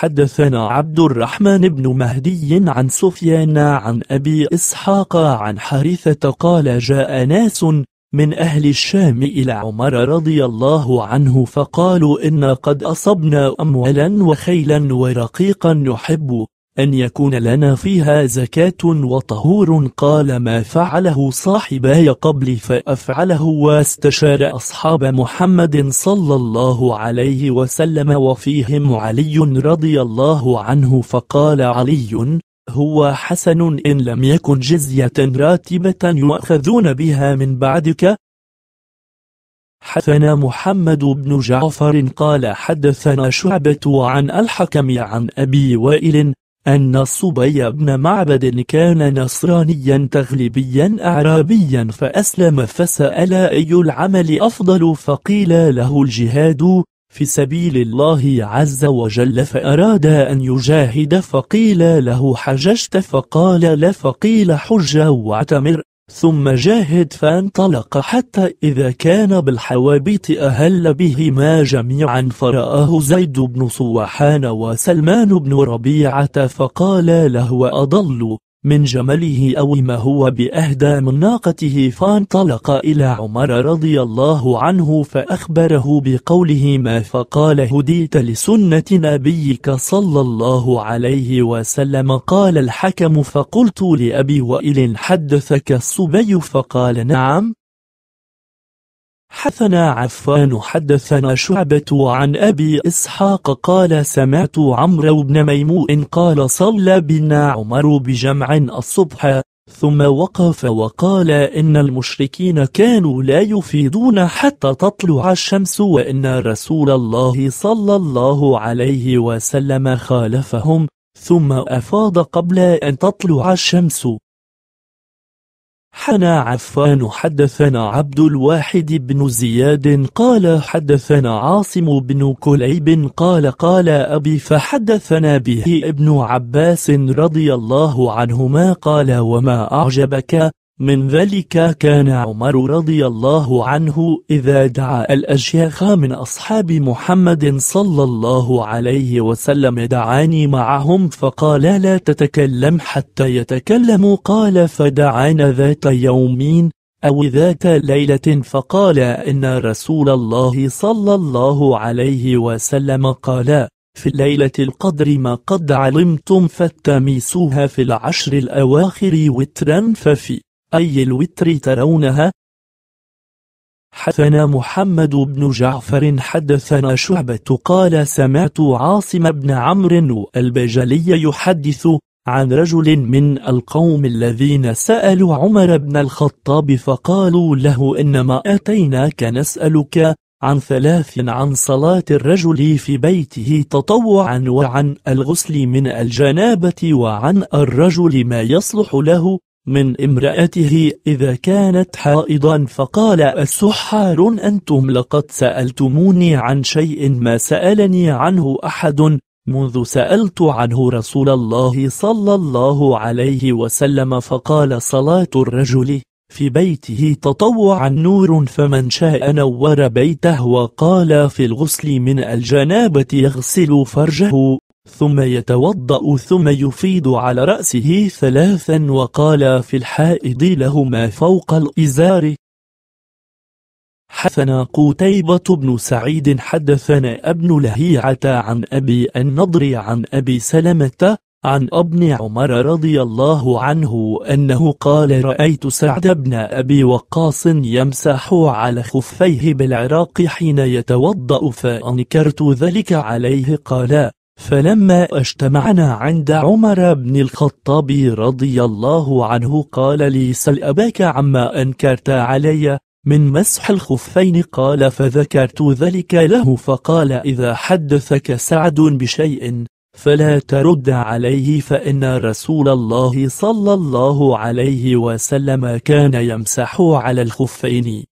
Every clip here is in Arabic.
حدثنا عبد الرحمن بن مهدي عن سفيان عن أبي إسحاق عن حارثة قال جاء ناس من أهل الشام إلى عمر رضي الله عنه فقالوا إن قد أصبنا أموالا وخيلا ورقيقا نحب أن يكون لنا فيها زكاة وطهور قال ما فعله صاحباي قبل فأفعله واستشار أصحاب محمد صلى الله عليه وسلم وفيهم علي رضي الله عنه فقال علي هو حسن إن لم يكن جزية راتبة يؤخذون بها من بعدك حدثنا محمد بن جعفر قال حدثنا شعبة عن الحكم عن أبي وائل أن الصبي بن معبد كان نصرانيا تغلبيا أعرابيا فأسلم فسأل أي العمل أفضل فقيل له الجهاد في سبيل الله عز وجل فأراد أن يجاهد فقيل له حججت فقال لا فقيل حج واعتمر ثم جاهد فانطلق حتى إذا كان بالحوابيط أهل بهما جميعا فرآه زيد بن صوحان وسلمان بن ربيعة فقال له أضل من جمله أو ما هو بأهدى من ناقته فانطلق إلى عمر رضي الله عنه فأخبره بقوله ما فقال هديت لسنة نبيك صلى الله عليه وسلم قال الحكم فقلت لأبي وإل حدثك الصبي فقال نعم حثنا عفان حدثنا شعبة عن أبي إسحاق قال سمعت عمرو بن ميمون قال صلى بنا عمر بجمع الصبح ثم وقف وقال إن المشركين كانوا لا يفيدون حتى تطلع الشمس وإن رسول الله صلى الله عليه وسلم خالفهم ثم أفاض قبل أن تطلع الشمس حنا عفان حدثنا عبد الواحد بن زياد قال حدثنا عاصم بن كليب قال قال أبي فحدثنا به ابن عباس رضي الله عنهما قال وما أعجبك من ذلك كان عمر رضي الله عنه إذا دعا الأشياخ من أصحاب محمد صلى الله عليه وسلم دعاني معهم فقال لا تتكلم حتى يتكلموا قال فدعانا ذات يومين أو ذات ليلة فقال إن رسول الله صلى الله عليه وسلم قال في ليلة القدر ما قد علمتم فالتمسوها في العشر الأواخر وترا ففي أي الوتر ترونها؟ حدثنا محمد بن جعفر حدثنا شعبة قال سمعت عاصم بن عمرو البجلي يحدث عن رجل من القوم الذين سألوا عمر بن الخطاب فقالوا له إنما أتيناك نسألك عن ثلاث عن صلاة الرجل في بيته تطوعا وعن الغسل من الجنابة وعن الرجل ما يصلح له من امرأته إذا كانت حائضا فقال السحار أنتم لقد سألتموني عن شيء ما سألني عنه أحد منذ سألت عنه رسول الله صلى الله عليه وسلم فقال صلاة الرجل في بيته تطوعا نور فمن شاء نور بيته وقال في الغسل من الجنابة يغسل فرجه ثم يتوضأ ثم يفيد على رأسه ثلاثا وقال في الحائض لهما فوق الإزار حثنا قتيبة بن سعيد حدثنا ابن لهيعة عن أبي النضر عن أبي سلمة عن ابن عمر رضي الله عنه أنه قال رأيت سعد بن أبي وقاص يمسح على خفيه بالعراق حين يتوضأ فأنكرت ذلك عليه قال فلما اجتمعنا عند عمر بن الخطاب رضي الله عنه قال لي سل أباك عما أنكرت علي من مسح الخفين قال فذكرت ذلك له فقال إذا حدثك سعد بشيء فلا ترد عليه فإن رسول الله صلى الله عليه وسلم كان يمسح على الخفين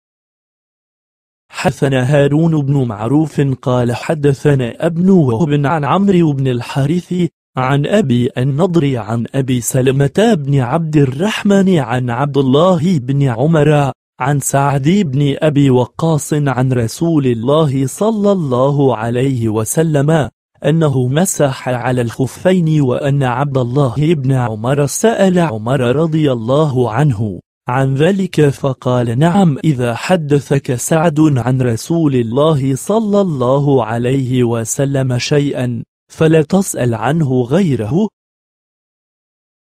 حدثنا هارون بن معروف قال حدثنا ابن وهب عن عمرو بن الحارث عن أبي النضر عن أبي سلمة بن عبد الرحمن عن عبد الله بن عمر عن سعد بن أبي وقاص عن رسول الله صلى الله عليه وسلم أنه مسح على الخفين وأن عبد الله بن عمر سأل عمر رضي الله عنه عن ذلك فقال نعم إذا حدثك سعد عن رسول الله صلى الله عليه وسلم شيئا فلا تسأل عنه غيره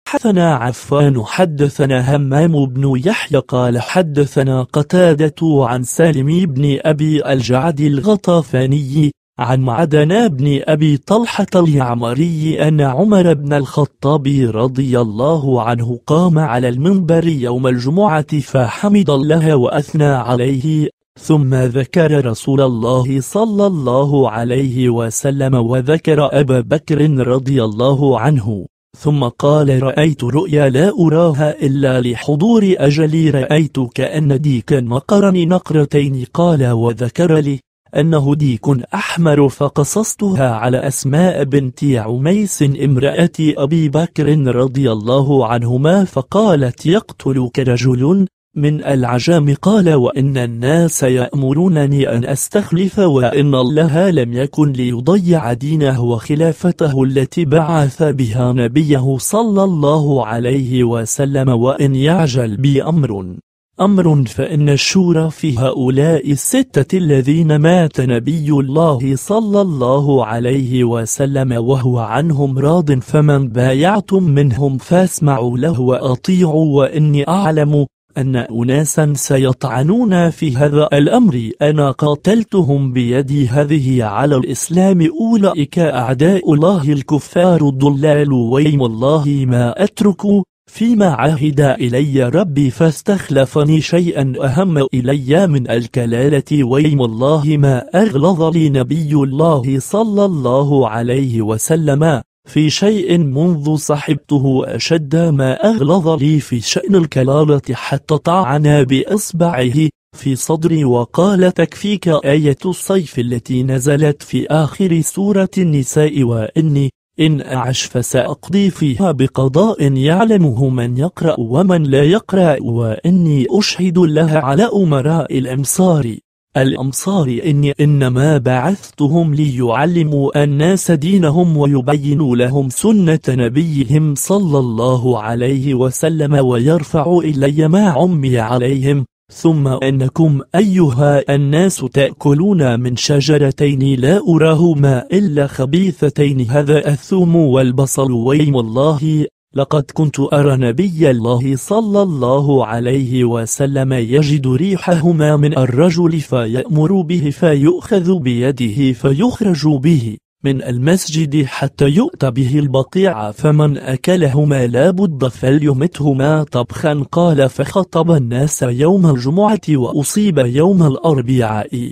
حدثنا عفان حدثنا همام بن يحيى قال حدثنا قتادة عن سالم بن أبي الجعد الغطفاني عن معدن بن أبي طلحة اليعمري أن عمر بن الخطاب رضي الله عنه قام على المنبر يوم الجمعة فحمد الله وأثنى عليه ثم ذكر رسول الله صلى الله عليه وسلم وذكر أبا بكر رضي الله عنه ثم قال رأيت رؤيا لا أراها إلا لحضور أجلي رأيت كأن ديكا مقرن نقرتين قال وذكر لي أنه ديك أحمر فقصصتها على أسماء بنت عميس امرأة أبي بكر رضي الله عنهما فقالت يقتلك رجل من العجام قال وإن الناس يأمرونني أن أستخلف وإن الله لم يكن ليضيع دينه وخلافته التي بعث بها نبيه صلى الله عليه وسلم وإن يعجل بأمر أمر فإن الشورى في هؤلاء الستة الذين مات نبي الله صلى الله عليه وسلم وهو عنهم راض فمن بايعتم منهم فاسمعوا له وأطيعوا وإني أعلم أن أناسا سيطعنون في هذا الأمر أنا قاتلتهم بيدي هذه على الإسلام أولئك أعداء الله الكفار الضلال ويم الله ما أترك فيما عهد إلي ربي فاستخلفني شيئا أهم إلي من الكلالة ويم الله ما أغلظ لي نبي الله صلى الله عليه وسلم في شيء منذ صحبته أشد ما أغلظ لي في شأن الكلالة حتى طعن بإصبعه في صدري وقال تكفيك آية الصيف التي نزلت في آخر سورة النساء وإني إن أعش فسأقضي فيها بقضاء يعلمه من يقرأ ومن لا يقرأ وإني أشهد لها على أمراء الأمصار الأمصار إني إنما بعثتهم ليعلموا الناس دينهم ويبينوا لهم سنة نبيهم صلى الله عليه وسلم ويرفعوا إلي ما عمي عليهم ثم أنكم أيها الناس تأكلون من شجرتين لا أراهما إلا خبيثتين هذا الثوم والبصل ويم الله لقد كنت أرى نبي الله صلى الله عليه وسلم يجد ريحهما من الرجل فيأمر به فيؤخذ بيده فيخرج به من المسجد حتى يؤتى به البقيع فمن أكلهما لا بد فليمتهما طبخا قال فخطب الناس يوم الجمعة وأصيب يوم الأربعاء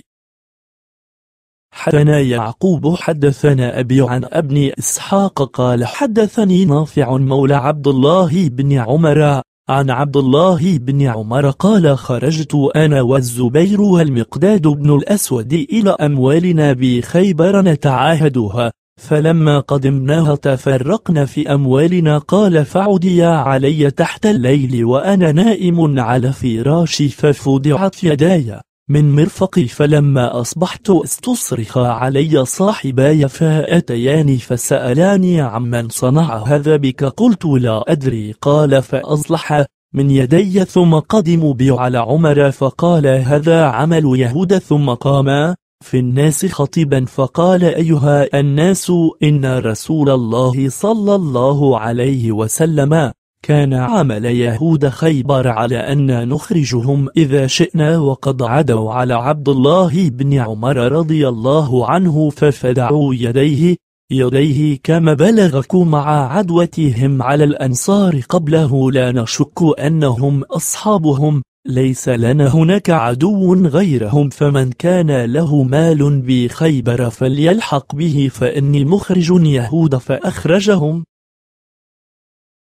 حدثنا يعقوب حدثنا أبي عن ابن إسحاق قال حدثني نافع مولى عبد الله بن عمر عن عبد الله بن عمر قال خرجت أنا والزبير والمقداد بن الأسود إلى أموالنا بخيبر نتعاهدها فلما قدمناها تفرقنا في أموالنا قال فعدي علي تحت الليل وأنا نائم على فراشي ففضعت يداي من مرفقي فلما أصبحت استصرخ علي صاحباي فأتياني فسألاني عمن صنع هذا بك قلت لا أدري قال فأصلح من يدي ثم قدموا بي على عمر فقال هذا عمل يهود ثم قام في الناس خطيبا فقال أيها الناس إن رسول الله صلى الله عليه وسلم كان عمل يهود خيبر على أن نخرجهم إذا شئنا وقد عدوا على عبد الله بن عمر رضي الله عنه ففدعوا يديه يديه كما بلغك مع عدوتهم على الأنصار قبله لا نشك أنهم أصحابهم ليس لنا هناك عدو غيرهم فمن كان له مال بخيبر فليلحق به فإني مخرج يهود فأخرجهم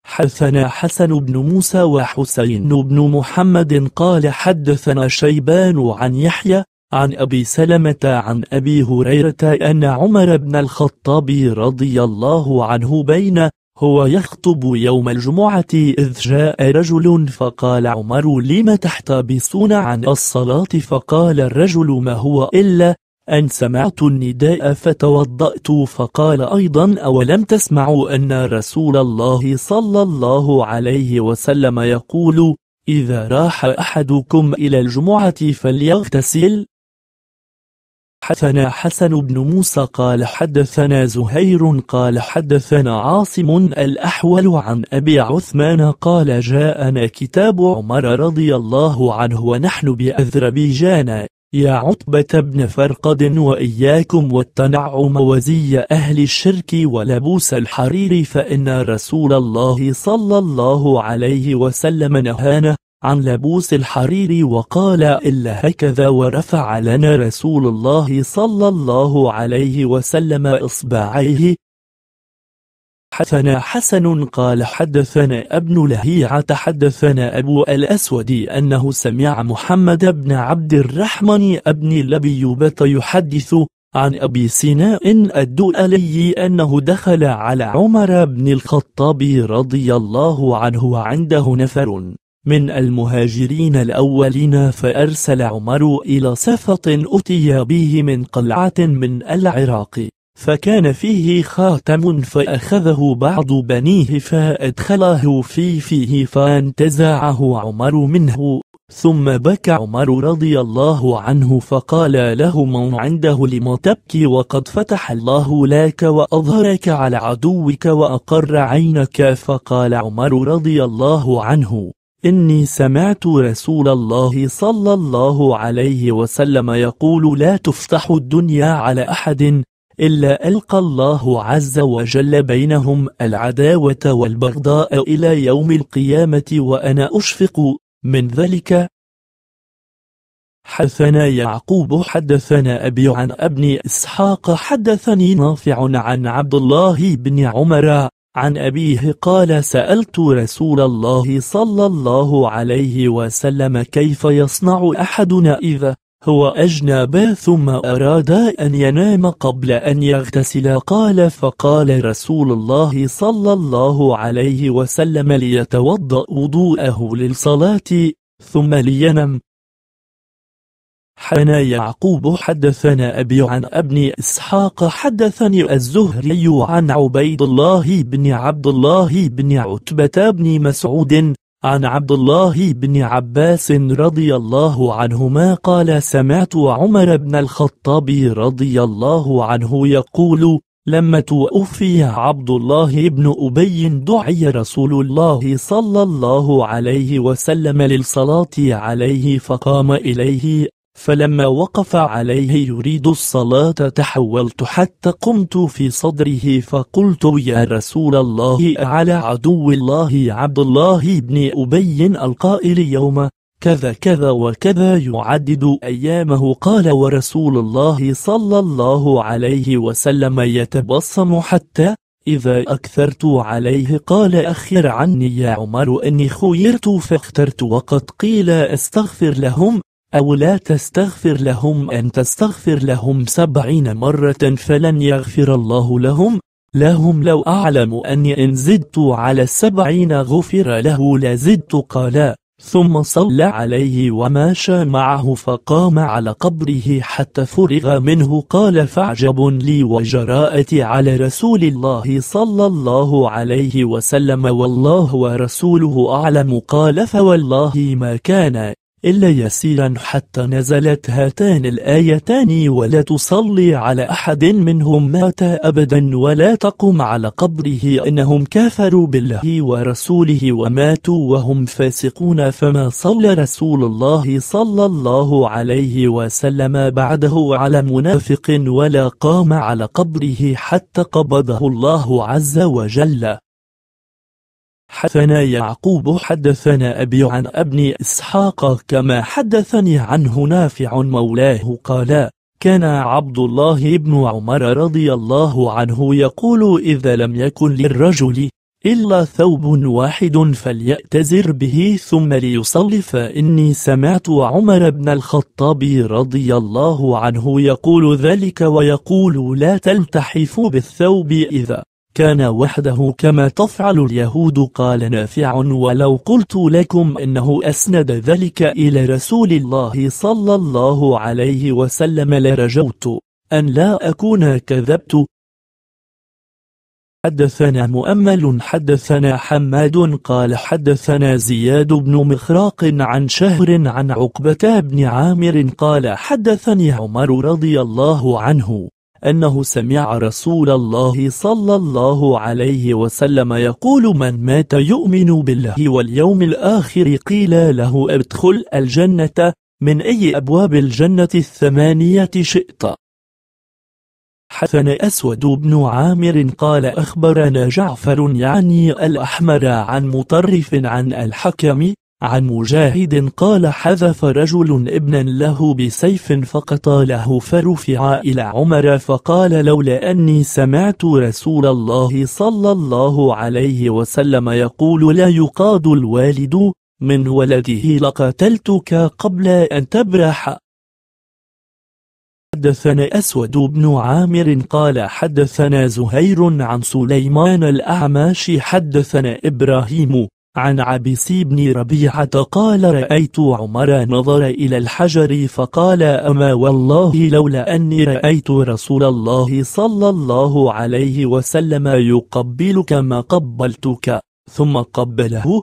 حدثنا حسن بن موسى وحسين بن محمد قال حدثنا شيبان عن يحيى عن أبي سلمة عن أبي هريرة أن عمر بن الخطاب رضي الله عنه بين هو يخطب يوم الجمعة إذ جاء رجل فقال عمر لم تحتبسون عن الصلاة فقال الرجل ما هو إلا أن سمعت النداء فتوضأت فقال أيضا أولم تسمعوا أن رسول الله صلى الله عليه وسلم يقول إذا راح أحدكم إلى الجمعة فليغتسل حدثنا حسن بن موسى قال حدثنا زهير قال حدثنا عاصم الأحول عن أبي عثمان قال جاءنا كتاب عمر رضي الله عنه ونحن بأذربيجان يا عتبة بن فرقد وإياكم والتنعم وزي أهل الشرك ولبوس الحرير فإن رسول الله صلى الله عليه وسلم نهانا عن لبوس الحرير وقال إلا هكذا ورفع لنا رسول الله صلى الله عليه وسلم إصبعيه حدثنا حسن قال حدثنا ابن لهيعة حدثنا أبو الأسود أنه سمع محمد بن عبد الرحمن بن لبيبة يحدث عن أبي سيناء الدؤلي أنه دخل على عمر بن الخطاب رضي الله عنه وعنده نفر من المهاجرين الأولين فأرسل عمر إلى سفط أتي به من قلعة من العراق فكان فيه خاتم فأخذه بعض بنيه فأدخله في فيه فانتزعه عمر منه ثم بكى عمر رضي الله عنه فقال له من عنده لم تبكي وقد فتح الله لك وأظهرك على عدوك وأقر عينك فقال عمر رضي الله عنه إني سمعت رسول الله صلى الله عليه وسلم يقول لا تفتح الدنيا على أحد إلا ألقى الله عز وجل بينهم العداوة والبغضاء إلى يوم القيامة وأنا أشفق من ذلك حدثنا يعقوب حدثنا أبي عن ابن إسحاق حدثني نافع عن عبد الله بن عمر عن أبيه قال سألت رسول الله صلى الله عليه وسلم كيف يصنع أحدنا إذا هو أجنب ثم أراد أن ينام قبل أن يغتسل قال فقال رسول الله صلى الله عليه وسلم ليتوضأ وضوءه للصلاة ثم لينم حنا يعقوب حدثنا أبي عن ابن إسحاق حدثني الزهري عن عبيد الله بن عبد الله بن عتبة بن مسعود عن عبد الله بن عباس رضي الله عنهما قال سمعت عمر بن الخطاب رضي الله عنه يقول لما توفي عبد الله بن أبي دعي رسول الله صلى الله عليه وسلم للصلاة عليه فقام إليه فلما وقف عليه يريد الصلاة تحولت حتى قمت في صدره فقلت يا رسول الله على عدو الله عبد الله بن أبي القائل يوم كذا كذا وكذا يعدد أيامه قال ورسول الله صلى الله عليه وسلم يتبصم حتى إذا أكثرت عليه قال أخر عني يا عمر إني خيرت فاخترت وقد قيل استغفر لهم أو لا تستغفر لهم أن تستغفر لهم سبعين مرة فلن يغفر الله لهم لهم لو أعلم أني إن زدت على السبعين غفر له لزدت قال ثم صلى عليه وماشى معه فقام على قبره حتى فرغ منه قال فعجب لي وجراءتي على رسول الله صلى الله عليه وسلم والله ورسوله أعلم قال فوالله ما كان إلا يسيرا حتى نزلت هاتان الآيتان ولا تصلي على أحد منهم مات أبدا ولا تقم على قبره إنهم كافروا بالله ورسوله وماتوا وهم فاسقون فما صلى رسول الله صلى الله عليه وسلم بعده على منافق ولا قام على قبره حتى قبضه الله عز وجل حدثنا يعقوب حدثنا أبي عن ابن إسحاق كما حدثني عنه نافع مولاه قال كان عبد الله بن عمر رضي الله عنه يقول إذا لم يكن للرجل إلا ثوب واحد فليأتزر به ثم ليصلي فإني سمعت عمر بن الخطاب رضي الله عنه يقول ذلك ويقول لا تلتحفوا بالثوب إذا كان وحده كما تفعل اليهود قال نافع ولو قلت لكم إنه أسند ذلك إلى رسول الله صلى الله عليه وسلم لرجوت أن لا أكون كذبت حدثنا مؤمل حدثنا حماد قال حدثنا زياد بن مخراق عن شهر عن عقبة بن عامر قال حدثني عمر رضي الله عنه أنه سمع رسول الله صلى الله عليه وسلم يقول من مات يؤمن بالله واليوم الآخر قيل له ادخل الجنة من أي أبواب الجنة الثمانية شئت حثن أسود بن عامر قال أخبرنا جعفر يعني الأحمر عن مطرف عن الحكم عن مجاهد قال حذف رجل ابنا له بسيف فقتاله فرفع إلى عمر فقال لولا أني سمعت رسول الله صلى الله عليه وسلم يقول لا يقاد الوالد من ولده لقتلتك قبل أن تبرح حدثنا أسود بن عامر قال حدثنا زهير عن سليمان الأعماش حدثنا إبراهيم عن عبيس بن ربيعة قال رأيت عمر نظر إلى الحجر فقال أما والله لولا أني رأيت رسول الله صلى الله عليه وسلم يقبلك ما قبلتك ثم قبله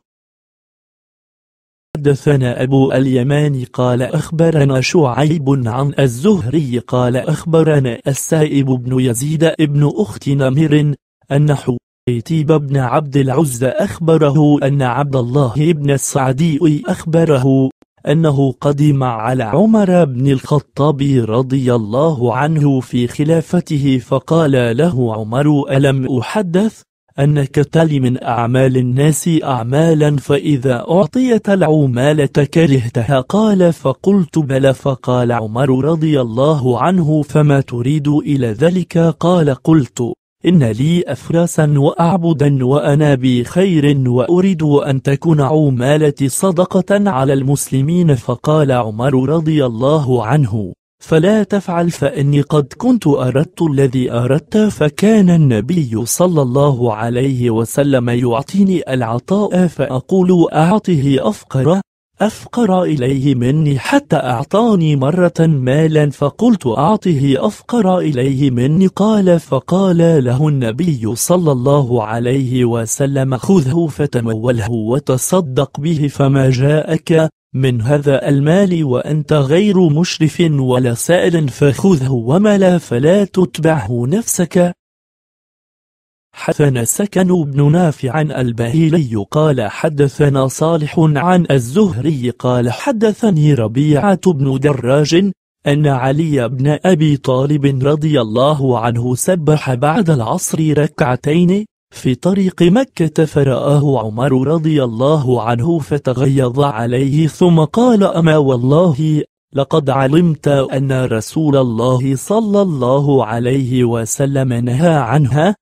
حدثنا أبو اليمان قال أخبرنا شعيب عن الزهري قال أخبرنا السائب بن يزيد ابن أخت نمر أنه قتيبة بن عبد العزة أخبره أن عبد الله بن السعدي أخبره أنه قدم على عمر بن الخطاب رضي الله عنه في خلافته فقال له عمر ألم أحدث أنك تلي من أعمال الناس أعمالا فإذا أعطيت العمالة كرهتها قال فقلت بلى فقال عمر رضي الله عنه فما تريد إلى ذلك قال قلت إن لي أفراسا وأعبدا وأنا بخير وأريد أن تكون عمالتي صدقة على المسلمين فقال عمر رضي الله عنه فلا تفعل فإني قد كنت أردت الذي أردت فكان النبي صلى الله عليه وسلم يعطيني العطاء فأقول أعطه أفقر أفقر إليه مني حتى أعطاني مرة مالا فقلت أعطه أفقر إليه مني قال فقال له النبي صلى الله عليه وسلم خذه فتموله وتصدق به فما جاءك من هذا المال وأنت غير مشرف ولا سائل فخذه وملا فلا تتبعه نفسك حدثنا سكن بن نافع البهيلي قال حدثنا صالح عن الزهري قال حدثني ربيعة بن دراج أن علي بن أبي طالب رضي الله عنه سبح بعد العصر ركعتين في طريق مكة فرآه عمر رضي الله عنه فتغيظ عليه ثم قال أما والله لقد علمت أن رسول الله صلى الله عليه وسلم نهى عنها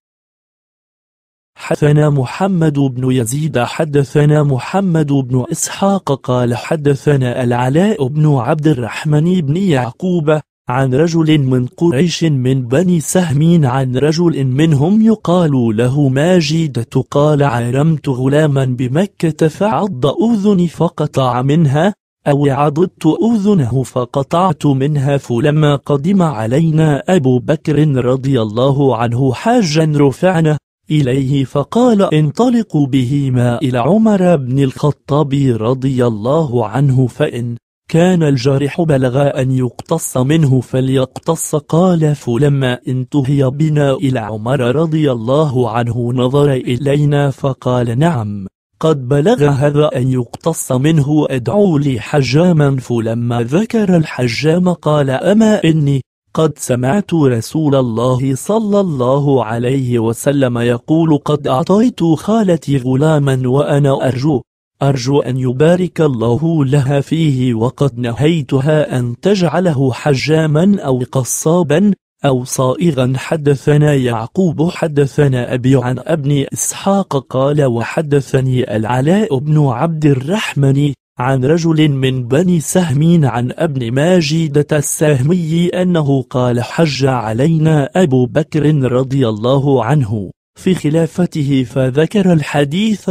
حدثنا محمد بن يزيد حدثنا محمد بن إسحاق قال حدثنا العلاء بن عبد الرحمن بن يعقوب عن رجل من قريش من بني سهمين عن رجل منهم يقال له ماجدة قال عرمت غلاما بمكة فعض أذني فقطع منها أو عضدت أذنه فقطعت منها فلما قدم علينا أبو بكر رضي الله عنه حاجا رفعنا إليه فقال انطلقوا بهما إلى عمر بن الخطاب رضي الله عنه فإن كان الجرح بلغ أن يقتص منه فليقتص قال فلما انتهي بنا إلى عمر رضي الله عنه نظر إلينا فقال نعم قد بلغ هذا أن يقتص منه أدعو لي حجاما فلما ذكر الحجام قال أما إني قد سمعت رسول الله صلى الله عليه وسلم يقول قد أعطيت خالتي غلاما وأنا أرجو أرجو أن يبارك الله لها فيه وقد نهيتها أن تجعله حجاما أو قصابا أو صائغا حدثنا يعقوب حدثنا أبي عن ابن إسحاق قال وحدثني العلاء بن عبد الرحمن عن رجل من بني سهم عن ابن ماجدة السهمي أنه قال حج علينا أبو بكر رضي الله عنه في خلافته فذكر الحديث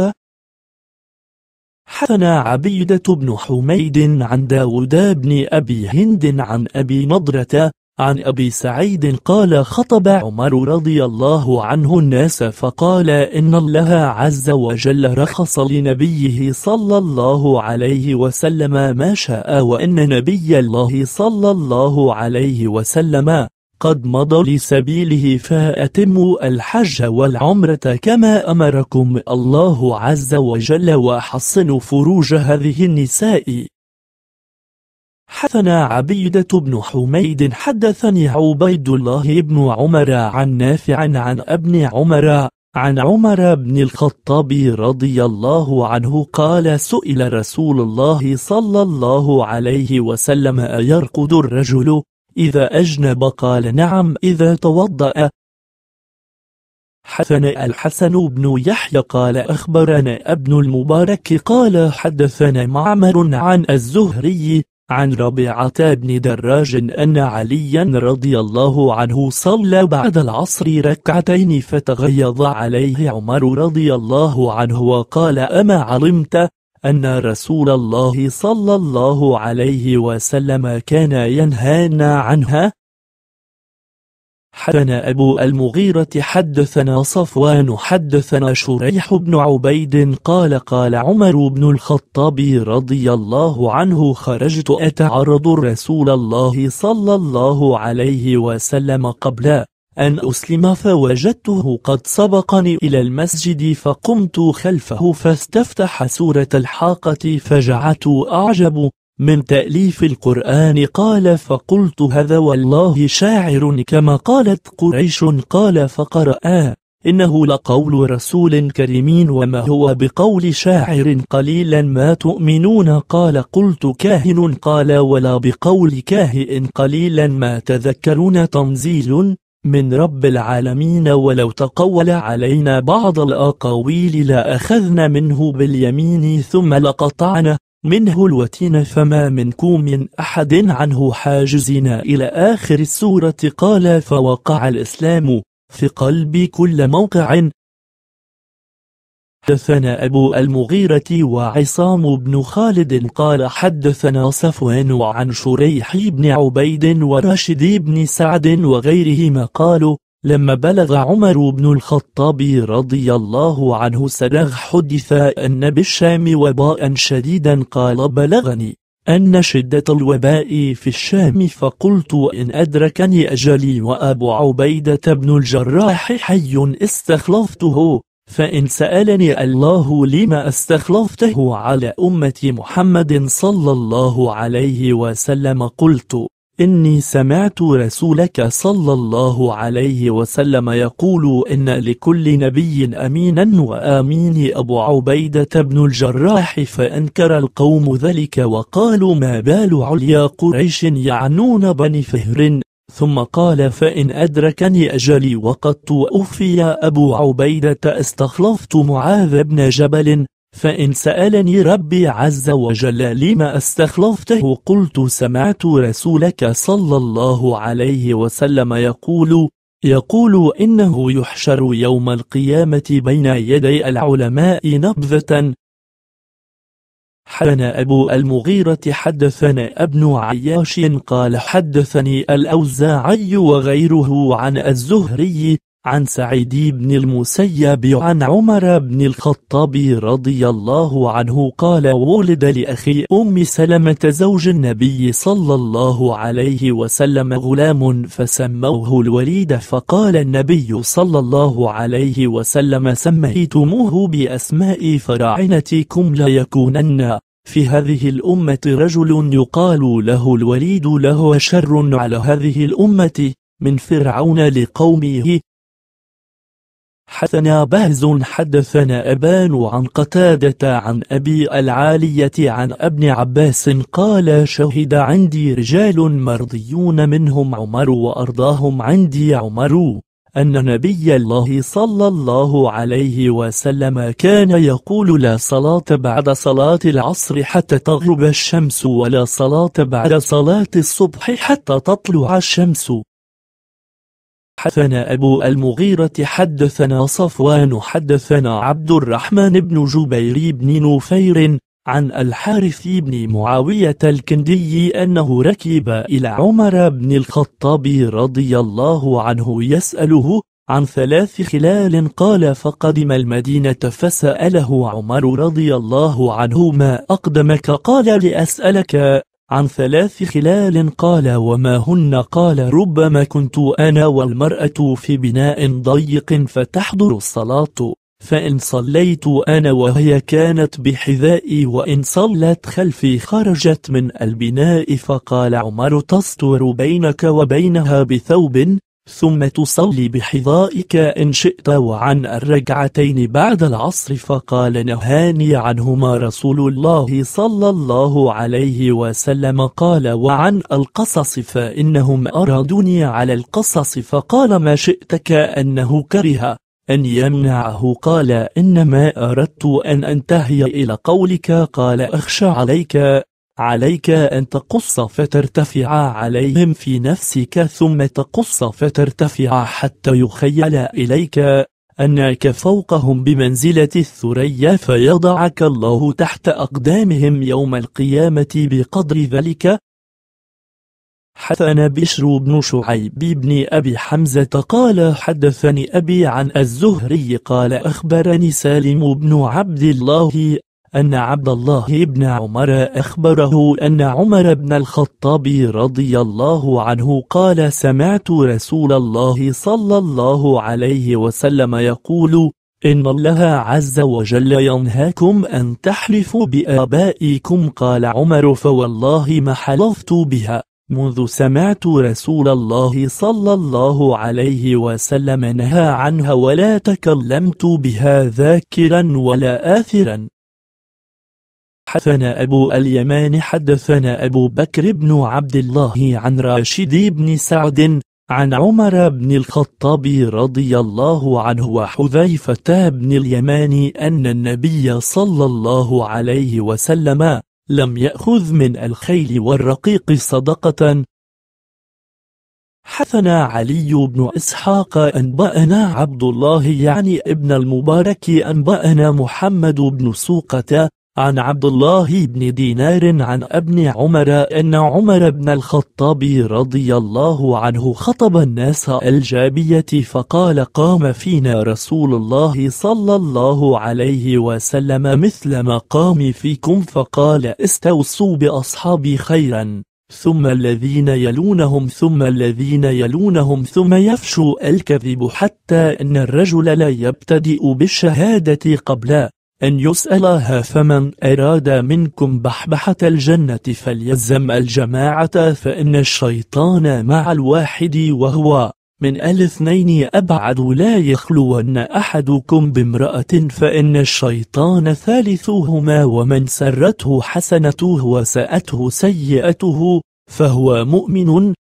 حثنا عبيدة بن حميد عن داود بن أبي هند عن أبي نضرة عن أبي سعيد قال خطب عمر رضي الله عنه الناس فقال إن الله عز وجل رخص لنبيه صلى الله عليه وسلم ما شاء وإن نبي الله صلى الله عليه وسلم قد مضى لسبيله فأتموا الحج والعمرة كما أمركم الله عز وجل وحصنوا فروج هذه النساء حدثنا عبيدة بن حميد حدثني عبيد الله بن عمر عن نافع عن ابن عمر عن عمر بن الخطاب رضي الله عنه قال سئل رسول الله صلى الله عليه وسلم أيرقد الرجل إذا أجنب قال نعم إذا توضأ حدثنا الحسن بن يحيى قال أخبرنا ابن المبارك قال حدثنا معمر عن الزهري عن ربيعة بن دراج أن عليا رضي الله عنه صلى بعد العصر ركعتين فتغيظ عليه عمر رضي الله عنه وقال أما علمت أن رسول الله صلى الله عليه وسلم كان ينهانا عنها حدثنا أبو المغيرة حدثنا صفوان حدثنا شريح بن عبيد قال قال عمر بن الخطاب رضي الله عنه خرجت أتعرض رسول الله صلى الله عليه وسلم قبل أن أسلم فوجدته قد سبقني إلى المسجد فقمت خلفه فاستفتح سورة الحاقة فجعت أعجب من تأليف القرآن قال فقلت هذا والله شاعر كما قالت قريش قال فقرأ إنه لقول رسول كريم وما هو بقول شاعر قليلا ما تؤمنون قال قلت كاهن قال ولا بقول كاهئ قليلا ما تذكرون تنزيل من رب العالمين ولو تقول علينا بعض الأقاويل لأخذنا منه باليمين ثم لقطعنا منه الوتين فما منكم من أحد عنه حاجزين إلى آخر السورة قال فوقع الإسلام في قلب كل موقع حدثنا أبو المغيرة وعصام بن خالد قال حدثنا صفوان عن شريح بن عبيد ورشد بن سعد وغيرهما قالوا لما بلغ عمر بن الخطاب رضي الله عنه سرغ حدث أن بالشام وباء شديدا قال بلغني أن شدة الوباء في الشام فقلت إن أدركني أجلي وأبو عبيدة بن الجراح حي استخلفته فإن سألني الله لما استخلفته على أمة محمد صلى الله عليه وسلم قلت إني سمعت رسولك صلى الله عليه وسلم يقول إن لكل نبي أمينا وآمين أبو عبيدة بن الجراح فأنكر القوم ذلك وقالوا ما بال عليا قريش يعنون بني فهر ثم قال فإن أدركني أجلي وقد توفي أبو عبيدة استخلفت معاذ بن جبل فإن سألني ربي عز وجل لما استخلفته قلت سمعت رسولك صلى الله عليه وسلم يقول يقول إنه يحشر يوم القيامة بين يدي العلماء نبذة حدثنا أبو المغيرة حدثنا ابن عياش قال حدثني الأوزاعي وغيره عن الزهري عن سعيد بن المسيب عن عمر بن الخطاب رضي الله عنه قال ولد لأخي أم سلمة زوج النبي صلى الله عليه وسلم غلام فسموه الوليد فقال النبي صلى الله عليه وسلم سميتموه بأسماء فراعنتكم ليكونن في هذه الأمة رجل يقال له الوليد له شر على هذه الأمة من فرعون لقومه حدثنا بهز حدثنا أبان عن قتادة عن أبي العالية عن ابن عباس قال شهد عندي رجال مرضيون منهم عمر وأرضاهم عندي عمر أن نبي الله صلى الله عليه وسلم كان يقول لا صلاة بعد صلاة العصر حتى تغرب الشمس ولا صلاة بعد صلاة الصبح حتى تطلع الشمس حدثنا أبو المغيرة حدثنا صفوان حدثنا عبد الرحمن بن جبير بن نفير عن الحارث بن معاوية الكندي أنه ركب إلى عمر بن الخطاب رضي الله عنه يسأله عن ثلاث خلال قال فقدم المدينة فسأله عمر رضي الله عنه ما أقدمك قال لأسألك عن ثلاث خلال قال وما هن قال ربما كنت أنا والمرأة في بناء ضيق فتحضر الصلاة فإن صليت أنا وهي كانت بحذائي وإن صلت خلفي خرجت من البناء فقال عمر تستور بينك وبينها بثوب ثم تصلي بحذائك إن شئت وعن الركعتين بعد العصر فقال نهاني عنهما رسول الله صلى الله عليه وسلم قال وعن القصص فإنهم أرادوني على القصص فقال ما شئت كأنه كره أن يمنعه قال إنما أردت أن أنتهي إلى قولك قال أخشى عليك عليك أن تقص فترتفع عليهم في نفسك ثم تقص فترتفع حتى يخيل إليك أنك فوقهم بمنزلة الثريا فيضعك الله تحت أقدامهم يوم القيامة بقدر ذلك حدثنا بشر بن شعيب بن أبي حمزة قال حدثني أبي عن الزهري قال أخبرني سالم بن عبد الله أن عبد الله بن عمر أخبره أن عمر بن الخطاب رضي الله عنه قال سمعت رسول الله صلى الله عليه وسلم يقول إن الله عز وجل ينهاكم أن تحلفوا بآبائكم قال عمر فوالله ما حلفت بها منذ سمعت رسول الله صلى الله عليه وسلم نهى عنها ولا تكلمت بها ذاكرا ولا آثرا حدثنا أبو اليمان حدثنا أبو بكر بن عبد الله عن راشد بن سعد عن عمر بن الخطاب رضي الله عنه وحذيفة بن اليمان أن النبي صلى الله عليه وسلم لم يأخذ من الخيل والرقيق صدقة حثنا علي بن إسحاق أنبأنا عبد الله يعني ابن المبارك أنبأنا محمد بن سوقة عن عبد الله بن دينار عن ابن عمر أن عمر بن الخطاب رضي الله عنه خطب الناس الجابية فقال قام فينا رسول الله صلى الله عليه وسلم مثل ما قام فيكم فقال استوصوا بأصحابي خيرا ثم الذين يلونهم ثم الذين يلونهم ثم يفشو الكذب حتى أن الرجل لا يبتدئ بالشهادة قبله أن يسألها فمن أراد منكم بحبحة الجنة فليلزم الجماعة فإن الشيطان مع الواحد وهو من الاثنين أبعد لا يخلون أحدكم بامرأة فإن الشيطان ثالثهما ومن سرته حسنته وسأته سيئته فهو مؤمن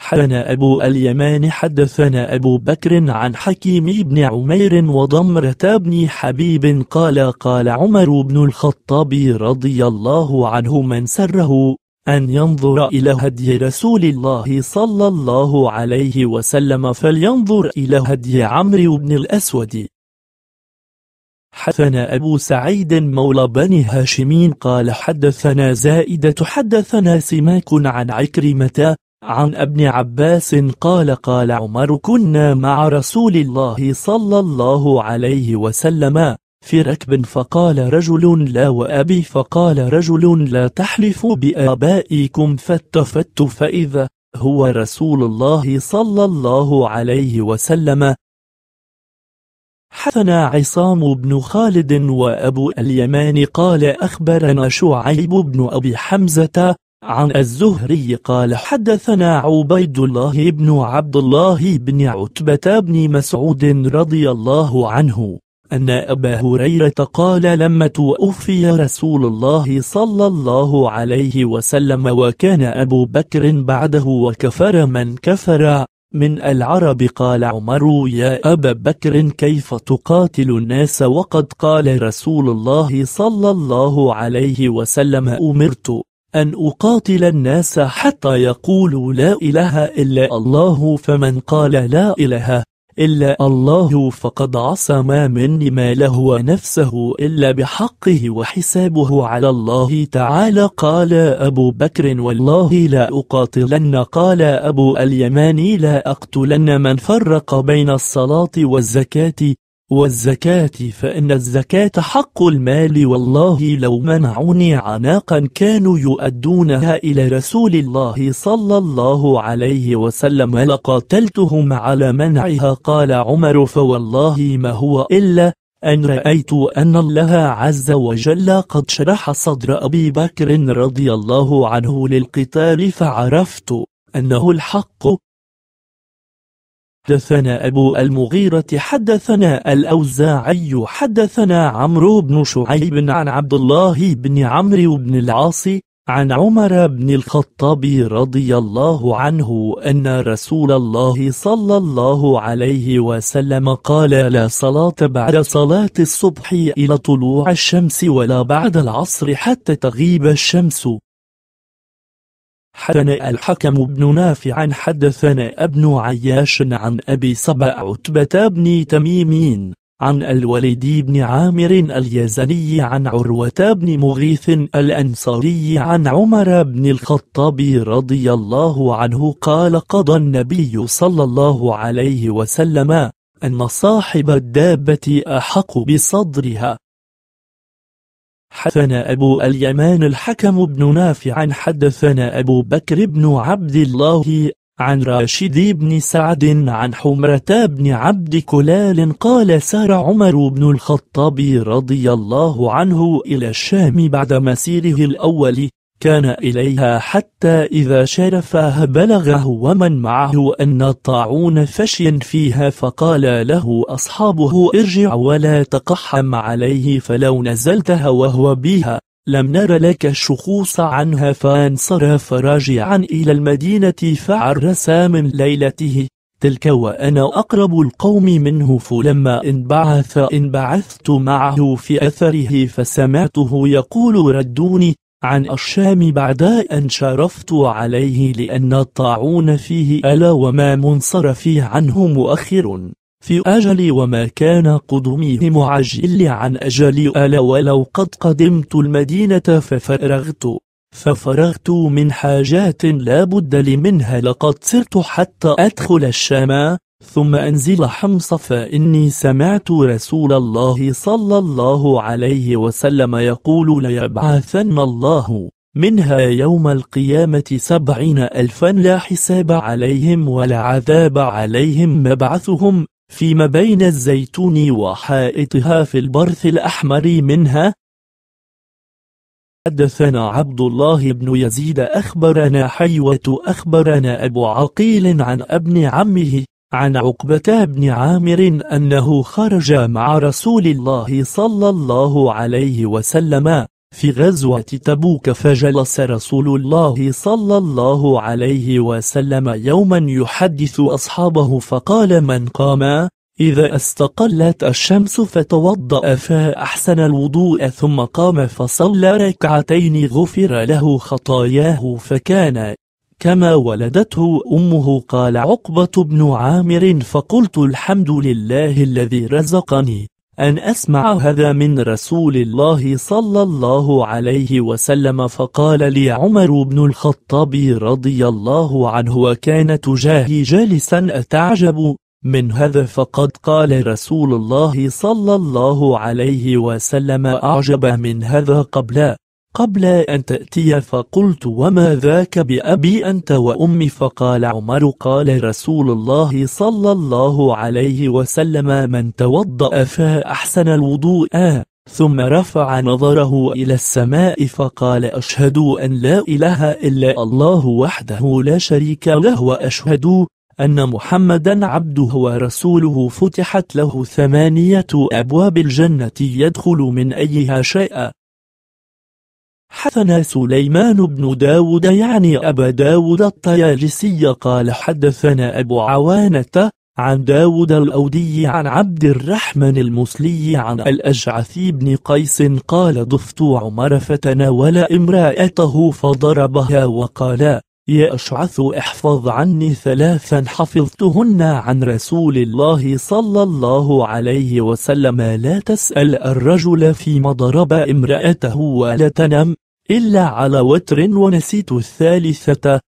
حدثنا أبو اليمان حدثنا أبو بكر عن حكيم بن عمير وضمرة بن حبيب قال قال عمر بن الخطاب رضي الله عنه من سره أن ينظر إلى هدي رسول الله صلى الله عليه وسلم فلينظر إلى هدي عمرو بن الأسود حدثنا أبو سعيد مولى بني هاشمين قال حدثنا زائدة حدثنا سماك عن عكرمة عن ابن عباس قال قال عمر كنا مع رسول الله صلى الله عليه وسلم في ركب فقال رجل لا وأبي فقال رجل لا تحلفوا بآبائكم فالتفت فإذا هو رسول الله صلى الله عليه وسلم حسن عصام بن خالد وأبو اليمان قال أخبرنا شعيب بن أبي حمزة عن الزهري قال حدثنا عبيد الله بن عبد الله بن عتبة بن مسعود رضي الله عنه أن أبا هريرة قال لما توفي رسول الله صلى الله عليه وسلم وكان أبو بكر بعده وكفر من كفر من العرب قال عمر يا أبا بكر كيف تقاتل الناس وقد قال رسول الله صلى الله عليه وسلم أمرت أن أقاتل الناس حتى يقولوا لا إله إلا الله فمن قال لا إله إلا الله فقد عصم مني ما له نفسه إلا بحقه وحسابه على الله تعالى قال أبو بكر والله لا أقاتلن قال أبو اليماني لا أقتلن من فرق بين الصلاة والزكاة والزكاة فإن الزكاة حق المال والله لو منعوني عناقا كانوا يؤدونها إلى رسول الله صلى الله عليه وسلم لقاتلتهم على منعها قال عمر فوالله ما هو إلا أن رأيت أن الله عز وجل قد شرح صدر أبي بكر رضي الله عنه للقتال فعرفت أنه الحق حدثنا أبو المغيرة حدثنا الأوزاعي حدثنا عمرو بن شعيب عن عبد الله بن عمرو بن العاص عن عمر بن الخطاب رضي الله عنه أن رسول الله صلى الله عليه وسلم قال لا صلاة بعد صلاة الصبح إلى طلوع الشمس ولا بعد العصر حتى تغيب الشمس حدثنا الحكم بن نافع حدثنا ابن عياش عن أبي صبا عتبة بن تميمين عن الوليد بن عامر اليزني عن عروة بن مغيث الأنصاري عن عمر بن الخطاب رضي الله عنه قال قضى النبي صلى الله عليه وسلم أن صاحب الدابة أحق بصدرها حدثنا أبو اليمان الحكم بن نافع حدثنا أبو بكر بن عبد الله عن راشد بن سعد عن حمرة بن عبد كلال قال سار عمر بن الخطاب رضي الله عنه إلى الشام بعد مسيره الأول كان إليها حتى إذا شرفها بلغه ومن معه أن الطاعون فشي فيها فقال له أصحابه ارجع ولا تقحم عليه فلو نزلتها وهو بها لم نر لك الشخوص عنها فانصرف راجعا إلى المدينة فعرس من ليلته تلك وأنا أقرب القوم منه فلما انبعث انبعثت معه في أثره فسمعته يقول ردوني عن الشام بعد أن شرفت عليه لأن الطاعون فيه ألا وما منصرفي عنه مؤخر في أجل وما كان قدمي معجل عن أجل ألا ولو قد قدمت المدينة ففرغت ففرغت من حاجات لا بد لي منها لقد صرت حتى أدخل الشام ثم أنزل حمص فإني سمعت رسول الله صلى الله عليه وسلم يقول ليبعثن الله منها يوم القيامة سبعين ألفا لا حساب عليهم ولا عذاب عليهم مبعثهم فيما بين الزيتون وحائطها في البرث الأحمر منها حدثنا عبد الله بن يزيد أخبرنا حيوة أخبرنا أبو عقيل عن ابن عمه عن عقبة بن عامر أنه خرج مع رسول الله صلى الله عليه وسلم في غزوة تبوك فجلس رسول الله صلى الله عليه وسلم يوما يحدث أصحابه فقال من قام إذا استقلت الشمس فتوضأ فأحسن الوضوء ثم قام فصلى ركعتين غفر له خطاياه فكان كما ولدته أمه قال عقبة بن عامر فقلت الحمد لله الذي رزقني أن أسمع هذا من رسول الله صلى الله عليه وسلم فقال لي عمر بن الخطاب رضي الله عنه وكان تجاهي جالسا أتعجب من هذا فقد قال رسول الله صلى الله عليه وسلم أعجب من هذا قبله قبل أن تأتي فقلت وما ذاك بأبي أنت وأمي فقال عمر قال رسول الله صلى الله عليه وسلم من توضأ فأحسن الوضوء ثم رفع نظره إلى السماء فقال أشهد أن لا إله إلا الله وحده لا شريك له وأشهد أن محمدا عبده ورسوله فتحت له ثمانية أبواب الجنة يدخل من أيها شيء حدثنا سليمان بن داود يعني أبا داود الطيالسي قال حدثنا أبو عوانة عن داود الأودي عن عبد الرحمن المسلي عن الأجعثي بن قيس قال ضفت عمر فتناول امرأته فضربها وقال يا أشعث احفظ عني ثلاثا حفظتهن عن رسول الله صلى الله عليه وسلم لا تسأل الرجل فيما ضرب امرأته ولا تنم إلا على وتر ونسيت الثالثة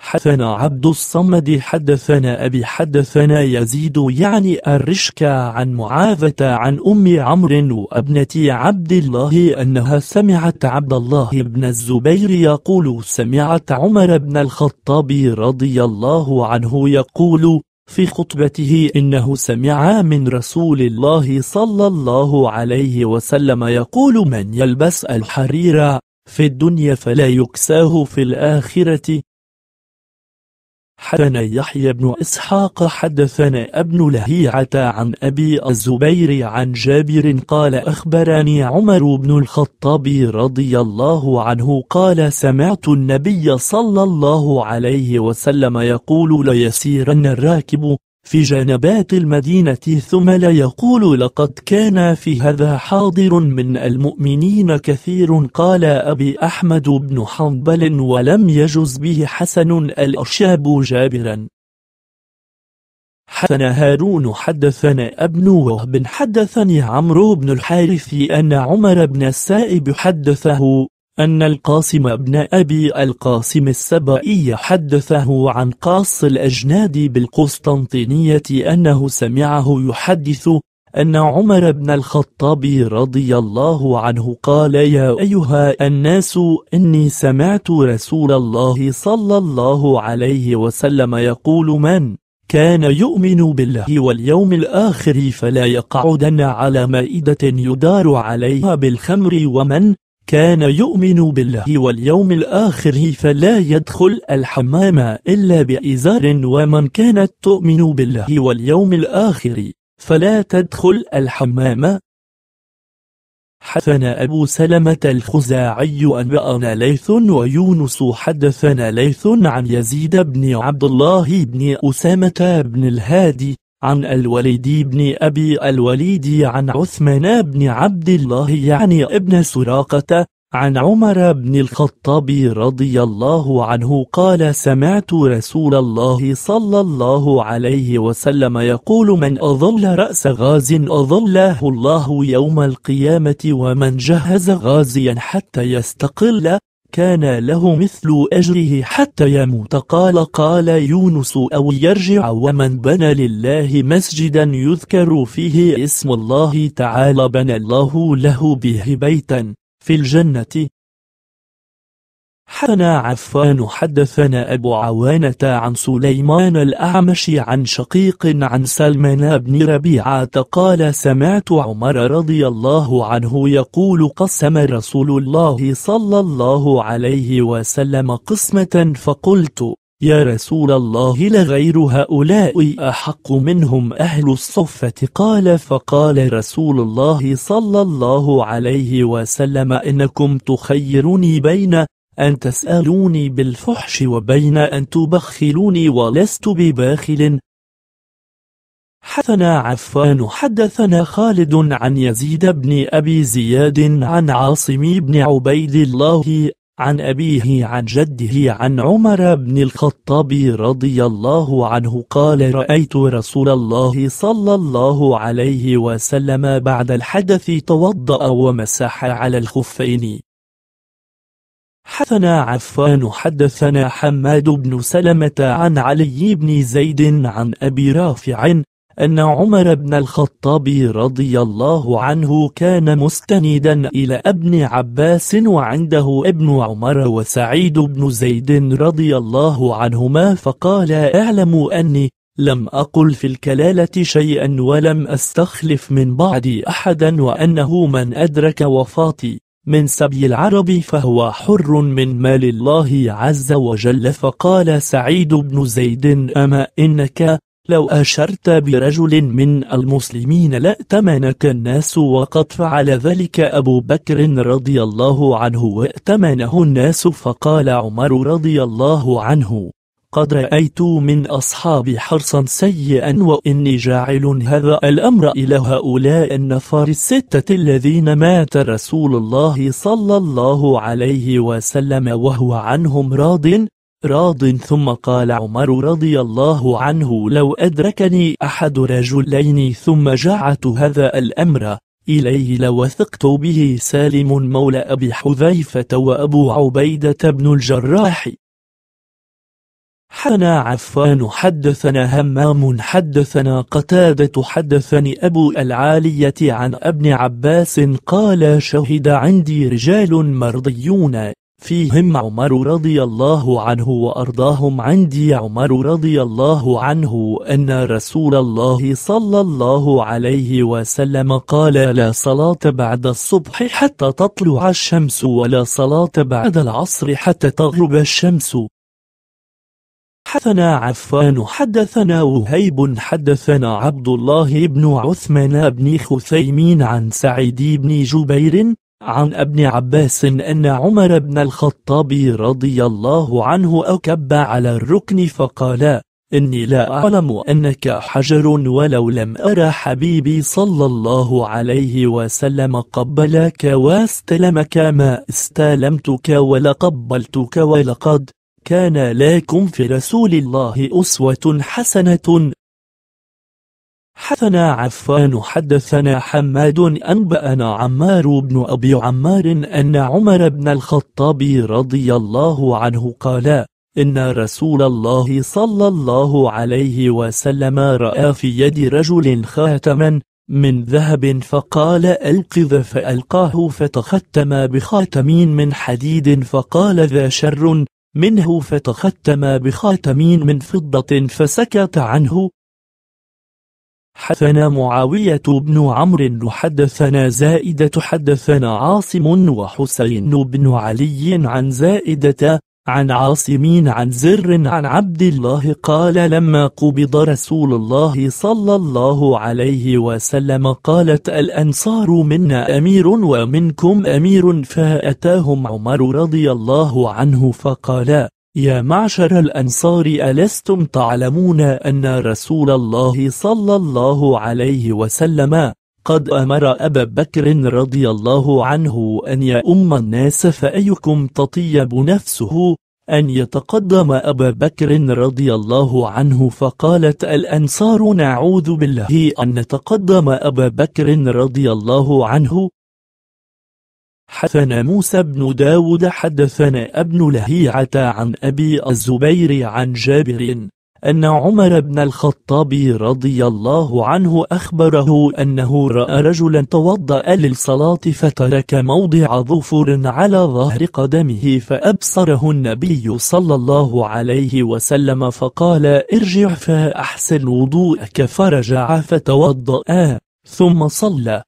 حدثنا عبد الصمد حدثنا أبي حدثنا يزيد يعني الرشكة عن معاذة عن أم عمرو وابنة عبد الله أنها سمعت عبد الله بن الزبير يقول سمعت عمر بن الخطاب رضي الله عنه يقول في خطبته إنه سمع من رسول الله صلى الله عليه وسلم يقول من يلبس الحرير في الدنيا فلا يكساه في الآخرة حدثنا يحيى بن إسحاق حدثنا ابن لهيعة عن أبي الزبير عن جابر قال أخبرني عمر بن الخطاب رضي الله عنه قال سمعت النبي صلى الله عليه وسلم يقول ليسيرن الراكب في جنبات المدينة ثم لا يقول لقد كان في هذا حاضر من المؤمنين كثير قال أبي أحمد بن حنبل ولم يجز به حسن الأشاب جابرا حسن هارون حدثنا ابن وهب حدثني عمرو بن الحارث أن عمر بن السائب حدثه أن القاسم بن أبي القاسم السبائي حدثه عن قاص الأجناد بالقسطنطينية أنه سمعه يحدث أن عمر بن الخطاب رضي الله عنه قال يا أيها الناس إني سمعت رسول الله صلى الله عليه وسلم يقول من كان يؤمن بالله واليوم الآخر فلا يقعدن على مائدة يدار عليها بالخمر ومن كان يؤمن بالله واليوم الآخر فلا يدخل الحمام إلا بإزار ومن كانت تؤمن بالله واليوم الآخر فلا تدخل الحمام حدثنا أبو سلمة الخزاعي أنبأنا ليث ويونس حدثنا ليث عن يزيد بن عبد الله بن أسامة بن الهادي عن الوليد بن أبي الوليد عن عثمان بن عبد الله يعني ابن سراقة عن عمر بن الخطاب رضي الله عنه قال سمعت رسول الله صلى الله عليه وسلم يقول من أظل رأس غاز أظله الله يوم القيامة ومن جهز غازيا حتى يستقل كان له مثل أجره حتى يموت قال قال يونس أو يرجع ومن بنى لله مسجدا يذكر فيه اسم الله تعالى بنى الله له به بيتا في الجنة حدثنا عفان حدثنا أبو عوانة عن سليمان الأعمش عن شقيق عن سلمان بن ربيعة قال سمعت عمر رضي الله عنه يقول قسم رسول الله صلى الله عليه وسلم قسمة فقلت يا رسول الله لغير هؤلاء أحق منهم أهل الصفة قال فقال رسول الله صلى الله عليه وسلم إنكم تخيرني بين أن تسألوني بالفحش وبين أن تبخلوني ولست بباخل حدثنا عفان حدثنا خالد عن يزيد بن أبي زياد عن عاصم بن عبيد الله عن أبيه عن جده عن عمر بن الخطاب رضي الله عنه قال رأيت رسول الله صلى الله عليه وسلم بعد الحدث توضأ ومسح على الخفين حثنا عفان حدثنا حماد بن سلمة عن علي بن زيد عن أبي رافع أن عمر بن الخطاب رضي الله عنه كان مستندا إلى ابن عباس وعنده ابن عمر وسعيد بن زيد رضي الله عنهما فقال أعلم أني لم أقل في الكلالة شيئا ولم أستخلف من بعدي أحدا وأنه من أدرك وفاتي من سبي العرب فهو حر من مال الله عز وجل فقال سعيد بن زيد أما إنك لو أشرت برجل من المسلمين لأتمنك الناس وقد فعل ذلك أبو بكر رضي الله عنه وأتمنه الناس فقال عمر رضي الله عنه قد رأيت من أصحابي حرصا سيئا وإني جاعل هذا الأمر إلى هؤلاء النفر الستة الذين مات رسول الله صلى الله عليه وسلم وهو عنهم راض راض ثم قال عمر رضي الله عنه لو أدركني أحد رجلين ثم جعت هذا الأمر إليه لوثقت به سالم مولى أبي حذيفة وأبو عبيدة بن الجراح حدثنا عفان حدثنا همام حدثنا قتادة حدثني أبو العالية عن ابن عباس قال شهد عندي رجال مرضيون فيهم عمر رضي الله عنه وأرضاهم عندي عمر رضي الله عنه أن رسول الله صلى الله عليه وسلم قال لا صلاة بعد الصبح حتى تطلع الشمس ولا صلاة بعد العصر حتى تغرب الشمس حدثنا عفان حدثنا وهيب حدثنا عبد الله بن عثمان بن خثيمين عن سعيد بن جبير عن ابن عباس أن عمر بن الخطاب رضي الله عنه أكب على الركن فقال إني لا أعلم أنك حجر ولو لم أرى حبيبي صلى الله عليه وسلم قبلك واستلمك ما استلمتك ولقبلتك ولقد كان لكم في رسول الله أسوة حسنة حدثنا عفان حدثنا حماد أنبأنا عمار بن أبي عمار أن عمر بن الخطاب رضي الله عنه قال إن رسول الله صلى الله عليه وسلم رأى في يد رجل خاتما من ذهب فقال ألقذ فألقاه فتختم بخاتم من حديد فقال ذا شر منه فتختم بخاتمين من فضة فسكت عنه حدثنا معاوية بن عمرو حدثنا زائدة حدثنا عاصم وحسين بن علي عن زائدة عن عاصم عن زر عن عبد الله قال لما قبض رسول الله صلى الله عليه وسلم قالت الأنصار منا أمير ومنكم أمير فأتاهم عمر رضي الله عنه فقال يا معشر الأنصار ألستم تعلمون أن رسول الله صلى الله عليه وسلم قد أمر أبا بكر رضي الله عنه أن يؤم الناس فأيكم تطيب نفسه أن يتقدم أبا بكر رضي الله عنه فقالت الأنصار نعوذ بالله أن نتقدم أبا بكر رضي الله عنه حدثنا موسى بن داود حدثنا ابن لهيعة عن أبي الزبير عن جابر أن عمر بن الخطاب رضي الله عنه أخبره أنه رأى رجلا توضأ للصلاة فترك موضع ظفر على ظهر قدمه فأبصره النبي صلى الله عليه وسلم فقال ارجع فأحسن وضوءك فرجع فتوضأ ثم صلى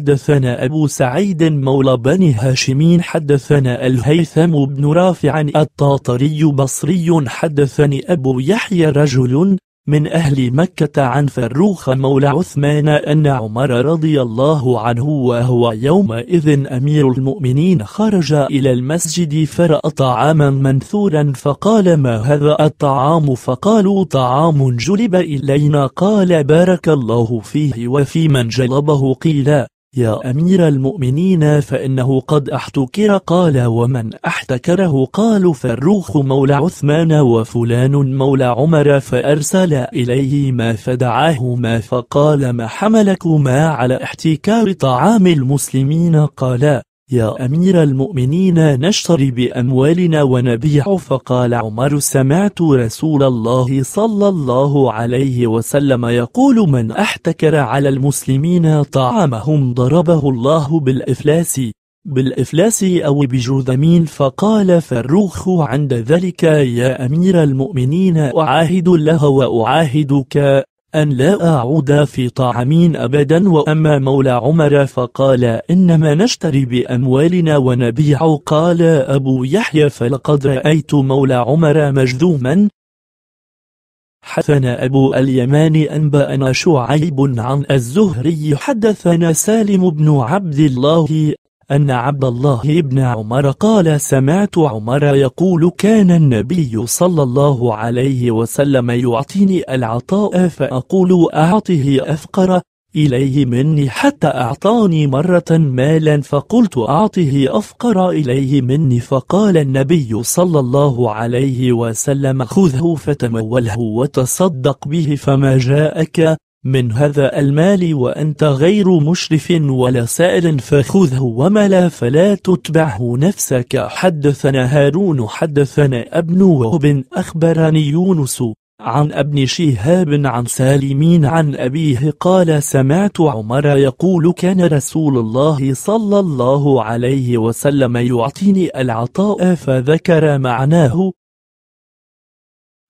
حدثنا أبو سعيد مولى بني هاشمين حدثنا الهيثم بن رافع الطاطري بصري حدثني أبو يحيى رجل من أهل مكة عن فروخ مولى عثمان أن عمر رضي الله عنه وهو يومئذ أمير المؤمنين خرج إلى المسجد فرأى طعاما منثورا فقال ما هذا الطعام فقالوا طعام جلب إلينا قال بارك الله فيه وفي من جلبه قيل يا أمير المؤمنين فإنه قد احتكر قال ومن احتكره قالوا فالروخ مولى عثمان وفلان مولى عمر فأرسل إليهما فدعاهما فقال ما حملكما على احتكار طعام المسلمين قالا يا أمير المؤمنين نشتري بأموالنا ونبيع فقال عمر سمعت رسول الله صلى الله عليه وسلم يقول من احتكر على المسلمين طعامهم ضربه الله بالإفلاس بالإفلاس أو بجذمين فقال فروخ عند ذلك يا أمير المؤمنين أعاهد الله وأعاهدك أن لا أعود في طعامين أبدا وأما مولى عمر فقال إنما نشتري بأموالنا ونبيع قال أبو يحيى فلقد رأيت مولى عمر مجذوما حدثنا أبو اليمان أنبأنا شعيب عن الزهري حدثنا سالم بن عبد الله أن عبد الله بن عمر قال سمعت عمر يقول كان النبي صلى الله عليه وسلم يعطيني العطاء فأقول أعطه أفقر إليه مني حتى أعطاني مرة مالا فقلت أعطه أفقر إليه مني فقال النبي صلى الله عليه وسلم خذه فتموله وتصدق به فما جاءك من هذا المال وأنت غير مشرف ولا سائل فخذه وما لا فلا تتبعه نفسك حدثنا هارون حدثنا ابن وهب أخبرني يونس عن ابن شهاب عن سالمين عن أبيه قال سمعت عمر يقول كان رسول الله صلى الله عليه وسلم يعطيني العطاء فذكر معناه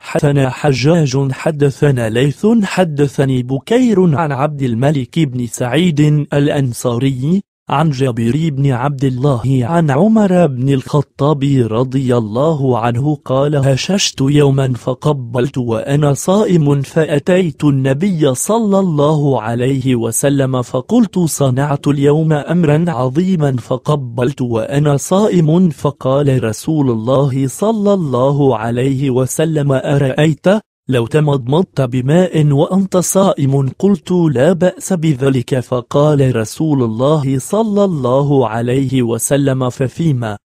حدثنا حجاج حدثنا ليث حدثني بكير عن عبد الملك بن سعيد الأنصاري عن جابر بن عبد الله عن عمر بن الخطاب رضي الله عنه قال هششت يوما فقبلت وأنا صائم فأتيت النبي صلى الله عليه وسلم فقلت صنعت اليوم أمرا عظيما فقبلت وأنا صائم فقال رسول الله صلى الله عليه وسلم أرأيت لو تمضمضت بماء وأنت صائم قلت لا بأس بذلك فقال رسول الله صلى الله عليه وسلم ففيما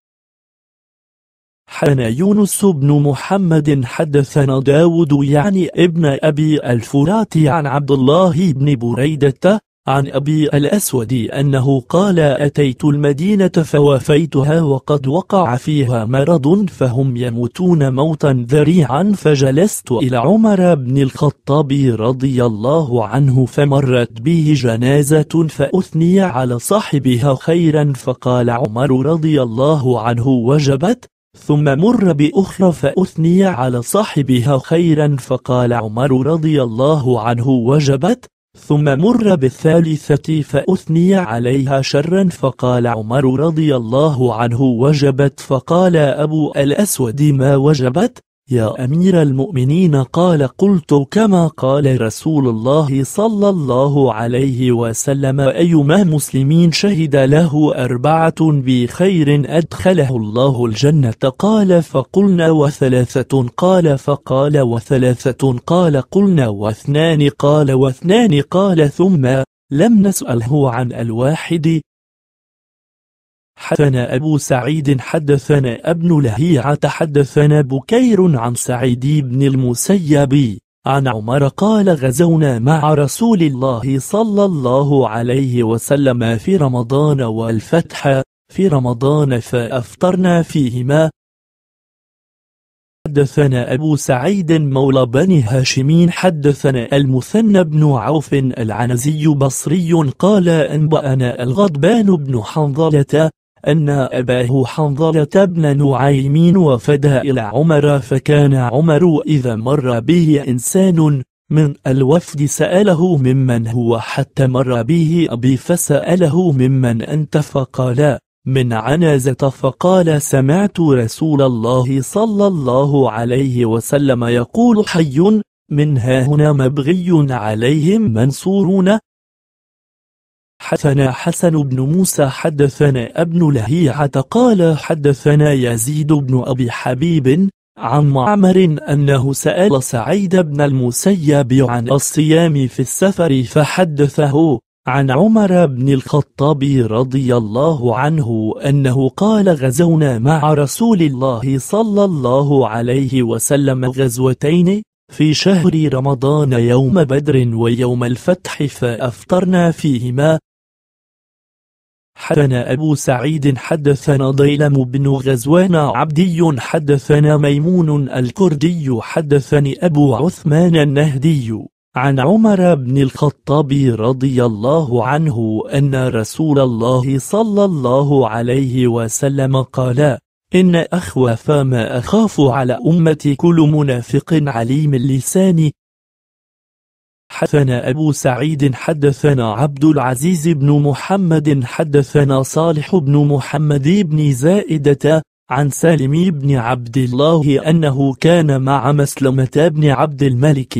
حدثنا يونس بن محمد حدثنا داود يعني ابن أبي الفرات عن عبد الله بن بريدة عن أبي الأسود أنه قال أتيت المدينة فوافيتها وقد وقع فيها مرض فهم يموتون موتا ذريعا فجلست إلى عمر بن الخطاب رضي الله عنه فمرت به جنازة فأثني على صاحبها خيرا فقال عمر رضي الله عنه وجبت ثم مر بأخرى فأثني على صاحبها خيرا فقال عمر رضي الله عنه وجبت ثم مر بالثالثة فأثني عليها شرا فقال عمر رضي الله عنه وجبت فقال أبو الأسود ما وجبت يا أمير المؤمنين قال قلت كما قال رسول الله صلى الله عليه وسلم أيما مسلمين شهد له أربعة بخير أدخله الله الجنة قال فقلنا وثلاثة قال فقال وثلاثة قال قلنا واثنان قال واثنان قال ثم لم نسأله عن الواحد حدثنا أبو سعيد حدثنا ابن لهيعة حدثنا بكير عن سعيد بن المسيب عن عمر قال غزونا مع رسول الله صلى الله عليه وسلم في رمضان والفتح في رمضان فأفطرنا فيهما حدثنا أبو سعيد مولى بني هاشمين حدثنا المثنى بن عوف العنزي بصري قال أنبأنا الغضبان بن حنظلة أن أباه حنظلة بن نعيم وفد إلى عمر فكان عمر إذا مر به إنسان من الوفد سأله ممن هو حتى مر به أبي فسأله ممن أنت فقال من عنازة فقال سمعت رسول الله صلى الله عليه وسلم يقول حي من هاهنا مبغي عليهم منصورون حدثنا حسن بن موسى حدثنا ابن لهيعة قال حدثنا يزيد بن أبي حبيب عن معمر أنه سأل سعيد بن المسيب عن الصيام في السفر فحدثه عن عمر بن الخطاب رضي الله عنه أنه قال غزونا مع رسول الله صلى الله عليه وسلم غزوتين في شهر رمضان يوم بدر ويوم الفتح فأفطرنا فيهما حدثنا أبو سعيد حدثنا ضيلم بن غزوان عبدي حدثنا ميمون الكردي حدثني أبو عثمان النهدي عن عمر بن الخطاب رضي الله عنه أن رسول الله صلى الله عليه وسلم قال إن أخوف ما أخاف على أمتي كل منافق عليم اللسان حدثنا أبو سعيد حدثنا عبد العزيز بن محمد حدثنا صالح بن محمد بن زائدة عن سالم بن عبد الله أنه كان مع مسلمة بن عبد الملك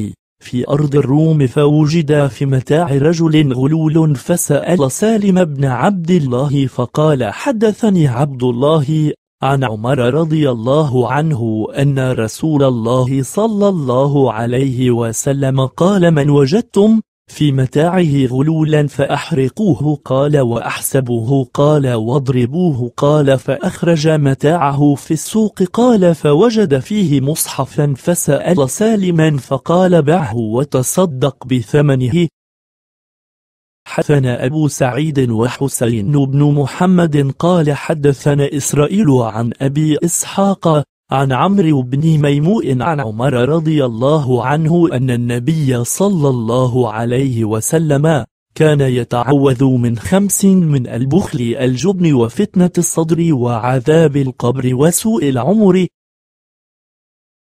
في أرض الروم فوجد في متاع رجل غلول فسأل سالم بن عبد الله فقال حدثني عبد الله عن عمر رضي الله عنه أن رسول الله صلى الله عليه وسلم قال من وجدتم في متاعه غلولا فأحرقوه قال وأحسبوه قال واضربوه قال فأخرج متاعه في السوق قال فوجد فيه مصحفا فسأل سالما فقال بعه وتصدق بثمنه حدثنا أبو سعيد وحسين بن محمد قال حدثنا إسرائيل عن أبي إسحاق عن عمرو بن ميموء عن عمر رضي الله عنه أن النبي صلى الله عليه وسلم كان يتعوذ من خمس من البخل الجبن وفتنة الصدر وعذاب القبر وسوء العمر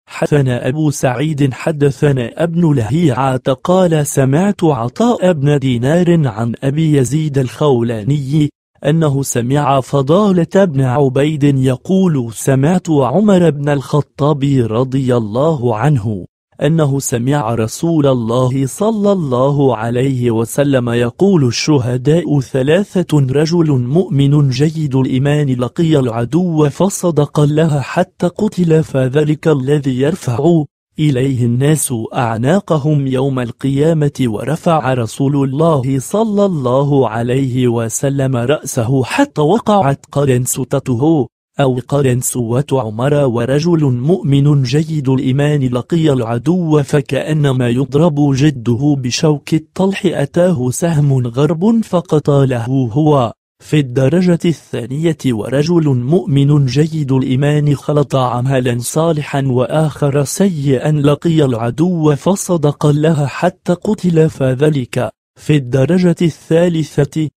حدثنا أبو سعيد حدثنا ابن لهيعة قال سمعت عطاء بن دينار عن أبي يزيد الخولاني أنه سمع فضالة بن عبيد يقول سمعت عمر بن الخطاب رضي الله عنه أنه سمع رسول الله صلى الله عليه وسلم يقول الشهداء ثلاثة رجل مؤمن جيد الإيمان لقي العدو فصدق لها حتى قتل فذلك الذي يرفع إليه الناس أعناقهم يوم القيامة ورفع رسول الله صلى الله عليه وسلم رأسه حتى وقعت قدن سطته أو قال سوة عمر ورجل مؤمن جيد الإيمان لقي العدو فكأنما يضرب جده بشوك الطلح أتاه سهم غرب فقتاله هو في الدرجة الثانية ورجل مؤمن جيد الإيمان خلط عملا صالحا وآخر سيئا لقي العدو فصدق لها حتى قتل فذلك في الدرجة الثالثة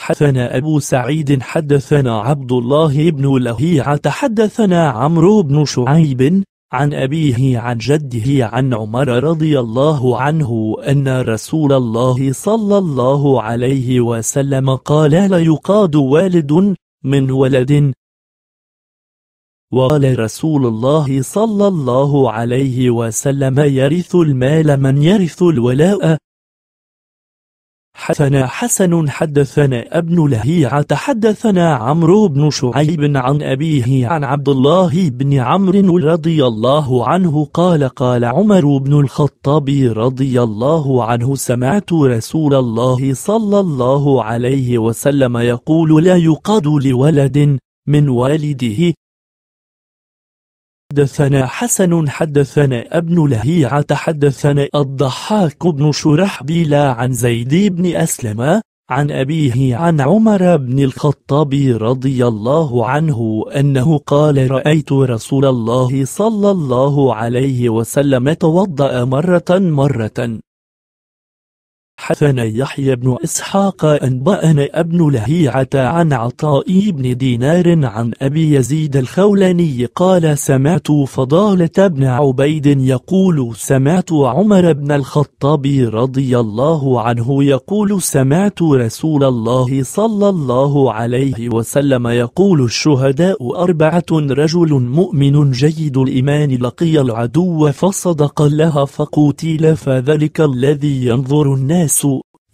حدثنا أبو سعيد حدثنا عبد الله بن لهيعة حدثنا عمرو بن شعيب عن أبيه عن جده عن عمر رضي الله عنه أن رسول الله صلى الله عليه وسلم قال لا يقاد والد من ولد وقال رسول الله صلى الله عليه وسلم يرث المال من يرث الولاء حدثنا حسن حدثنا ابن لهيعة حدثنا عمرو بن شعيب عن أبيه عن عبد الله بن عمرو رضي الله عنه قال قال عمر بن الخطاب رضي الله عنه سمعت رسول الله صلى الله عليه وسلم يقول لا يقاد لولد من والده حدثنا حسن حدثنا ابن لهيعة حدثنا الضحاك بن شرحبيل عن زيد بن أسلم عن أبيه عن عمر بن الخطاب رضي الله عنه أنه قال رأيت رسول الله صلى الله عليه وسلم توضأ مرة مرة حدثنا يحيى بن إسحاق أنبأنا ابن لهيعة عن عطاء بن دينار عن أبي يزيد الخولاني قال سمعت فضالة بن عبيد يقول سمعت عمر بن الخطاب رضي الله عنه يقول سمعت رسول الله صلى الله عليه وسلم يقول الشهداء أربعة رجل مؤمن جيد الإيمان لقي العدو فصدق لها فقتل فذلك الذي ينظر الناس الناس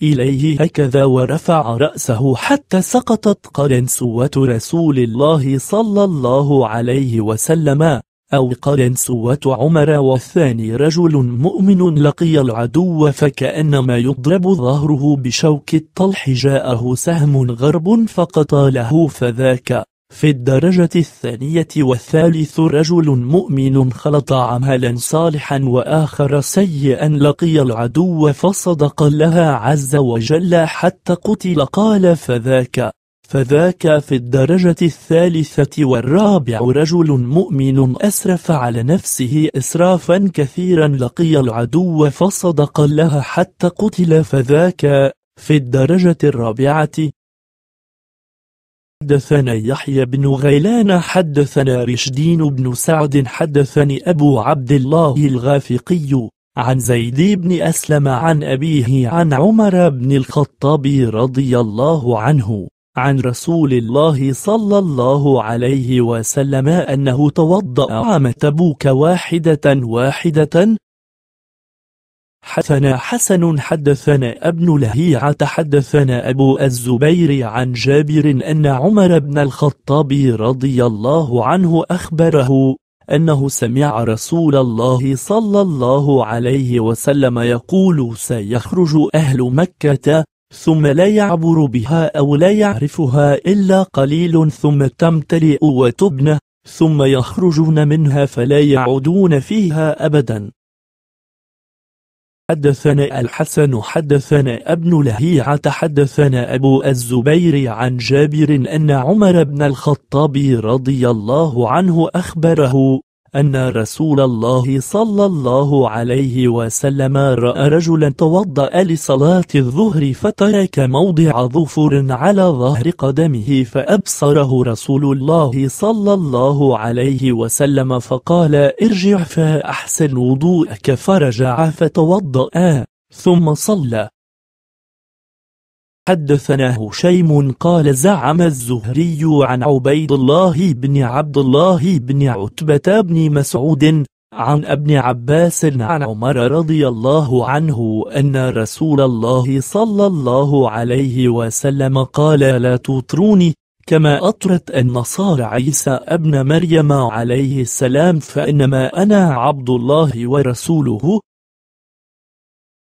إليه هكذا ورفع رأسه حتى سقطت قرنسوة رسول الله صلى الله عليه وسلم أو قرنسوة عمر والثاني رجل مؤمن لقي العدو فكأنما يضرب ظهره بشوك الطلح جاءه سهم غرب له فذاك في الدرجة الثانية والثالث رجل مؤمن خلط عملا صالحا وآخر سيئا لقي العدو فصدق لها عز وجل حتى قتل قال فذاك فذاك في الدرجة الثالثة والرابع رجل مؤمن أسرف على نفسه إسرافا كثيرا لقي العدو فصدق لها حتى قتل فذاك في الدرجة الرابعة حدثنا يحيى بن غيلان حدثنا رشدين بن سعد حدثني أبو عبد الله الغافقي عن زيد بن أسلم عن أبيه عن عمر بن الخطاب رضي الله عنه عن رسول الله صلى الله عليه وسلم أنه توضأ عام تبوك واحدة واحدة حدثنا حسن حدثنا ابن لهيعة حدثنا أبو الزبير عن جابر أن عمر بن الخطاب رضي الله عنه أخبره أنه سمع رسول الله صلى الله عليه وسلم يقول سيخرج أهل مكة ثم لا يعبر بها أو لا يعرفها إلا قليل ثم تمتلئ وتبنى ثم يخرجون منها فلا يعودون فيها أبدا حدثنا الحسن حدثنا ابن لهيعة حدثنا أبو الزبير عن جابر أن عمر بن الخطاب رضي الله عنه أخبره أن رسول الله صلى الله عليه وسلم رأى رجلا توضأ لصلاة الظهر فترك موضع ظفر على ظهر قدمه فأبصره رسول الله صلى الله عليه وسلم فقال ارجع فأحسن وضوءك فرجع فتوضأ ثم صلى حدثنا هشيم قال زعم الزهري عن عبيد الله بن عبد الله بن عتبة بن مسعود عن ابن عباس عن عمر رضي الله عنه أن رسول الله صلى الله عليه وسلم قال لا تطروني كما أطرت النصارى عيسى ابن مريم عليه السلام فإنما أنا عبد الله ورسوله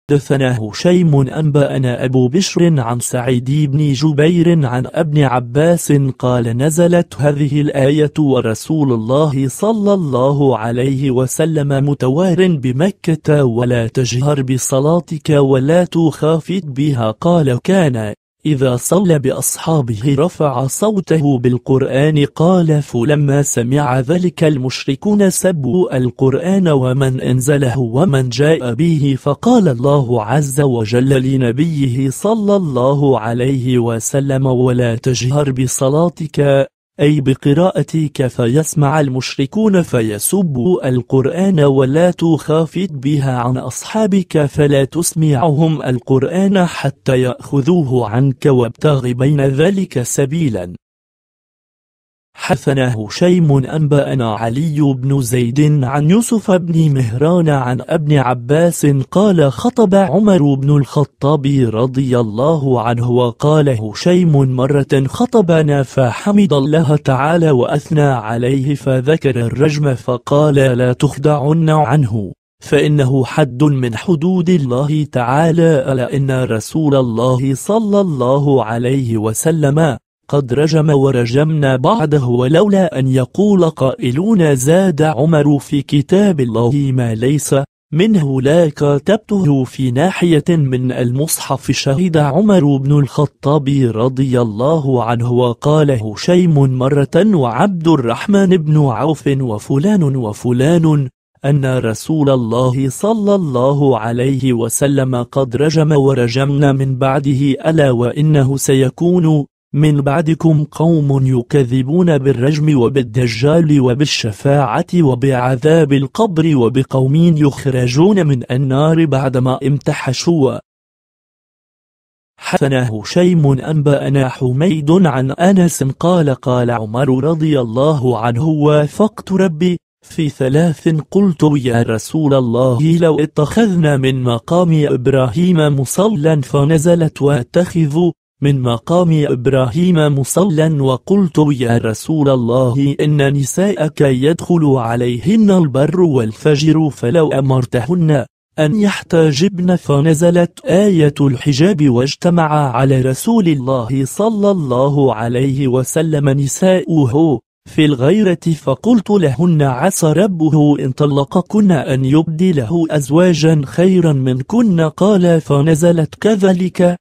حدثنا هشيم أنبأنا أبو بشر عن سعيد بن جبير عن ابن عباس قال نزلت هذه الآية ورسول الله صلى الله عليه وسلم متوار بمكة ولا تجهر بصلاتك ولا تخافت بها قال كان إذا صلى بأصحابه رفع صوته بالقرآن قال فلما سمع ذلك المشركون سبوا القرآن ومن أنزله ومن جاء به فقال الله عز وجل لنبيه صلى الله عليه وسلم ولا تجهر بصلاتك أي بقراءتك فيسمع المشركون فيسبوا القرآن ولا تخافت بها عن أصحابك فلا تسمعهم القرآن حتى يأخذوه عنك وابتغ بين ذلك سبيلا حثنا هشيم أنبأنا علي بن زيد عن يوسف بن مهران عن ابن عباس قال خطب عمر بن الخطاب رضي الله عنه وقال هشيم مرة خطبنا فحمد الله تعالى وأثنى عليه فذكر الرجم فقال لا تخدعن عنه فإنه حد من حدود الله تعالى ألا إن رسول الله صلى الله عليه وسلم قد رجم ورجمنا بعده ولولا أن يقول قائلون زاد عمر في كتاب الله ما ليس منه لا كتبته في ناحية من المصحف شهد عمر بن الخطاب رضي الله عنه وقال هشيم مرة وعبد الرحمن بن عوف وفلان وفلان أن رسول الله صلى الله عليه وسلم قد رجم ورجمنا من بعده ألا وإنه سيكون من بعدكم قوم يكذبون بالرجم وبالدجال وبالشفاعة وبعذاب القبر وبقوم يخرجون من النار بعدما امتحشوا حسن هشيم أنبأنا حميد عن أنس قال قال عمر رضي الله عنه وافقت ربي في ثلاث قلت يا رسول الله لو اتخذنا من مقام إبراهيم مصلا فنزلت واتخذوا من مقام إبراهيم مصلا وقلت يا رسول الله إن نساءك يدخل عليهن البر والفجر فلو أمرتهن أن يحتجبن فنزلت آية الحجاب واجتمع على رسول الله صلى الله عليه وسلم نساؤه في الغيرة فقلت لهن عسى ربه إن طلقكن أن يبدله أزواجا خيرا منكن قال فنزلت كذلك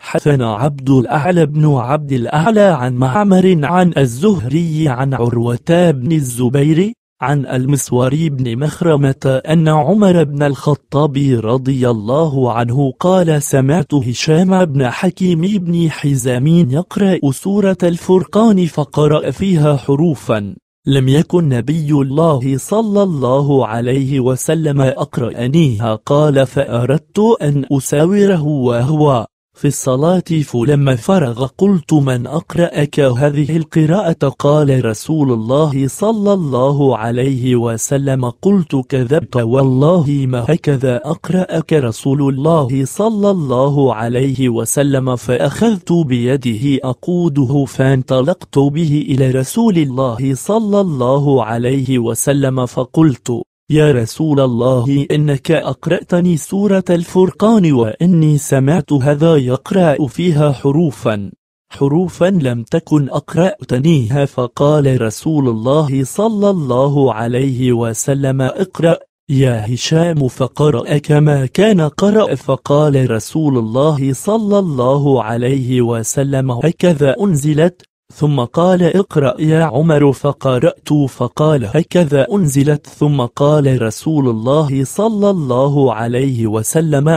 حسن عبد الأعلى بن عبد الأعلى عن معمر عن الزهري عن عروة بن الزبير عن المسوري بن مخرمة أن عمر بن الخطاب رضي الله عنه قال سمعت هشام بن حكيم بن حزامين يقرأ سورة الفرقان فقرأ فيها حروفا لم يكن نبي الله صلى الله عليه وسلم أقرأنيها قال فأردت أن أساوره وهو في الصلاة فلما فرغ قلت من أقرأك هذه القراءة قال رسول الله صلى الله عليه وسلم قلت كذبت والله ما هكذا أقرأك رسول الله صلى الله عليه وسلم فأخذت بيده أقوده فانطلقت به إلى رسول الله صلى الله عليه وسلم فقلت يا رسول الله إنك أقرأتني سورة الفرقان وإني سمعت هذا يقرأ فيها حروفا حروفا لم تكن أقرأتنيها فقال رسول الله صلى الله عليه وسلم اقرأ يا هشام فقرأ كما كان قرأ فقال رسول الله صلى الله عليه وسلم هكذا أنزلت ثم قال اقرأ يا عمر فقرأت فقال هكذا أنزلت ثم قال رسول الله صلى الله عليه وسلم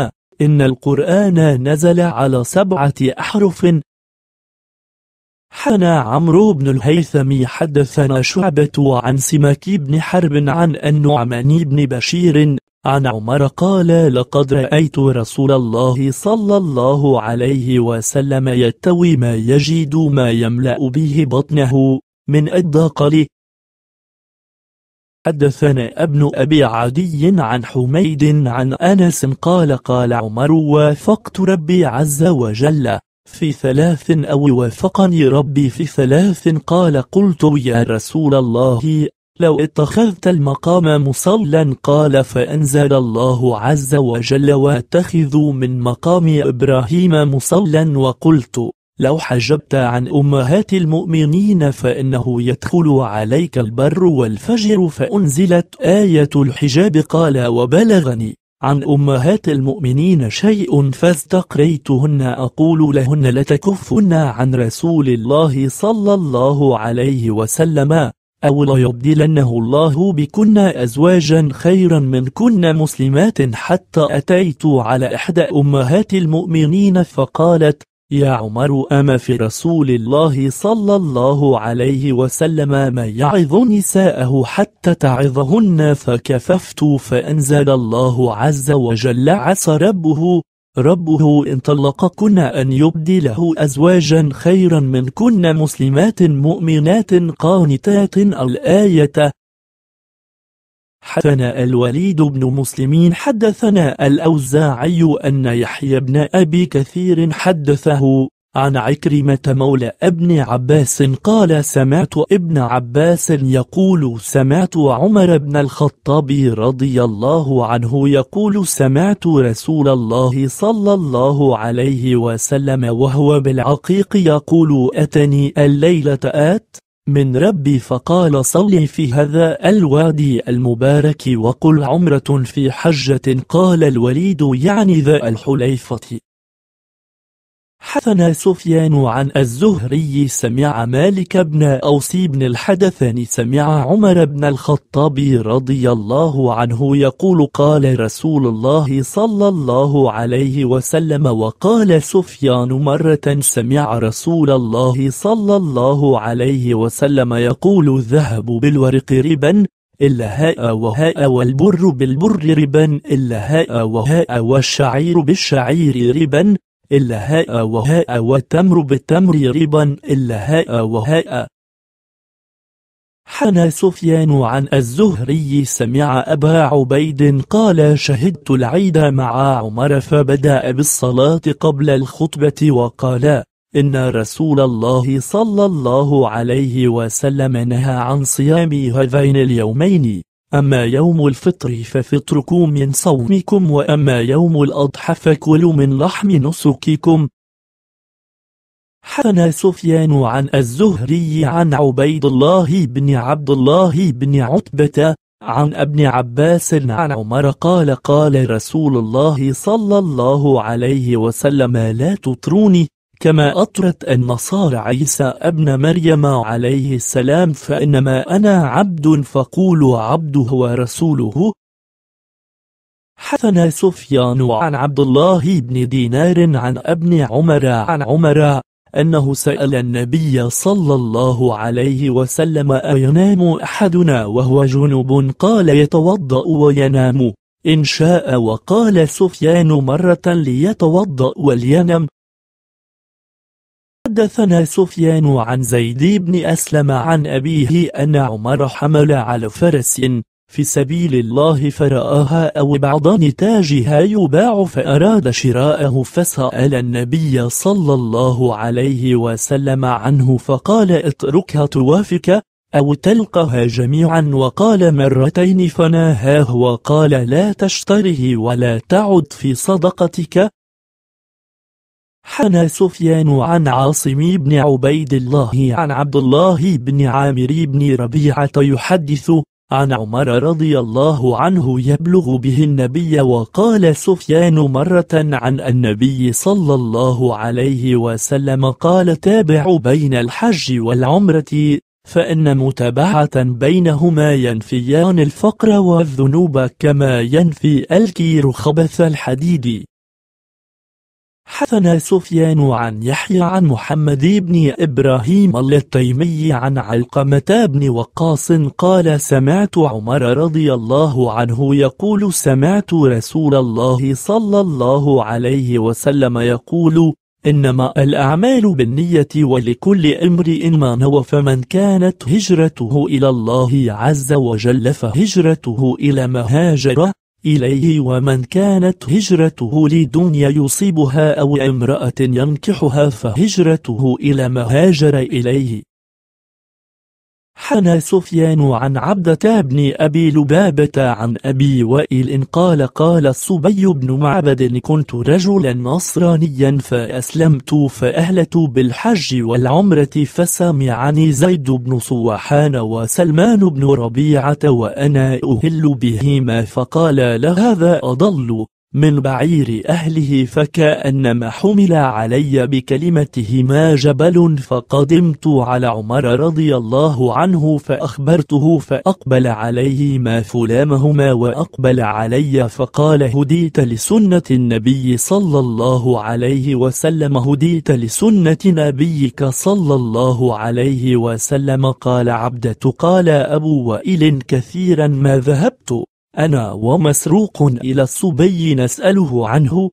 إن القرآن نزل على سبعة أحرف حنا عمرو بن الهيثم حدثنا شعبة عن سماك بن حرب عن النعمان بن بشير عن عمر قال لقد رأيت رسول الله صلى الله عليه وسلم يتوي ما يجد ما يملأ به بطنه من الدقل حدثنا ابن أبي عدي عن حميد عن أنس قال قال عمر وافقت ربي عز وجل في ثلاث أو وافقني ربي في ثلاث قال قلت يا رسول الله لو اتخذت المقام مصلا قال فأنزل الله عز وجل واتخذوا من مقام إبراهيم مصلا وقلت لو حجبت عن أمهات المؤمنين فإنه يدخل عليك البر والفجر فأنزلت آية الحجاب قال وبلغني عن أمهات المؤمنين شيء فاستقريتهن أقول لهن لتكفن عن رسول الله صلى الله عليه وسلم أو ليبدلنه الله بكن أزواجا خيرا منكن مسلمات حتى أتيت على إحدى أمهات المؤمنين فقالت يا عمر أما في رسول الله صلى الله عليه وسلم ما يعظ نساءه حتى تعظهن فكففت فأنزل الله عز وجل عسى ربه ربه إن طلقكن أن يبدي له أزواجا خيرا منكن مسلمات مؤمنات قانتات الآية حدثنا الوليد بن مسلمين حدثنا الأوزاعي أن يحيى بن أبي كثير حدثه عن عكرمة مولى ابن عباس قال سمعت ابن عباس يقول سمعت عمر بن الخطاب رضي الله عنه يقول سمعت رسول الله صلى الله عليه وسلم وهو بالعقيق يقول أتني الليلة آت من ربي فقال صل في هذا الوادي المبارك وقل عمرة في حجة قال الوليد يعني ذا الحليفة حثنا سفيان عن الزهري سمع مالك بن أوس بن الحدثان سمع عمر بن الخطاب رضي الله عنه يقول قال رسول الله صلى الله عليه وسلم وقال سفيان مرة سمع رسول الله صلى الله عليه وسلم يقول الذهب بالورق ربا إلا هاء وهاء والبر بالبر ربا إلا هاء وهاء والشعير بالشعير ربا إلا هاء وهاء والتمر بالتمر ربا إلا هاء وهاء حنى سفيان عن الزهري سمع أبا عبيد قال شهدت العيد مع عمر فبدأ بالصلاة قبل الخطبة وقال إن رسول الله صلى الله عليه وسلم نهى عن صيام هذين اليومين أما يوم الفطر ففطركم من صومكم وأما يوم الأضحى فكلوا من لحم نسككم حدثنا سفيان عن الزهري عن عبيد الله بن عبد الله بن عتبة عن ابن عباس عن عمر قال قال رسول الله صلى الله عليه وسلم لا تطروني كما أطرت النصارى عيسى ابن مريم عليه السلام فإنما أنا عبد فقولوا عبده ورسوله حثنا سفيان عن عبد الله بن دينار عن ابن عمر عن عمر أنه سأل النبي صلى الله عليه وسلم أينام أحدنا وهو جنوب قال يتوضأ وينام إن شاء وقال سفيان مرة ليتوضأ ولينم حدثنا سفيان عن زيد بن أسلم عن أبيه أن عمر حمل على فرس في سبيل الله فرآها أو بعض نتاجها يباع فأراد شراءه فسأل النبي صلى الله عليه وسلم عنه فقال اتركها توافك أو تلقها جميعا وقال مرتين فناهاه وقال لا تشتره ولا تعد في صدقتك حنى سفيان عن عاصم بن عبيد الله عن عبد الله بن عامر بن ربيعة يحدث عن عمر رضي الله عنه يبلغ به النبي وقال سفيان مرة عن النبي صلى الله عليه وسلم قال تابع بين الحج والعمرة فإن متابعة بينهما ينفيان الفقر والذنوب كما ينفي الكير خبث الحديد حدثنا سفيان عن يحيى عن محمد بن إبراهيم التيمي عن علقمة بن وقاص قال سمعت عمر رضي الله عنه يقول سمعت رسول الله صلى الله عليه وسلم يقول إنما الأعمال بالنية ولكل امرئ ما نوى فمن كانت هجرته إلى الله عز وجل فهجرته إلى ما هاجره إليه ومن كانت هجرته لدنيا يصيبها أو امرأة ينكحها فهجرته إلى ما هاجر إليه حنى سفيان عن عبدة بن أبي لبابة عن أبي وائل قال قال الصبي بن معبد كنت رجلا نصرانيا فأسلمت فأهلت بالحج والعمرة فسمعني زيد بن صوحان وسلمان بن ربيعة وأنا أهل بهما فقال لهذا أضل من بعير أهله فكأنما حمل علي بكلمتهما جبل فقدمت على عمر رضي الله عنه فأخبرته فأقبل عليهما فلامهما وأقبل علي فقال هديت لسنة النبي صلى الله عليه وسلم هديت لسنة نبيك صلى الله عليه وسلم قال عبدة قال أبو وإل كثيرا ما ذهبت أنا ومسروق إلى الصبي نسأله عنه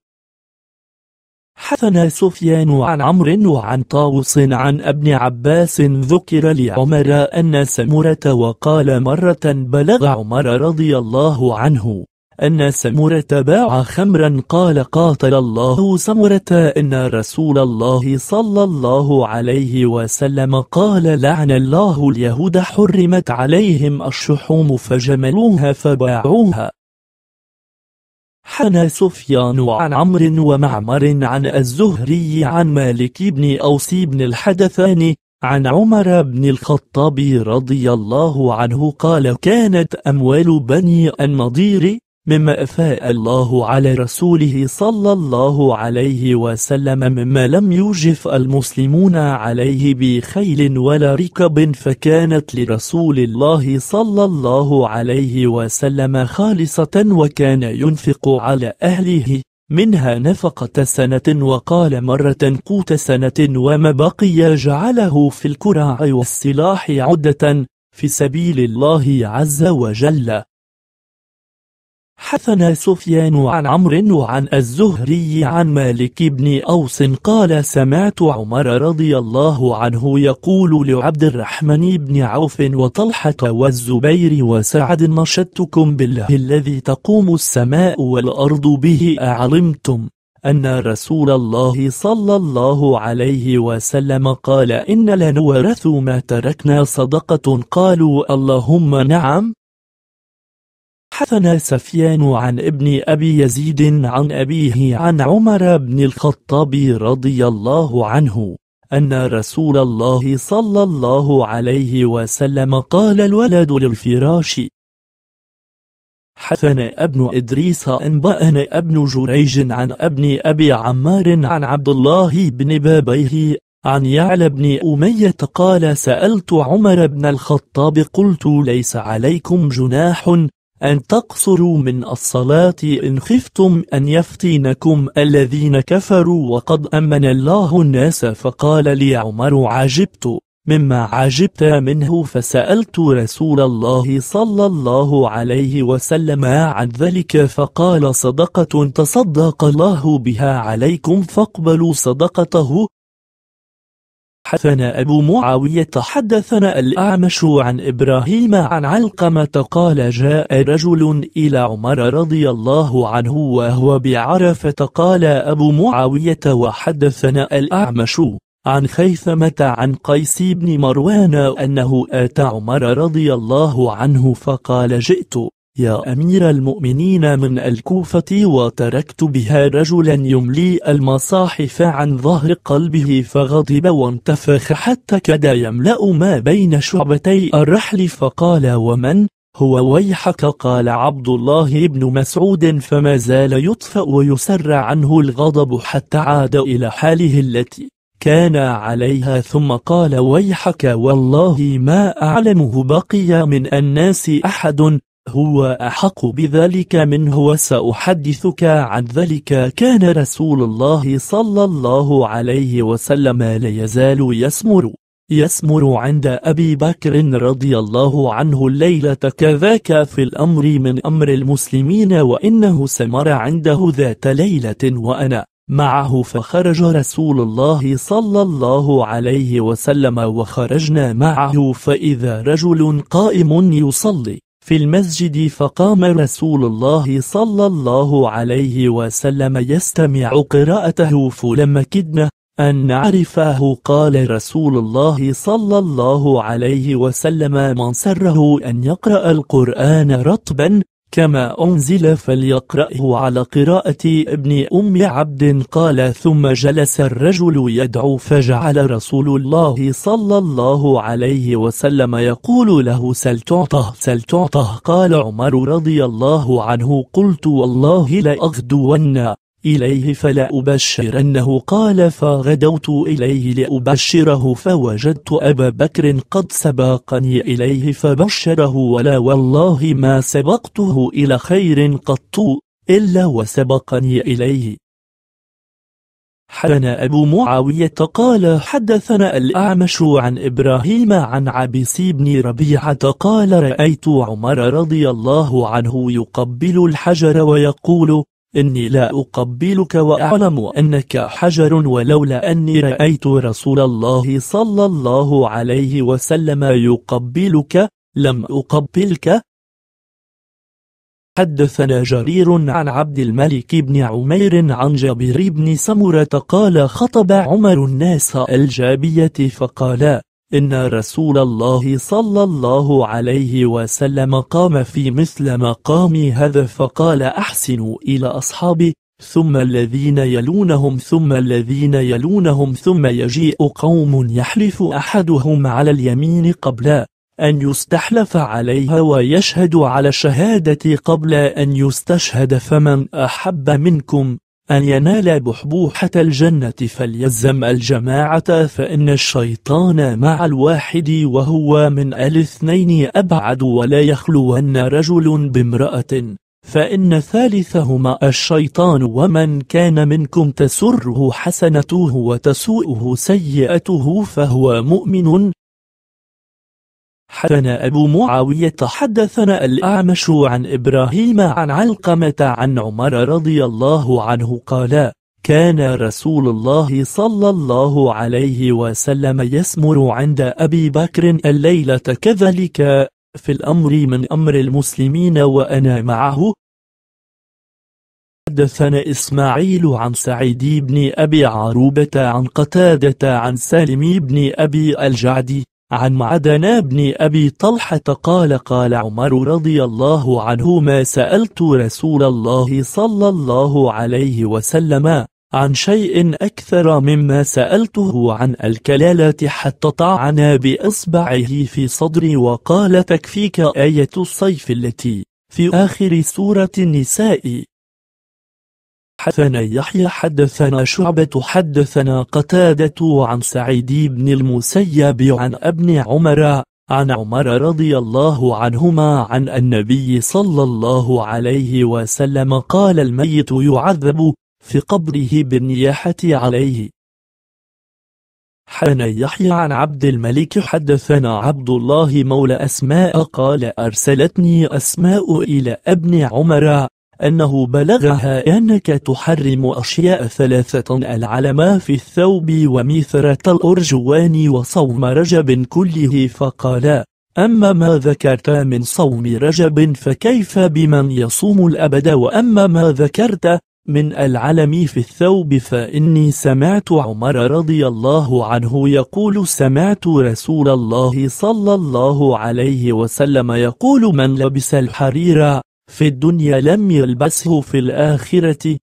حثنا سفيان عن عمرو وعن طاوس عن ابن عباس ذكر لعمر أن سمرة وقال مرة بلغ عمر رضي الله عنه أن سمرة باع خمرا قال قاتل الله سمرة إن رسول الله صلى الله عليه وسلم قال لعن الله اليهود حرمت عليهم الشحوم فجملوها فباعوها حنى سفيان عن عمرو ومعمر عن الزهري عن مالك بن أوس بن الحدثان عن عمر بن الخطاب رضي الله عنه قال كانت أموال بني النضير مما أفاء الله على رسوله صلى الله عليه وسلم مما لم يوجف المسلمون عليه بخيل ولا ركب فكانت لرسول الله صلى الله عليه وسلم خالصة وكان ينفق على أهله منها نفقة سنة وقال مرة قوت سنة وما بقي جعله في الكراع والسلاح عدة في سبيل الله عز وجل حثنا سفيان عن عمرو وعن الزهري عن مالك بن أوس قال سمعت عمر رضي الله عنه يقول لعبد الرحمن بن عوف وطلحة والزبير وسعد نشدتكم بالله الذي تقوم السماء والأرض به أعلمتم أن رسول الله صلى الله عليه وسلم قال إن لنورث ما تركنا صدقة قالوا اللهم نعم حثنا سفيان عن ابن أبي يزيد عن أبيه عن عمر بن الخطاب رضي الله عنه أن رسول الله صلى الله عليه وسلم قال الولد للفراش حثنا ابن إدريس أنبأنا ابن جريج عن ابن أبي عمار عن عبد الله بن بابيه عن يعلى بن أمية قال سألت عمر بن الخطاب قلت ليس عليكم جناح أن تقصروا من الصلاة إن خفتم أن يفتينكم الذين كفروا وقد أمن الله الناس فقال لي عمر عجبت مما عجبت منه فسألت رسول الله صلى الله عليه وسلم عن ذلك فقال صدقة تصدق الله بها عليكم فاقبلوا صدقته حدثنا أبو معاوية حدثنا الأعمش عن إبراهيم عن علقمة قال جاء رجل إلى عمر رضي الله عنه وهو بعرفة قال أبو معاوية وحدثنا الأعمش عن خيثمة عن قيس بن مروان أنه آتى عمر رضي الله عنه فقال جئت يا أمير المؤمنين من الكوفة وتركت بها رجلا يملي المصاحف عن ظهر قلبه فغضب وانتفخ حتى كاد يملأ ما بين شعبتي الرحل فقال ومن؟ هو ويحك قال عبد الله بن مسعود فما زال يطفأ ويسر عنه الغضب حتى عاد إلى حاله التي كان عليها ثم قال ويحك والله ما أعلمه بقي من الناس أحد هو أحق بذلك منه وسأحدثك عن ذلك كان رسول الله صلى الله عليه وسلم لا يزال يسمر يسمر عند أبي بكر رضي الله عنه الليلة كذاك في الأمر من أمر المسلمين وإنه سمر عنده ذات ليلة وأنا معه فخرج رسول الله صلى الله عليه وسلم وخرجنا معه فإذا رجل قائم يصلي في المسجد فقام رسول الله صلى الله عليه وسلم يستمع قراءته فلما كدنا أن نعرفه قال رسول الله صلى الله عليه وسلم من سره أن يقرأ القرآن رطبا كما أنزل فليقرأه على قراءة ابن أم عبد قال ثم جلس الرجل يدعو فجعل رسول الله صلى الله عليه وسلم يقول له سل تعطه سل تعطه قال عمر رضي الله عنه قلت والله لأغدون إليه فلا أبشرنه قال فغدوت إليه لأبشره فوجدت أبا بكر قد سبقني إليه فبشره ولا والله ما سبقته إلى خير قط إلا وسبقني إليه حدثنا أبو معاوية قال حدثنا الأعمش عن إبراهيم عن عبيس بن ربيعة قال رأيت عمر رضي الله عنه يقبل الحجر ويقول إني لا أقبلك وأعلم أنك حجر ولولا أني رأيت رسول الله صلى الله عليه وسلم يقبلك لم أقبلك حدثنا جرير عن عبد الملك بن عمير عن جابر بن سمرة قال خطب عمر الناس الجابية فقال إن رسول الله صلى الله عليه وسلم قام في مثل مقام هذا فقال أحسنوا إلى أصحابي ثم الذين يلونهم ثم الذين يلونهم ثم يجيء قوم يحلف أحدهم على اليمين قبل أن يستحلف عليها ويشهد على الشهادة قبل أن يستشهد فمن أحب منكم أن ينال بحبوحة الجنة فليلزم الجماعة فإن الشيطان مع الواحد وهو من الاثنين أبعد ولا يخلون رجل بامرأة فإن ثالثهما الشيطان ومن كان منكم تسره حسنته وتسوءه سيئته فهو مؤمن حدثنا أبو معاوية حدثنا الأعمش عن إبراهيم عن علقمة عن عمر رضي الله عنه قال كان رسول الله صلى الله عليه وسلم يسمر عند أبي بكر الليلة كذلك في الأمر من أمر المسلمين وأنا معه حدثنا إسماعيل عن سعيد بن أبي عروبة عن قتادة عن سالم بن أبي الجعد عن معدن بن أبي طلحة قال قال عمر رضي الله عنه ما سألت رسول الله صلى الله عليه وسلم عن شيء أكثر مما سألته عن الكلالة حتى طعن بإصبعه في صدري وقال تكفيك آية الصيف التي في آخر سورة النساء حدثنا يحيى حدثنا شعبة حدثنا قتادة عن سعيد بن المسيب عن ابن عمر عن عمر رضي الله عنهما عن النبي صلى الله عليه وسلم قال الميت يعذب في قبره بالنياحة عليه حدثنا يحيى عن عبد الملك حدثنا عبد الله مولى أسماء قال أرسلتني أسماء إلى ابن عمر أنه بلغها أنك تحرم أشياء ثلاثة العلم في الثوب وميثرة الأرجوان وصوم رجب كله فقالا أما ما ذكرت من صوم رجب فكيف بمن يصوم الأبد وأما ما ذكرت من العلم في الثوب فإني سمعت عمر رضي الله عنه يقول سمعت رسول الله صلى الله عليه وسلم يقول من لبس الحرير في الدنيا لم يلبسه في الآخرة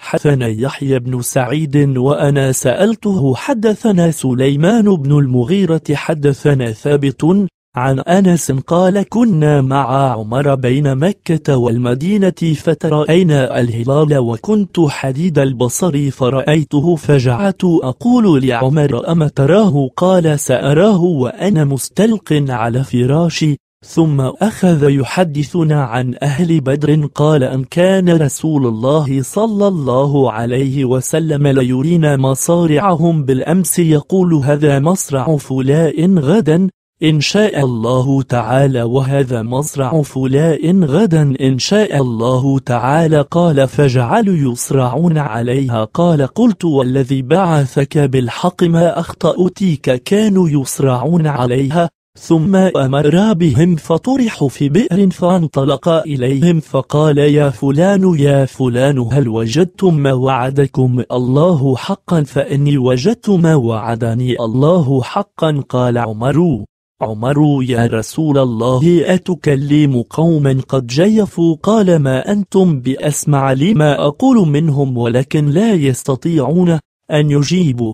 حدثنا يحيى بن سعيد وأنا سألته حدثنا سليمان بن المغيرة حدثنا ثابت عن أنس قال كنا مع عمر بين مكة والمدينة فترأينا الهلال وكنت حديد البصر فرأيته فجعت أقول لعمر أما تراه قال سأراه وأنا مستلق على فراشي ثم أخذ يحدثنا عن أهل بدر قال أن كان رسول الله صلى الله عليه وسلم ليرينا مصارعهم بالأمس يقول هذا مصرع فلاء غدا إن شاء الله تعالى وهذا مصرع فلاء غدا إن شاء الله تعالى قال فجعلوا يصرعون عليها قال قلت والذي بعثك بالحق ما أخطأتيك كانوا يصرعون عليها ثم أمر بهم فطرحوا في بئر فانطلق إليهم فقال يا فلان يا فلان هل وجدتم ما وعدكم الله حقا فإني وجدت ما وعدني الله حقا قال عمر عمر يا رسول الله أتكلم قوما قد جيفوا قال ما أنتم بأسمع لما أقول منهم ولكن لا يستطيعون أن يجيبوا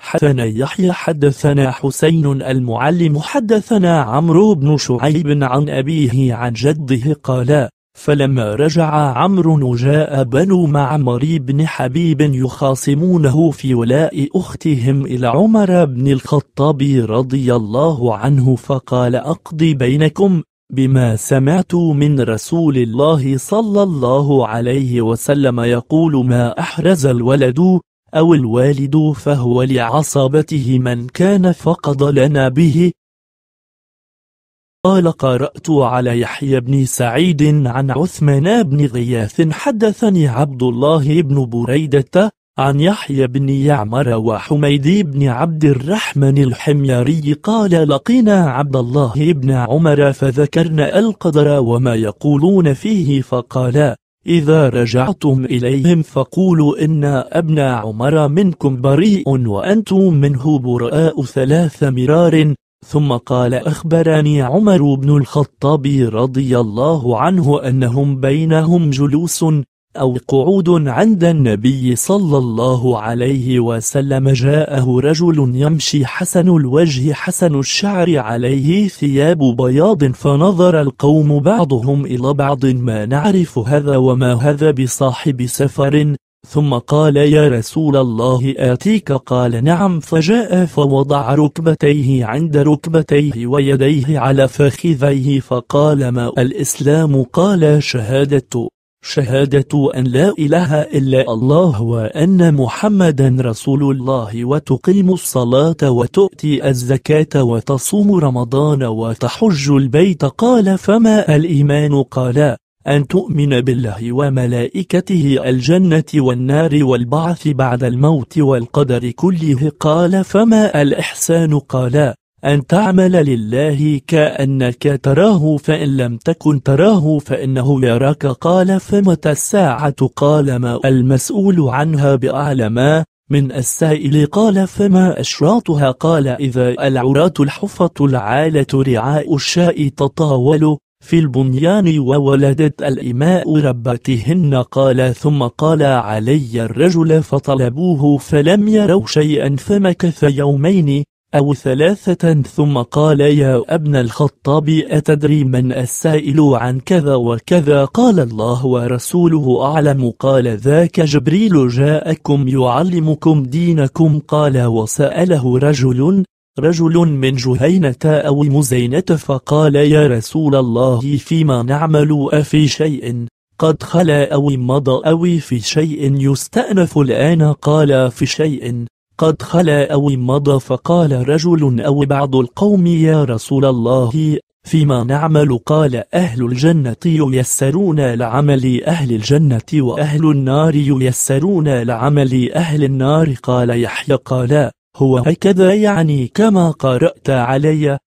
حدثنا يحيى حدثنا حسين المعلم حدثنا عمرو بن شعيب عن أبيه عن جده قال فلما رجع عمرو جاء بنو معمر بن حبيب يخاصمونه في ولاء أختهم إلى عمر بن الخطاب رضي الله عنه فقال أقضي بينكم بما سمعت من رسول الله صلى الله عليه وسلم يقول ما أحرز الولد أو الوالد فهو لعصبته من كان فقد لنا به قال قرأت على يحيى بن سعيد عن عثمان بن غياث حدثني عبد الله بن بريدة عن يحيى بن يعمر وحميد بن عبد الرحمن الحميري قال لقينا عبد الله بن عمر فذكرنا القدر وما يقولون فيه فقالا إذا رجعتم إليهم فقولوا إن أبنى عمر منكم بريء وأنتم منه براء ثلاث مرار ثم قال أخبرني عمر بن الخطاب رضي الله عنه أنهم بينهم جلوس أو قعود عند النبي صلى الله عليه وسلم جاءه رجل يمشي حسن الوجه حسن الشعر عليه ثياب بياض فنظر القوم بعضهم إلى بعض ما نعرف هذا وما هذا بصاحب سفر ثم قال يا رسول الله آتيك قال نعم فجاء فوضع ركبتيه عند ركبتيه ويديه على فخذيه فقال ما الإسلام قال شهادته شهادة أن لا إله إلا الله وأن محمدا رسول الله وتقيم الصلاة وتؤتي الزكاة وتصوم رمضان وتحج البيت قال فما الإيمان قال أن تؤمن بالله وملائكته الجنة والنار والبعث بعد الموت والقدر كله قال فما الإحسان قال أن تعمل لله كأنك تراه فإن لم تكن تراه فإنه يراك قال فمتى الساعة قال ما المسؤول عنها بأعلم من السائل قال فما أشراطها قال إذا العرات الحفة العالة رعاء الشاء تطاول في البنيان وولدت الإماء ربتهن قال ثم قال علي الرجل فطلبوه فلم يروا شيئا فمكث يومين أو ثلاثة ثم قال يا ابن الخطاب أتدري من السائل عن كذا وكذا قال الله ورسوله أعلم قال ذاك جبريل جاءكم يعلمكم دينكم قال وسأله رجل رجل من جهينة أو مزينة فقال يا رسول الله فيما نعمل أفي شيء قد خلا أو مضى أو في شيء يستأنف الآن قال في شيء قد خلا أو مضى فقال رجل أو بعض القوم يا رسول الله فيما نعمل قال أهل الجنة ييسرون لعمل أهل الجنة وأهل النار ييسرون لعمل أهل النار قال يحيى قال هو هكذا يعني كما قرأت علي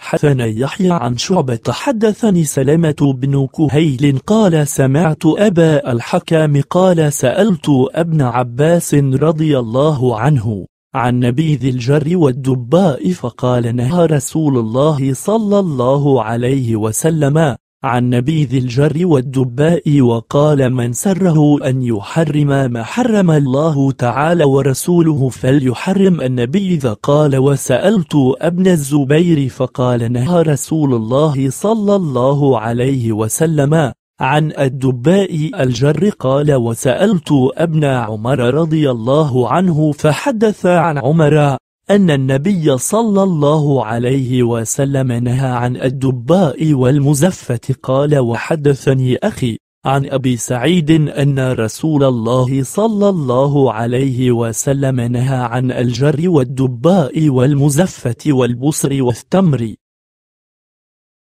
حسن يحيى عن شعبة حدثني سلمة بن كهيل قال سمعت أبا الحكام قال سألت ابن عباس رضي الله عنه عن نبيذ الجر والدباء فقال نهى رسول الله صلى الله عليه وسلم عن نبيذ الجر والدباء وقال من سره أن يحرم ما حرم الله تعالى ورسوله فليحرم النبيذ قال وسألت ابن الزبير فقال نهى رسول الله صلى الله عليه وسلم عن الدباء الجر قال وسألت ابن عمر رضي الله عنه فحدث عن عمر أن النبي صلى الله عليه وسلم نهى عن الدباء والمزفة قال وحدثني أخي عن أبي سعيد أن رسول الله صلى الله عليه وسلم نهى عن الجر والدباء والمزفة والبصر والتمر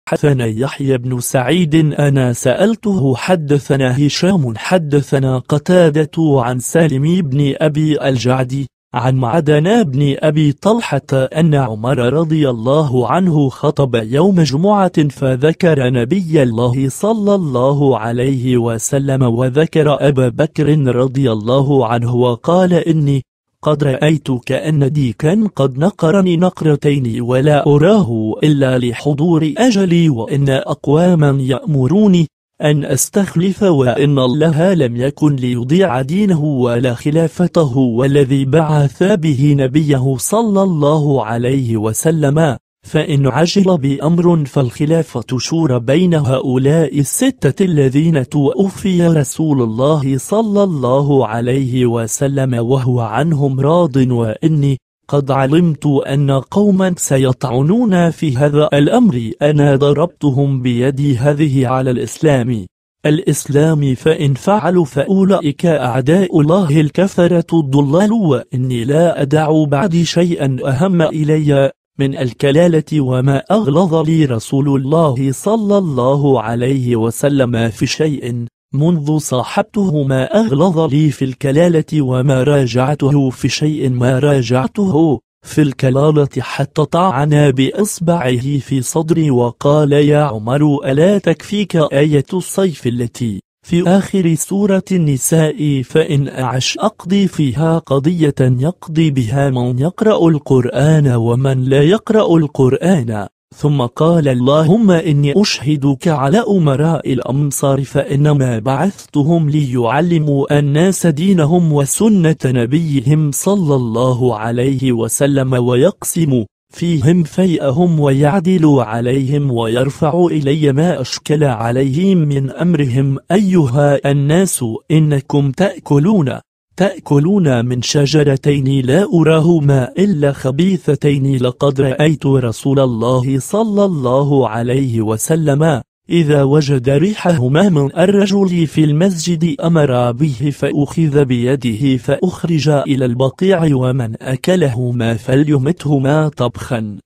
حدثنا يحيى بن سعيد أنا سألته حدثنا هشام حدثنا قتادة عن سالم بن أبي الجعد عن معدن بن أبي طلحة أن عمر رضي الله عنه خطب يوم جمعة فذكر نبي الله صلى الله عليه وسلم وذكر أبا بكر رضي الله عنه وقال إني قد رأيت كأن ديكا قد نقرني نقرتين ولا أراه إلا لحضور أجلي وإن أقواما يأمروني أن أستخلف وإن الله لم يكن ليضيع دينه ولا خلافته والذي بعث به نبيه صلى الله عليه وسلم فإن عجل بأمر فالخلافة شور بين هؤلاء الستة الذين توفي رسول الله صلى الله عليه وسلم وهو عنهم راض وإني قد علمت أن قوما سيطعنون في هذا الأمر أنا ضربتهم بيدي هذه على الإسلام الإسلام فإن فعلوا فأولئك أعداء الله الكفرة الضلال وإني لا أدع بعد شيئا أهم إلي من الكلالة وما أغلظ لي رسول الله صلى الله عليه وسلم في شيء منذ صاحبته ما أغلظ لي في الكلالة وما راجعته في شيء ما راجعته في الكلالة حتى طعن بإصبعه في صدري وقال يا عمر ألا تكفيك آية الصيف التي في آخر سورة النساء فإن أعش أقضي فيها قضية يقضي بها من يقرأ القرآن ومن لا يقرأ القرآن ثم قال اللهم إني أشهدك على أمراء الأمصار فإنما بعثتهم ليعلموا الناس دينهم وسنة نبيهم صلى الله عليه وسلم ويقسموا فيهم فيئهم ويعدلوا عليهم ويرفعوا إلي ما أشكل عليهم من أمرهم أيها الناس إنكم تأكلون تأكلون من شجرتين لا أراهما إلا خبيثتين لقد رأيت رسول الله صلى الله عليه وسلم إذا وجد ريحهما من الرجل في المسجد أمر به فأخذ بيده فأخرج إلى البقيع ومن أكلهما فليمتهما طبخا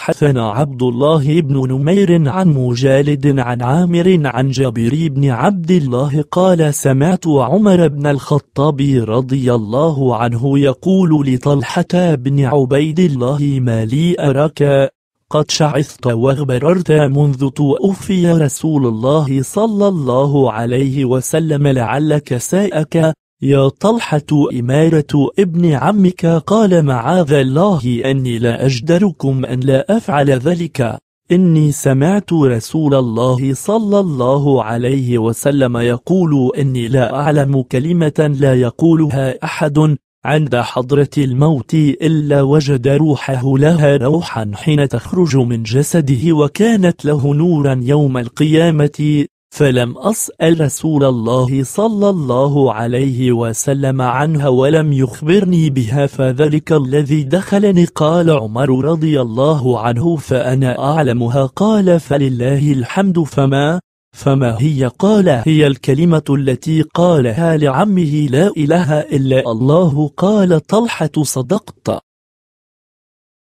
حدثنا عبد الله بن نمير عن مجالد عن عامر عن جابر بن عبد الله قال سمعت عمر بن الخطاب رضي الله عنه يقول لطلحة بن عبيد الله ما لي أراك قد شعثت واغبررت منذ توفي رسول الله صلى الله عليه وسلم لعلك ساءك يا طلحة إمارة ابن عمك قال معاذ الله أني لا أجدركم أن لا أفعل ذلك إني سمعت رسول الله صلى الله عليه وسلم يقول إني لا أعلم كلمة لا يقولها أحد عند حضرة الموت إلا وجد روحه لها روحا حين تخرج من جسده وكانت له نورا يوم القيامة فلم أسأل رسول الله صلى الله عليه وسلم عنها ولم يخبرني بها فذلك الذي دخلني قال عمر رضي الله عنه فأنا أعلمها قال فلله الحمد فما فما هي قال هي الكلمة التي قالها لعمه لا إله إلا الله قال طلحة صدقت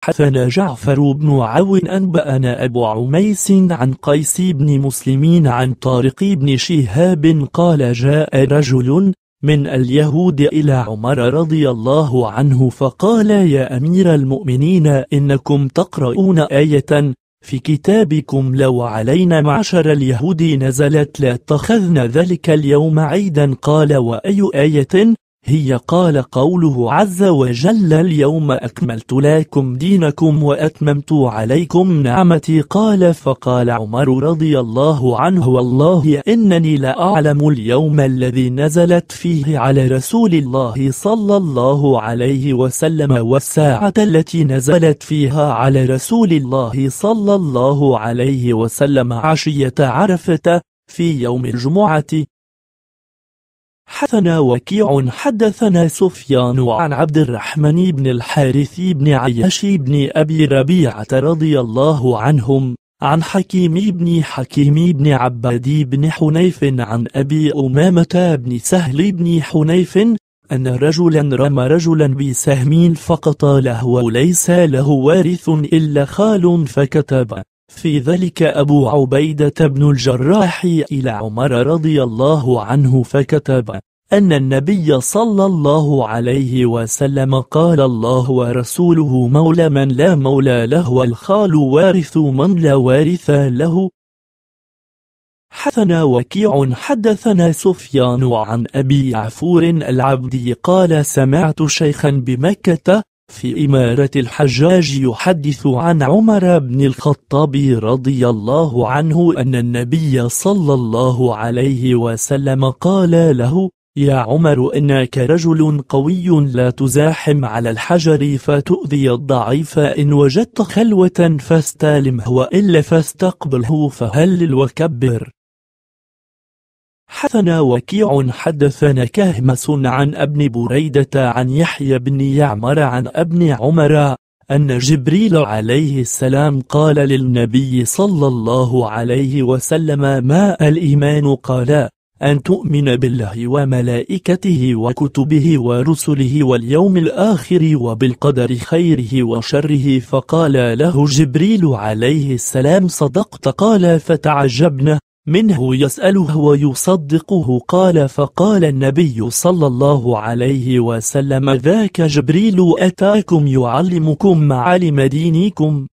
حدثنا جعفر بن عون أنبأنا أبو عميس عن قيس بن مسلمين عن طارق بن شهاب قال جاء رجل من اليهود إلى عمر رضي الله عنه فقال يا أمير المؤمنين إنكم تقرؤون آية في كتابكم لو علينا معشر اليهود نزلت لاتخذنا ذلك اليوم عيدا قال وأي آية هي قال قوله عز وجل اليوم أكملت لكم دينكم وأتممت عليكم نعمتي قال فقال عمر رضي الله عنه والله إنني لأعلم اليوم الذي نزلت فيه على رسول الله صلى الله عليه وسلم والساعة التي نزلت فيها على رسول الله صلى الله عليه وسلم عشية عرفة في يوم الجمعة حدثنا وكيع حدثنا سفيان عن عبد الرحمن بن الحارث بن عياش بن أبي ربيعة رضي الله عنهم عن حكيم بن حكيم بن عباد بن حنيف عن أبي أمامة بن سهل بن حنيف أن رجلا رمى رجلا بسهم له وليس له وارث إلا خال فكتب في ذلك أبو عبيدة بن الجراح إلى عمر رضي الله عنه فكتب أن النبي صلى الله عليه وسلم قال الله ورسوله مولى من لا مولى له والخال وارث من لا وارث له حثنا وكيع حدثنا سفيان عن أبي عفور العبدي قال سمعت شيخا بمكة في إمارة الحجاج يحدث عن عمر بن الخطاب رضي الله عنه أن النبي صلى الله عليه وسلم قال له يا عمر إنك رجل قوي لا تزاحم على الحجر فتؤذي الضعيف إن وجدت خلوة فاستلمه وإلا فاستقبله فهلل وكبر حدثنا وكيع حدثنا كهمس عن ابن بريدة عن يحيى بن يعمر عن ابن عمر أن جبريل عليه السلام قال للنبي صلى الله عليه وسلم ما الإيمان قال أن تؤمن بالله وملائكته وكتبه ورسله واليوم الآخر وبالقدر خيره وشره فقال له جبريل عليه السلام صدقت قال فتعجبنا منه يسأله ويصدقه قال فقال النبي صلى الله عليه وسلم ذاك جبريل أتاكم يعلمكم معالم دينكم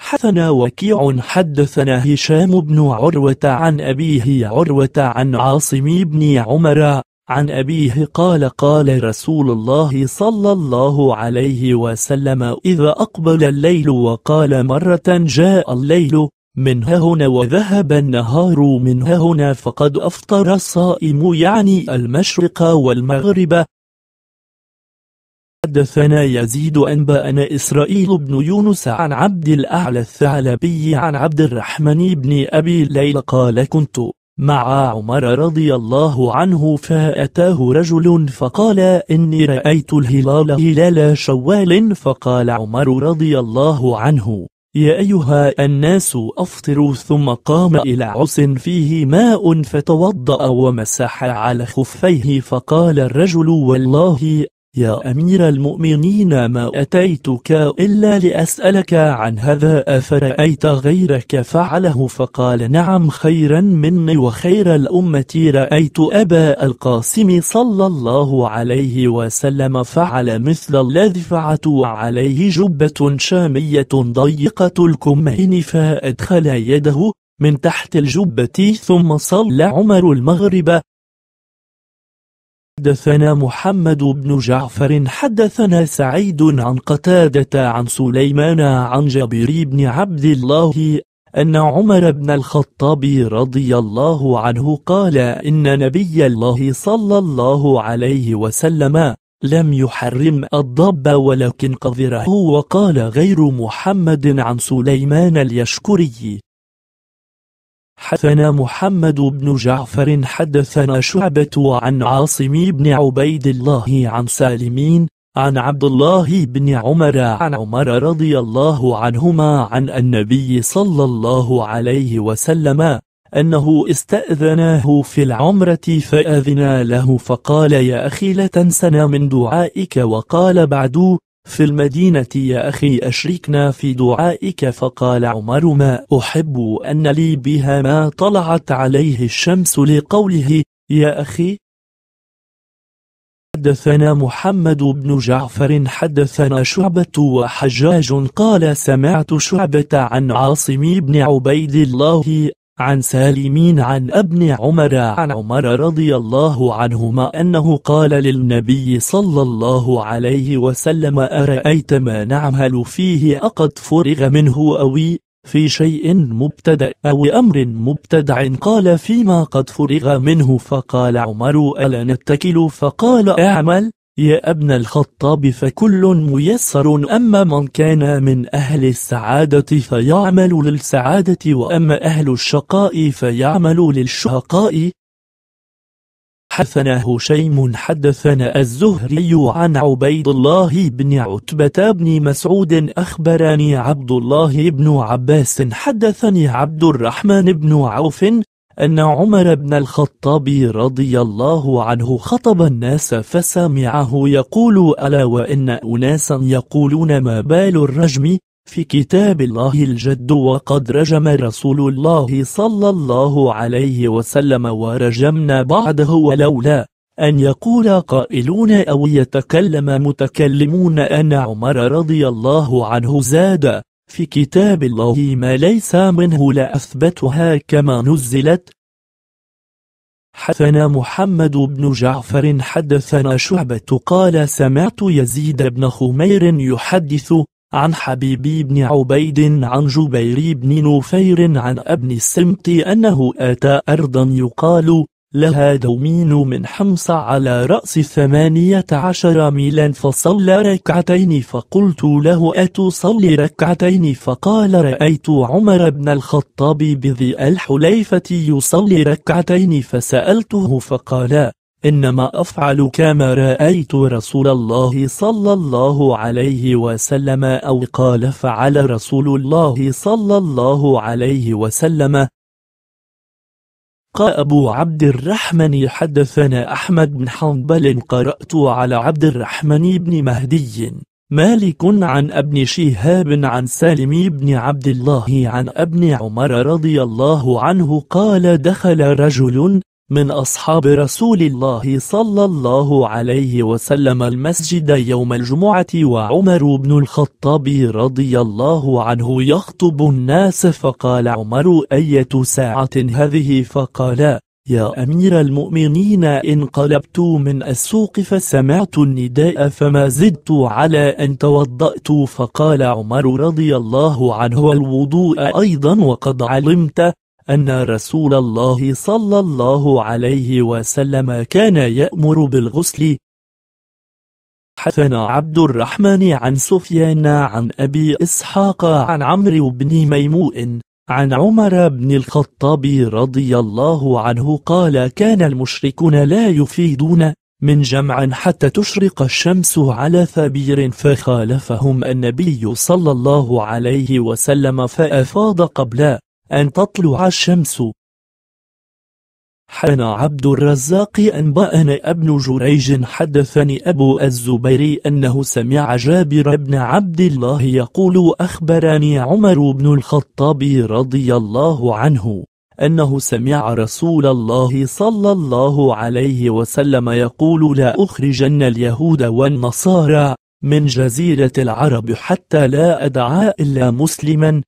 حثنا وكيع حدثنا هشام بن عروة عن أبيه عروة عن عاصم بن عمر عن أبيه قال قال رسول الله صلى الله عليه وسلم إذا أقبل الليل وقال مرة جاء الليل من هنا وذهب النهار من هنا فقد أفطر الصائم يعني المشرق والمغرب حدثنا يزيد أنباءنا إسرائيل بن يونس عن عبد الأعلى الثعلبي عن عبد الرحمن بن أبي ليلى قال كنت مع عمر رضي الله عنه فأتاه رجل فقال إني رأيت الهلال هلال شوال فقال عمر رضي الله عنه يا أيها الناس أفطروا ثم قام إلى عس فيه ماء فتوضأ ومسح على خفيه فقال الرجل والله يا أمير المؤمنين ما أتيتك إلا لأسألك عن هذا أفرأيت غيرك فعله فقال نعم خيرا مني وخير الأمة رأيت أبا القاسم صلى الله عليه وسلم فعل مثل الذي فعت عليه جبة شامية ضيقة الكمين فأدخل يده من تحت الجبة ثم صلى عمر المغرب حدثنا محمد بن جعفر حدثنا سعيد عن قتادة عن سليمان عن جابر بن عبد الله أن عمر بن الخطاب رضي الله عنه قال إن نبي الله صلى الله عليه وسلم لم يحرم الضب ولكن قذره وقال غير محمد عن سليمان اليشكري حدثنا محمد بن جعفر حدثنا شعبة عن عاصم بن عبيد الله عن سالمين عن عبد الله بن عمر عن عمر رضي الله عنهما عن النبي صلى الله عليه وسلم أنه استأذناه في العمرة فأذنا له فقال يا أخي لا تنسنا من دعائك وقال بعد في المدينة يا أخي أشركنا في دعائك فقال عمر ما أحب أن لي بها ما طلعت عليه الشمس لقوله يا أخي حدثنا محمد بن جعفر حدثنا شعبة وحجاج قال سمعت شعبة عن عاصم بن عبيد الله عن سالمين عن ابن عمر عن عمر رضي الله عنهما أنه قال للنبي صلى الله عليه وسلم أرأيت ما نعمل فيه أقد فرغ منه أوي في شيء مبتدأ أو أمر مبتدع قال فيما قد فرغ منه فقال عمر ألا نتكل فقال أعمل يا ابن الخطاب فكل ميسر أما من كان من أهل السعادة فيعمل للسعادة وأما أهل الشقاء فيعمل للشقاء حدثنا هشيم حدثنا الزهري عن عبيد الله بن عتبة بن مسعود أخبرني عبد الله بن عباس حدثني عبد الرحمن بن عوف أن عمر بن الخطاب رضي الله عنه خطب الناس فسمعه يقول ألا وإن أناسا يقولون ما بال الرجم في كتاب الله الجد وقد رجم رسول الله صلى الله عليه وسلم ورجمنا بعده ولولا أن يقول قائلون أو يتكلم متكلمون أن عمر رضي الله عنه زاد في كتاب الله ما ليس منه لا أثبتها كما نزلت حدثنا محمد بن جعفر حدثنا شعبة قال سمعت يزيد بن خمير يحدث عن حبيبي بن عبيد عن جبير بن نفير عن ابن السمت أنه أتى أرضا يقال لها دومين من حمص على رأس الثمانية عشر ميلا فصلى ركعتين فقلت له أتصلي ركعتين فقال رأيت عمر بن الخطاب بذي الحليفة يصلي ركعتين فسألته فقال إنما أفعل كما رأيت رسول الله صلى الله عليه وسلم أو قال فعل رسول الله صلى الله عليه وسلم قال أبو عبد الرحمن حدثنا أحمد بن حنبل قرأت على عبد الرحمن بن مهدي مالك عن ابن شهاب عن سالم بن عبد الله عن ابن عمر رضي الله عنه قال دخل رجل من أصحاب رسول الله صلى الله عليه وسلم المسجد يوم الجمعة وعمر بن الخطاب رضي الله عنه يخطب الناس فقال عمر أية ساعة هذه فقال يا أمير المؤمنين انقلبت من السوق فسمعت النداء فما زدت على أن توضأت فقال عمر رضي الله عنه الوضوء أيضا وقد علمت أن رسول الله صلى الله عليه وسلم كان يأمر بالغسل حدثنا عبد الرحمن عن سفيان عن أبي إسحاق عن عمرو بن ميموء عن عمر بن الخطاب رضي الله عنه قال كان المشركون لا يفيدون من جمع حتى تشرق الشمس على ثبير فخالفهم النبي صلى الله عليه وسلم فأفاض قبلا أن تطلع الشمس حدثنا عبد الرزاق أنبأنا ابن جريج حدثني أبو الزبير أنه سمع جابر بن عبد الله يقول أخبرني عمر بن الخطاب رضي الله عنه أنه سمع رسول الله صلى الله عليه وسلم يقول لا أخرجن اليهود والنصارى من جزيرة العرب حتى لا أدعى إلا مسلما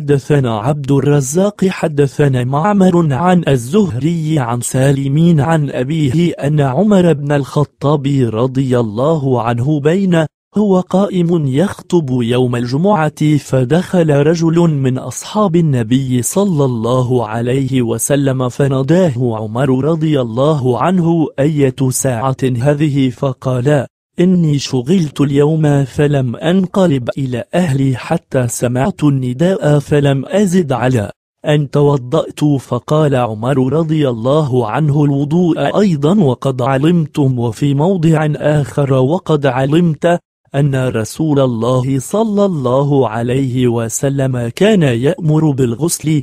حدثنا عبد الرزاق حدثنا معمر عن الزهري عن سالمين عن أبيه أن عمر بن الخطاب رضي الله عنه بين هو قائم يخطب يوم الجمعة فدخل رجل من أصحاب النبي صلى الله عليه وسلم فناداه عمر رضي الله عنه أية ساعة هذه فقال إني شغلت اليوم فلم أنقلب إلى أهلي حتى سمعت النداء فلم أزد على أن توضأت فقال عمر رضي الله عنه الوضوء أيضا وقد علمتم وفي موضع آخر وقد علمت أن رسول الله صلى الله عليه وسلم كان يأمر بالغسل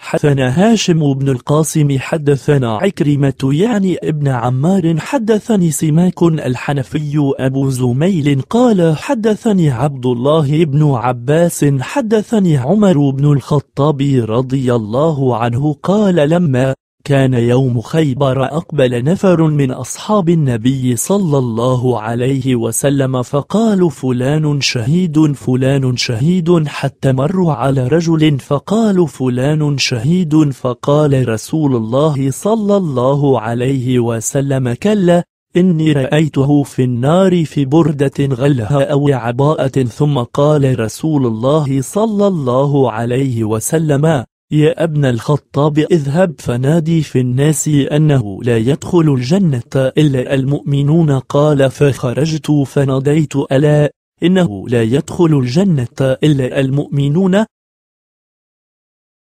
حدثنا هاشم بن القاسم حدثنا عكرمة يعني ابن عمار حدثني سماك الحنفي أبو زميل قال حدثني عبد الله بن عباس حدثني عمر بن الخطاب رضي الله عنه قال لما كان يوم خيبر أقبل نفر من أصحاب النبي صلى الله عليه وسلم فقالوا فلان شهيد فلان شهيد حتى مروا على رجل فقالوا فلان شهيد فقال رسول الله صلى الله عليه وسلم كلا إني رأيته في النار في بردة غلها أو عباءة ثم قال رسول الله صلى الله عليه وسلم يا ابن الخطاب اذهب فنادي في الناس أنه لا يدخل الجنة إلا المؤمنون قال فخرجت فناديت ألا إنه لا يدخل الجنة إلا المؤمنون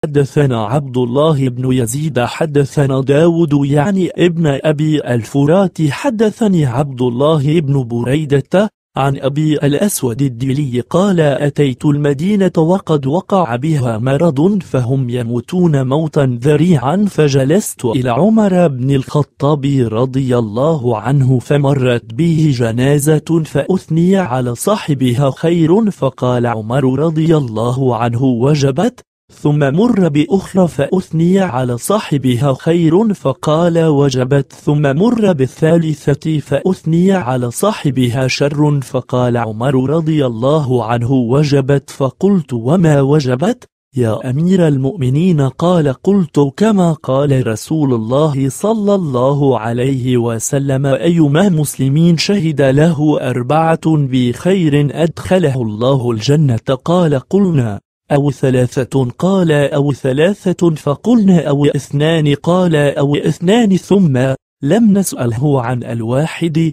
حدثنا عبد الله بن يزيد حدثنا داود يعني ابن أبي الفرات حدثني عبد الله بن بريدة عن أبي الأسود الديلي قال أتيت المدينة وقد وقع بها مرض فهم يموتون موتا ذريعا فجلست إلى عمر بن الخطاب رضي الله عنه فمرت به جنازة فأثني على صاحبها خير فقال عمر رضي الله عنه وجبت ثم مر بأخرى فأثني على صاحبها خير فقال وجبت ثم مر بالثالثة فأثني على صاحبها شر فقال عمر رضي الله عنه وجبت فقلت وما وجبت يا أمير المؤمنين قال قلت كما قال رسول الله صلى الله عليه وسلم أيما مسلمين شهد له أربعة بخير أدخله الله الجنة قال قلنا أو ثلاثة قال أو ثلاثة فقلنا أو اثنان قال أو اثنان ثم لم نسأله عن الواحد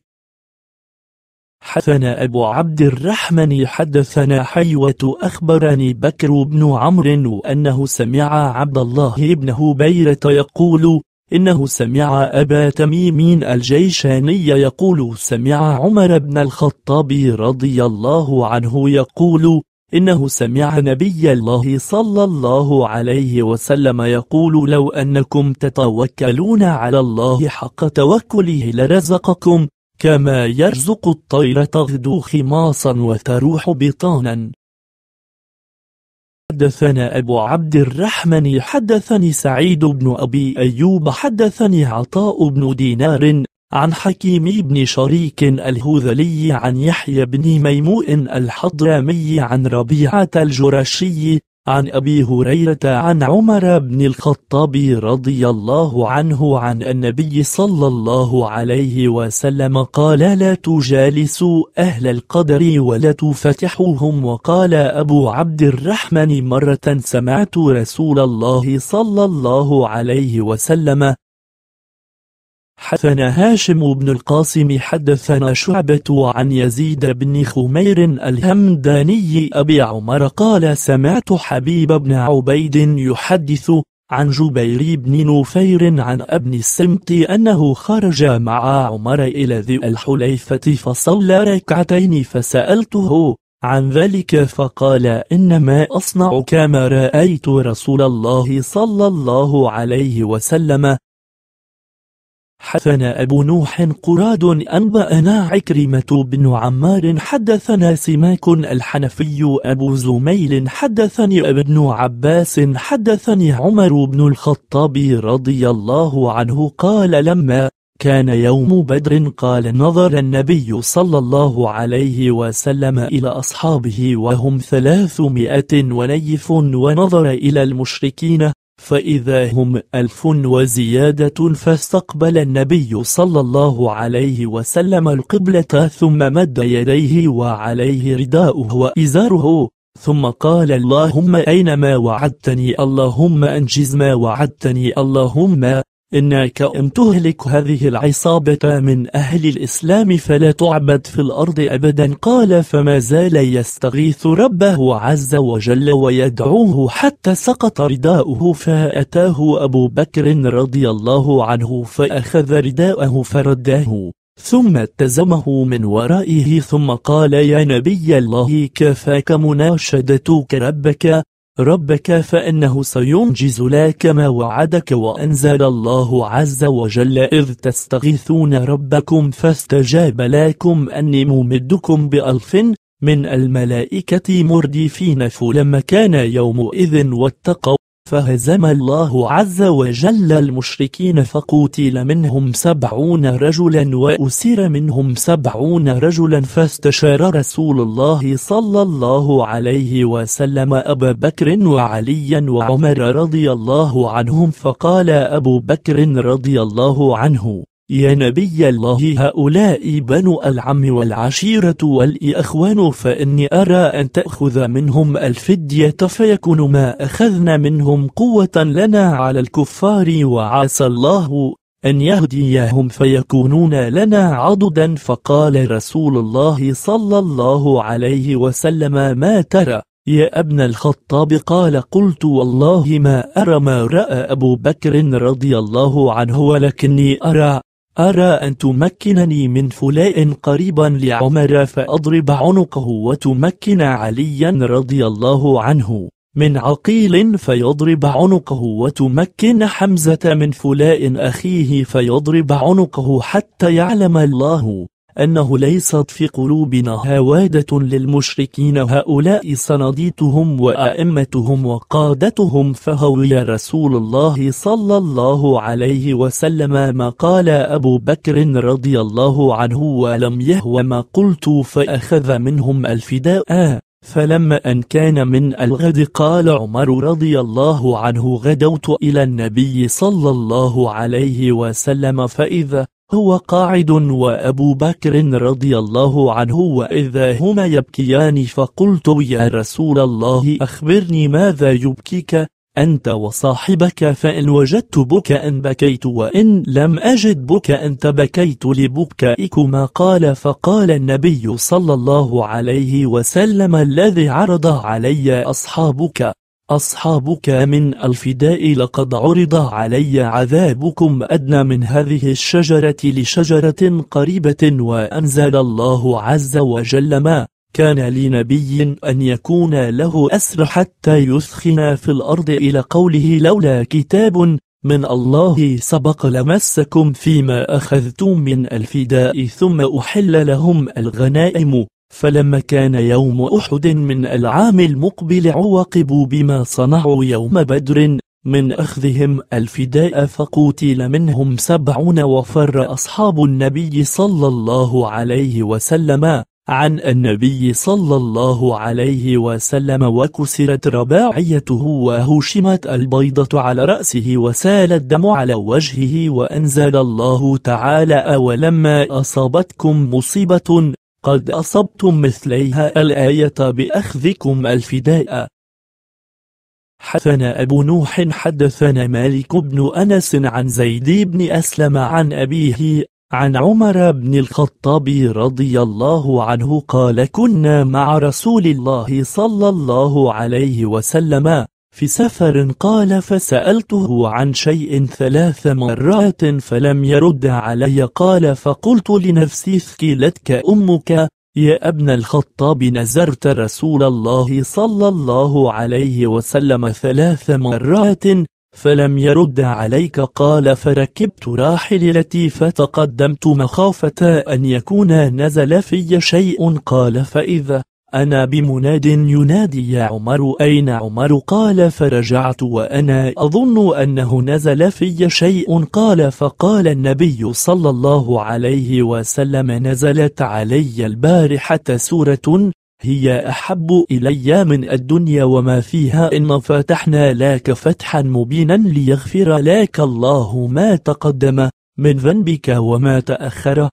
حدثنا أبو عبد الرحمن حدثنا حيوة أخبرني بكر بن عمرو أنه سمع عبد الله بن هبيرة يقول إنه سمع أبا تميم الجيشاني يقول سمع عمر بن الخطاب رضي الله عنه يقول إنه سمع نبي الله صلى الله عليه وسلم يقول لو أنكم تتوكلون على الله حق توكله لرزقكم كما يرزق الطير تغدو خماصا وتروح بطانا حدثنا أبو عبد الرحمن حدثني سعيد بن أبي أيوب حدثني عطاء بن دينار عن حكيم بن شريك الهذلي عن يحيى بن ميموء الحضرمي عن ربيعة الجرشي عن أبي هريرة عن عمر بن الخطاب رضي الله عنه عن النبي صلى الله عليه وسلم قال لا تجالسوا أهل القدر ولا تفتحوهم وقال أبو عبد الرحمن مرة سمعت رسول الله صلى الله عليه وسلم حدثنا هاشم بن القاسم حدثنا شعبة عن يزيد بن خمير الهمداني أبي عمر قال سمعت حبيب بن عبيد يحدث عن جبير بن نفير عن ابن السمت أنه خرج مع عمر إلى ذي الحليفة فصلى ركعتين فسألته عن ذلك فقال إنما أصنع كما رأيت رسول الله صلى الله عليه وسلم حدثنا أبو نوح قراد أنبأنا عكرمة بن عمار حدثنا سماك الحنفي أبو زميل حدثني ابن عباس حدثني عمر بن الخطاب رضي الله عنه قال لما كان يوم بدر قال نظر النبي صلى الله عليه وسلم إلى أصحابه وهم ثلاثمائة ونيف ونظر إلى المشركين فإذا هم ألف وزيادة فاستقبل النبي صلى الله عليه وسلم القبلة ثم مد يديه وعليه رداؤه وإزاره ثم قال اللهم أين ما وعدتني اللهم أنجز ما وعدتني اللهم إنك إن تهلك هذه العصابة من أهل الإسلام فلا تعبد في الأرض أبدا قال فما زال يستغيث ربه عز وجل ويدعوه حتى سقط رداؤه فأتاه أبو بكر رضي الله عنه فأخذ رداءه فرداه ثم اتزمه من ورائه ثم قال يا نبي الله كفاك مناشدتك ربك ربك فإنه سينجز لك ما وعدك وأنزل الله عز وجل إذ تستغيثون ربكم فاستجاب لكم أني ممدكم بألف من الملائكة مردفين فلما كان يومئذ واتقوا فهزم الله عز وجل المشركين فقتل منهم سبعون رجلا وأسر منهم سبعون رجلا فاستشار رسول الله صلى الله عليه وسلم أبا بكر وعليا وعمر رضي الله عنهم فقال أبو بكر رضي الله عنه يا نبي الله هؤلاء بنو العم والعشيرة والإخوان فإني أرى أن تأخذ منهم الفدية فيكون ما أخذنا منهم قوة لنا على الكفار وعسى الله أن يهديهم فيكونون لنا عضدا فقال رسول الله صلى الله عليه وسلم ما ترى يا ابن الخطاب قال قلت والله ما أرى ما رأى أبو بكر رضي الله عنه ولكني أرى أرى أن تمكنني من فلاء قريبا لعمر فأضرب عنقه وتمكن عليا رضي الله عنه من عقيل فيضرب عنقه وتمكن حمزة من فلاء أخيه فيضرب عنقه حتى يعلم الله أنه ليست في قلوبنا هوادة للمشركين هؤلاء صناديتهم وأئمتهم وقادتهم فهو يا رسول الله صلى الله عليه وسلم ما قال أبو بكر رضي الله عنه ولم يهو ما قلت فأخذ منهم الفداء فلما أن كان من الغد قال عمر رضي الله عنه غدوت إلى النبي صلى الله عليه وسلم فإذا هو قاعد وأبو بكر رضي الله عنه وإذا هما يبكيان فقلت يا رسول الله أخبرني ماذا يبكيك أنت وصاحبك فإن وجدت بكاء بكيت وإن لم أجد بكاء تبكيت لبكائكما قال فقال النبي صلى الله عليه وسلم الذي عرض علي أصحابك أصحابك من الفداء لقد عرض علي عذابكم أدنى من هذه الشجرة لشجرة قريبة وأنزل الله عز وجل ما كان لنبي أن يكون له أسر حتى يثخن في الأرض إلى قوله لولا كتاب من الله سبق لمسكم فيما أخذتم من الفداء ثم أحل لهم الغنائم فلما كان يوم أحد من العام المقبل عوقبوا بما صنعوا يوم بدر من أخذهم الفداء فقتل منهم سبعون وفر أصحاب النبي صلى الله عليه وسلم عن النبي صلى الله عليه وسلم وكسرت رباعيته وهشمت البيضة على رأسه وسال الدم على وجهه وأنزل الله تعالى أولما أصابتكم مصيبة قد أصبتم مثليها الآية بأخذكم الفداء حدثنا أبو نوح حدثنا مالك بن أنس عن زيد بن أسلم عن أبيه عن عمر بن الخطاب رضي الله عنه قال كنا مع رسول الله صلى الله عليه وسلم في سفر قال فسألته عن شيء ثلاث مرات فلم يرد علي قال فقلت لنفسي ثكلتك أمك يا ابن الخطاب نزرت رسول الله صلى الله عليه وسلم ثلاث مرات فلم يرد عليك قال فركبت راحلتي فتقدمت مخافة أن يكون نزل في شيء قال فإذا أنا بمناد ينادي يا عمر أين عمر قال فرجعت وأنا أظن أنه نزل في شيء قال فقال النبي صلى الله عليه وسلم نزلت علي البارحة سورة هي أحب إلي من الدنيا وما فيها إن فتحنا لك فتحا مبينا ليغفر لك الله ما تقدم من ذنبك وما تأخر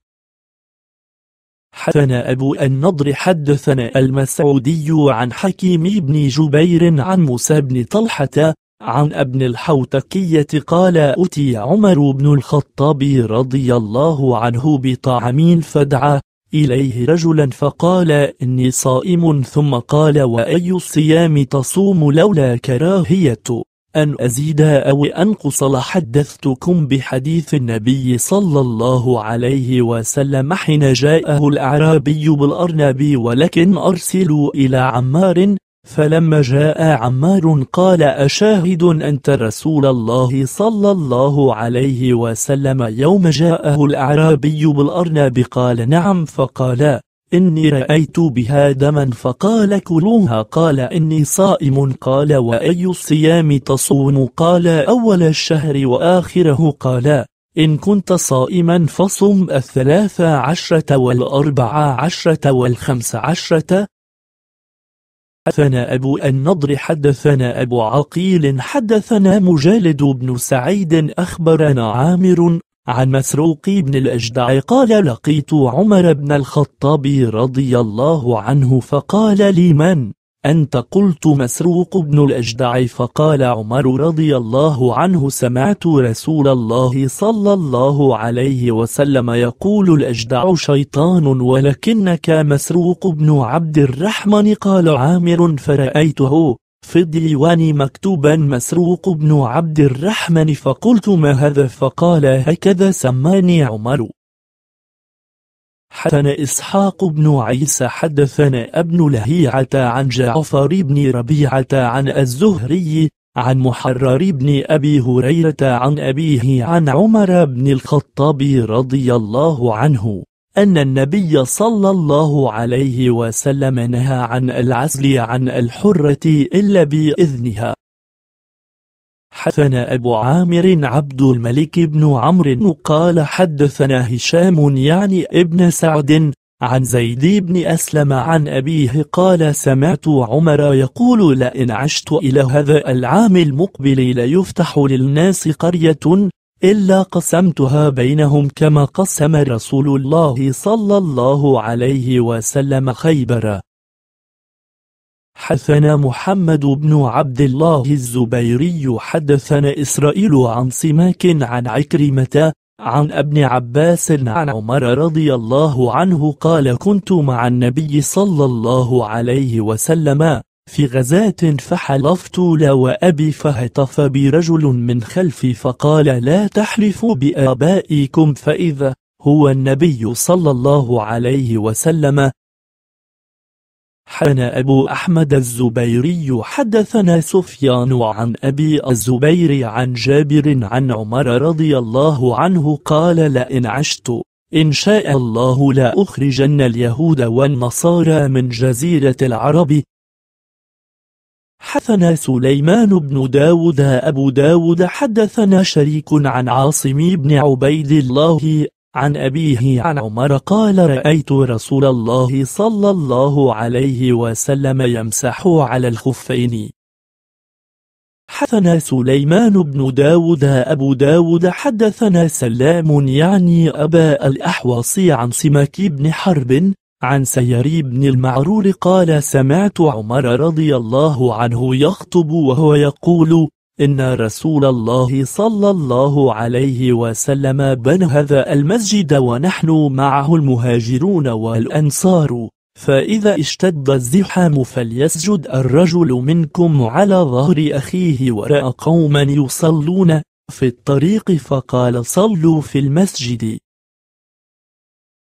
حدثنا أبو النضر حدثنا المسعودي عن حكيم بن جبير عن موسى بن طلحة عن ابن الحوتكية قال أتي عمر بن الخطاب رضي الله عنه بطعمين فدعا إليه رجلا فقال إني صائم ثم قال وأي الصيام تصوم لولا كراهيته أن أزيد أو أنقص لحدثتكم بحديث النبي صلى الله عليه وسلم حين جاءه الأعرابي بالأرنب ولكن أرسلوا إلى عمار فلما جاء عمار قال أشاهد أنت رسول الله صلى الله عليه وسلم يوم جاءه الأعرابي بالأرنب قال نعم فقال إني رأيت بها دما فقال كلوها قال إني صائم قال وأي الصيام تصوم قال أول الشهر وآخره قال إن كنت صائما فصم الثلاث عشرة والأربع عشرة والخمس عشرة حدثنا أبو النضر حدثنا أبو عقيل حدثنا مجالد بن سعيد أخبرنا عامر عن مسروق بن الأجدع قال لقيت عمر بن الخطاب رضي الله عنه فقال لي من؟ أنت قلت مسروق بن الأجدع فقال عمر رضي الله عنه سمعت رسول الله صلى الله عليه وسلم يقول الأجدع شيطان ولكنك مسروق بن عبد الرحمن قال عامر فرأيته في الديوان مكتوبا مسروق بن عبد الرحمن فقلت ما هذا فقال هكذا سماني عمر حدثنا إسحاق بن عيسى حدثنا ابن لهيعة عن جعفر بن ربيعة عن الزهري عن محرر بن أبي هريرة عن أبيه عن عمر بن الخطاب رضي الله عنه أن النبي صلى الله عليه وسلم نهى عن العزل عن الحرة إلا بإذنها حدثنا أبو عامر عبد الملك بن عمرو قال حدثنا هشام يعني ابن سعد عن زيد بن أسلم عن أبيه قال سمعت عمر يقول لئن عشت إلى هذا العام المقبل ليفتح للناس قرية إلا قسمتها بينهم كما قسم رسول الله صلى الله عليه وسلم خيبر حدثنا محمد بن عبد الله الزبيري حدثنا إسرائيل عن سماك عن عكرمة عن ابن عباس عن عمر رضي الله عنه قال كنت مع النبي صلى الله عليه وسلم في غزاة فحلفت لا وأبي فهتف برجل من خلفي فقال لا تحلفوا بآبائكم فإذا هو النبي صلى الله عليه وسلم حان أبو أحمد الزبيري حدثنا سفيان عن أبي الزبير عن جابر عن عمر رضي الله عنه قال لئن عشت إن شاء الله لا أخرجن اليهود والنصارى من جزيرة العرب حدثنا سليمان بن داود أبو داود حدثنا شريك عن عاصم بن عبيد الله عن أبيه عن عمر قال رأيت رسول الله صلى الله عليه وسلم يمسح على الخفين حدثنا سليمان بن داود أبو داود حدثنا سلام يعني أبا الأحوص عن سمك بن حرب عن سيري بن المعرور قال سمعت عمر رضي الله عنه يخطب وهو يقول إن رسول الله صلى الله عليه وسلم بنى هذا المسجد ونحن معه المهاجرون والأنصار فإذا اشتد الزحام فليسجد الرجل منكم على ظهر أخيه ورأى قوما يصلون في الطريق فقال صلوا في المسجد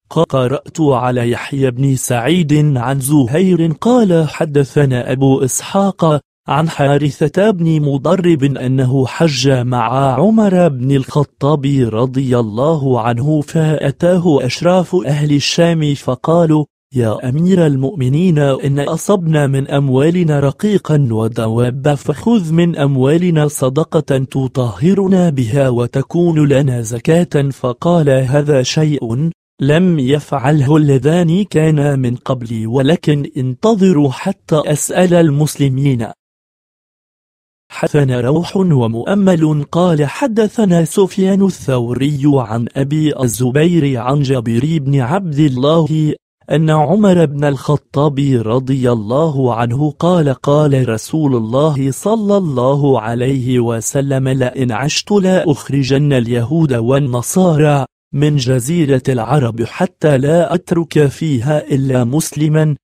قرأت على يحيى بن سعيد عن زهير قال حدثنا أبو إسحاق عن حارثة بن مضرب أنه حج مع عمر بن الخطاب رضي الله عنه فأتاه أشراف أهل الشام فقالوا يا أمير المؤمنين إن أصبنا من أموالنا رقيقا ودواب فخذ من أموالنا صدقة تطهرنا بها وتكون لنا زكاة فقال هذا شيء لم يفعله اللذان كان من قبل ولكن انتظروا حتى أسأل المسلمين حثنا روح ومؤمل قال حدثنا سفيان الثوري عن أبي الزبير عن جابر بن عبد الله أن عمر بن الخطاب رضي الله عنه قال قال رسول الله صلى الله عليه وسلم لئن عشت لأخرجن اليهود والنصارى من جزيرة العرب حتى لا أترك فيها إلا مسلما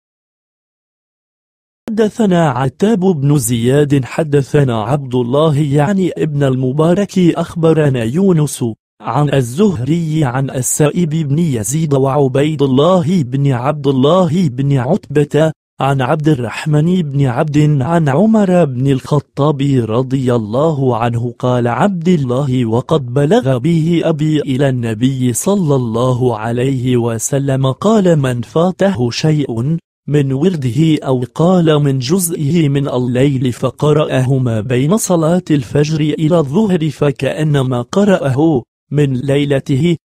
حدثنا عتاب بن زياد حدثنا عبد الله يعني ابن المبارك أخبرنا يونس عن الزهري عن السائب بن يزيد وعبيد الله بن عبد الله بن عتبة عن عبد الرحمن بن عبد عن عمر بن الخطاب رضي الله عنه قال عبد الله وقد بلغ به أبي إلى النبي صلى الله عليه وسلم قال من فاته شيء من ورده أو قال من جزئه من الليل فقرأهما بين صلاة الفجر إلى الظهر فكأنما قرأه من ليلته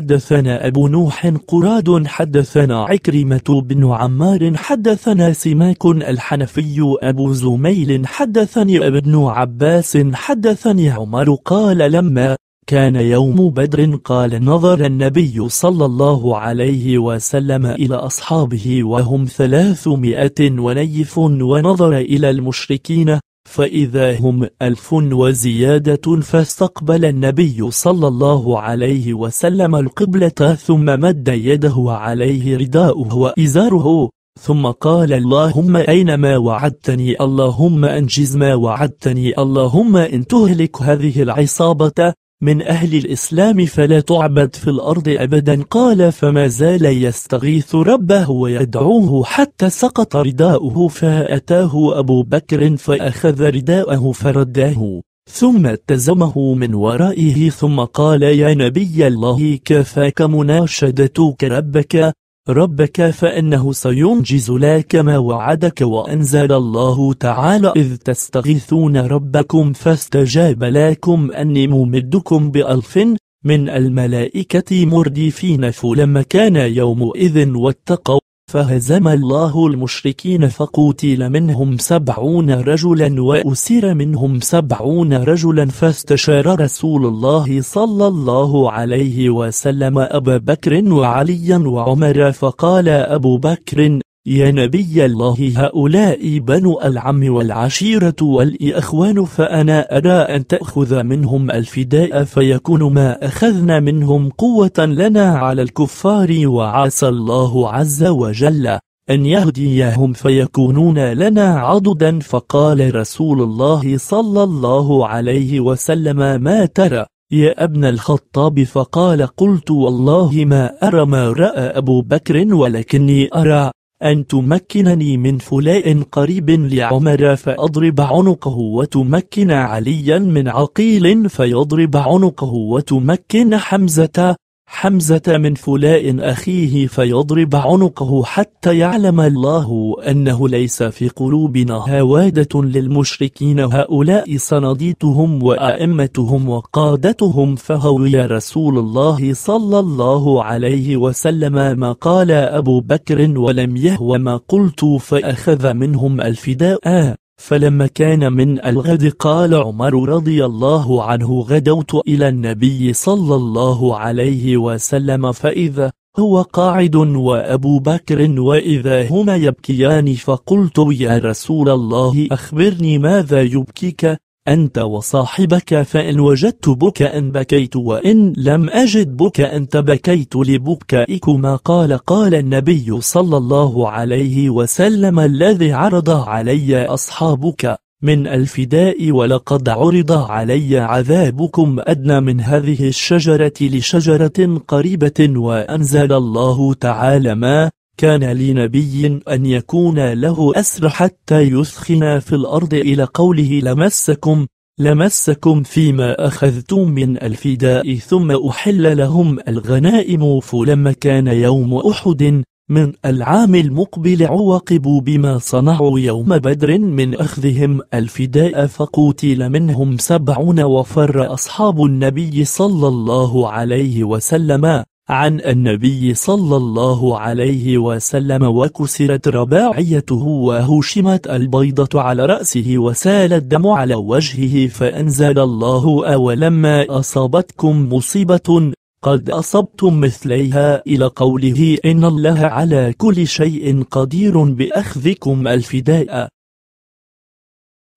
حدثنا أبو نوح قراد حدثنا عكرمة بن عمار حدثنا سماك الحنفي أبو زميل حدثني ابن عباس حدثني عمر قال لما كان يوم بدر قال نظر النبي صلى الله عليه وسلم إلى أصحابه وهم ثلاثمائة ونيف ونظر إلى المشركين فإذا هم ألف وزيادة فاستقبل النبي صلى الله عليه وسلم القبلة ثم مد يده عليه رداؤه وإزاره ثم قال اللهم أين ما وعدتني اللهم أنجز ما وعدتني اللهم إن تهلك هذه العصابة من أهل الإسلام فلا تعبد في الأرض أبدا قال فما زال يستغيث ربه ويدعوه حتى سقط رداؤه فأتاه أبو بكر فأخذ رداءه فرداه ثم اتزمه من ورائه ثم قال يا نبي الله كفاك مناشدتك ربك ربك فإنه سينجز لك ما وعدك وأنزل الله تعالى إذ تستغيثون ربكم فاستجاب لكم أني ممدكم بألف من الملائكة مردفين فلما كان يومئذ واتقوا فهزم الله المشركين فقتل منهم سبعون رجلا وأسر منهم سبعون رجلا فاستشار رسول الله صلى الله عليه وسلم أبا بكر وعليا وعمر فقال أبو بكر يا نبي الله هؤلاء بنو العم والعشيرة والإخوان فأنا أرى أن تأخذ منهم الفداء فيكون ما أخذنا منهم قوة لنا على الكفار وعسى الله عز وجل أن يهديهم فيكونون لنا عضدا فقال رسول الله صلى الله عليه وسلم ما ترى يا ابن الخطاب فقال قلت والله ما أرى ما رأى أبو بكر ولكني أرى أن تمكنني من فلاء قريب لعمر فأضرب عنقه وتمكن عليا من عقيل فيضرب عنقه وتمكن حمزة حمزة من فلاء أخيه فيضرب عنقه حتى يعلم الله أنه ليس في قلوبنا هوادة للمشركين هؤلاء صناديتهم وأئمتهم وقادتهم فهو يا رسول الله صلى الله عليه وسلم ما قال أبو بكر ولم يهو ما قلت فأخذ منهم الفداء فلما كان من الغد قال عمر رضي الله عنه غدوت إلى النبي صلى الله عليه وسلم فإذا هو قاعد وأبو بكر وإذا هما يبكيان فقلت يا رسول الله أخبرني ماذا يبكيك أنت وصاحبك فإن وجدت بكاء بكيت وإن لم أجد بكاء تبكيت لبكائكما قال قال النبي صلى الله عليه وسلم الذي عرض علي أصحابك من الفداء ولقد عرض علي عذابكم أدنى من هذه الشجرة لشجرة قريبة وأنزل الله تعالى ما كان لنبي أن يكون له أسر حتى يثخن في الأرض إلى قوله لمسكم لمسكم فيما أخذتم من الفداء ثم أحل لهم الغنائم فلما كان يوم أحد من العام المقبل عوقبوا بما صنعوا يوم بدر من أخذهم الفداء فقتل منهم سبعون وفر أصحاب النبي صلى الله عليه وسلم عن النبي صلى الله عليه وسلم وكسرت رباعيته وهشمت البيضة على رأسه وسال الدم على وجهه فأنزل الله أولما أصابتكم مصيبة قد أصبتم مثليها إلى قوله إن الله على كل شيء قدير بأخذكم الفداء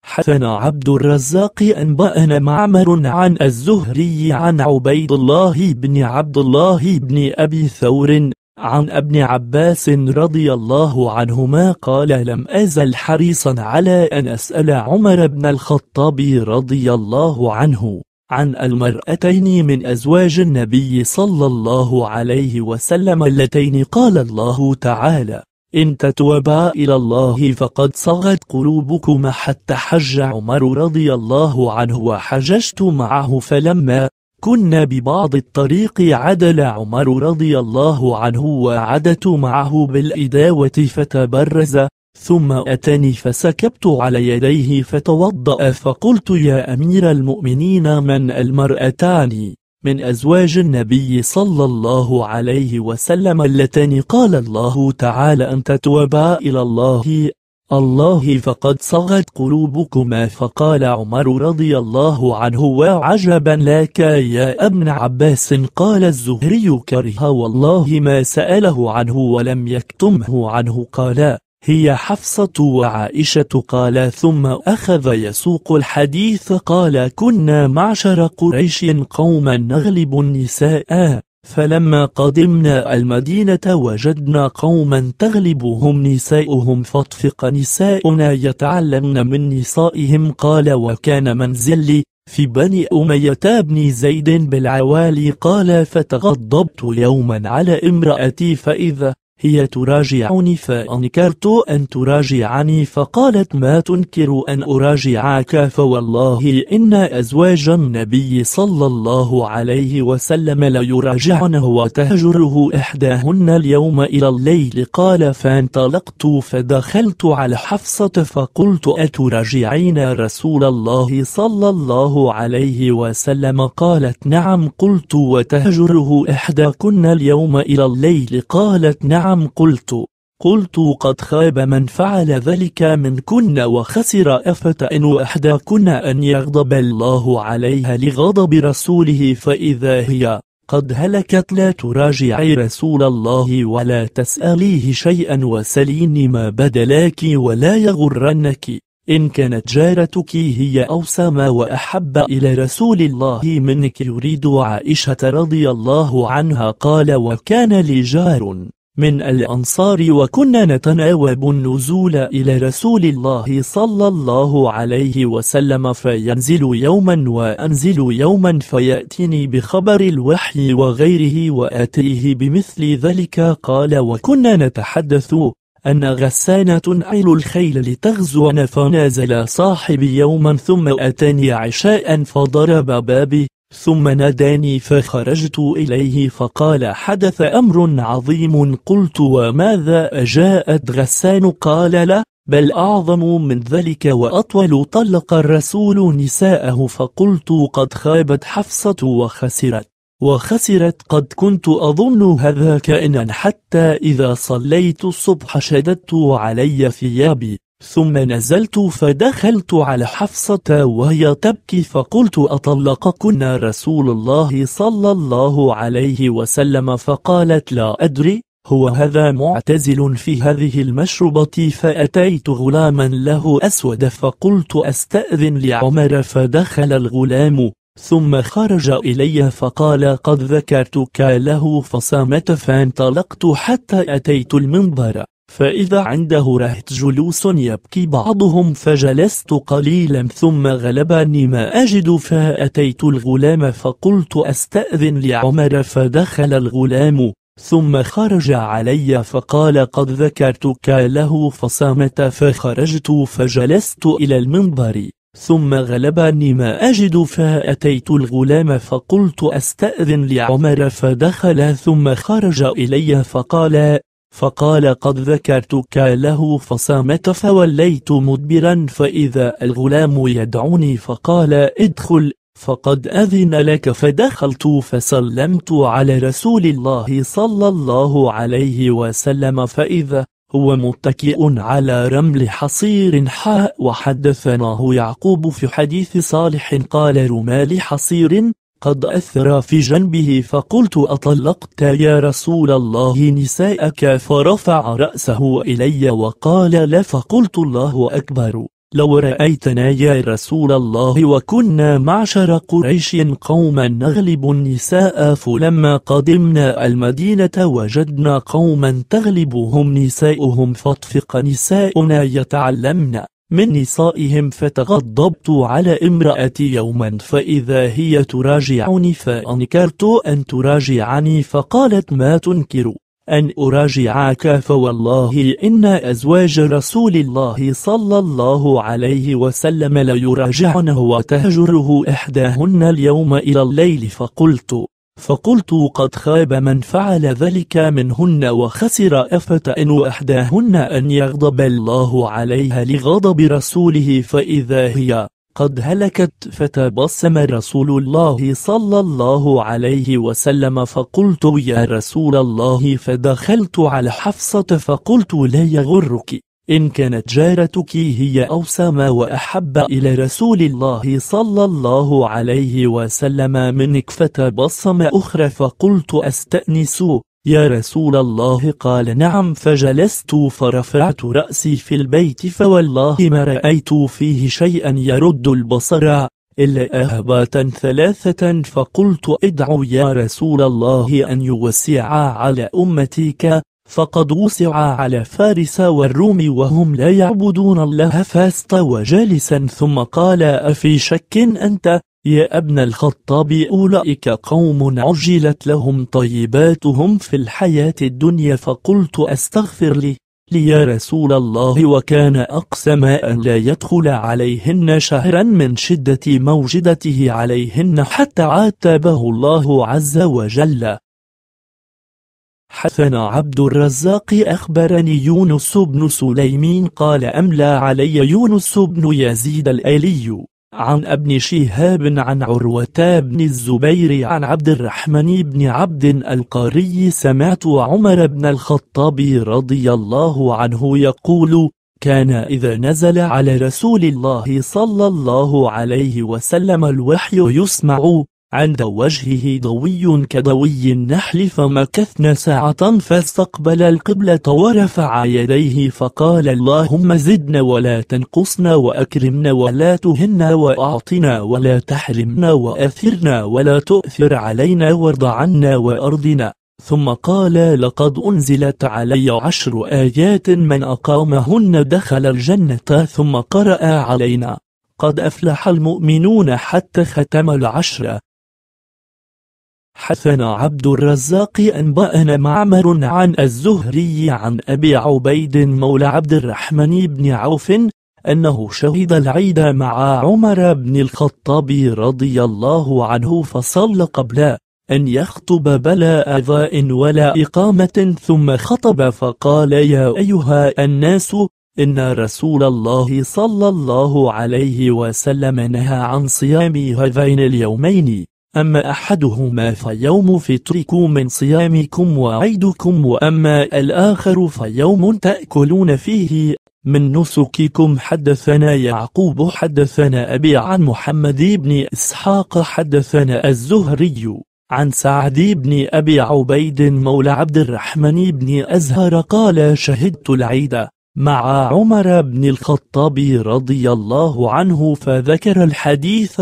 حسن عبد الرزاق أنبأنا معمر عن الزهري عن عبيد الله بن عبد الله بن أبي ثور عن ابن عباس رضي الله عنهما قال لم أزل حريصا على أن أسأل عمر بن الخطاب رضي الله عنه عن المرأتين من أزواج النبي صلى الله عليه وسلم اللتين قال الله تعالى إن تتوبا إلى الله فقد صغت قلوبكما حتى حج عمر رضي الله عنه وحججت معه فلما كنا ببعض الطريق عدل عمر رضي الله عنه وعدت معه بالإداوة فتبرز ثم أتني فسكبت على يديه فتوضأ فقلت يا أمير المؤمنين من المرأتان من أزواج النبي صلى الله عليه وسلم اللتان قال الله تعالى أن تتوبا إلى الله الله فقد صغت قلوبكما فقال عمر رضي الله عنه وعجبا لك يا ابن عباس قال الزهري كره والله ما سأله عنه ولم يكتمه عنه قال هي حفصة وعائشة قال ثم أخذ يسوق الحديث قال كنا معشر قريش قوما نغلب النساء فلما قدمنا المدينة وجدنا قوما تغلبهم نساؤهم فاطفق نساؤنا يتعلمن من نسائهم قال وكان منزلي في بني أمية بن زيد بالعوالي قال فتغضبت يوما على امرأتي فإذا هي تراجعني فأنكرت أن تراجعني فقالت ما تنكر أن أراجعك فوالله إن أزواج النبي صلى الله عليه وسلم لا يراجعنه وتهجره إحداهن اليوم إلى الليل قال فانطلقت فدخلت على حفصة فقلت أتراجعين رسول الله صلى الله عليه وسلم قالت نعم قلت وتهجره إحداكن اليوم إلى الليل قالت نعم نعم قلت قلت قد خاب من فعل ذلك منكن وخسر أفتأن أحداكن أن يغضب الله عليها لغضب رسوله فإذا هي قد هلكت لا تراجعي رسول الله ولا تسأليه شيئا وسليني ما بدلاك ولا يغرنك إن كانت جارتك هي أوسم وأحب إلى رسول الله منك يريد عائشة رضي الله عنها قال وكان لي جار من الأنصار وكنا نتناوب النزول إلى رسول الله صلى الله عليه وسلم فينزل يوما وأنزل يوما فيأتيني بخبر الوحي وغيره وآتيه بمثل ذلك قال وكنا نتحدث أن غسانة عيل الخيل لتغزونا فنازل صاحبي يوما ثم أتاني عشاء فضرب بابي ثم ناداني فخرجت إليه فقال حدث أمر عظيم قلت وماذا أجاءت غسان قال له بل أعظم من ذلك وأطول طلق الرسول نساءه فقلت قد خابت حفصة وخسرت وخسرت قد كنت أظن هذا كائنا حتى إذا صليت الصبح شددت علي ثيابي ثم نزلت فدخلت على حفصة وهي تبكي فقلت أطلقكن رسول الله صلى الله عليه وسلم فقالت لا أدري هو هذا معتزل في هذه المشربة فأتيت غلاما له أسود فقلت أستأذن لعمر فدخل الغلام ثم خرج إلي فقال قد ذكرتك له فصامت فانطلقت حتى أتيت المنبر فإذا عنده رهط جلوس يبكي بعضهم فجلست قليلا ثم غلبني ما أجد فأتيت الغلام فقلت أستأذن لعمر فدخل الغلام ثم خرج علي فقال قد ذكرتك له فصامت فخرجت فجلست إلى المنبر ثم غلبني ما أجد فأتيت الغلام فقلت أستأذن لعمر فدخل ثم خرج إلي فقال فقال قد ذكرتك له فصامت فوليت مدبرا فإذا الغلام يدعوني فقال ادخل فقد أذن لك فدخلت فسلمت على رسول الله صلى الله عليه وسلم فإذا هو متكئ على رمل حصير حاء وحدثناه يعقوب في حديث صالح قال رمال حصير قد أثر في جنبه فقلت أطلقت يا رسول الله نساءك فرفع رأسه إلي وقال لا فقلت الله أكبر لو رأيتنا يا رسول الله وكنا معشر قريش قوما نغلب النساء فلما قدمنا المدينة وجدنا قوما تغلبهم نساؤهم فاطفق نساؤنا يتعلمن من نسائهم فتغضبت على امرأتي يوما فإذا هي تراجعني فأنكرت أن تراجعني فقالت ما تنكر أن أراجعك فوالله إن أزواج رسول الله صلى الله عليه وسلم ليراجعنه وتهجره إحداهن اليوم إلى الليل فقلت فقلت قد خاب من فعل ذلك منهن وخسر أفتأن وأحداهن أن يغضب الله عليها لغضب رسوله فإذا هي قد هلكت فتبسم رسول الله صلى الله عليه وسلم فقلت يا رسول الله فدخلت على حفصة فقلت لا يغرك إن كانت جارتك هي أوسى ما وأحب إلى رسول الله صلى الله عليه وسلم منك فتبصم أخرى فقلت أستأنس يا رسول الله قال نعم فجلست فرفعت رأسي في البيت فوالله ما رأيت فيه شيئا يرد البصر إلا أهبات ثلاثة فقلت ادعو يا رسول الله أن يوسع على أمتك فقد وسع على فارس والروم وهم لا يعبدون الله فاستوى جالسا ثم قال أفي شك أنت يا ابن الخطاب أولئك قوم عجلت لهم طيباتهم في الحياة الدنيا فقلت أستغفر لي لي يا رسول الله وكان أقسم أن لا يدخل عليهن شهرا من شدة موجدته عليهن حتى عاتبه الله عز وجل حسن عبد الرزاق أخبرني يونس بن سليمين قال أملى علي يونس بن يزيد الآلي عن ابن شهاب عن عروة بن الزبير عن عبد الرحمن بن عبد القاري سمعت عمر بن الخطاب رضي الله عنه يقول كان إذا نزل على رسول الله صلى الله عليه وسلم الوحي يسمع عند وجهه ضوي كضوي النحل فمكثنا ساعة فاستقبل القبلة ورفع يديه فقال اللهم زدنا ولا تنقصنا وأكرمنا ولا تهنا وأعطنا ولا تحرمنا وأثرنا ولا تؤثر علينا وارض عنا وأرضنا ثم قال لقد أنزلت علي عشر آيات من أقامهن دخل الجنة ثم قرأ علينا قد أفلح المؤمنون حتى ختم العشرة حثنا عبد الرزاق أنبأنا معمر عن الزهري عن أبي عبيد مولى عبد الرحمن بن عوف أنه شهد العيد مع عمر بن الخطاب رضي الله عنه فصلى قبل أن يخطب بلا أذاء ولا إقامة ثم خطب فقال يا أيها الناس إن رسول الله صلى الله عليه وسلم نهى عن صيام هذين اليومين أما أحدهما فيوم فطركم من صيامكم وعيدكم وأما الآخر فيوم تأكلون فيه من نسككم حدثنا يعقوب حدثنا أبي عن محمد بن إسحاق حدثنا الزهري عن سعد بن أبي عبيد مولى عبد الرحمن بن أزهر قال شهدت العيد مع عمر بن الخطاب رضي الله عنه فذكر الحديث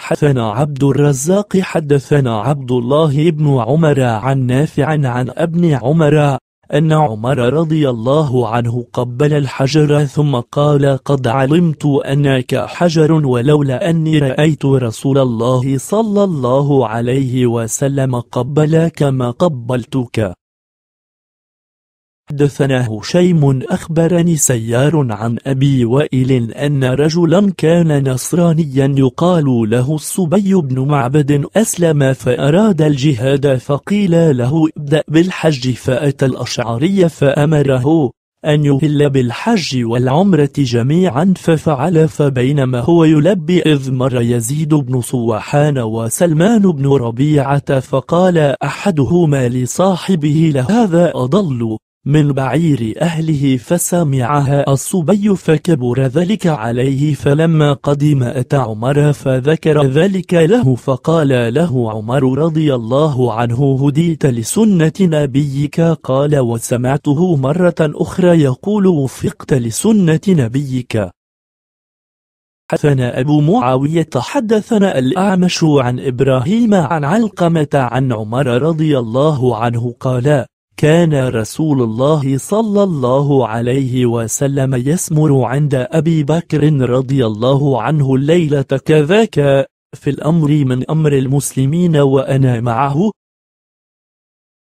حدثنا عبد الرزاق حدثنا عبد الله بن عمر عن نافع عن ابن عمر أن عمر رضي الله عنه قبل الحجر ثم قال قد علمت أنك حجر ولولا أني رأيت رسول الله صلى الله عليه وسلم قبلك ما قبلتك حدثنا هشيم أخبرني سيار عن أبي وائل أن رجلا كان نصرانيا يقال له الصبي بن معبد أسلم فأراد الجهاد فقيل له ابدأ بالحج فأتى الأشعري فأمره أن يهل بالحج والعمرة جميعا ففعل فبينما هو يلبي إذ مر يزيد بن صوحان وسلمان بن ربيعة فقال أحدهما لصاحبه لهذا أضل من بعير أهله فسمعها الصبي فكبر ذلك عليه فلما قدم أتى عمر فذكر ذلك له فقال له عمر رضي الله عنه هديت لسنة نبيك قال وسمعته مرة أخرى يقول وفقت لسنة نبيك حدثنا أبو معاوية حدثنا الأعمش عن إبراهيم عن علقمة عن عمر رضي الله عنه قال كان رسول الله صلى الله عليه وسلم يسمر عند أبي بكر رضي الله عنه الليلة كذاك في الأمر من أمر المسلمين وأنا معه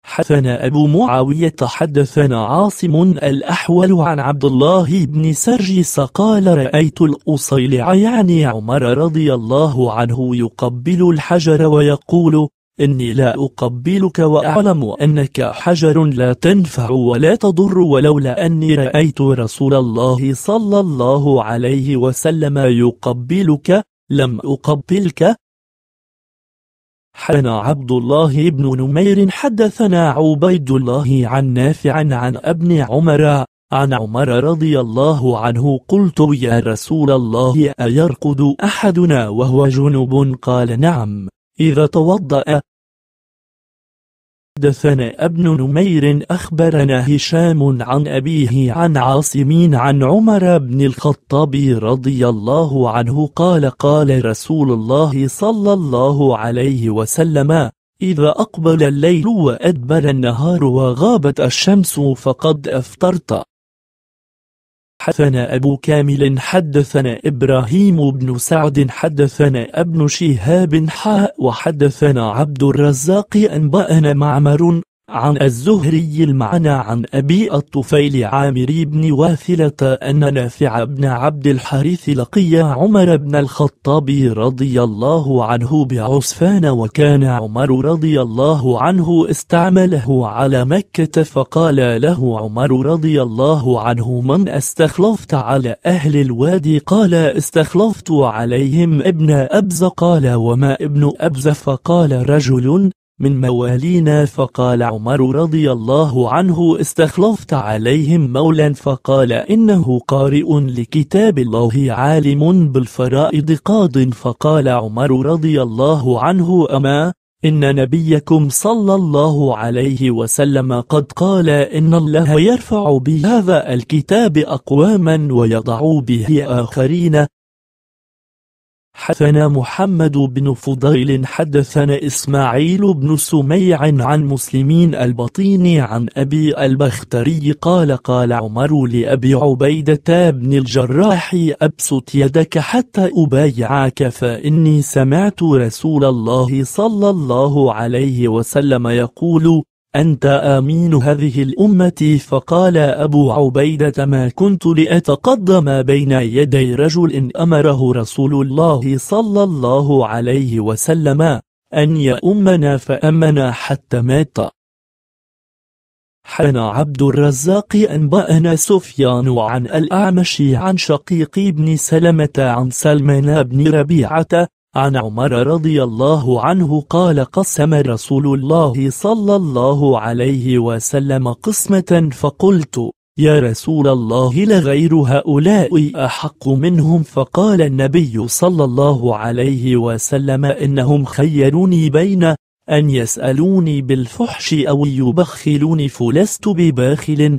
حدثنا أبو معاوية حدثنا عاصم الأحول عن عبد الله بن سرجس قال رأيت الأصيلع يعني عمر رضي الله عنه يقبل الحجر ويقول إني لا أقبلك وأعلم أنك حجر لا تنفع ولا تضر ولولا أني رأيت رسول الله صلى الله عليه وسلم يقبلك لم أقبلك حدثنا عبد الله بن نمير حدثنا عبيد الله عن نافع عن ابن عمر عن عمر رضي الله عنه قلت يا رسول الله أيرقد أحدنا وهو جنب قال نعم إذا توضأ حدثنا ابن نمير أخبرنا هشام عن أبيه عن عاصمين عن عمر بن الخطاب رضي الله عنه قال قال رسول الله صلى الله عليه وسلم إذا أقبل الليل وأدبر النهار وغابت الشمس فقد أفطرت حدثنا أبو كامل حدثنا إبراهيم بن سعد حدثنا ابن شهاب حاء وحدثنا عبد الرزاق أنبأنا معمر عن الزهري المعنى عن أبي الطفيل عامر بن واثلة أن نافع بن عبد الحارث لقي عمر بن الخطاب رضي الله عنه بعصفان وكان عمر رضي الله عنه استعمله على مكة فقال له عمر رضي الله عنه من استخلفت على أهل الوادي قال استخلفت عليهم ابن أبز قال وما ابن أبز فقال رجل من موالينا فقال عمر رضي الله عنه استخلفت عليهم مولا فقال إنه قارئ لكتاب الله عالم بالفرائض قاض فقال عمر رضي الله عنه أما إن نبيكم صلى الله عليه وسلم قد قال إن الله يرفع بهذا الكتاب أقواما ويضع به آخرين حدثنا محمد بن فضيل حدثنا إسماعيل بن سميع عن مسلمين البطين عن أبي البختري قال قال عمر لأبي عبيدة بن الجراح أبسط يدك حتى أبايعك فإني سمعت رسول الله صلى الله عليه وسلم يقول أنت آمين هذه الأمة فقال أبو عبيدة ما كنت لأتقدم بين يدي رجل أمره رسول الله صلى الله عليه وسلم أن يأمنا فأمنا حتى مات حن عبد الرزاق أنبأنا سفيان عن الأعمش عن شقيق بن سلمة عن سلمان بن ربيعة عن عمر رضي الله عنه قال قسم رسول الله صلى الله عليه وسلم قسمة فقلت يا رسول الله لغير هؤلاء أحق منهم فقال النبي صلى الله عليه وسلم إنهم خيروني بين أن يسألوني بالفحش أو يبخلوني فلست بباخل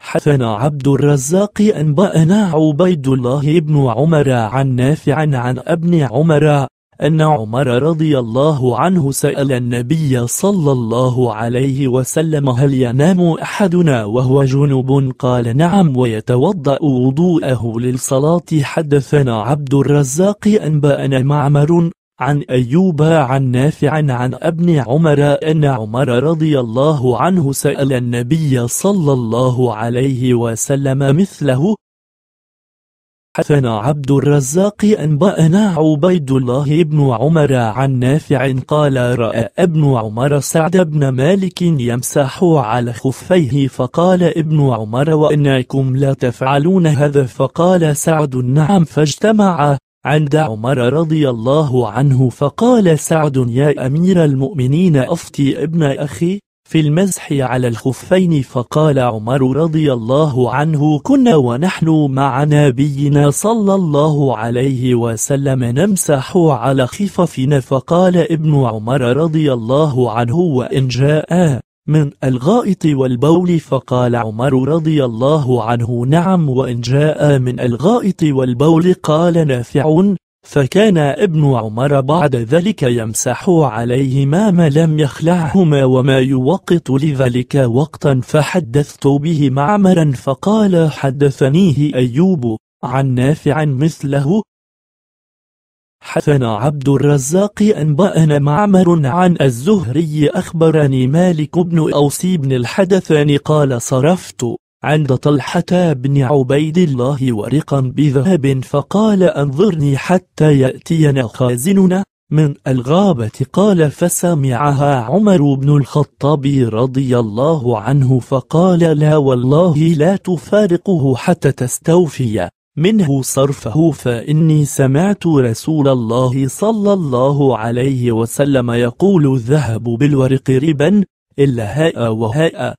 حدثنا عبد الرزاق أنبأنا عبيد الله بن عمر عن نافع عن ابن عمر أن عمر رضي الله عنه سأل النبي صلى الله عليه وسلم هل ينام أحدنا وهو جنب قال نعم ويتوضأ وضوءه للصلاة حدثنا عبد الرزاق أنبأنا معمر عن أيوب عن نافع عن ابن عمر أن عمر رضي الله عنه سأل النبي صلى الله عليه وسلم مثله حثنا عبد الرزاق أنبأنا عبيد الله بن عمر عن نافع قال رأى ابن عمر سعد بن مالك يمسح على خفيه فقال ابن عمر وإنكم لا تفعلون هذا فقال سعد نعم فاجتمع عند عمر رضي الله عنه فقال سعد يا أمير المؤمنين أفتي ابن أخي في المزح على الخفين فقال عمر رضي الله عنه كنا ونحن مع نبينا صلى الله عليه وسلم نمسح على خففنا فقال ابن عمر رضي الله عنه وإن جاء من الغائط والبول فقال عمر رضي الله عنه نعم وإن جاء من الغائط والبول قال نافع فكان ابن عمر بعد ذلك يمسح عليهما ما لم يخلعهما وما يوقت لذلك وقتا فحدثت به معمرا فقال حدثنيه أيوب عن نافع مثله حدثنا عبد الرزاق أنبأنا معمر عن الزهري أخبرني مالك بن أوسي بن الحدثان قال صرفت عند طلحة بن عبيد الله ورقا بذهب فقال أنظرني حتى يأتينا خازننا من الغابة قال فسمعها عمر بن الخطاب رضي الله عنه فقال لا والله لا تفارقه حتى تستوفي منه صرفه فإني سمعت رسول الله صلى الله عليه وسلم يقول الذهب بالورق ربا إلا هاء وهاء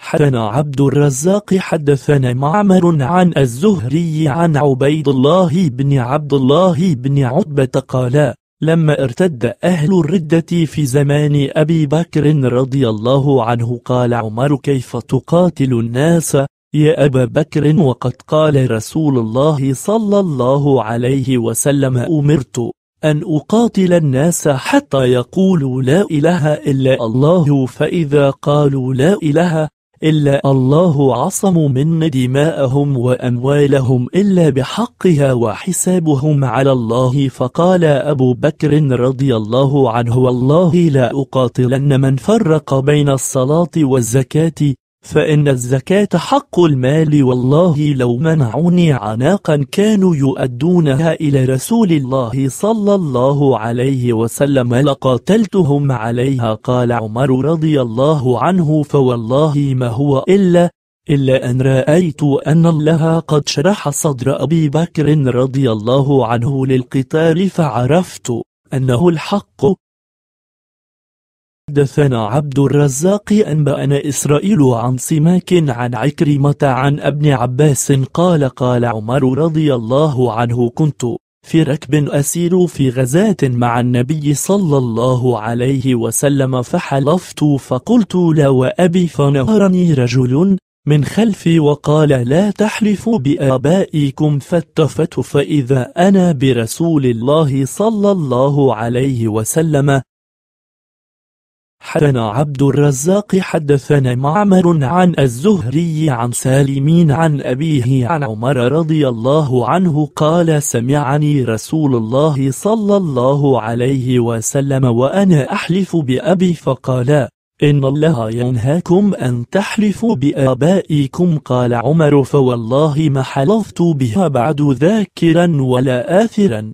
حدثنا عبد الرزاق حدثنا معمر عن الزهري عن عبيد الله بن عبد الله بن عتبة قال لما ارتد أهل الردة في زمان أبي بكر رضي الله عنه قال عمر كيف تقاتل الناس يا أبا بكر وقد قال رسول الله صلى الله عليه وسلم أمرت أن أقاتل الناس حتى يقولوا لا إله إلا الله فإذا قالوا لا إله إلا الله عصموا من دماءهم وأموالهم إلا بحقها وحسابهم على الله فقال أبو بكر رضي الله عنه والله لا أقاتلن من فرق بين الصلاة والزكاة فإن الزكاة حق المال والله لو منعوني عناقا كانوا يؤدونها إلى رسول الله صلى الله عليه وسلم لقاتلتهم عليها قال عمر رضي الله عنه فوالله ما هو إلا إلا أن رأيت أن الله قد شرح صدر أبي بكر رضي الله عنه للقتال فعرفت أنه الحق حدثنا عبد الرزاق أنبأنا إسرائيل عن سماك عن عكرمة عن ابن عباس قال قال عمر رضي الله عنه كنت في ركب أسير في غزاة مع النبي صلى الله عليه وسلم فحلفت فقلت لا وأبي فنهرني رجل من خلفي وقال لا تحلفوا بآبائكم فاتفت فإذا أنا برسول الله صلى الله عليه وسلم حدثنا عبد الرزاق حدثنا معمر عن الزهري عن سالمين عن أبيه عن عمر رضي الله عنه قال سمعني رسول الله صلى الله عليه وسلم وأنا أحلف بأبي فقال إن الله ينهاكم أن تحلفوا بآبائكم قال عمر فوالله ما حلفت بها بعد ذاكرا ولا آثرا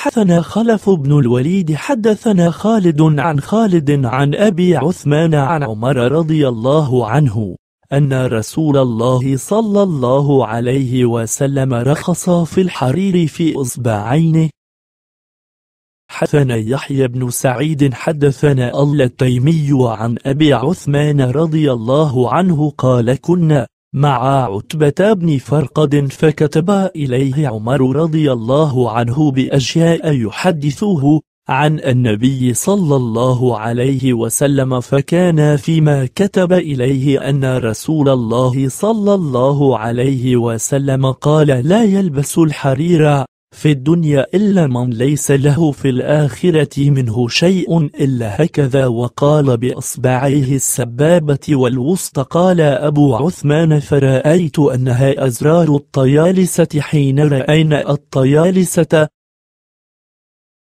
حدثنا خلف بن الوليد حدثنا خالد عن خالد عن أبي عثمان عن عمر رضي الله عنه أن رسول الله صلى الله عليه وسلم رخص في الحرير في إصبعينه حدثنا يحيى بن سعيد حدثنا التيمي عن أبي عثمان رضي الله عنه قال كنا مع عتبة بن فرقد فكتب إليه عمر رضي الله عنه بأشياء يحدثوه عن النبي صلى الله عليه وسلم فكان فيما كتب إليه أن رسول الله صلى الله عليه وسلم قال لا يلبس الحرير في الدنيا إلا من ليس له في الآخرة منه شيء إلا هكذا وقال بأصبعيه السبابة والوسطى قال أبو عثمان فرأيت أنها أزرار الطيالسة حين رأينا الطيالسة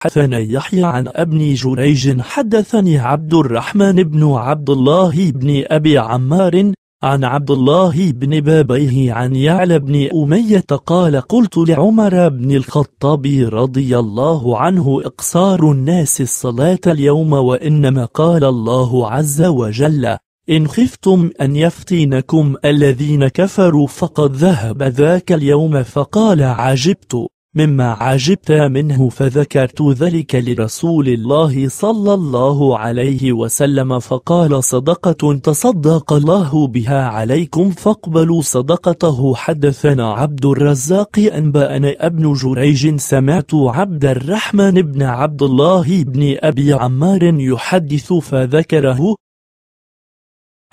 حدثنا يحيى عن ابن جريج حدثني عبد الرحمن بن عبد الله بن أبي عمار عن عبد الله بن بابيه عن يعلى بن أمية قال قلت لعمر بن الخطاب رضي الله عنه إقصار الناس الصلاة اليوم وإنما قال الله عز وجل إن خفتم أن يفتنكم الذين كفروا فقد ذهب ذاك اليوم فقال عجبت مما عجبت منه فذكرت ذلك لرسول الله صلى الله عليه وسلم فقال صدقة تصدق الله بها عليكم فاقبلوا صدقته حدثنا عبد الرزاق أنبأنا ابن جريج سمعت عبد الرحمن بن عبد الله بن أبي عمار يحدث فذكره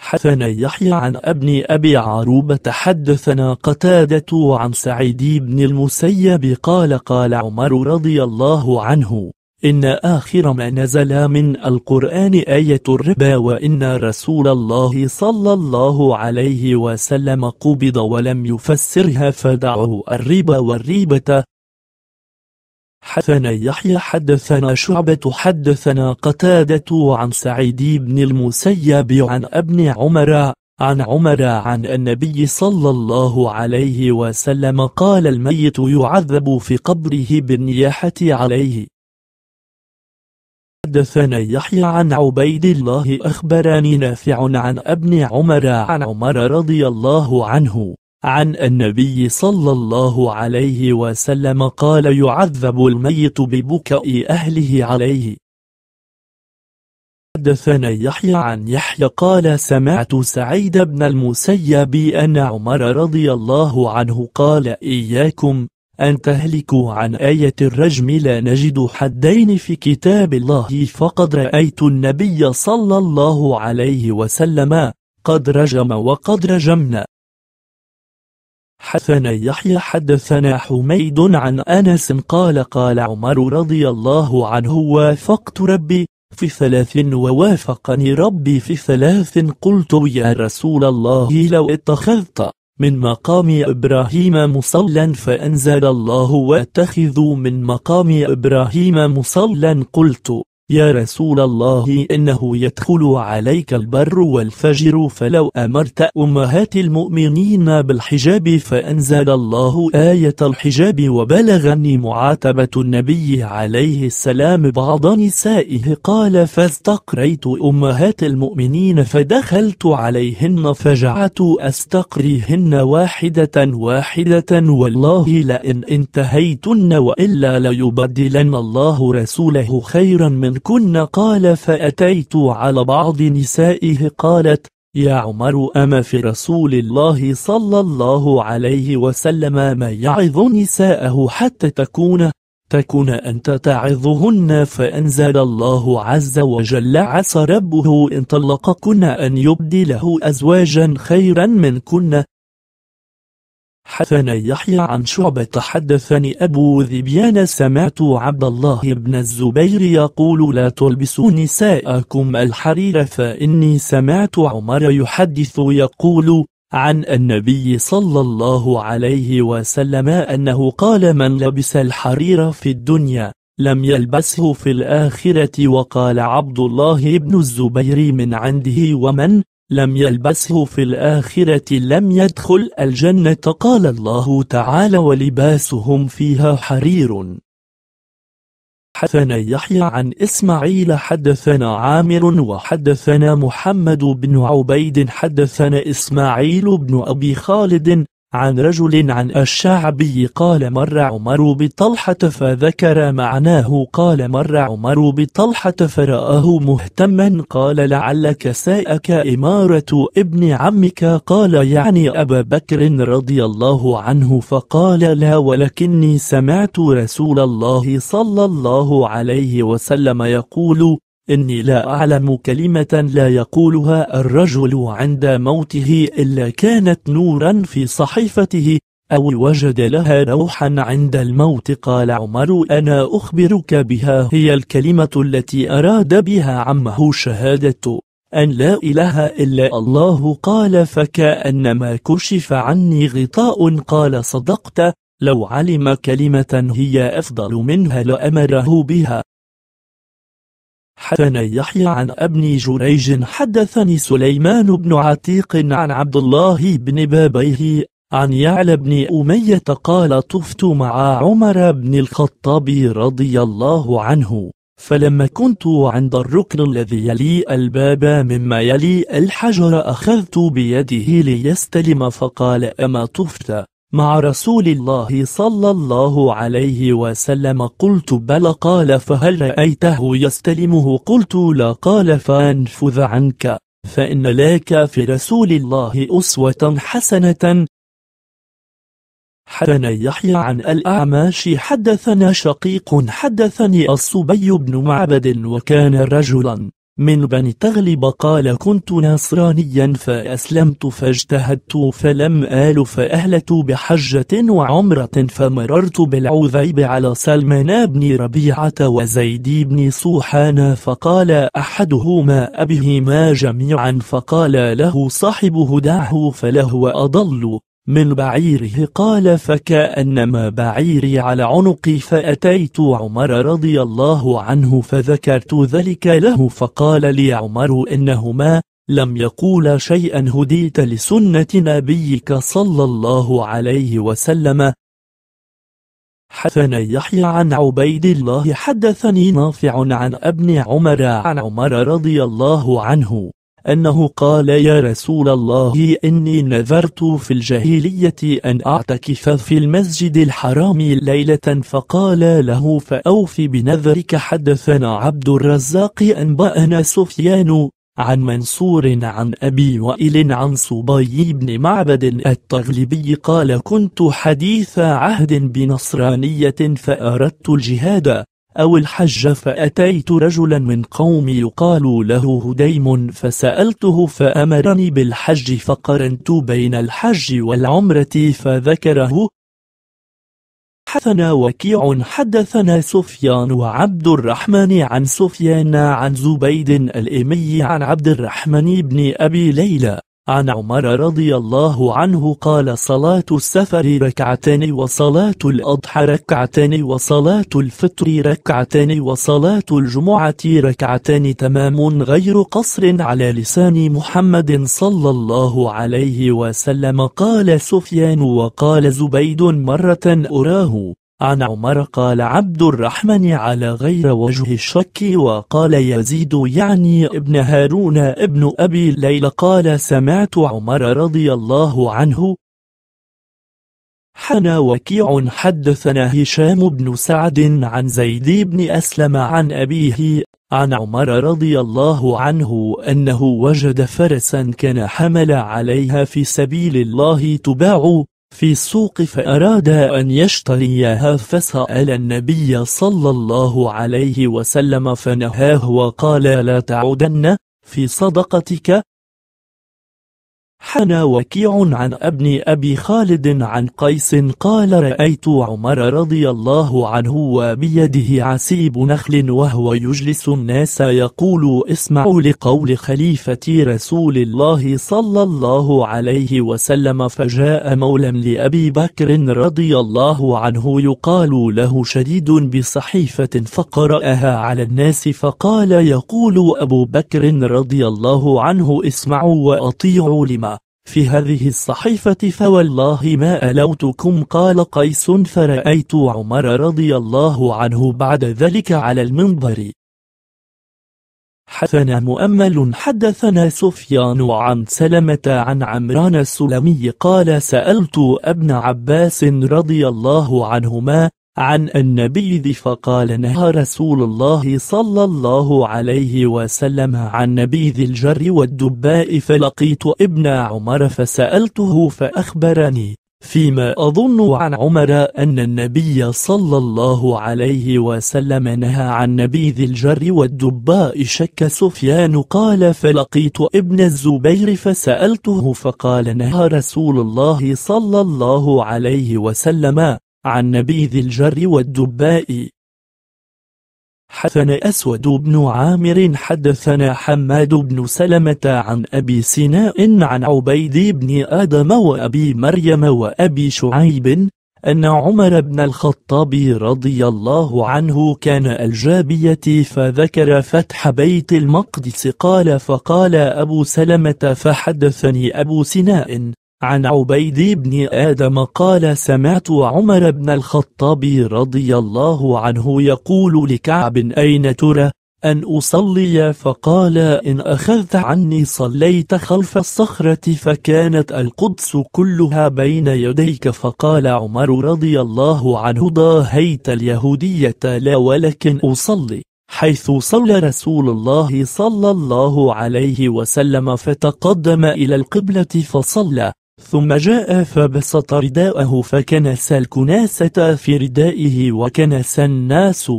حدثنا يحيى عن ابن أبي عروبة حدثنا قتادة عن سعيد بن المسيب قال قال عمر رضي الله عنه إن آخر ما نزل من القرآن آية الربا وإن رسول الله صلى الله عليه وسلم قبض ولم يفسرها فدعه الربا والريبة حدثنا يحيى حدثنا شعبة حدثنا قتادة عن سعيد بن المسيب عن ابن عمر عن عمر عن النبي صلى الله عليه وسلم قال الميت يعذب في قبره بالنياحة عليه حدثنا يحيى عن عبيد الله أخبرني نافع عن ابن عمر عن عمر رضي الله عنه عن النبي صلى الله عليه وسلم قال يعذب الميت ببكاء أهله عليه حدثنا يحيى عن يحيى قال سمعت سعيد بن المسيب أن عمر رضي الله عنه قال إياكم أن تهلكوا عن آية الرجم لا نجد حدين في كتاب الله فقد رأيت النبي صلى الله عليه وسلم قد رجم وقد رجمنا حدثنا يحيى حدثنا حميد عن أنس قال قال عمر رضي الله عنه وافقت ربي في ثلاث ووافقني ربي في ثلاث قلت يا رسول الله لو اتخذت من مقام إبراهيم مصلا فأنزل الله واتخذوا من مقام إبراهيم مصلا قلت يا رسول الله إنه يدخل عليك البر والفجر فلو أمرت أمهات المؤمنين بالحجاب فأنزل الله آية الحجاب وبلغني معاتبة النبي عليه السلام بعض نسائه قال فاستقريت أمهات المؤمنين فدخلت عليهن فجعت أستقريهن واحدة واحدة والله لئن انتهيتن وإلا ليبدلن الله رسوله خيرا من كن قال فأتيت على بعض نسائه قالت يا عمر أما في رسول الله صلى الله عليه وسلم ما يعظ نساءه حتى تكون تكون أنت تعظهن فأنزل الله عز وجل عسى ربه إن طلقكن أن يبدله أزواجا خيرا منكن حدثنا يحيى عن شعبة حدثني أبو ذبيان سمعت عبد الله بن الزبير يقول لا تلبسوا نساءكم الحرير فإني سمعت عمر يحدث يقول عن النبي صلى الله عليه وسلم أنه قال من لبس الحرير في الدنيا لم يلبسه في الآخرة وقال عبد الله بن الزبير من عنده ومن لم يلبسه في الآخرة لم يدخل الجنة قال الله تعالى ولباسهم فيها حرير حدثنا يحيى عن إسماعيل حدثنا عامر وحدثنا محمد بن عبيد حدثنا إسماعيل بن أبي خالد عن رجل عن الشعبي قال مر عمر بطلحة فذكر معناه قال مر عمر بطلحة فرآه مهتما قال لعلك ساءك إمارة ابن عمك قال يعني أبا بكر رضي الله عنه فقال لا ولكني سمعت رسول الله صلى الله عليه وسلم يقول إني لا أعلم كلمة لا يقولها الرجل عند موته إلا كانت نورا في صحيفته أو وجد لها روحا عند الموت قال عمر أنا أخبرك بها هي الكلمة التي أراد بها عمه شهادة أن لا إله إلا الله قال فكأنما كشف عني غطاء قال صدقت لو علم كلمة هي أفضل منها لأمره بها حدثنا يحيى عن ابن جريج حدثني سليمان بن عتيق عن عبد الله بن بابيه عن يعلى بن أمية قال طفت مع عمر بن الخطاب رضي الله عنه فلما كنت عند الركن الذي يلي الباب مما يلي الحجر أخذت بيده ليستلم فقال أما طفت مع رسول الله صلى الله عليه وسلم قلت بل قال فهل رأيته يستلمه قلت لا قال فانفذ عنك فإن لك في رسول الله أسوة حسنة حدثنا يحيى عن الأعماش حدثنا شقيق حدثني الصبي بن معبد وكان رجلا من بني تغلب قال كنت نصرانيا فأسلمت فاجتهدت فلم آل فأهلت بحجة وعمرة فمررت بالعذيب على سلمان بن ربيعة وزيد بن صوحان فقال أحدهما أبهما جميعا فقال له صاحبه دعه فلهو أضل من بعيره قال فكأنما بعيري على عنقي فأتيت عمر رضي الله عنه فذكرت ذلك له فقال لي عمر إنهما لم يقول شيئا هديت لسنة نبيك صلى الله عليه وسلم حدثنا يحيى عن عبيد الله حدثني نافع عن ابن عمر عن عمر رضي الله عنه أنه قال يا رسول الله إني نذرت في الجاهلية أن أعتكف في المسجد الحرام ليلة فقال له فأوف بنذرك حدثنا عبد الرزاق أنبأنا سفيان عن منصور عن أبي وائل عن صبي بن معبد التغلبي قال كنت حديث عهد بنصرانية فأردت الجهاد أو الحج فأتيت رجلا من قومي يقال له هديم فسألته فأمرني بالحج فقرنت بين الحج والعمرة فذكره حثنا وكيع حدثنا سفيان وعبد الرحمن عن سفيان عن زبيد الإمي عن عبد الرحمن بن أبي ليلى عن عمر رضي الله عنه قال صلاة السفر ركعتان وصلاة الأضحى ركعتان وصلاة الفطر ركعتان وصلاة الجمعة ركعتان تمام غير قصر على لسان محمد صلى الله عليه وسلم قال سفيان وقال زبيد مرة أراه عن عمر قال عبد الرحمن على غير وجه الشك وقال يزيد يعني ابن هارون ابن أبي ليلى قال سمعت عمر رضي الله عنه حنا وكيع حدثنا هشام بن سعد عن زيد بن أسلم عن أبيه عن عمر رضي الله عنه أنه وجد فرسا كان حمل عليها في سبيل الله تباع في السوق فأراد أن يشتريها فسأل النبي صلى الله عليه وسلم فنهاه وقال لا تعودن في صدقتك حنى وكيع عن ابن أبي خالد عن قيس قال رأيت عمر رضي الله عنه وبيده عسيب نخل وهو يجلس الناس يقول اسمعوا لقول خليفة رسول الله صلى الله عليه وسلم فجاء مولى لأبي بكر رضي الله عنه يقال له شديد بصحيفة فقرأها على الناس فقال يقول أبو بكر رضي الله عنه اسمعوا وأطيعوا لما في هذه الصحيفة فوالله ما ألوتكم قال قيس فرأيت عمر رضي الله عنه بعد ذلك على المنبر حثنا مؤمل حدثنا سفيان عن سلمة عن عمران السلمي قال سألت ابن عباس رضي الله عنهما عن النبي فقال نهى رسول الله صلى الله عليه وسلم عن نبيذ الجر والدباء فلقيت ابن عمر فسألته فأخبرني فيما أظن عن عمر أن النبي صلى الله عليه وسلم نهى عن نبيذ الجر والدباء شك سفيان قال فلقيت ابن الزبير فسألته فقال نهى رسول الله صلى الله عليه وسلم عن نبيذ الجر والدباء حدثنا أسود بن عامر حدثنا حماد بن سلمة عن أبي سناء عن عبيد بن آدم وأبي مريم وأبي شعيب أن عمر بن الخطاب رضي الله عنه كان الجابية فذكر فتح بيت المقدس قال فقال أبو سلمة فحدثني أبو سناء عن عبيد بن آدم قال سمعت عمر بن الخطاب رضي الله عنه يقول لكعب أين ترى أن أصلي فقال إن أخذت عني صليت خلف الصخرة فكانت القدس كلها بين يديك فقال عمر رضي الله عنه ضاهيت اليهودية لا ولكن أصلي حيث صلى رسول الله صلى الله عليه وسلم فتقدم إلى القبلة فصلى ثم جاء فبسط رداءه فكنس الكناسة في ردائه وكنس الناس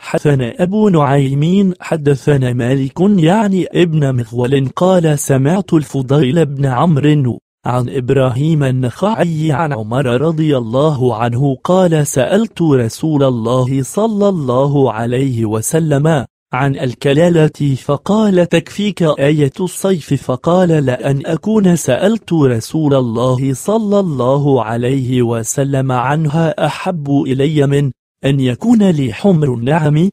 حدثنا أبو نعيمين حدثنا مالك يعني ابن مغول قال سمعت الفضيل بن عمرو عن إبراهيم النخعي عن عمر رضي الله عنه قال سألت رسول الله صلى الله عليه وسلم عن الكلالة فقال تكفيك آية الصيف فقال لأن أكون سألت رسول الله صلى الله عليه وسلم عنها أحب إلي من أن يكون لي حمر النعم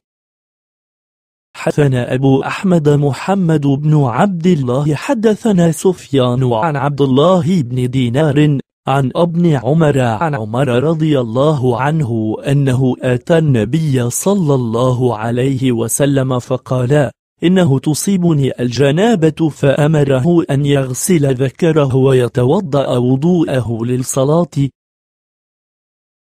حدثنا أبو أحمد محمد بن عبد الله حدثنا سفيان عن عبد الله بن دينار عن ابن عمر عن عمر رضي الله عنه أنه أتى النبي صلى الله عليه وسلم فقال إنه تصيبني الجنابة فأمره أن يغسل ذكره ويتوضأ وضوءه للصلاة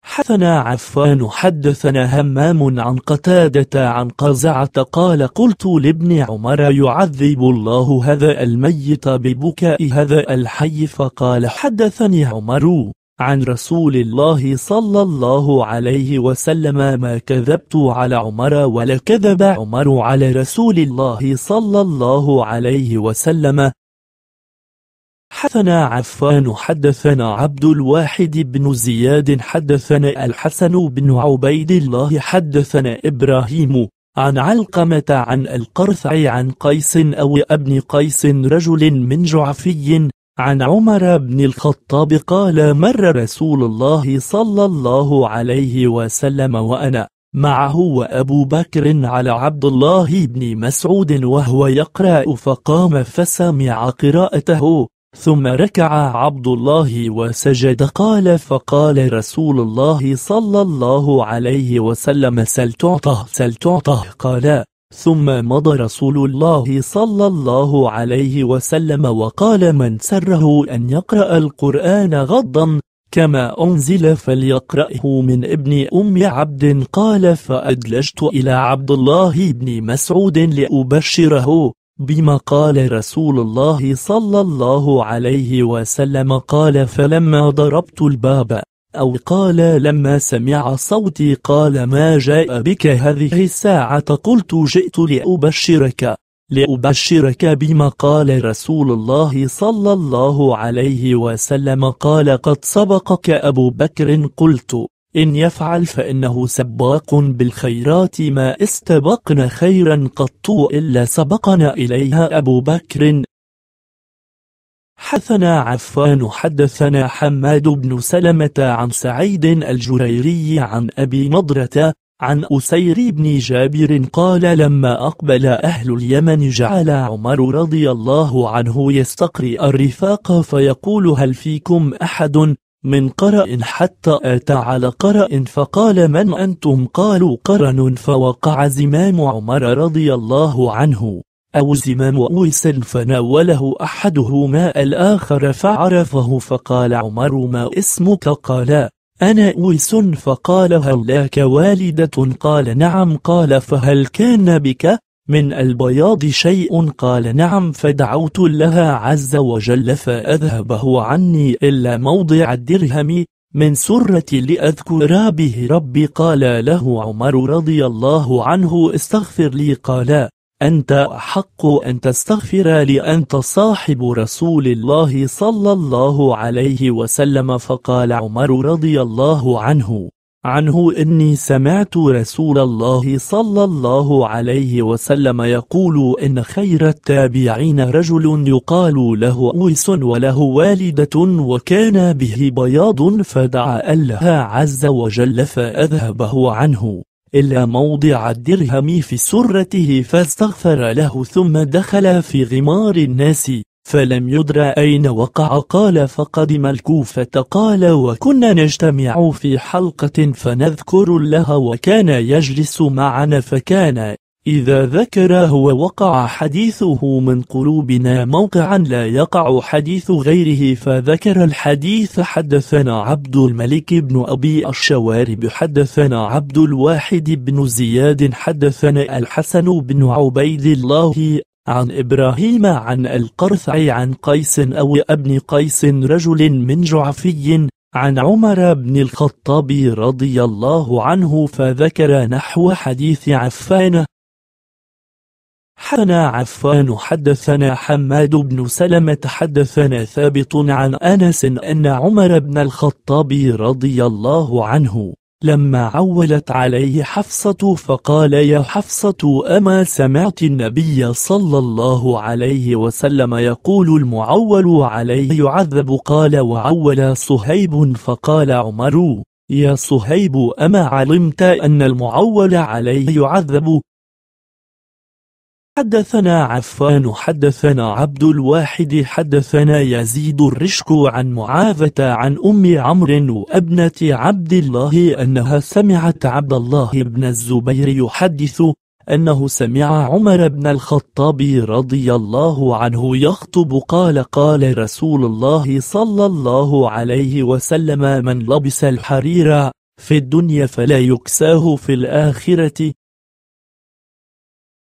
حدثنا عفان حدثنا همام عن قتادة عن قزعة قال قلت لابن عمر يعذب الله هذا الميت ببكاء هذا الحي فقال حدثني عمر عن رسول الله صلى الله عليه وسلم ما كذبت على عمر ولا كذب عمر على رسول الله صلى الله عليه وسلم حدثنا عفان حدثنا عبد الواحد بن زياد حدثنا الحسن بن عبيد الله حدثنا إبراهيم عن علقمة عن القرثعي عن قيس أو ابن قيس رجل من جعفي عن عمر بن الخطاب قال مر رسول الله صلى الله عليه وسلم وأنا معه وأبو بكر على عبد الله بن مسعود وهو يقرأ فقام فسمع قراءته ثم ركع عبد الله وسجد قال فقال رسول الله صلى الله عليه وسلم سل تعطه سل تعطه قال ثم مضى رسول الله صلى الله عليه وسلم وقال من سره أن يقرأ القرآن غضا كما أنزل فليقرأه من ابن أم عبد قال فأدلجت إلى عبد الله بن مسعود لأبشره بما قال رسول الله صلى الله عليه وسلم قال فلما ضربت الباب أو قال لما سمع صوتي قال ما جاء بك هذه الساعة قلت جئت لأبشرك لأبشرك بما قال رسول الله صلى الله عليه وسلم قال قد سبقك أبو بكر قلت إن يفعل فإنه سباق بالخيرات ما استبقنا خيرا قط إلا سبقنا إليها أبو بكر حثنا عفان حدثنا حماد بن سلمة عن سعيد الجريري عن أبي نضرة عن أسير بن جابر قال لما أقبل أهل اليمن جعل عمر رضي الله عنه يستقرئ الرفاق فيقول هل فيكم أحد من قرأ حتى أتى على قرأ فقال من أنتم قالوا قرن فوقع زمام عمر رضي الله عنه أو زمام أوس فناوله أحدهما الآخر فعرفه فقال عمر ما اسمك قال أنا أوس فقال هل لك والدة قال نعم قال فهل كان بك من البياض شيء قال نعم فدعوت لها عز وجل فأذهبه عني إلا موضع الدرهم من سرة لأذكر به ربي قال له عمر رضي الله عنه استغفر لي قال أنت أحق أن تستغفر لأنت صاحب رسول الله صلى الله عليه وسلم فقال عمر رضي الله عنه عنه إني سمعت رسول الله صلى الله عليه وسلم يقول إن خير التابعين رجل يقال له أويس وله والدة وكان به بياض فدعا الله عز وجل فأذهبه عنه إلا موضع الدرهم في سرته فاستغفر له ثم دخل في غمار الناس فلم يدر أين وقع قال فقدم الكوفة قال وكنا نجتمع في حلقة فنذكر لها وكان يجلس معنا فكان إذا ذكر هو وقع حديثه من قلوبنا موقعا لا يقع حديث غيره فذكر الحديث حدثنا عبد الملك بن أبي الشوارب حدثنا عبد الواحد بن زياد حدثنا الحسن بن عبيد الله عن إبراهيم عن القرثع عن قيس أو ابن قيس رجل من جعفي عن عمر بن الخطاب رضي الله عنه فذكر نحو حديث عفان حدثنا عفان حدثنا حماد بن سلمة حدثنا ثابت عن أنس أن عمر بن الخطاب رضي الله عنه لما عولت عليه حفصة فقال يا حفصة أما سمعت النبي صلى الله عليه وسلم يقول المعول عليه يعذب قال وعول صهيب فقال عمر يا صهيب أما علمت أن المعول عليه يعذب حدثنا عفان حدثنا عبد الواحد حدثنا يزيد الرشك عن معاذة عن أم عمرو وابنة عبد الله أنها سمعت عبد الله بن الزبير يحدث أنه سمع عمر بن الخطاب رضي الله عنه يخطب قال قال رسول الله صلى الله عليه وسلم من لبس الحرير في الدنيا فلا يكساه في الآخرة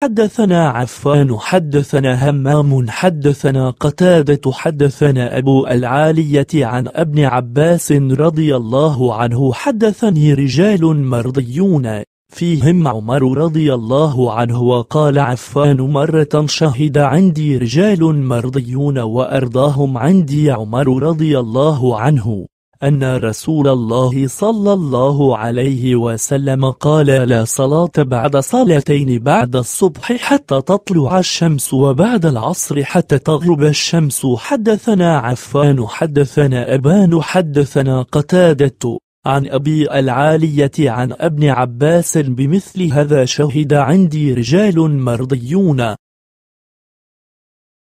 حدثنا عفان حدثنا همام حدثنا قتادة حدثنا أبو العالية عن ابن عباس رضي الله عنه حدثني رجال مرضيون فيهم عمر رضي الله عنه وقال عفان مرة شهد عندي رجال مرضيون وأرضاهم عندي عمر رضي الله عنه أن رسول الله صلى الله عليه وسلم قال لا صلاة بعد صلاتين بعد الصبح حتى تطلع الشمس وبعد العصر حتى تغرب الشمس حدثنا عفان حدثنا أبان حدثنا قتادة عن أبي العالية عن ابن عباس بمثل هذا شهد عندي رجال مرضيون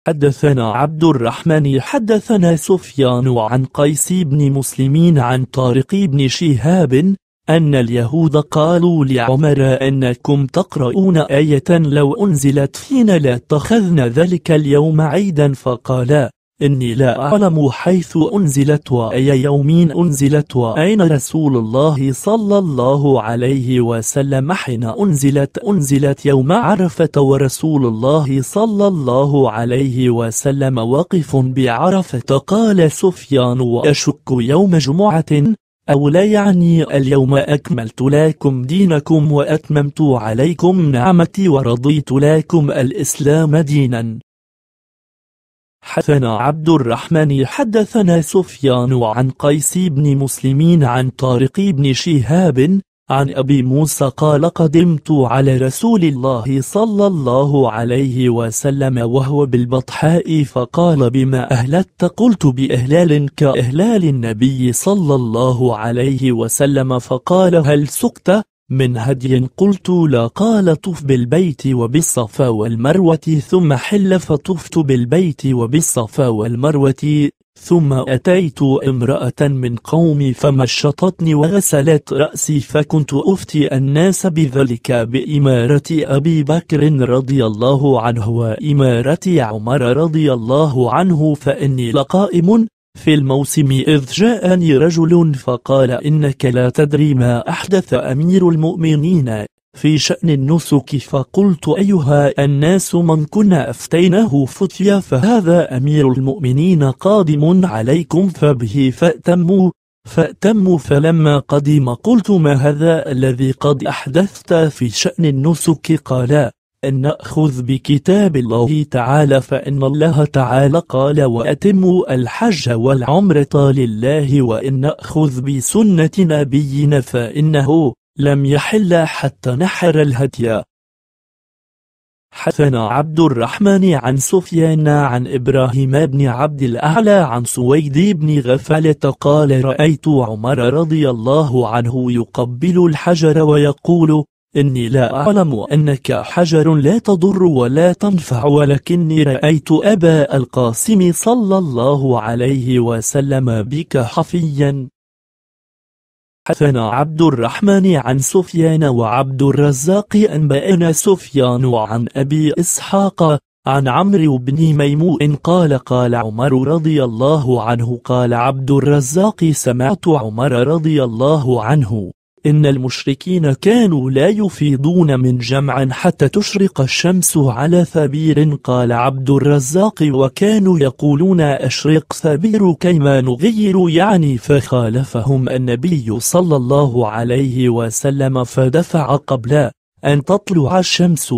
حدثنا عبد الرحمن حدثنا سفيان عن قيس بن مسلمين عن طارق بن شهاب أن اليهود قالوا لعمر أنكم تقرؤون آية لو أنزلت فينا لاتخذنا ذلك اليوم عيدا فقال إني لا أعلم حيث أنزلت وأي يوم أنزلت وأين رسول الله صلى الله عليه وسلم حين أنزلت أنزلت يوم عرفة ورسول الله صلى الله عليه وسلم واقف بعرفة قال سفيان وأشك يوم جمعة أو لا يعني اليوم أكملت لكم دينكم وأتممت عليكم نعمتي ورضيت لكم الإسلام دينا حدثنا عبد الرحمن حدثنا سفيان عن قيس بن مسلمين عن طارق بن شهاب عن أبي موسى قال قدمت على رسول الله صلى الله عليه وسلم وهو بالبطحاء فقال بما أهلت قلت بإهلال كإهلال النبي صلى الله عليه وسلم فقال هل سقت من هدي قلت لا قال طف بالبيت وبالصفا والمروة ثم حل فطفت بالبيت وبالصفا والمروة ثم أتيت امرأة من قومي فمشطتني وغسلت رأسي فكنت أفتي الناس بذلك بإمارة أبي بكر رضي الله عنه وإمارة عمر رضي الله عنه فإني لقائم في الموسم إذ جاءني رجل فقال إنك لا تدري ما أحدث أمير المؤمنين في شأن النسك فقلت أيها الناس من كنا أفتينه فتيا فهذا أمير المؤمنين قادم عليكم فبه فأتموا فأتموا فلما قدم قلت ما هذا الذي قد أحدثت في شأن النسك قالا أن نأخذ بكتاب الله تعالى فإن الله تعالى قال وأتموا الحج والعمرة لله وإن نأخذ بسنة نبينا فإنه لم يحل حتى نحر الهدي حدثنا عبد الرحمن عن سفيان عن إبراهيم بن عبد الأعلى عن سويد بن غفلة قال رأيت عمر رضي الله عنه يقبل الحجر ويقول إني لا أعلم أنك حجر لا تضر ولا تنفع ولكني رأيت أبا القاسم صلى الله عليه وسلم بك حفيا حثنا عبد الرحمن عن سفيان وعبد الرزاق أنبأنا سفيان عن أبي إسحاق عن عمرو بن ميمون قال قال عمر رضي الله عنه قال عبد الرزاق سمعت عمر رضي الله عنه إن المشركين كانوا لا يفيضون من جمع حتى تشرق الشمس على ثبير قال عبد الرزاق وكانوا يقولون أشرق ثبير كيما نغير يعني فخالفهم النبي صلى الله عليه وسلم فدفع قبل أن تطلع الشمس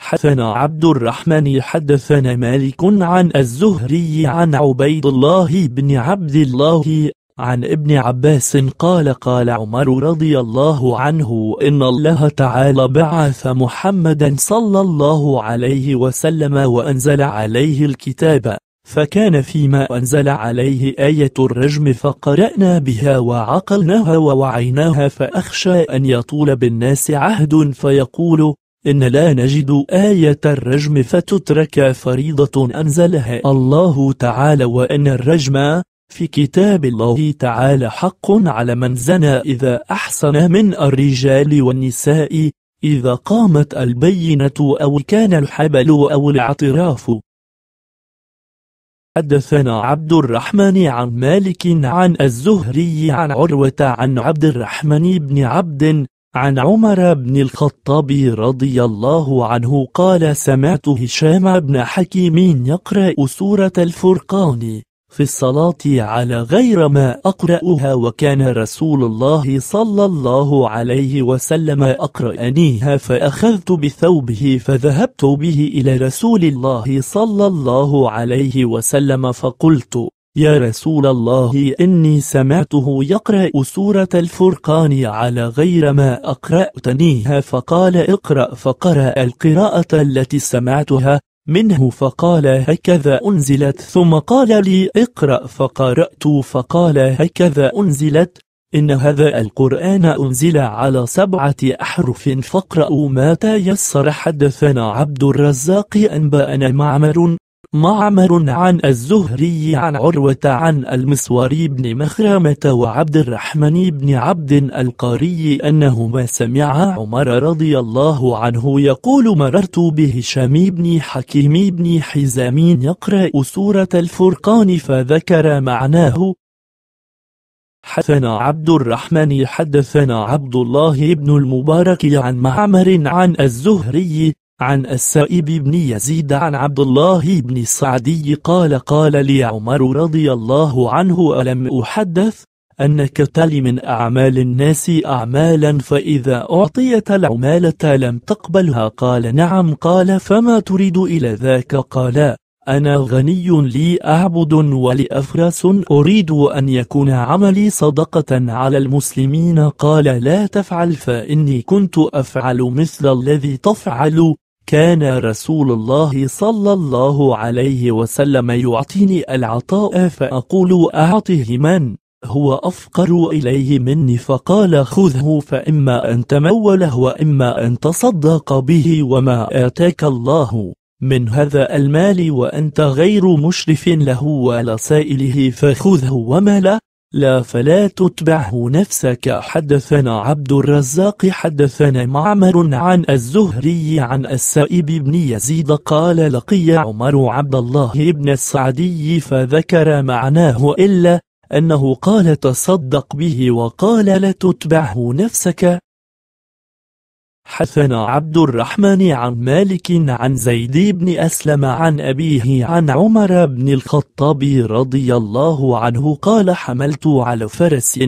حدثنا عبد الرحمن حدثنا مالك عن الزهري عن عبيد الله بن عبد الله عن ابن عباس قال قال عمر رضي الله عنه إن الله تعالى بعث محمدا صلى الله عليه وسلم وأنزل عليه الكتاب فكان فيما أنزل عليه آية الرجم فقرأنا بها وعقلناها ووعيناها فأخشى أن يطول بالناس عهد فيقول إن لا نجد آية الرجم فتترك فريضة أنزلها الله تعالى وأن الرجم في كتاب الله تعالى حق على من زنى إذا أحسن من الرجال والنساء إذا قامت البينة أو كان الحبل أو الاعتراف حدثنا عبد الرحمن عن مالك عن الزهري عن عروة عن عبد الرحمن بن عبد عن عمر بن الخطاب رضي الله عنه قال سمعت هشام بن حكيم يقرأ سورة الفرقان في الصلاة على غير ما أقرأها وكان رسول الله صلى الله عليه وسلم أقرأنيها فأخذت بثوبه فذهبت به إلى رسول الله صلى الله عليه وسلم فقلت يا رسول الله إني سمعته يقرأ سورة الفرقان على غير ما أقرأتنيها فقال اقرأ فقرأ القراءة التي سمعتها منه فقال هكذا أنزلت ثم قال لي اقرأ فقرأت فقال هكذا أنزلت إن هذا القرآن أنزل على سبعة أحرف فاقرأوا ما تيسر حدثنا عبد الرزاق أنبأنا معمر معمر عن الزهري عن عروة عن المسوري بن مخرمة وعبد الرحمن بن عبد القاري أنهما سمعا عمر رضي الله عنه يقول مررت بهشام بن حكيم بن حزام يقرأ سورة الفرقان فذكر معناه حدثنا عبد الرحمن حدثنا عبد الله بن المبارك عن معمر عن الزهري عن السائب بن يزيد عن عبد الله بن السعدي قال قال لي عمر رضي الله عنه ألم أحدث أنك تل من أعمال الناس أعمالا فإذا أعطيت العمالة لم تقبلها قال نعم قال فما تريد إلى ذاك قال أنا غني لي أعبد ولأفرس أريد أن يكون عملي صدقة على المسلمين قال لا تفعل فإني كنت أفعل مثل الذي تفعل كان رسول الله صلى الله عليه وسلم يعطيني العطاء فأقول أعطه من هو أفقر إليه مني فقال خذه فإما أن تموله وإما أن تصدق به وما آتاك الله من هذا المال وأنت غير مشرف له ولا سائله فخذه وما لا لا فلا تتبعه نفسك حدثنا عبد الرزاق حدثنا معمر عن الزهري عن السائب بن يزيد قال لقي عمر عبد الله بن السعدي فذكر معناه إلا أنه قال تصدق به وقال لا تتبعه نفسك حثنا عبد الرحمن عن مالك عن زيد بن أسلم عن أبيه عن عمر بن الخطاب رضي الله عنه قال حملت على فرس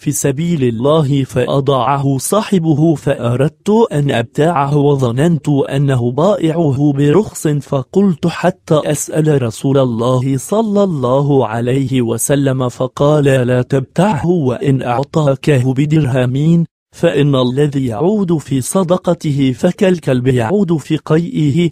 في سبيل الله فأضاعه صاحبه فأردت أن أبتاعه وظننت أنه بائعه برخص فقلت حتى أسأل رسول الله صلى الله عليه وسلم فقال لا تبتعه وإن أعطاكه بدرهمين فإن الذي يعود في صدقته فكالكلب يعود في قيئه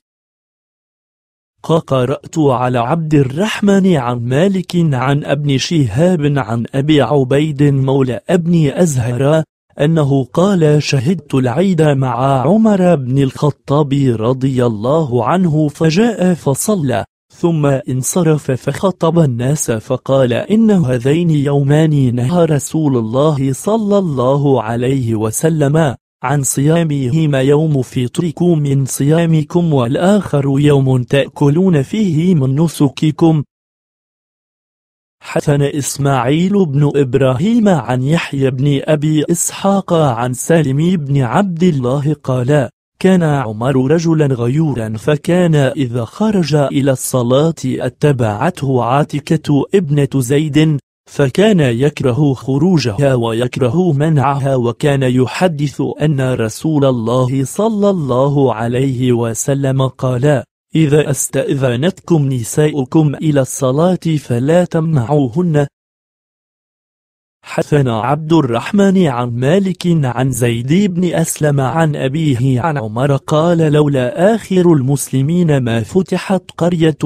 قرأت على عبد الرحمن عن مالك عن ابن شهاب عن أبي عبيد مولى ابن أزهر أنه قال شهدت العيد مع عمر بن الخطاب رضي الله عنه فجاء فصلى ثم انصرف فخطب الناس فقال إن هذين يومان نهى رسول الله صلى الله عليه وسلم عن صيامهما يوم فطركم من صيامكم والآخر يوم تأكلون فيه من نسككم حسن إسماعيل بن إبراهيم عن يحيى بن أبي إسحاق عن سالم بن عبد الله قال كان عمر رجلا غيورا فكان إذا خرج إلى الصلاة اتبعته عاتكة ابنة زيد فكان يكره خروجها ويكره منعها وكان يحدث أن رسول الله صلى الله عليه وسلم قال إذا استأذنتكم نساؤكم إلى الصلاة فلا تمنعوهن حدثنا عبد الرحمن عن مالك عن زيد بن أسلم عن أبيه عن عمر قال لولا آخر المسلمين ما فتحت قرية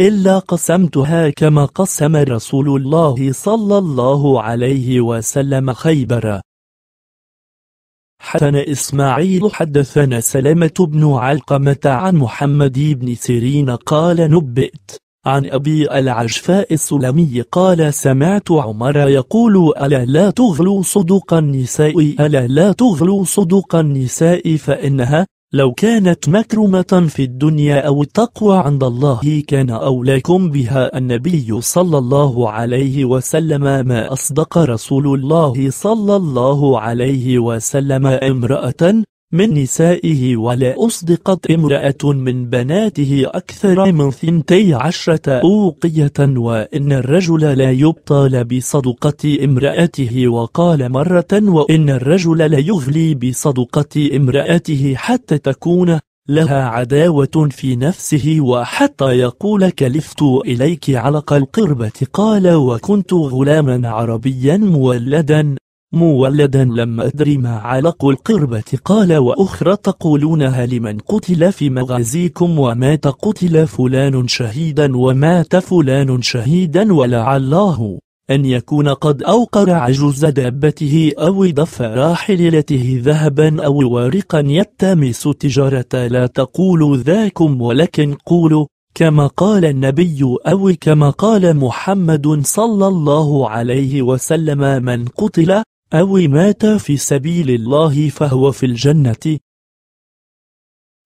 إلا قسمتها كما قسم رسول الله صلى الله عليه وسلم خيبر حدثنا إسماعيل حدثنا سلامة بن علقمة عن محمد بن سيرين قال نبئت عن أبي العجفاء السلمي قال سمعت عمر يقول ألا لا تغلو صدق النساء ألا لا تغلو صدق النساء فإنها لو كانت مكرمة في الدنيا أو التقوى عند الله كان أولاكم بها النبي صلى الله عليه وسلم ما أصدق رسول الله صلى الله عليه وسلم امرأة من نسائه ولا أصدقت امرأة من بناته أكثر من ثنتي عشرة أوقية وإن الرجل لا يبطل بصدقة امرأته وقال مرة وإن الرجل لا يغلي بصدقة امرأته حتى تكون لها عداوة في نفسه وحتى يقول كلفت إليك علق القربة قال وكنت غلاما عربيا مولدا مولدا لم أدري ما علق القربة قال وأخرى تقولونها لمن قتل في مغازيكم ومات قتل فلان شهيدا ومات فلان شهيدا ولعله أن يكون قد أوقر عجوز دابته أو دف راحلته ذهبا أو وارقا يلتمس التجارة لا تقولوا ذاكم ولكن قولوا كما قال النبي أو كما قال محمد صلى الله عليه وسلم من قتل أو مات في سبيل الله فهو في الجنة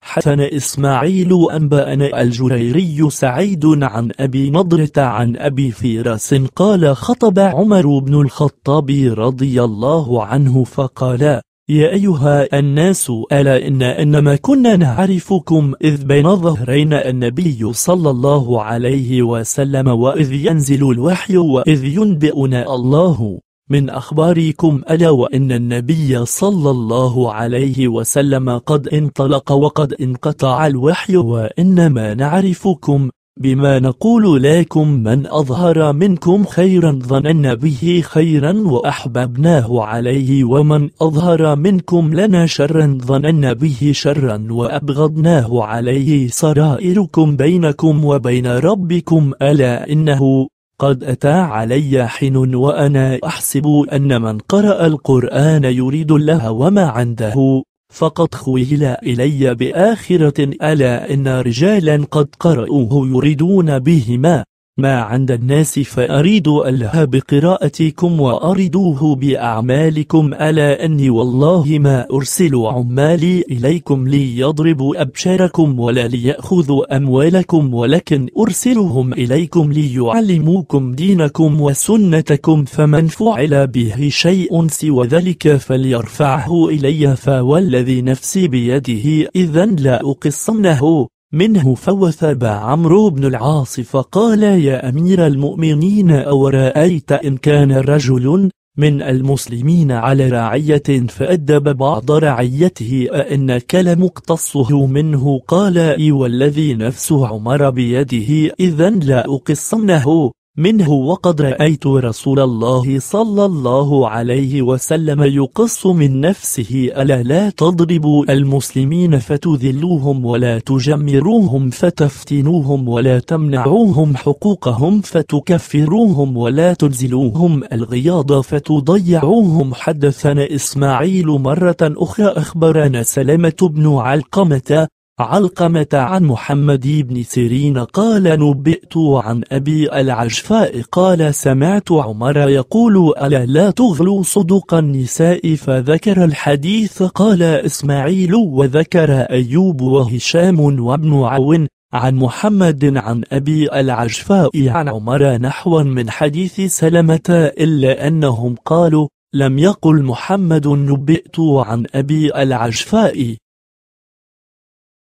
حسن إسماعيل أنبأنا الجريري سعيد عن أبي نضرة عن أبي فراس قال خطب عمر بن الخطاب رضي الله عنه فقال يا أيها الناس ألا إن إنما كنا نعرفكم إذ بين ظهرينا النبي صلى الله عليه وسلم وإذ ينزل الوحي وإذ ينبئنا الله من أخباركم ألا وإن النبي صلى الله عليه وسلم قد انطلق وقد انقطع الوحي وإنما نعرفكم بما نقول لكم من أظهر منكم خيرا ظننا به خيرا وأحببناه عليه ومن أظهر منكم لنا شرا ظننا به شرا وأبغضناه عليه سرائركم بينكم وبين ربكم ألا إنه قد أتى علي حين وأنا أحسب أن من قرأ القرآن يريد الله وما عنده فقد خويل إلي بآخرة ألا إن رجالا قد قرأوه يريدون بهما ما عند الناس فأريد الله بقراءتكم وأردوه بأعمالكم ألا أني والله ما أرسل عمالي إليكم ليضربوا أبشاركم ولا ليأخذوا أموالكم ولكن أرسلهم إليكم ليعلموكم دينكم وسنتكم فمن فعل به شيء سوى ذلك فليرفعه إلي فوالذي نفسي بيده إذا لا أقصنه منه فوثب عمرو بن العاص فقال يا أمير المؤمنين أو رأيت إن كان رجل من المسلمين على رعية فأدب بعض رعيته أإنك لمقتصه منه قال إي والذي نفس عمر بيده إذا لا أقصنه منه وقد رأيت رسول الله صلى الله عليه وسلم يقص من نفسه ألا لا تضربوا المسلمين فتذلوهم ولا تجمروهم فتفتنوهم ولا تمنعوهم حقوقهم فتكفروهم ولا تنزلوهم الغياض فتضيعوهم حدثنا إسماعيل مرة أخرى أخبرنا سلمة بن علقمة علقمة عن محمد بن سيرين قال نبئت عن أبي العجفاء قال سمعت عمر يقول ألا لا تغلو صدق النساء فذكر الحديث قال إسماعيل وذكر أيوب وهشام وابن عون عن محمد عن أبي العجفاء عن عمر نحوا من حديث سلمة إلا أنهم قالوا لم يقل محمد نبئت عن أبي العجفاء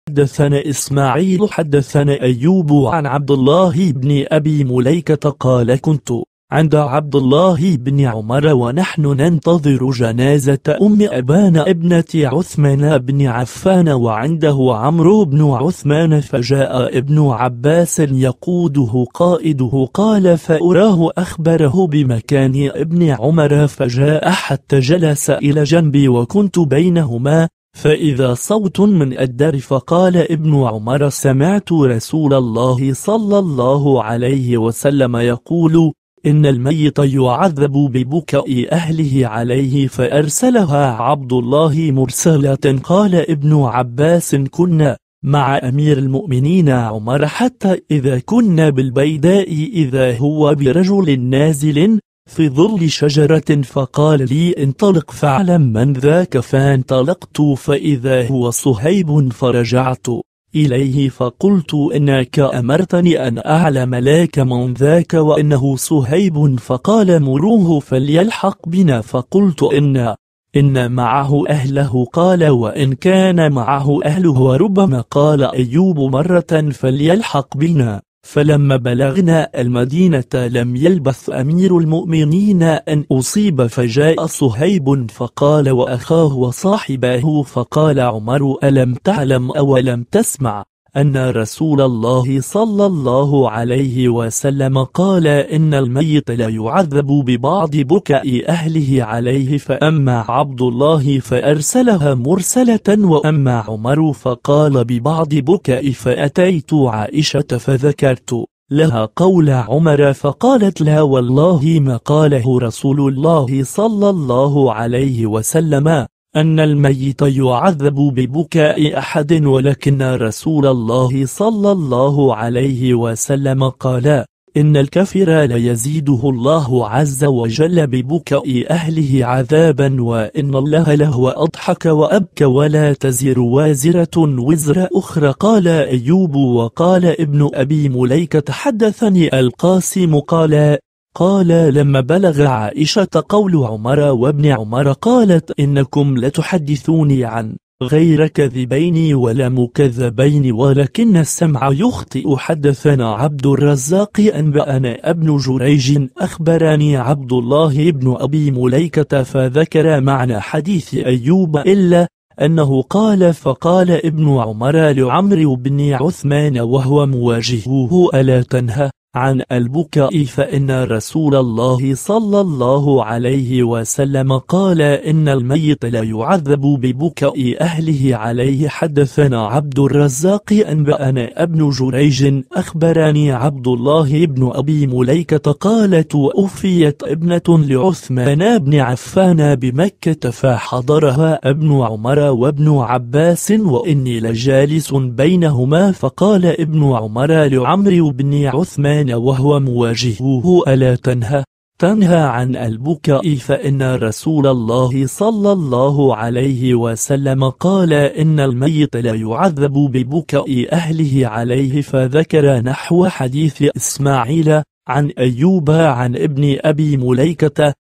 حدثنا إسماعيل حدثنا أيوب عن عبد الله بن أبي مليكة قال كنت عند عبد الله بن عمر ونحن ننتظر جنازة أم أبان ابنة عثمان بن عفان وعنده عمرو بن عثمان فجاء ابن عباس يقوده قائده قال فأراه أخبره بمكان ابن عمر فجاء حتى جلس إلى جنبي وكنت بينهما فإذا صوت من الدار فقال ابن عمر سمعت رسول الله صلى الله عليه وسلم يقول إن الميت يعذب ببكاء أهله عليه فأرسلها عبد الله مرسلة قال ابن عباس كنا مع أمير المؤمنين عمر حتى إذا كنا بالبيداء إذا هو برجل نازل في ظل شجرة فقال لي انطلق فاعلم من ذاك فانطلقت فإذا هو صهيب فرجعت إليه فقلت إنك أمرتني أن أعلم لك من ذاك وإنه صهيب فقال مروه فليلحق بنا فقلت إن إن معه أهله قال وإن كان معه أهله وربما قال أيوب مرة فليلحق بنا فلما بلغنا المدينة لم يلبث أمير المؤمنين أن أصيب فجاء صهيب فقال وأخاه وصاحباه فقال عمر ألم تعلم أو لم تسمع أن رسول الله صلى الله عليه وسلم قال إن الميت لا يعذب ببعض بكاء أهله عليه فأما عبد الله فأرسلها مرسلة وأما عمر فقال ببعض بكاء فأتيت عائشة فذكرت لها قول عمر فقالت لا والله ما قاله رسول الله صلى الله عليه وسلم أن الميت يعذب ببكاء أحد ولكن رسول الله صلى الله عليه وسلم قال إن الكافر ليزيده الله عز وجل ببكاء أهله عذابا وإن الله لهو أضحك وأبكى ولا تزر وازرة وزر أخرى قال أيوب وقال ابن أبي مليكة حدثني القاسم قال قال لما بلغ عائشة قول عمر وابن عمر قالت إنكم لتحدثوني عن غير كذبين ولا مكذبين ولكن السمع يخطئ حدثنا عبد الرزاق أنبأنا ابن جريج أخبرني عبد الله بن أبي مليكة فذكر معنى حديث أيوب إلا أنه قال فقال ابن عمر لعمر بن عثمان وهو مواجهه ألا تنهى عن البكاء فإن رسول الله صلى الله عليه وسلم قال إن الميت لا يعذب ببكاء أهله عليه حدثنا عبد الرزاق أنبأنا ابن جريج أخبرني عبد الله بن أبي مليكة قالت أوفيت ابنة لعثمان بن عفان بمكة فحضرها ابن عمر وابن عباس وإني لجالس بينهما فقال ابن عمر لعمرو بن عثمان كان وهو مواجهه ألا تنهى تنهى عن البكاء فإن رسول الله صلى الله عليه وسلم قال إن الميت لا يعذب ببكاء أهله عليه فذكر نحو حديث إسماعيل عن أيوب عن ابن أبي مليكة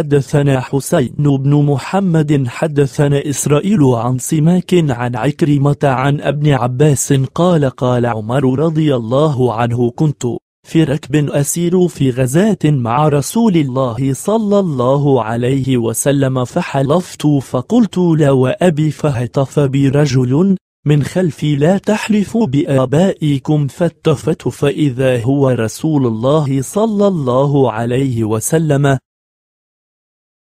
حدثنا حسين بن محمد حدثنا إسرائيل عن سماك عن عكرمة عن ابن عباس قال قال عمر رضي الله عنه كنت في ركب أسير في غزاة مع رسول الله صلى الله عليه وسلم فحلفت فقلت لا وأبي فهتف بي رجل من خلفي لا تحلفوا بآبائكم فاتفت فإذا هو رسول الله صلى الله عليه وسلم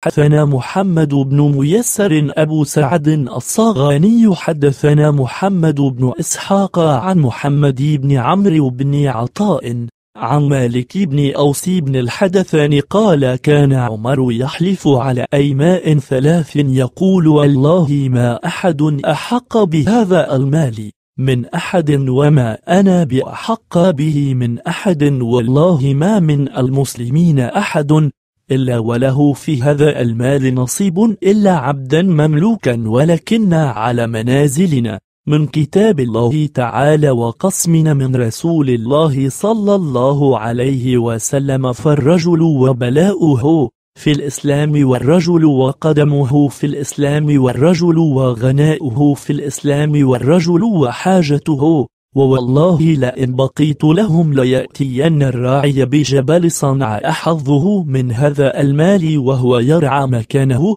حدثنا محمد بن ميسر أبو سعد الصاغاني حدثنا محمد بن إسحاق عن محمد بن عمرو بن عطاء عن مالك بن أوس بن الحدثان قال كان عمر يحلف على أيماء ثلاث يقول والله ما أحد أحق بهذا المال من أحد وما أنا بأحق به من أحد والله ما من المسلمين أحد إلا وله في هذا المال نصيب إلا عبدا مملوكا ولكن على منازلنا من كتاب الله تعالى وقسمنا من رسول الله صلى الله عليه وسلم فالرجل وبلاؤه في الإسلام والرجل وقدمه في الإسلام والرجل وغناؤه في الإسلام والرجل وحاجته ووالله لئن بقيت لهم ليأتين الراعي بجبل صنعاء حظه من هذا المال وهو يرعى مكانه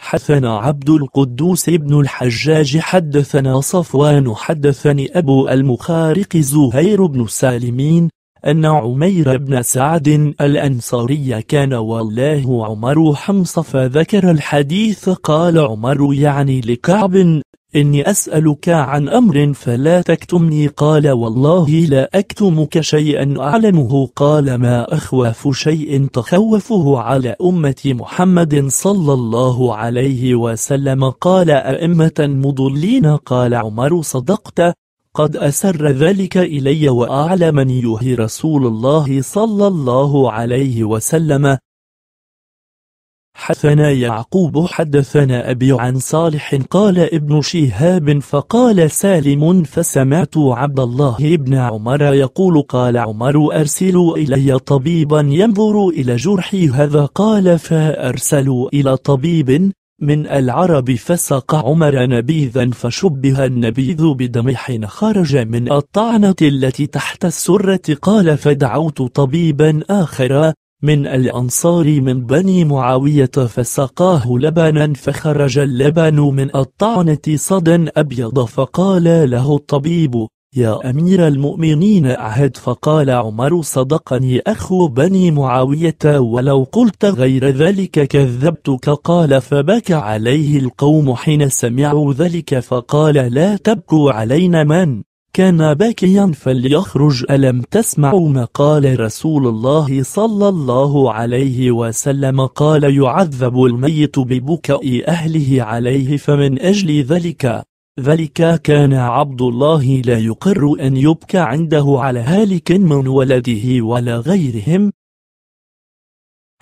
حثنا عبد القدوس بن الحجاج حدثنا صفوان حدثني أبو المخارق زهير بن سالمين أن عمير بن سعد الأنصاري كان والله عمر حمص فذكر الحديث قال عمر يعني لكعب إني أسألك عن أمر فلا تكتمني قال والله لا أكتمك شيئا أعلمه قال ما أخوف شيء تخوفه على أمة محمد صلى الله عليه وسلم قال أئمة مضلين قال عمر صدقت قد أسر ذلك إلي وأعلمني رسول الله صلى الله عليه وسلم حدثنا يعقوب حدثنا أبي عن صالح قال ابن شهاب فقال سالم فسمعت عبد الله بن عمر يقول قال عمر أرسلوا إلي طبيبا ينظر إلى جرحي هذا قال فأرسلوا إلى طبيب من العرب فسق عمر نبيذا فشبه النبيذ بدم حين خرج من الطعنة التي تحت السرة قال فدعوت طبيبا آخر من الأنصار من بني معاوية فسقاه لبنا فخرج اللبن من الطعنة صدا أبيض فقال له الطبيب يا أمير المؤمنين أعهد فقال عمر صدقني أخو بني معاوية ولو قلت غير ذلك كذبتك قال فبكى عليه القوم حين سمعوا ذلك فقال لا تبكوا علينا من كان باكيا فليخرج ألم تسمعوا ما قال رسول الله صلى الله عليه وسلم قال يعذب الميت ببكاء أهله عليه فمن أجل ذلك ذلك كان عبد الله لا يقر أن يبكى عنده على هالك من ولده ولا غيرهم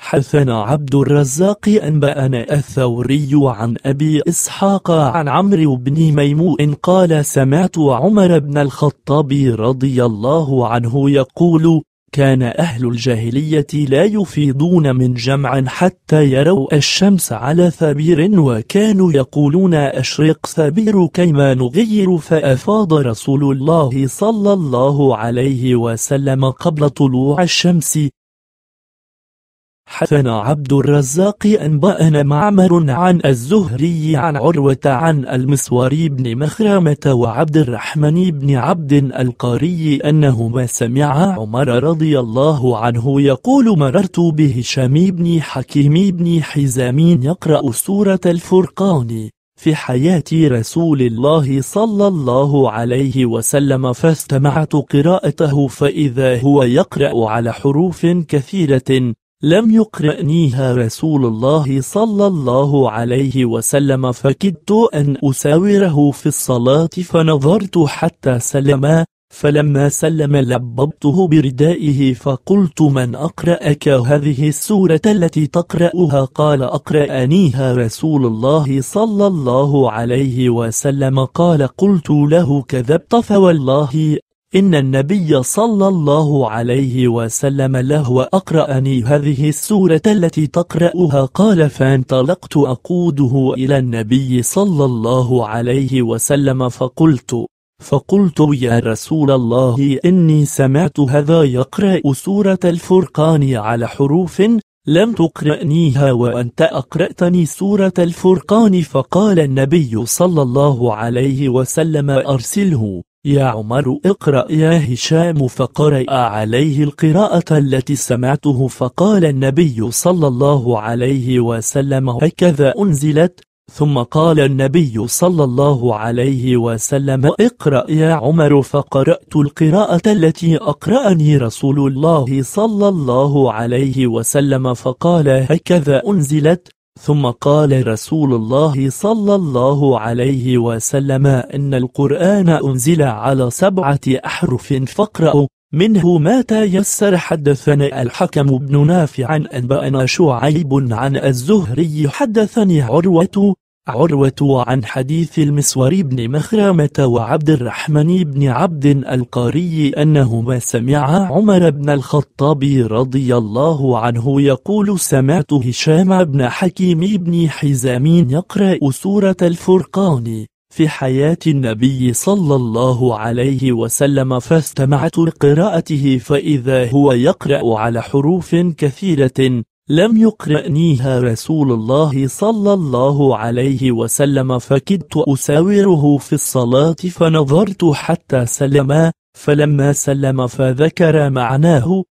حدثنا عبد الرزاق أنبأنا الثوري عن أبي إسحاق عن عمرو بن ميمون قال سمعت عمر بن الخطاب رضي الله عنه يقول كان أهل الجاهلية لا يفيضون من جمع حتى يروا الشمس على ثبير وكانوا يقولون أشرق ثبير كيما نغير فأفاض رسول الله صلى الله عليه وسلم قبل طلوع الشمس حسن عبد الرزاق أنبأنا معمر عن الزهري عن عروة عن المسوري بن مخرمة وعبد الرحمن بن عبد القاري أنهما سمعا عمر رضي الله عنه يقول مررت بهشام بن حكيم بن حزام يقرأ سورة الفرقان في حياة رسول الله صلى الله عليه وسلم فاستمعت قراءته فإذا هو يقرأ على حروف كثيرة لم يقرأنيها رسول الله صلى الله عليه وسلم فكدت أن أساوره في الصلاة فنظرت حتى سلما فلما سلم لببته بردائه فقلت من أقرأك هذه السورة التي تقرأها قال أقرأنيها رسول الله صلى الله عليه وسلم قال قلت له كذبت فوالله إن النبي صلى الله عليه وسلم له أقرأني هذه السورة التي تقرأها قال فانطلقت أقوده إلى النبي صلى الله عليه وسلم فقلت فقلت يا رسول الله إني سمعت هذا يقرأ سورة الفرقان على حروف لم تقرأنيها وأنت أقرأتني سورة الفرقان فقال النبي صلى الله عليه وسلم أرسله يا عمر اقرأ يا هشام فقرأ عليه القراءة التي سمعته فقال النبي صلى الله عليه وسلم هكذا أنزلت ثم قال النبي صلى الله عليه وسلم اقرأ يا عمر فقرأت القراءة التي أقرأني رسول الله صلى الله عليه وسلم فقال هكذا أنزلت ثم قال رسول الله صلى الله عليه وسلم إن القرآن أنزل على سبعة أحرف فاقرأوا منه ما تيسر حدثنا الحكم بن نافع أنبأنا شعيب عن الزهري حدثني عروة عروة عن حديث المسور بن مخرمة وعبد الرحمن بن عبد القاري أنهما سمعا عمر بن الخطاب رضي الله عنه يقول سمعت هشام بن حكيم بن حزام يقرأ سورة الفرقان في حياة النبي صلى الله عليه وسلم فاستمعت لقراءته فإذا هو يقرأ على حروف كثيرة لم يقرأنيها رسول الله صلى الله عليه وسلم فكدت أساوره في الصلاة فنظرت حتى سلما فلما سلم فذكر معناه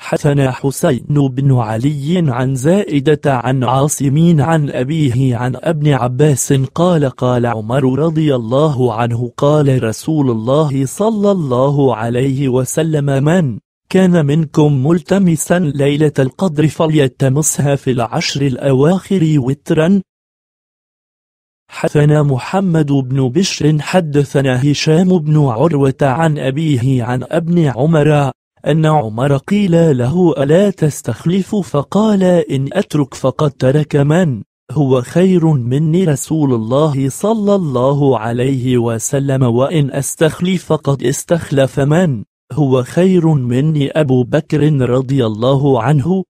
حثنا حسين بن علي عن زائدة عن عاصمين عن أبيه عن ابن عباس قال قال عمر رضي الله عنه قال رسول الله صلى الله عليه وسلم من كان منكم ملتمسا ليلة القدر فليتمسها في العشر الأواخر وترا حدثنا محمد بن بشر حدثنا هشام بن عروة عن أبيه عن ابن عمر أن عمر قيل له ألا تستخلف فقال إن أترك فقد ترك من هو خير مني رسول الله صلى الله عليه وسلم وإن أستخلف فقد استخلف من هو خير مني أبو بكر رضي الله عنه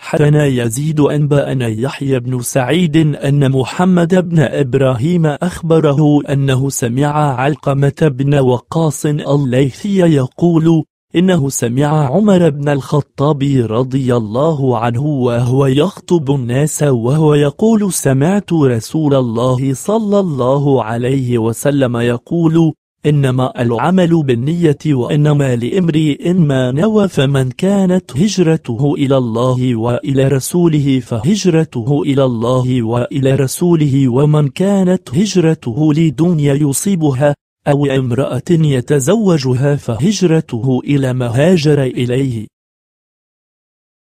حدنا يزيد أنبأنا يحيى بن سعيد أن محمد بن إبراهيم أخبره أنه سمع علقمة بن وقاص الليثي يقول إنه سمع عمر بن الخطاب رضي الله عنه وهو يخطب الناس وهو يقول سمعت رسول الله صلى الله عليه وسلم يقول إنما العمل بالنية وإنما لامرئ ما نوى فمن كانت هجرته إلى الله وإلى رسوله فهجرته إلى الله وإلى رسوله ومن كانت هجرته لدنيا يصيبها أو امرأة يتزوجها فهجرته إلى ما هاجر إليه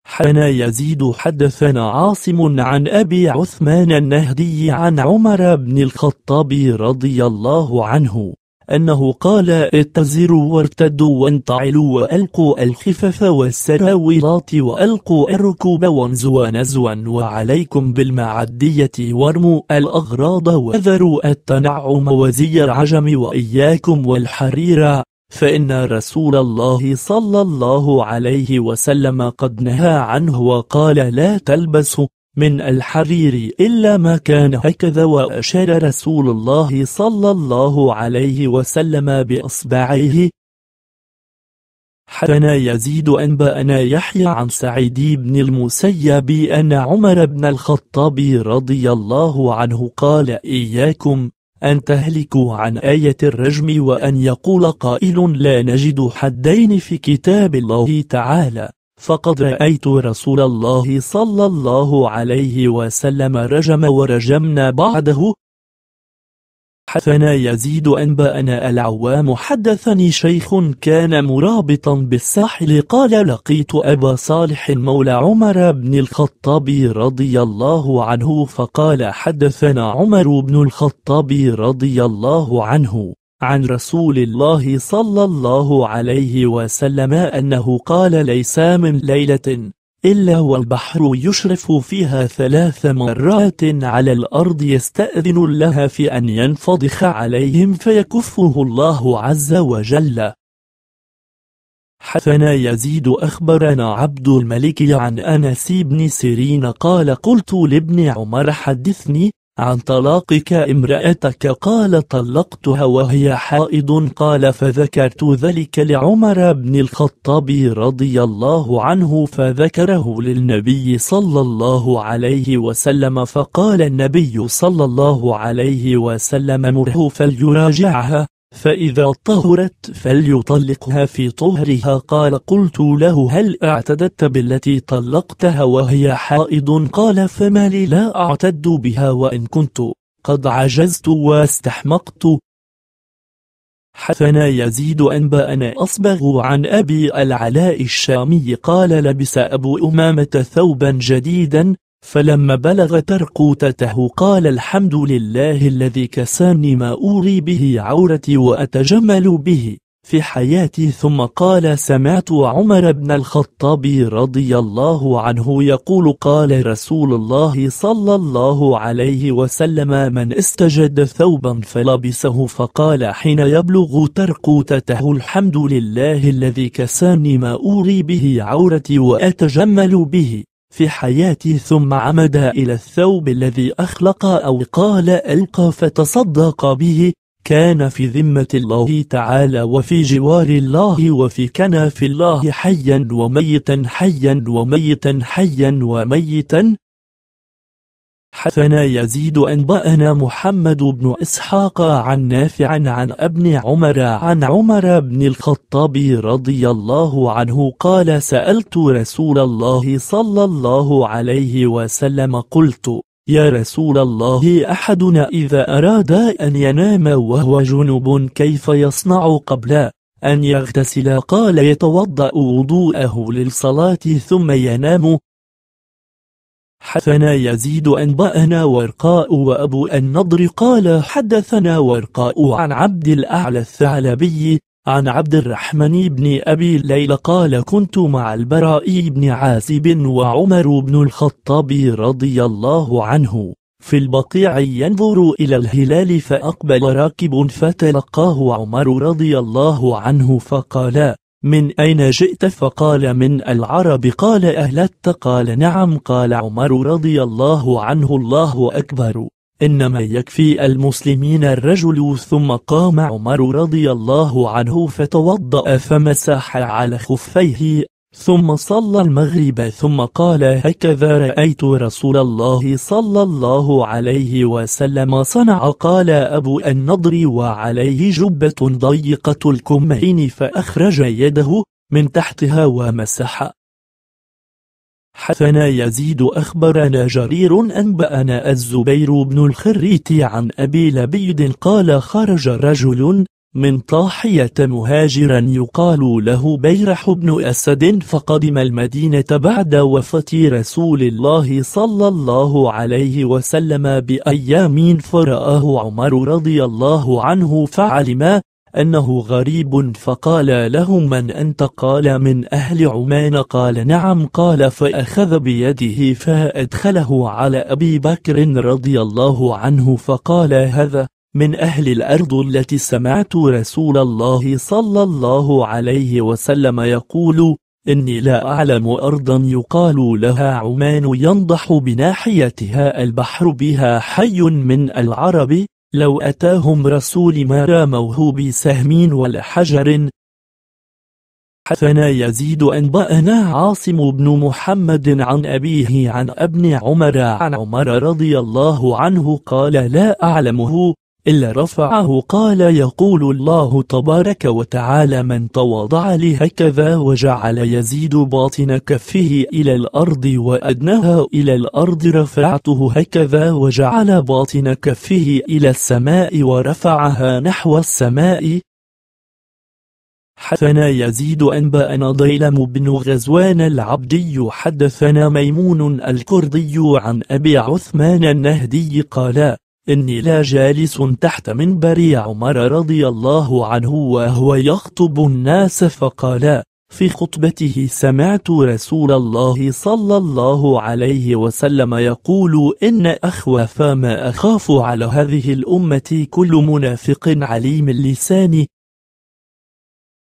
حنا يزيد حدثنا عاصم عن أبي عثمان النهدي عن عمر بن الخطاب رضي الله عنه أنه قال اتزروا وارتدوا وانتعلوا وألقوا الخفف والسراويلات وألقوا الركوب وانزوا نزوا وعليكم بالمعدية وارموا الأغراض وذروا التنعم وزي العجم وإياكم والحريرة فإن رسول الله صلى الله عليه وسلم قد نهى عنه وقال لا تلبسوا من الحرير إلا ما كان هكذا وأشار رسول الله صلى الله عليه وسلم بأصبعيه حتى يزيد أنبأنا يحيى عن سعيد بن المسيب أن عمر بن الخطاب رضي الله عنه قال إياكم أن تهلكوا عن آية الرجم وأن يقول قائل لا نجد حدين في كتاب الله تعالى فقد رأيت رسول الله صلى الله عليه وسلم رجم ورجمنا بعده حدثنا يزيد أنبأنا العوام حدثني شيخ كان مرابطا بالساحل قال لقيت أبا صالح مولى عمر بن الخطاب رضي الله عنه فقال حدثنا عمر بن الخطاب رضي الله عنه عن رسول الله صلى الله عليه وسلم أنه قال ليس من ليلة إلا والبحر يشرف فيها ثلاث مرات على الأرض يستأذن لها في أن ينفضخ عليهم فيكفه الله عز وجل حثنا يزيد أخبرنا عبد الملك عن أنس بن سيرين قال قلت لابن عمر حدثني عن طلاقك امرأتك قال طلقتها وهي حائض قال فذكرت ذلك لعمر بن الخطاب رضي الله عنه فذكره للنبي صلى الله عليه وسلم فقال النبي صلى الله عليه وسلم مره فليراجعها فإذا طهرت فليطلقها في طهرها قال قلت له هل اعتدت بالتي طلقتها وهي حائض قال فما لي لا أعتد بها وإن كنت قد عجزت واستحمقت حثنا يزيد أنباءنا أصبغ عن أبي العلاء الشامي قال لبس أبو أمامة ثوبا جديدا فلما بلغ ترقوتته قال الحمد لله الذي كساني ما أوري به عورتي وأتجمل به في حياتي ثم قال سمعت عمر بن الخطاب رضي الله عنه يقول قال رسول الله صلى الله عليه وسلم من استجد ثوبا فلبسه فقال حين يبلغ ترقوتته الحمد لله الذي كساني ما أوري به عورتي وأتجمل به في حياته ثم عمد إلى الثوب الذي أخلق أو قال ألقى فتصدق به كان في ذمة الله تعالى وفي جوار الله وفي كنف الله حيا وميتا حيا وميتا حيا وميتا حدثنا يزيد أنبأنا محمد بن إسحاق عن نافع عن ابن عمر عن عمر بن الخطاب رضي الله عنه قال سألت رسول الله صلى الله عليه وسلم قلت يا رسول الله أحدنا إذا أراد أن ينام وهو جنب كيف يصنع قبل أن يغتسل قال يتوضأ وضوءه للصلاة ثم ينام حدثنا يزيد أنبأنا ورقاء وأبو النضر قال حدثنا ورقاء عن عبد الأعلى الثعلبي عن عبد الرحمن بن أبي ليلى قال كنت مع البراء بن عازب وعمر بن الخطاب رضي الله عنه في البقيع ينظر إلى الهلال فأقبل راكب فتلقاه عمر رضي الله عنه فقال من أين جئت فقال من العرب قال أهلت قال نعم قال عمر رضي الله عنه الله أكبر إنما يكفي المسلمين الرجل ثم قام عمر رضي الله عنه فتوضأ فمسح على خفيه ثم صلى المغرب ثم قال هكذا رأيت رسول الله صلى الله عليه وسلم صنع قال أبو النضر وعليه جبة ضيقة الكمين فأخرج يده من تحتها ومسح حثنا يزيد أخبرنا جرير أنبأنا الزبير بن الخريت عن أبي لبيد قال خرج رجل من طاحية مهاجرا يقال له بيرح بن أسد فقدم المدينة بعد وفاة رسول الله صلى الله عليه وسلم بأيام فرآه عمر رضي الله عنه فعلم أنه غريب فقال له من أنت قال من أهل عمان قال نعم قال فأخذ بيده فأدخله على أبي بكر رضي الله عنه فقال هذا من أهل الأرض التي سمعت رسول الله صلى الله عليه وسلم يقول إني لا أعلم أرضا يقال لها عمان ينضح بناحيتها البحر بها حي من العرب لو أتاهم رسول ما راموه بسهم ولا حجر حدثنا يزيد أنبأنا عاصم بن محمد عن أبيه عن ابن عمر عن عمر رضي الله عنه قال لا أعلمه إلا رفعه قال يقول الله تبارك وتعالى من تواضع لي هكذا وجعل يزيد باطن كفه إلى الأرض وأدناها إلى الأرض رفعته هكذا وجعل باطن كفه إلى السماء ورفعها نحو السماء حدثنا يزيد أنبأنا ضيلم بن غزوان العبدي حدثنا ميمون الكردي عن أبي عثمان النهدي قال إني لا جالس تحت منبر عمر رضي الله عنه وهو يخطب الناس فقال في خطبته سمعت رسول الله صلى الله عليه وسلم يقول إن أخوى فما أخاف على هذه الأمة كل منافق عليم اللسان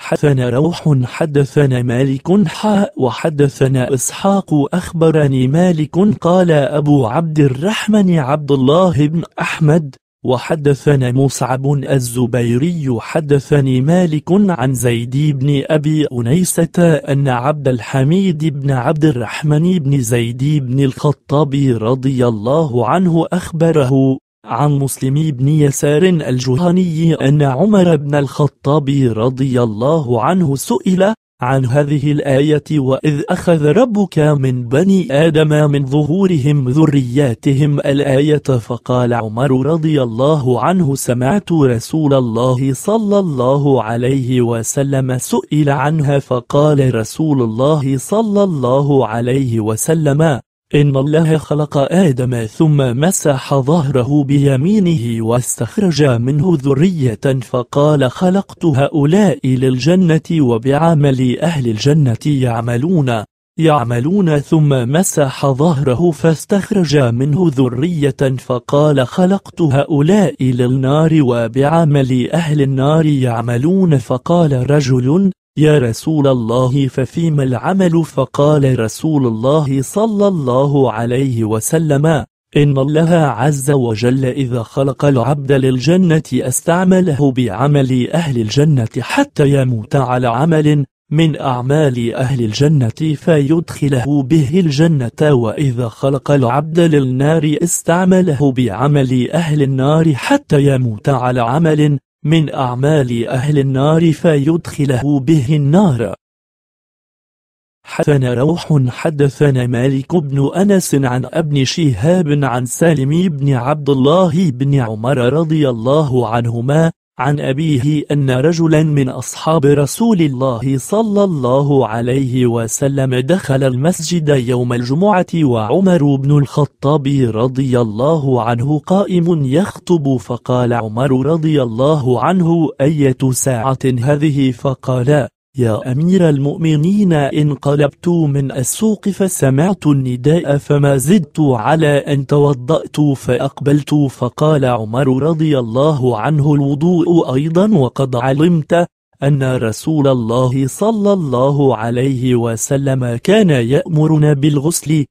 حدثنا روح حدثنا مالك حاء وحدثنا إسحاق أخبرني مالك قال أبو عبد الرحمن عبد الله بن أحمد وحدثنا مصعب الزبيري حدثني مالك عن زيد بن أبي أنيسة أن عبد الحميد بن عبد الرحمن بن زيد بن الخطاب رضي الله عنه أخبره عن مسلم بن يسار الجهني أن عمر بن الخطاب رضي الله عنه سئل عن هذه الآية وإذ أخذ ربك من بني آدم من ظهورهم ذرياتهم الآية فقال عمر رضي الله عنه سمعت رسول الله صلى الله عليه وسلم سئل عنها فقال رسول الله صلى الله عليه وسلم إن الله خلق آدم ثم مسح ظهره بيمينه واستخرج منه ذرية فقال خلقت هؤلاء للجنة وبعمل أهل الجنة يعملون يعملون ثم مسح ظهره فاستخرج منه ذرية فقال خلقت هؤلاء للنار وبعمل أهل النار يعملون فقال رجل يا رسول الله ففيم العمل فقال رسول الله صلى الله عليه وسلم إن الله عز وجل إذا خلق العبد للجنة استعمله بعمل أهل الجنة حتى يموت على عمل من أعمال أهل الجنة فيدخله به الجنة وإذا خلق العبد للنار استعمله بعمل أهل النار حتى يموت على عمل من أعمال أهل النار فيدخله به النار حدثنا روح حدثنا مالك بن أنس عن ابن شهاب عن سالم بن عبد الله بن عمر رضي الله عنهما عن أبيه أن رجلا من أصحاب رسول الله صلى الله عليه وسلم دخل المسجد يوم الجمعة وعمر بن الخطاب رضي الله عنه قائم يخطب فقال عمر رضي الله عنه أية ساعة هذه فقال يا أمير المؤمنين انقلبت من السوق فسمعت النداء فما زدت على أن توضأت فأقبلت فقال عمر رضي الله عنه الوضوء أيضا وقد علمت أن رسول الله صلى الله عليه وسلم كان يأمرنا بالغسل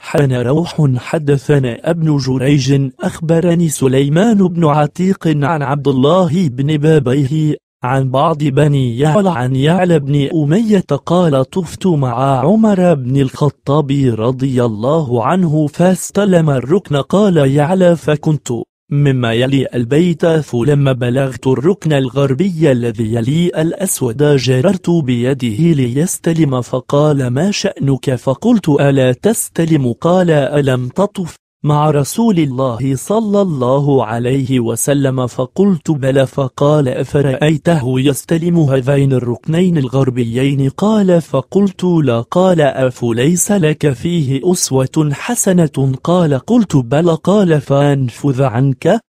حان روح حدثنا ابن جريج أخبرني سليمان بن عتيق عن عبد الله بن بابيه عن بعض بني يعلى عن يعلى بن أمية قال طفت مع عمر بن الخطاب رضي الله عنه فاستلم الركن قال يعلى فكنت مما يلي البيت فلما بلغت الركن الغربي الذي يلي الأسود جررت بيده ليستلم فقال ما شأنك فقلت ألا تستلم قال ألم تطف مع رسول الله صلى الله عليه وسلم فقلت بلى فقال أفرأيته يستلم هذين الركنين الغربيين قال فقلت لا قال أفليس لك فيه أسوة حسنة قال قلت بلى قال فانفذ عنك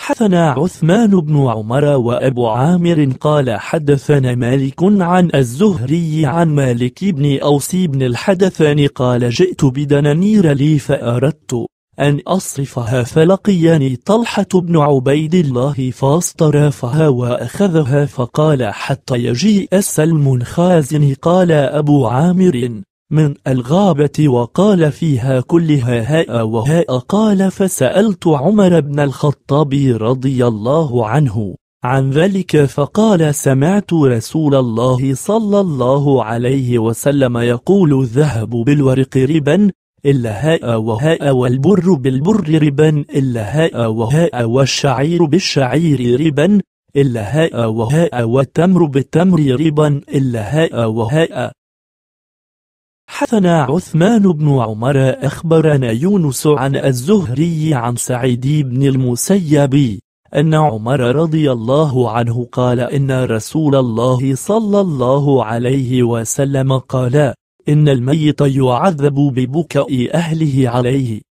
حدثنا عثمان بن عمر وأبو عامر قال حدثنا مالك عن الزهري عن مالك بن أوسي بن الحدثان قال جئت بدنانير لي فأردت أن أصرفها فلقياني طلحة بن عبيد الله فاصطرافها وأخذها فقال حتى يجيء السلم خازن قال أبو عامر من الغابة وقال فيها كلها هاء وهاء قال فسألت عمر بن الخطاب رضي الله عنه عن ذلك فقال سمعت رسول الله صلى الله عليه وسلم يقول الذهب بالورق ربا إلا هاء وهاء والبر بالبر ربا إلا هاء وهاء والشعير بالشعير ربا إلا هاء وهاء والتمر بالتمر ربا إلا هاء وهاء حثنا عثمان بن عمر أخبرنا يونس عن الزهري عن سعيد بن المسيب أن عمر رضي الله عنه قال إن رسول الله صلى الله عليه وسلم قال إن الميت يعذب ببكاء أهله عليه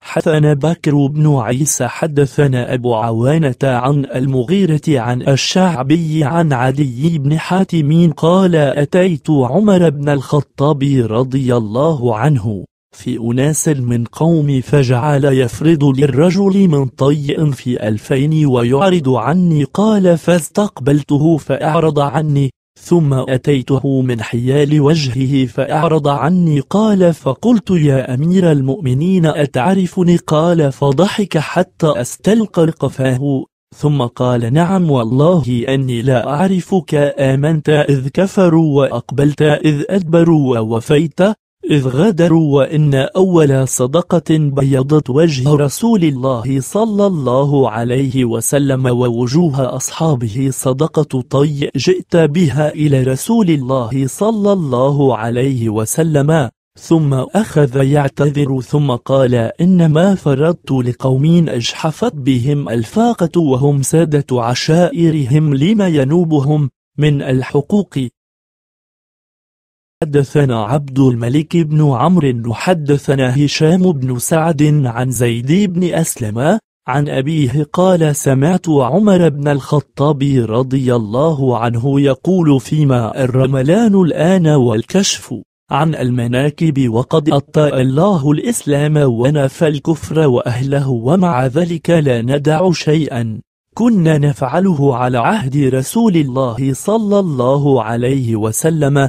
حدثنا بكر بن عيسى حدثنا أبو عوانة عن المغيرة عن الشعبي عن عدي بن حاتم قال أتيت عمر بن الخطاب رضي الله عنه في أناس من قوم فجعل يفرض للرجل من طيء في ألفين ويعرض عني قال فاستقبلته فأعرض عني ثم أتيته من حيال وجهه فأعرض عني قال فقلت يا أمير المؤمنين أتعرفني قال فضحك حتى أستلقى قفاه ثم قال نعم والله أني لا أعرفك آمنت إذ كفروا وأقبلت إذ أدبروا ووفيت إذ غدروا وإن أول صدقة بيضت وجه رسول الله صلى الله عليه وسلم ووجوه أصحابه صدقة طي جئت بها إلى رسول الله صلى الله عليه وسلم ثم أخذ يعتذر ثم قال إنما فرضت لقوم أجحفت بهم الفاقة وهم سادة عشائرهم لما ينوبهم من الحقوق حدثنا عبد الملك بن عمرو حدثنا هشام بن سعد عن زيد بن أسلم عن أبيه قال سمعت عمر بن الخطاب رضي الله عنه يقول فيما الرملان الآن والكشف عن المناكب وقد أطاء الله الإسلام ونفى الكفر وأهله ومع ذلك لا ندع شيئا كنا نفعله على عهد رسول الله صلى الله عليه وسلم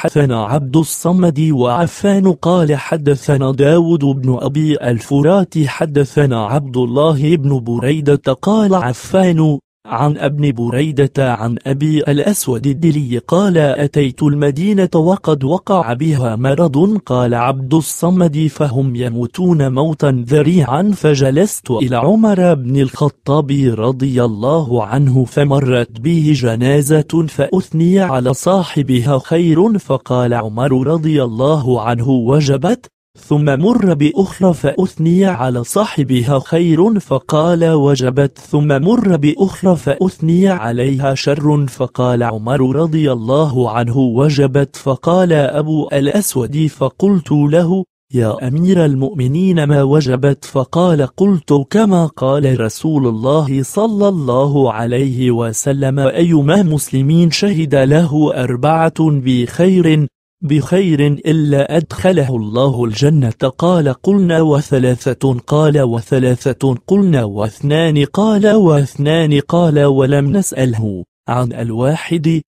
حدثنا عبد الصمد وعفان قال حدثنا داود بن أبي الفرات حدثنا عبد الله بن بريدة قال عفان عن ابن بريدة عن أبي الأسود الدلي قال أتيت المدينة وقد وقع بها مرض قال عبد الصمد فهم يموتون موتا ذريعا فجلست إلى عمر بن الخطاب رضي الله عنه فمرت به جنازة فأثني على صاحبها خير فقال عمر رضي الله عنه وجبت ثم مر بأخرى فأثني على صاحبها خير فقال وجبت ثم مر بأخرى فأثني عليها شر فقال عمر رضي الله عنه وجبت فقال أبو الأسود فقلت له يا أمير المؤمنين ما وجبت فقال قلت كما قال رسول الله صلى الله عليه وسلم أيما مسلمين شهد له أربعة بخير بخير إلا أدخله الله الجنة قال قلنا وثلاثة قال وثلاثة قلنا واثنان قال واثنان قال ولم نسأله عن الواحد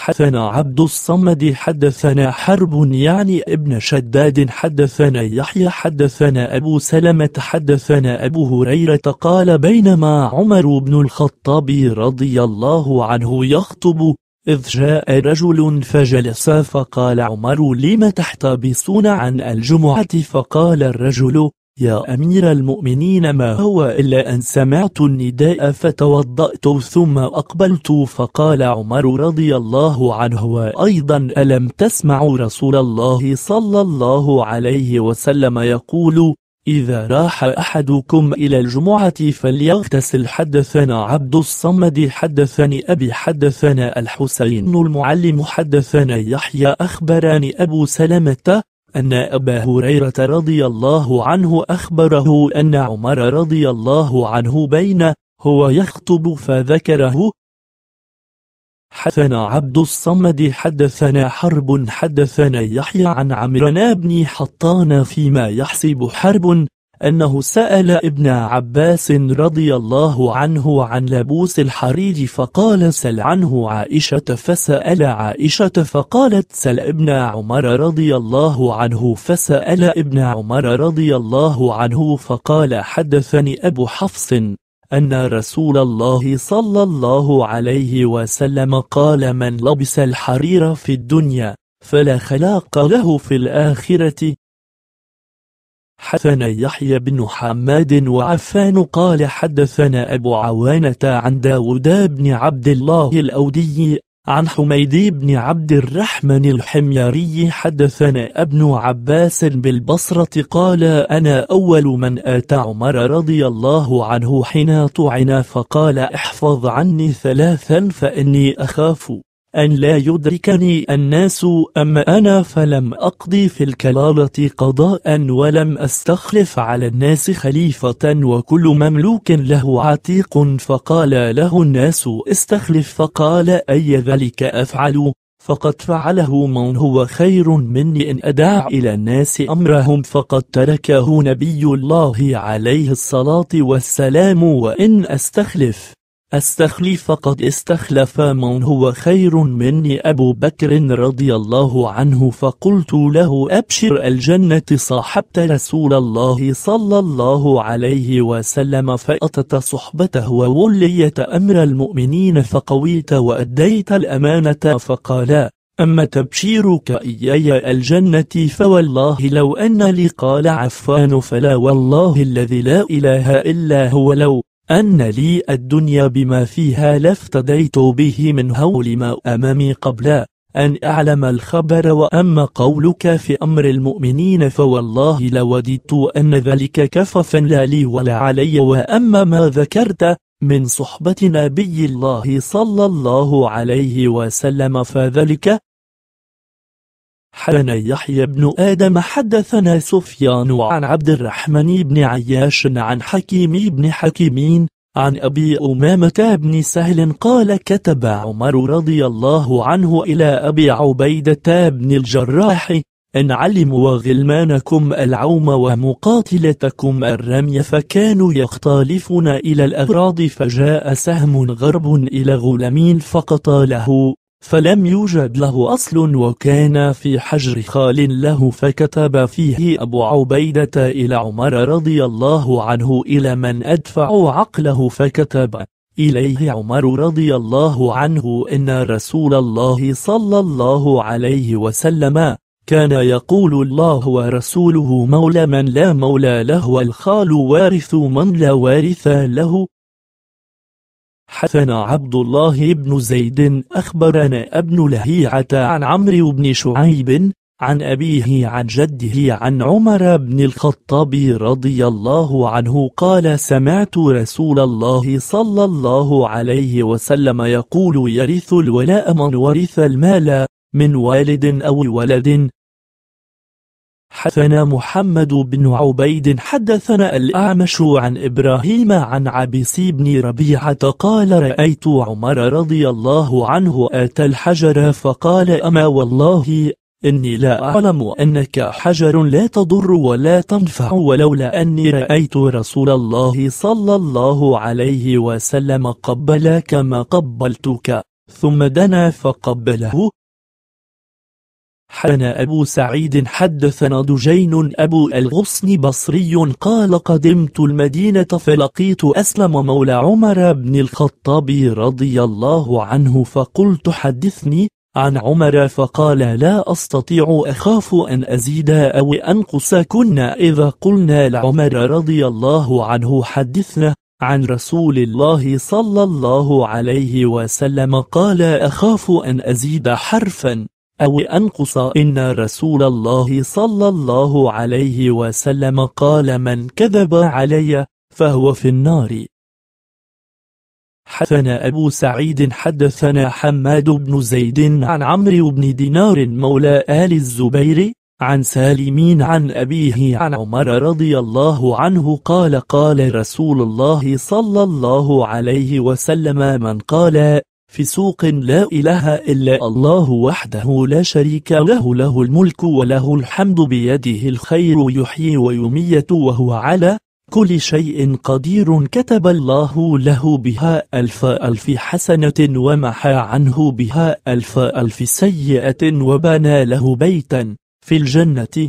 حدثنا عبد الصمد حدثنا حرب يعني ابن شداد حدثنا يحيى حدثنا أبو سلمة حدثنا أبو هريرة قال بينما عمر بن الخطاب رضي الله عنه يخطب إذ جاء رجل فجلس فقال عمر لم تحتبسون عن الجمعة فقال الرجل يا أمير المؤمنين ما هو إلا أن سمعت النداء فتوضأت ثم أقبلت فقال عمر رضي الله عنه وأيضا ألم تسمع رسول الله صلى الله عليه وسلم يقول إذا راح أحدكم إلى الجمعة فليغتسل حدثنا عبد الصمد حدثني أبي حدثنا الحسين المعلم حدثنا يحيى أخبرني أبو سلمة أن أبا هريرة رضي الله عنه أخبره أن عمر رضي الله عنه بين هو يخطب فذكره حدثنا عبد الصمد حدثنا حرب حدثنا يحيى عن عمران بن حطان فيما يحسب حرب أنه سأل ابن عباس رضي الله عنه عن لبوس الحرير فقال سل عنه عائشة فسأل عائشة فقالت سل ابن عمر رضي الله عنه فسأل ابن عمر رضي الله عنه فقال حدثني أبو حفص أن رسول الله صلى الله عليه وسلم قال من لبس الحرير في الدنيا فلا خلاق له في الآخرة حدثنا يحيى بن حماد وعفان قال حدثنا أبو عوانة عن داود بن عبد الله الأودي عن حميد بن عبد الرحمن الحميري حدثنا ابن عباس بالبصرة قال أنا أول من آتى عمر رضي الله عنه حين طعن فقال احفظ عني ثلاثا فإني أخاف أن لا يدركني الناس أما أنا فلم أقضي في الكلالة قضاء ولم أستخلف على الناس خليفة وكل مملوك له عتيق فقال له الناس استخلف فقال أي ذلك أفعل فقد فعله من هو خير مني إن أدع إلى الناس أمرهم فقد تركه نبي الله عليه الصلاة والسلام وإن أستخلف أستخلف قد استخلف من هو خير مني أبو بكر رضي الله عنه فقلت له أبشر الجنة صاحبت رسول الله صلى الله عليه وسلم فأتت صحبته ووليت أمر المؤمنين فقويت وأديت الأمانة فقالا أما تبشيرك إياي الجنة فوالله لو أن لي قال عفان فلا والله الذي لا إله إلا هو لو أن لي الدنيا بما فيها لافتديت به من هول ما أمامي قبل أن أعلم الخبر وأما قولك في أمر المؤمنين فوالله لوددت أن ذلك كففا لا لي ولا علي وأما ما ذكرت من صحبة نبي الله صلى الله عليه وسلم فذلك حدثنا يحيى بن آدم حدثنا سفيان عن عبد الرحمن بن عياش عن حكيم بن حكيمين عن أبي أمامة بن سهل قال كتب عمر رضي الله عنه إلى أبي عبيدة بن الجراح إن علموا غلمانكم العوم ومقاتلتكم الرمي فكانوا يختالفون إلى الأغراض فجاء سهم غرب إلى غلام فقتاله فلم يوجد له أصل وكان في حجر خال له فكتب فيه أبو عبيدة إلى عمر رضي الله عنه إلى من أدفع عقله فكتب إليه عمر رضي الله عنه إن رسول الله صلى الله عليه وسلم كان يقول الله ورسوله مولى من لا مولى له والخال وارث من لا وارث له حدثنا عبد الله بن زيد أخبرنا ابن لهيعة عن عمرو بن شعيب عن أبيه عن جده عن عمر بن الخطاب رضي الله عنه قال سمعت رسول الله صلى الله عليه وسلم يقول يرث الولاء من ورث المال من والد أو ولد حدثنا محمد بن عبيد حدثنا الأعمش عن إبراهيم عن عبيس بن ربيعة قال رأيت عمر رضي الله عنه أتى الحجر فقال أما والله إني لا أعلم أنك حجر لا تضر ولا تنفع ولولا أني رأيت رسول الله صلى الله عليه وسلم قبلك ما قبلتك ثم دنا فقبله حدنا أبو سعيد حدثنا دجين أبو الغصن بصري قال قدمت المدينة فلقيت أسلم مولى عمر بن الخطاب رضي الله عنه فقلت حدثني عن عمر فقال لا أستطيع أخاف أن أزيد أو أنقص كنا إذا قلنا لعمر رضي الله عنه حدثنا عن رسول الله صلى الله عليه وسلم قال أخاف أن أزيد حرفا أو أنقص إن رسول الله صلى الله عليه وسلم قال من كذب علي فهو في النار حدثنا أبو سعيد حدثنا حماد بن زيد عن عمرو بن دينار مولى آل الزبير عن سالمين عن أبيه عن عمر رضي الله عنه قال قال رسول الله صلى الله عليه وسلم من قال في سوق لا إله إلا الله وحده لا شريك له له الملك وله الحمد بيده الخير يحيي ويميت وهو على كل شيء قدير كتب الله له بها ألف ألف حسنة ومحى عنه بها ألف ألف سيئة وبنى له بيتا في الجنة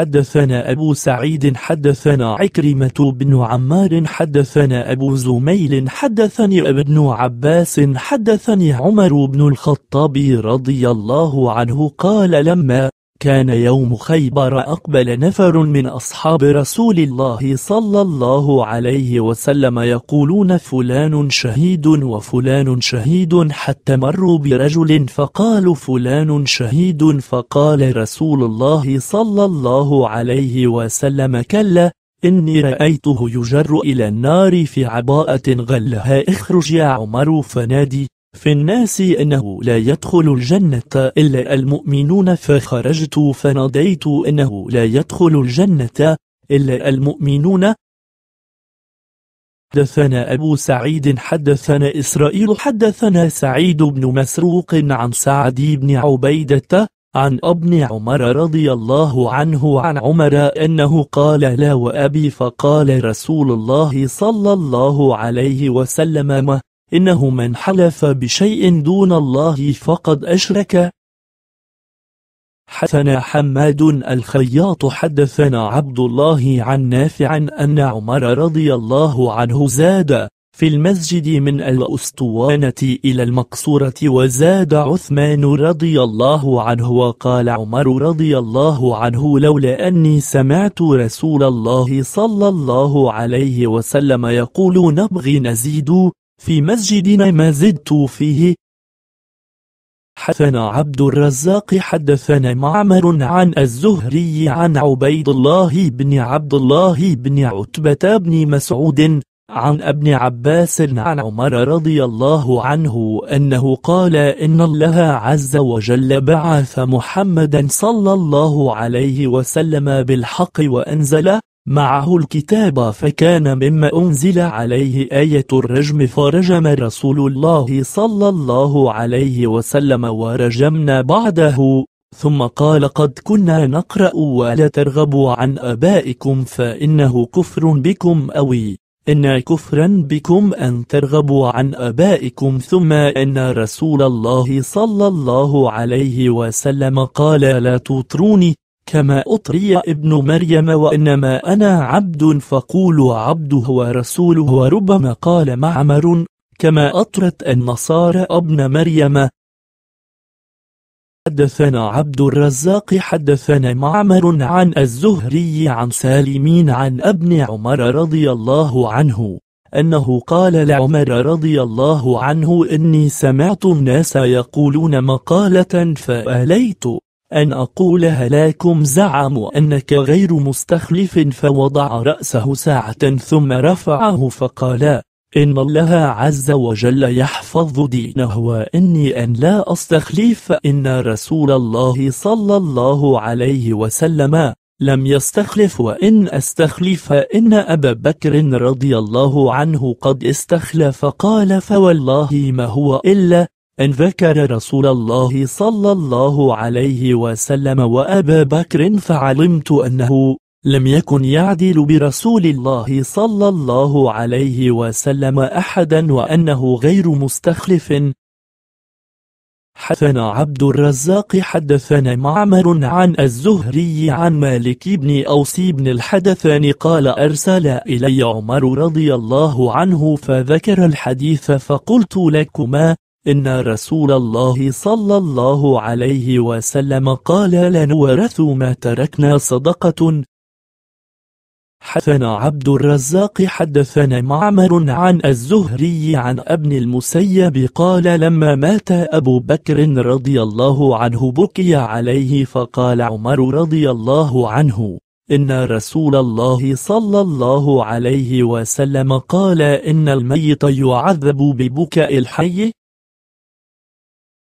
حدثنا أبو سعيد حدثنا عكرمة بن عمار حدثنا أبو زميل حدثني ابن عباس حدثني عمر بن الخطاب رضي الله عنه قال لما كان يوم خيبر أقبل نفر من أصحاب رسول الله صلى الله عليه وسلم يقولون فلان شهيد وفلان شهيد حتى مروا برجل فقالوا فلان شهيد فقال رسول الله صلى الله عليه وسلم كلا إني رأيته يجر إلى النار في عباءة غلها اخرج يا عمر فنادي في الناس أنه لا يدخل الجنة إلا المؤمنون فخرجت فناديت أنه لا يدخل الجنة إلا المؤمنون حدثنا أبو سعيد حدثنا إسرائيل حدثنا سعيد بن مسروق عن سعد بن عبيدة عن ابن عمر رضي الله عنه عن عمر أنه قال لا وأبي فقال رسول الله صلى الله عليه وسلم إنه من حلف بشيء دون الله فقد أشرك حدثنا حماد الخياط حدثنا عبد الله عن نافع أن عمر رضي الله عنه زاد في المسجد من الأسطوانة إلى المقصورة وزاد عثمان رضي الله عنه وقال عمر رضي الله عنه لولا أني سمعت رسول الله صلى الله عليه وسلم يقول نبغي نزيد في مسجدنا ما زدت فيه حدثنا عبد الرزاق حدثنا معمر عن الزهري عن عبيد الله بن عبد الله بن عتبة بن مسعود عن ابن عباس عن عمر رضي الله عنه أنه قال إن الله عز وجل بعث محمدا صلى الله عليه وسلم بالحق وأنزل معه الكتاب فكان مما أنزل عليه آية الرجم فرجم رسول الله صلى الله عليه وسلم ورجمنا بعده ثم قال قد كنا نقرأ ولا ترغبوا عن أبائكم فإنه كفر بكم أوي إن كفرا بكم أن ترغبوا عن أبائكم ثم إن رسول الله صلى الله عليه وسلم قال لا تطروني كما أطري ابن مريم وإنما أنا عبد فقولوا عبده ورسوله وربما قال معمر كما أطرت النصارى ابن مريم حدثنا عبد الرزاق حدثنا معمر عن الزهري عن سالمين عن ابن عمر رضي الله عنه أنه قال لعمر رضي الله عنه إني سمعت الناس يقولون مقالة فأليت أن أقول هلاكم زعم أنك غير مستخلف فوضع رأسه ساعة ثم رفعه فقال إن الله عز وجل يحفظ دينه وإني أن لا أستخلف إن رسول الله صلى الله عليه وسلم لم يستخلف وإن أستخلف إن أبا بكر رضي الله عنه قد استخلف قال فوالله ما هو إلا أن ذكر رسول الله صلى الله عليه وسلم وأبا بكر فعلمت أنه لم يكن يعدل برسول الله صلى الله عليه وسلم أحدا وأنه غير مستخلف حدثنا عبد الرزاق حدثنا معمر عن الزهري عن مالك بن أوس بن الحدثان قال أرسل إلي عمر رضي الله عنه فذكر الحديث فقلت لكما إن رسول الله صلى الله عليه وسلم قال لنورث ما تركنا صدقة حدثنا عبد الرزاق حدثنا معمر عن الزهري عن ابن المسيب قال لما مات أبو بكر رضي الله عنه بكي عليه فقال عمر رضي الله عنه إن رسول الله صلى الله عليه وسلم قال إن الميت يعذب ببكاء الحي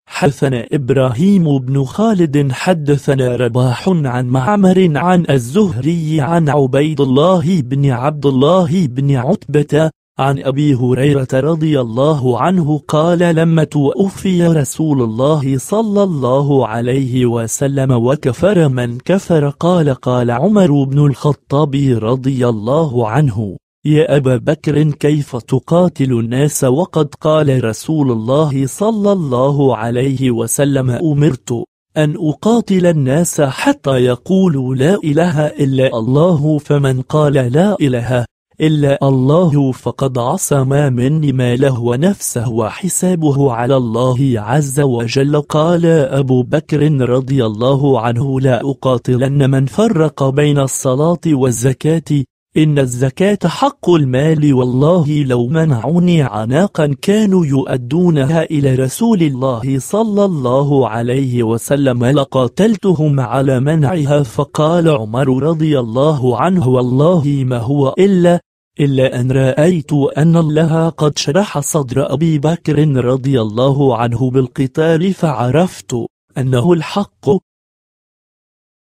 حدثنا إبراهيم بن خالد حدثنا رباح عن معمر عن الزهري عن عبيد الله بن عبد الله بن عتبة عن أبي هريرة رضي الله عنه قال لما توفي رسول الله صلى الله عليه وسلم وكفر من كفر قال قال عمر بن الخطاب رضي الله عنه يا أبا بكر كيف تقاتل الناس وقد قال رسول الله صلى الله عليه وسلم أمرت أن أقاتل الناس حتى يقولوا لا إله إلا الله فمن قال لا إله إلا الله فقد عصم مني ماله ونفسه وحسابه على الله عز وجل قال أبو بكر رضي الله عنه لا أقاتلن من فرق بين الصلاة والزكاة إن الزكاة حق المال والله لو منعوني عناقا كانوا يؤدونها إلى رسول الله صلى الله عليه وسلم لقاتلتهم على منعها فقال عمر رضي الله عنه والله ما هو إلا إلا أن رأيت أن الله قد شرح صدر أبي بكر رضي الله عنه بالقتال فعرفت أنه الحق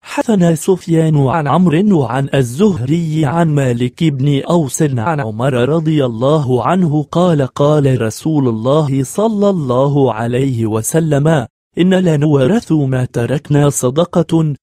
حدثنا سفيان عن عمرو وعن الزهري عن مالك بن أوس عن عمر رضي الله عنه قال قال رسول الله صلى الله عليه وسلم إن لنورث ما تركنا صدقة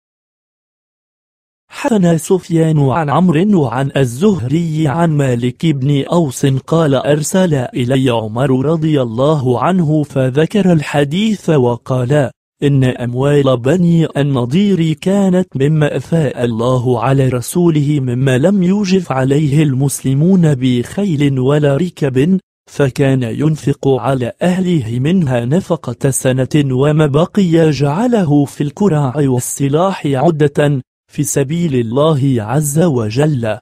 حدثنا سفيان عن عمرو وعن الزهري عن مالك بن أوس قال أرسل إلي عمر رضي الله عنه فذكر الحديث وقال إن أموال بني النضير كانت مما أفاء الله على رسوله مما لم يوجف عليه المسلمون بخيل ولا ركب فكان ينفق على أهله منها نفقة سنة وما بقي جعله في الكراع والسلاح عدة في سبيل الله عز وجل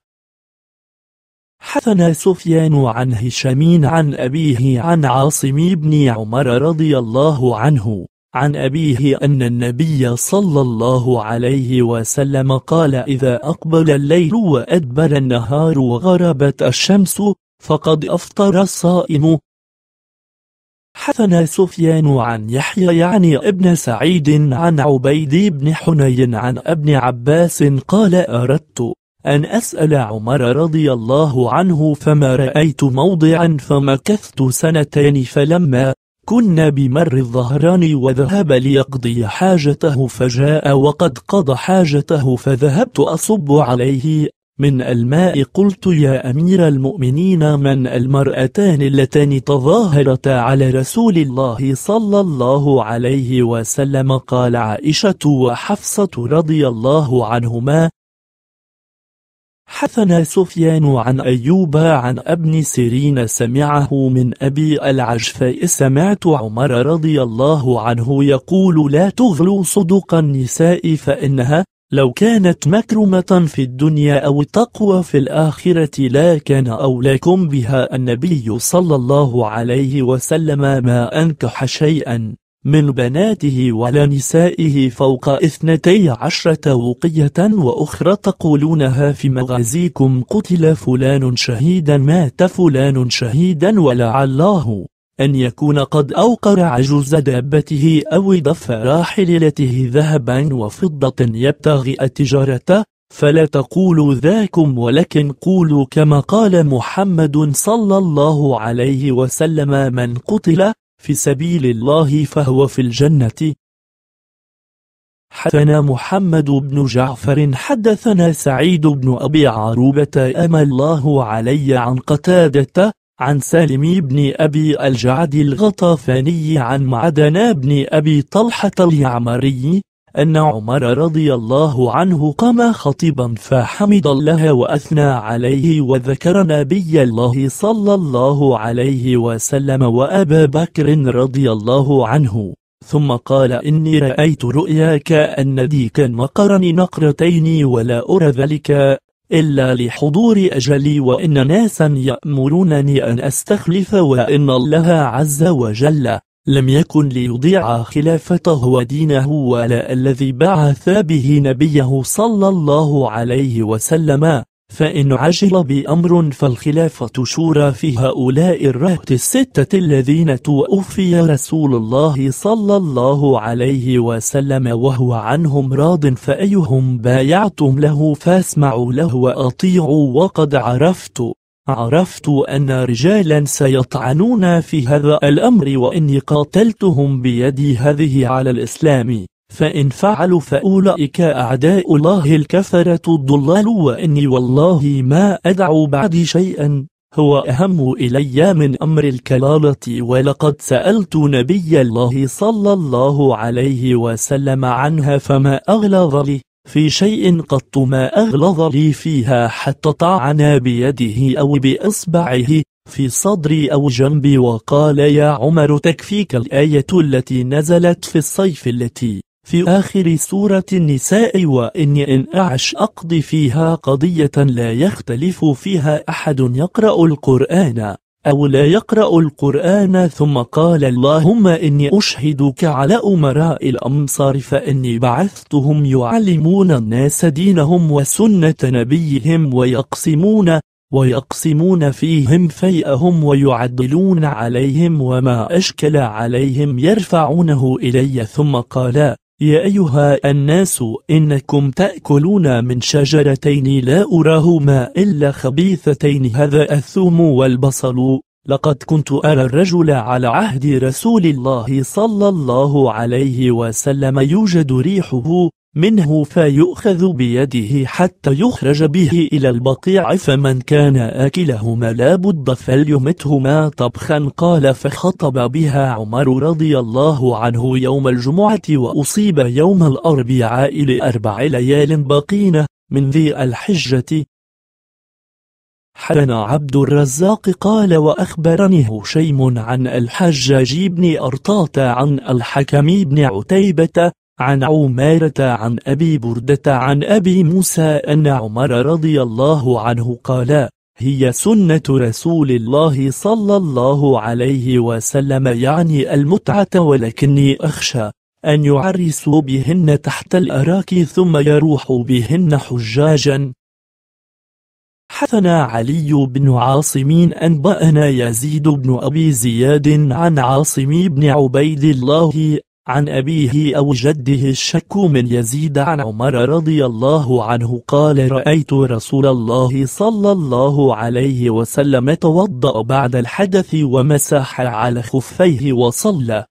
حثنا سفيان عن هشام عن أبيه عن عاصم بن عمر رضي الله عنه عن أبيه أن النبي صلى الله عليه وسلم قال إذا أقبل الليل وأدبر النهار وغربت الشمس فقد أفطر الصائم حثنا سفيان عن يحيى يعني ابن سعيد عن عبيد بن حنين عن ابن عباس قال أردت أن أسأل عمر رضي الله عنه فما رأيت موضعا فمكثت سنتين فلما كنا بمر الظهران وذهب ليقضي حاجته فجاء وقد قضى حاجته فذهبت أصب عليه من الماء قلت يا أمير المؤمنين من المرأتان اللتان تظاهرتا على رسول الله صلى الله عليه وسلم قال عائشة وحفصة رضي الله عنهما حثنا سفيان عن أيوب عن ابن سيرين سمعه من أبي العجفاء سمعت عمر رضي الله عنه يقول لا تغلو صدق النساء فإنها لو كانت مكرمة في الدنيا أو تقوى في الآخرة لا كان أولاكم بها النبي صلى الله عليه وسلم ما أنكح شيئا من بناته ولا نسائه فوق اثنتي عشرة وقية وأخرى تقولونها في مغازيكم قتل فلان شهيدا مات فلان شهيدا ولعله الله أن يكون قد أوقر عجوز دابته أو ضف راحلته ذهبا وفضة يبتغي التجارة فلا تقولوا ذاكم ولكن قولوا كما قال محمد صلى الله عليه وسلم من قتل في سبيل الله فهو في الجنة حدثنا محمد بن جعفر حدثنا سعيد بن أبي عروبة أما الله علي عن قتادة عن سالم بن أبي الجعد الغطفاني عن معدن بن أبي طلحة اليعمري أن عمر رضي الله عنه قام خطيبا فحمد الله وأثنى عليه وذكر نبي الله صلى الله عليه وسلم وأبا بكر رضي الله عنه ثم قال إني رأيت رؤيا كأن ديكا مقرن نقرتين ولا أرى ذلك إلا لحضور أجلي وإن ناسا يأمرونني أن أستخلف وإن الله عز وجل لم يكن ليضيع خلافته ودينه ولا الذي بعث به نبيه صلى الله عليه وسلم فإن عجل بأمر فالخلافة شورى في هؤلاء الرهط الستة الذين توفي رسول الله صلى الله عليه وسلم وهو عنهم راض فأيهم بايعتم له فاسمعوا له وأطيعوا وقد عرفت عرفت أن رجالا سيطعنون في هذا الأمر وإني قاتلتهم بيدي هذه على الإسلام فإن فعلوا فأولئك أعداء الله الكفرة الضلال وإني والله ما أدعو بعدي شيئا هو أهم إلي من أمر الكلالة ولقد سألت نبي الله صلى الله عليه وسلم عنها فما أغلظ لي في شيء قط ما أغلظ لي فيها حتى طعن بيده أو بأصبعه في صدري أو جنبي وقال يا عمر تكفيك الآية التي نزلت في الصيف التي في آخر سورة النساء وإني إن أعش أقضي فيها قضية لا يختلف فيها أحد يقرأ القرآن أو لا يقرأ القرآن ثم قال اللهم إني أشهدك على أمراء الأمصار فإني بعثتهم يعلمون الناس دينهم وسنة نبيهم ويقسمون ويقسمون فيهم فيئهم ويعدلون عليهم وما أشكل عليهم يرفعونه إلي ثم قال يا أيها الناس إنكم تأكلون من شجرتين لا أراهما إلا خبيثتين هذا الثوم والبصل لقد كنت أرى الرجل على عهد رسول الله صلى الله عليه وسلم يوجد ريحه منه فيؤخذ بيده حتى يخرج به إلى البقيع فمن كان آكلهما لا بد فليمتهما طبخا قال فخطب بها عمر رضي الله عنه يوم الجمعة وأصيب يوم الأربعاء لأربع ليال بقين من ذي الحجة حدن عبد الرزاق قال وأخبرني هشيم عن الحجاج بن أرطاة عن الحكم بن عتيبة عن عمارة عن أبي بردة عن أبي موسى أن عمر رضي الله عنه قال هي سنة رسول الله صلى الله عليه وسلم يعني المتعة ولكني أخشى أن يعرسوا بهن تحت الأراك ثم يروحوا بهن حجاجا حثنا علي بن عاصم أنبأنا يزيد بن أبي زياد عن عاصم بن عبيد الله عن أبيه أو جده الشك من يزيد عن عمر رضي الله عنه قال رأيت رسول الله صلى الله عليه وسلم توضأ بعد الحدث ومسح على خفيه وصلى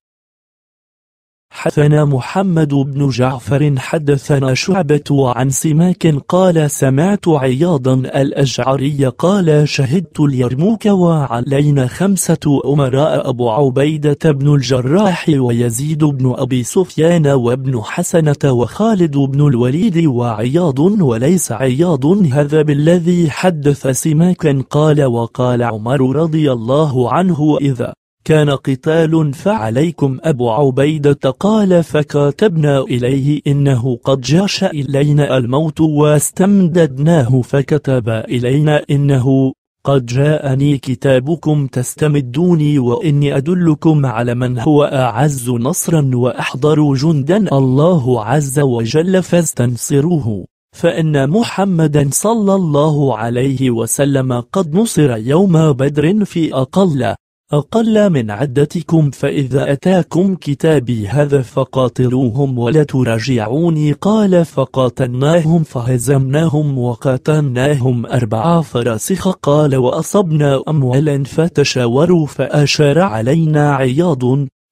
حدثنا محمد بن جعفر حدثنا شعبة عن سماك قال سمعت عياضا الأشعري قال شهدت اليرموك وعلينا خمسة أمراء أبو عبيدة بن الجراح ويزيد بن أبي سفيان وابن حسنة وخالد بن الوليد وعياض وليس عياض هذا بالذي حدث سماك قال وقال عمر رضي الله عنه إذا كان قتال فعليكم أبو عبيدة قال فكاتبنا إليه إنه قد جاش إلينا الموت واستمددناه فكتب إلينا إنه قد جاءني كتابكم تستمدوني وإني أدلكم على من هو أعز نصرا وأحضر جندا الله عز وجل فاستنصروه فإن محمدا صلى الله عليه وسلم قد نصر يوم بدر في أقل أقل من عدتكم فإذا أتاكم كتابي هذا فقاتلوهم ولا تراجعوني قال فقاتلناهم فهزمناهم وقاتلناهم أربع فراسخ قال وأصبنا أموالا فتشاوروا فأشار علينا عياض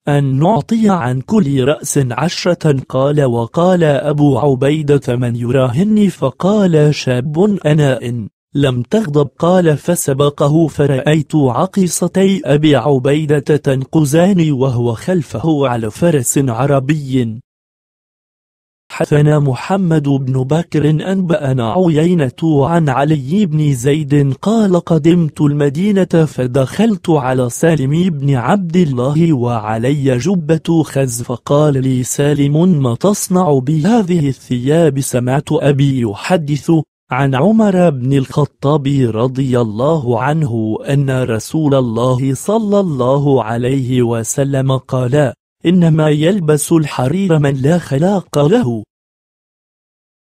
أن نعطي عن كل رأس عشرة قال وقال أبو عبيدة من يراهني فقال شاب أنا إن لم تغضب قال فسبقه فرأيت عقيصتي أبي عبيدة تنقزان وهو خلفه على فرس عربي حثنا محمد بن بكر أنبأنا عيينة عن علي بن زيد قال قدمت المدينة فدخلت على سالم بن عبد الله وعلي جبة خز فقال لي سالم ما تصنع بهذه الثياب سمعت أبي يحدث عن عمر بن الخطاب رضي الله عنه أن رسول الله صلى الله عليه وسلم قال إنما يلبس الحرير من لا خلاق له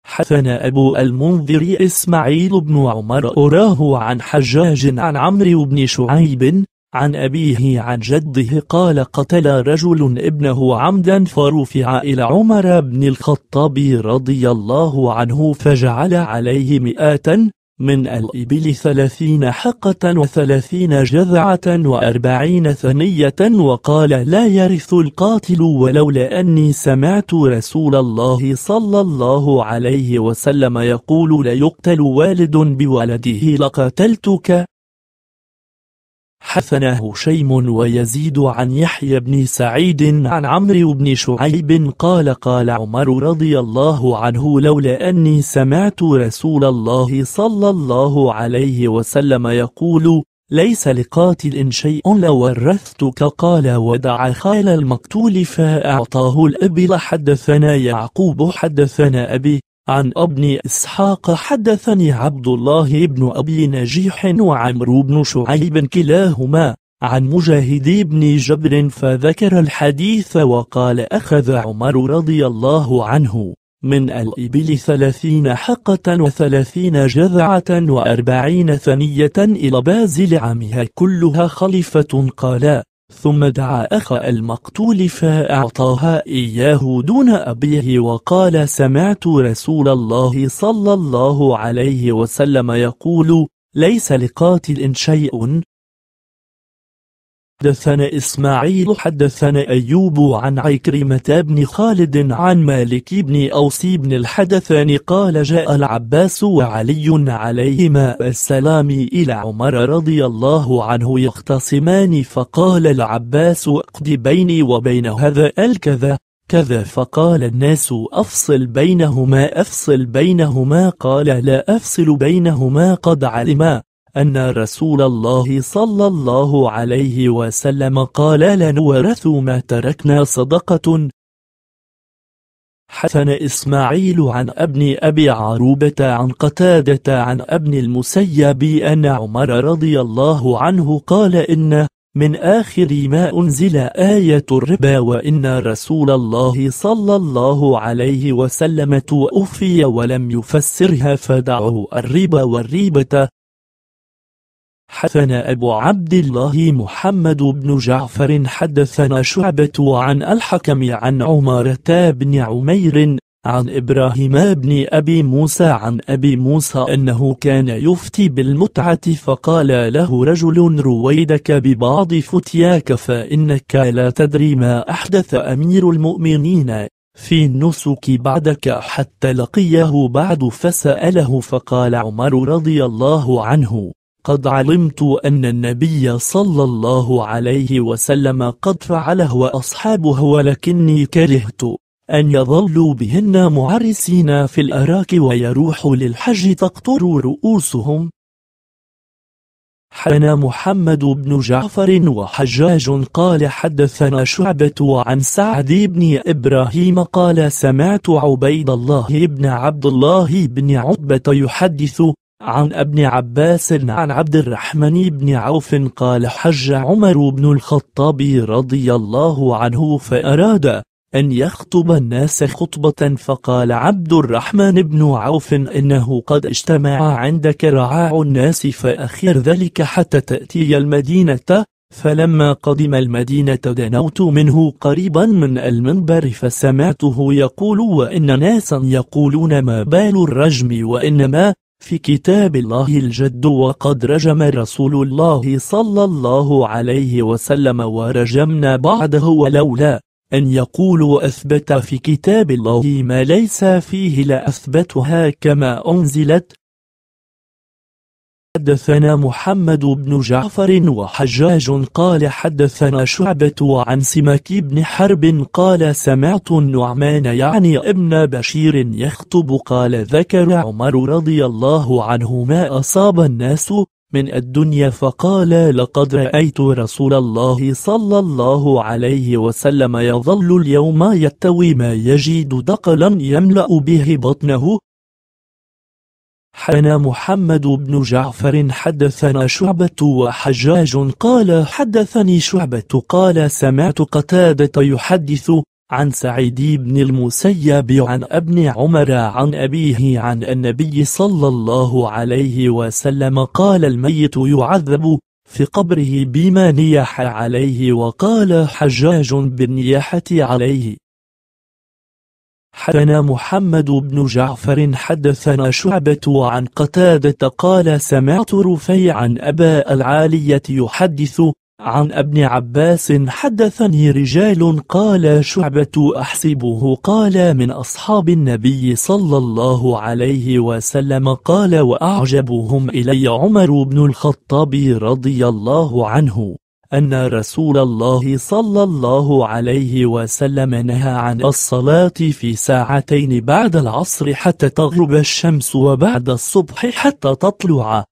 حثنا أبو المنذر إسماعيل بن عمر أراه عن حجاج عن عمرو بن شعيب عن أبيه عن جده قال قتل رجل ابنه عمدا فرفع إلى عمر بن الخطاب رضي الله عنه فجعل عليه مئة من الإبل ثلاثين حقة وثلاثين جذعة وأربعين ثنية وقال لا يرث القاتل ولولا أني سمعت رسول الله صلى الله عليه وسلم يقول ليقتل والد بولده لقتلتك حثنا هشيم ويزيد عن يحيى بن سعيد عن عمرو بن شعيب قال قال عمر رضي الله عنه لولا أني سمعت رسول الله صلى الله عليه وسلم يقول ليس لقاتل شيء لورثتك قال ودع خال المقتول فأعطاه الأبل حدثنا يعقوب حدثنا أبي عن ابن إسحاق حدثني عبد الله بن أبي نجيح وعمرو بن شعيب كلاهما عن مجاهد بن جبر فذكر الحديث وقال أخذ عمر رضي الله عنه من الإبل ثلاثين حقة وثلاثين جذعة وأربعين ثنية إلى بازل عمها كلها خليفة قالا ثم دعا أخ المقتول فأعطاها إياه دون أبيه وقال سمعت رسول الله صلى الله عليه وسلم يقول ليس لقاتل شيء حدثنا إسماعيل حدثنا أيوب عن عكرمة بن خالد عن مالك بن أوس بن الحدثان قال جاء العباس وعلي عليهما السلام إلى عمر رضي الله عنه يختصمان فقال العباس اقض بيني وبين هذا الكذا كذا فقال الناس أفصل بينهما أفصل بينهما قال لا أفصل بينهما قد علما أن رسول الله صلى الله عليه وسلم قال لنورث ما تركنا صدقة حسن إسماعيل عن ابن أبي عروبة عن قتادة عن ابن المسيب أن عمر رضي الله عنه قال إن من آخر ما أنزل آية الربا وإن رسول الله صلى الله عليه وسلم توفي ولم يفسرها فدعوا الربا والريبة حدثنا أبو عبد الله محمد بن جعفر حدثنا شعبة عن الحكم عن عمارة بن عمير عن إبراهيم بن أبي موسى عن أبي موسى أنه كان يفتي بالمتعة فقال له رجل رويدك ببعض فتياك فإنك لا تدري ما أحدث أمير المؤمنين في النسك بعدك حتى لقيه بعد فسأله فقال عمر رضي الله عنه قد علمت أن النبي صلى الله عليه وسلم قد فعله وأصحابه ولكني كرهت أن يظلوا بهن معرسين في الأراك ويروح للحج تقطر رؤوسهم حنا محمد بن جعفر وحجاج قال حدثنا شعبة عن سعد بن إبراهيم قال سمعت عبيد الله بن عبد الله بن عتبة يحدث عن ابن عباس عن عبد الرحمن بن عوف قال حج عمر بن الخطاب رضي الله عنه فأراد أن يخطب الناس خطبة فقال عبد الرحمن بن عوف إنه قد اجتمع عندك رعاع الناس فأخر ذلك حتى تأتي المدينة فلما قدم المدينة دنوت منه قريبا من المنبر فسمعته يقول وإن ناسا يقولون ما بال الرجم وإنما في كتاب الله الجد وقد رجم رسول الله صلى الله عليه وسلم ورجمنا بعده ولولا أن يقول أثبت في كتاب الله ما ليس فيه لأثبتها كما أنزلت حدثنا محمد بن جعفر وحجاج قال حدثنا شعبة عن سمك بن حرب قال سمعت النعمان يعني ابن بشير يخطب قال ذكر عمر رضي الله عنه ما أصاب الناس من الدنيا فقال لقد رأيت رسول الله صلى الله عليه وسلم يظل اليوم يتوي ما يجد دقلا يملأ به بطنه حنا محمد بن جعفر حدثنا شعبة وحجاج قال حدثني شعبة قال سمعت قتادة يحدث عن سعيد بن المسيب عن ابن عمر عن أبيه عن النبي صلى الله عليه وسلم قال الميت يعذب في قبره بما نيح عليه وقال حجاج بالنياحة عليه حدثنا محمد بن جعفر حدثنا شعبة عن قتادة قال سمعت رفيعا أبا العالية يحدث عن ابن عباس حدثني رجال قال شعبة أحسبه قال من أصحاب النبي صلى الله عليه وسلم قال وأعجبهم إلي عمر بن الخطاب رضي الله عنه أن رسول الله صلى الله عليه وسلم نهى عن الصلاة في ساعتين بعد العصر حتى تغرب الشمس وبعد الصبح حتى تطلع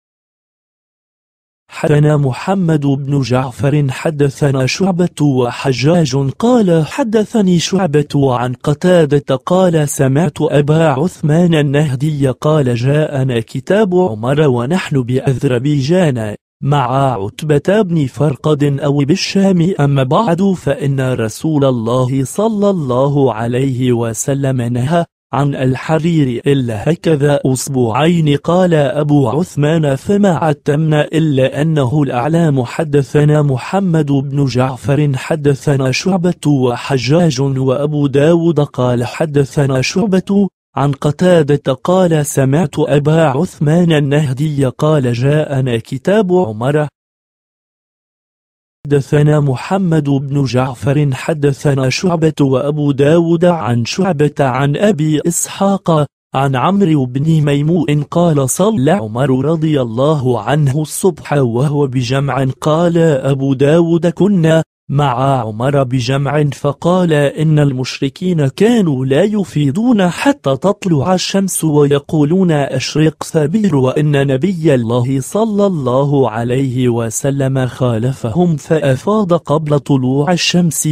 حدثنا محمد بن جعفر حدثنا شعبة وحجاج قال حدثني شعبة عن قتادة قال سمعت أبا عثمان النهدي قال جاءنا كتاب عمر ونحن بأذربيجان مع عتبة بن فرقد أو بالشام أما بعد فإن رسول الله صلى الله عليه وسلم نهى عن الحرير إلا هكذا أسبوعين قال أبو عثمان فما عتمنا إلا أنه الأعلام حدثنا محمد بن جعفر حدثنا شعبة وحجاج وأبو داود قال حدثنا شعبة عن قتادة قال سمعت أبا عثمان النهدي قال جاءنا كتاب عمر حدثنا محمد بن جعفر حدثنا شعبة وأبو داود عن شعبة عن أبي إسحاق عن عمرو بن ميمون قال صلى عمر رضي الله عنه الصبح وهو بجمع قال أبو داود كنا مع عمر بجمع فقال إن المشركين كانوا لا يفيدون حتى تطلع الشمس ويقولون أشرق ثبير وإن نبي الله صلى الله عليه وسلم خالفهم فأفاض قبل طلوع الشمس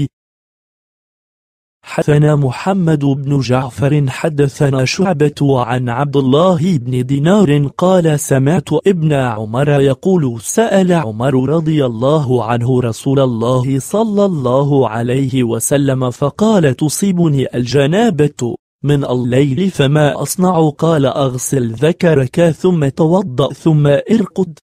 حدثنا محمد بن جعفر حدثنا شعبة عن عبد الله بن دينار قال سمعت ابن عمر يقول سأل عمر رضي الله عنه رسول الله صلى الله عليه وسلم فقال تصيبني الجنابة من الليل فما أصنع قال أغسل ذكرك ثم توضأ ثم ارقد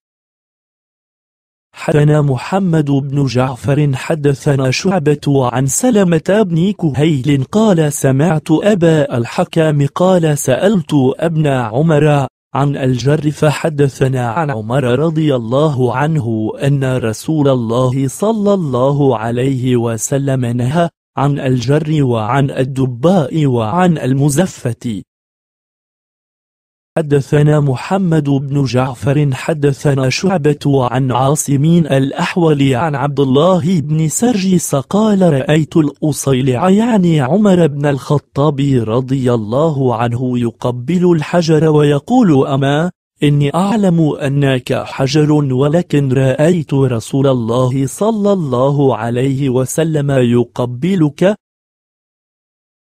حدثنا محمد بن جعفر حدثنا شعبة عن سلمة بن كهيل قال سمعت أبا الحكام قال سألت ابن عمر عن الجر فحدثنا عن عمر رضي الله عنه أن رسول الله صلى الله عليه وسلم نهى عن الجر وعن الدباء وعن المزفة حدثنا محمد بن جعفر حدثنا شعبة عن عاصمين الأحول عن عبد الله بن سرجس قال رأيت الأصيلع يعني عمر بن الخطاب رضي الله عنه يقبل الحجر ويقول أما إني أعلم أنك حجر ولكن رأيت رسول الله صلى الله عليه وسلم يقبلك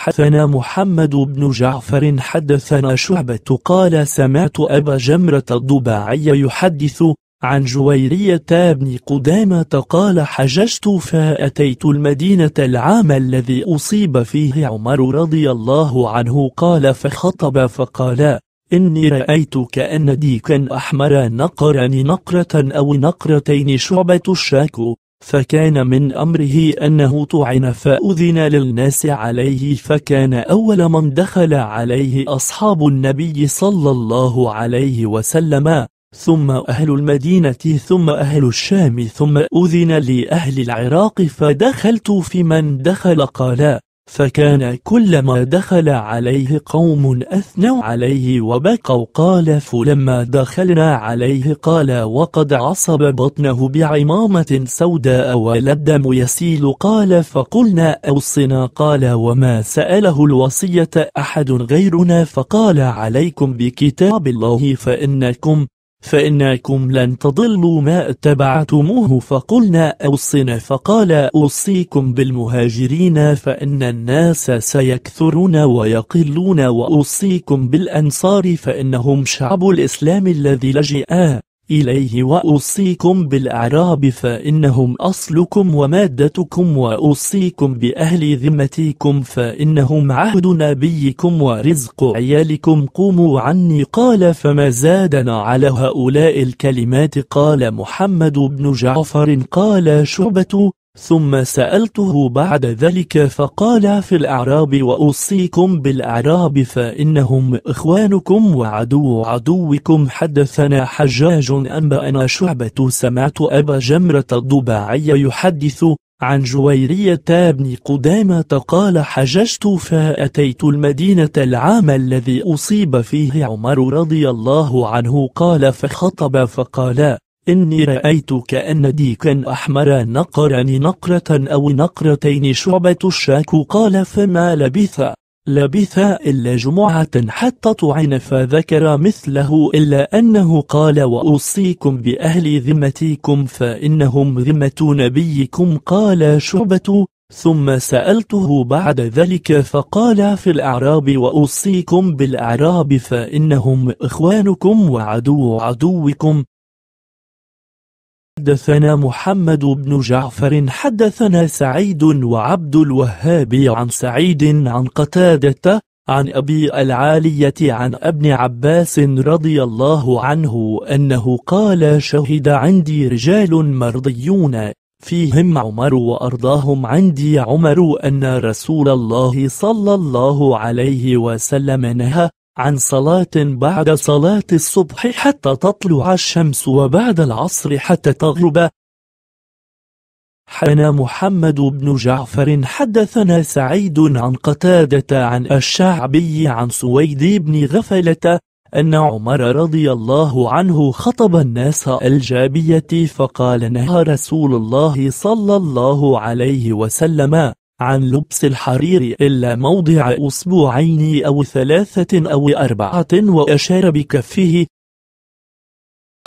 حدثنا محمد بن جعفر حدثنا شعبة قال سمعت أبا جمرة الضباعي يحدث عن جويرية بن قدامة قال حججت فأتيت المدينة العام الذي أصيب فيه عمر رضي الله عنه قال فخطب فقال إني رأيت كأن ديكا أحمر نقرا نقرة أو نقرتين شعبة الشاكو فكان من أمره أنه طعن فأذن للناس عليه فكان أول من دخل عليه أصحاب النبي صلى الله عليه وسلم ثم أهل المدينة ثم أهل الشام ثم أذن لأهل العراق فدخلت في من دخل قال فكان كلما دخل عليه قوم أثنوا عليه وبكوا قال فلما دخلنا عليه قال وقد عصب بطنه بعمامة سوداء والدم يسيل قال فقلنا أوصنا قال وما سأله الوصية أحد غيرنا فقال عليكم بكتاب الله فإنكم فإنكم لن تضلوا ما اتبعتموه فقلنا أوصنا فقال أوصيكم بالمهاجرين فإن الناس سيكثرون ويقلون وأوصيكم بالأنصار فإنهم شعب الإسلام الذي لجئ إليه وأوصيكم بالأعراب فإنهم أصلكم ومادتكم وأوصيكم بأهل ذمتكم فإنهم عهد نبيكم ورزق عيالكم قوموا عني قال فما زادنا على هؤلاء الكلمات قال محمد بن جعفر قال شعبة ثم سألته بعد ذلك فقال في الأعراب وأوصيكم بالأعراب فإنهم إخوانكم وعدو عدوكم حدثنا حجاج أنبأنا شعبة سمعت أبا جمرة الضباعي يحدث عن جويرية بن قدامة قال حججت فأتيت المدينة العام الذي أصيب فيه عمر رضي الله عنه قال فخطب فقال إني رأيت كأن ديكا أحمر نقران نقرة أو نقرتين شعبة الشاك قال فما لبث لبث إلا جمعة حتى طعن فذكر مثله إلا أنه قال وأوصيكم بأهل ذمتيكم فإنهم ذمة نبيكم قال شعبة ثم سألته بعد ذلك فقال في الأعراب وأوصيكم بالأعراب فإنهم إخوانكم وعدو عدوكم حدثنا محمد بن جعفر حدثنا سعيد وعبد الوهاب عن سعيد عن قتادة عن أبي العالية عن ابن عباس رضي الله عنه أنه قال شهد عندي رجال مرضيون فيهم عمر وأرضاهم عندي عمر أن رسول الله صلى الله عليه وسلم نهى عن صلاة بعد صلاة الصبح حتى تطلع الشمس وبعد العصر حتى تغرب حدثنا محمد بن جعفر حدثنا سعيد عن قتادة عن الشعبي عن سويد بن غفلة أن عمر رضي الله عنه خطب الناس الجابية فقال نهى رسول الله صلى الله عليه وسلم عن لبس الحرير إلا موضع أسبوعين أو ثلاثة أو أربعة وأشار بكفه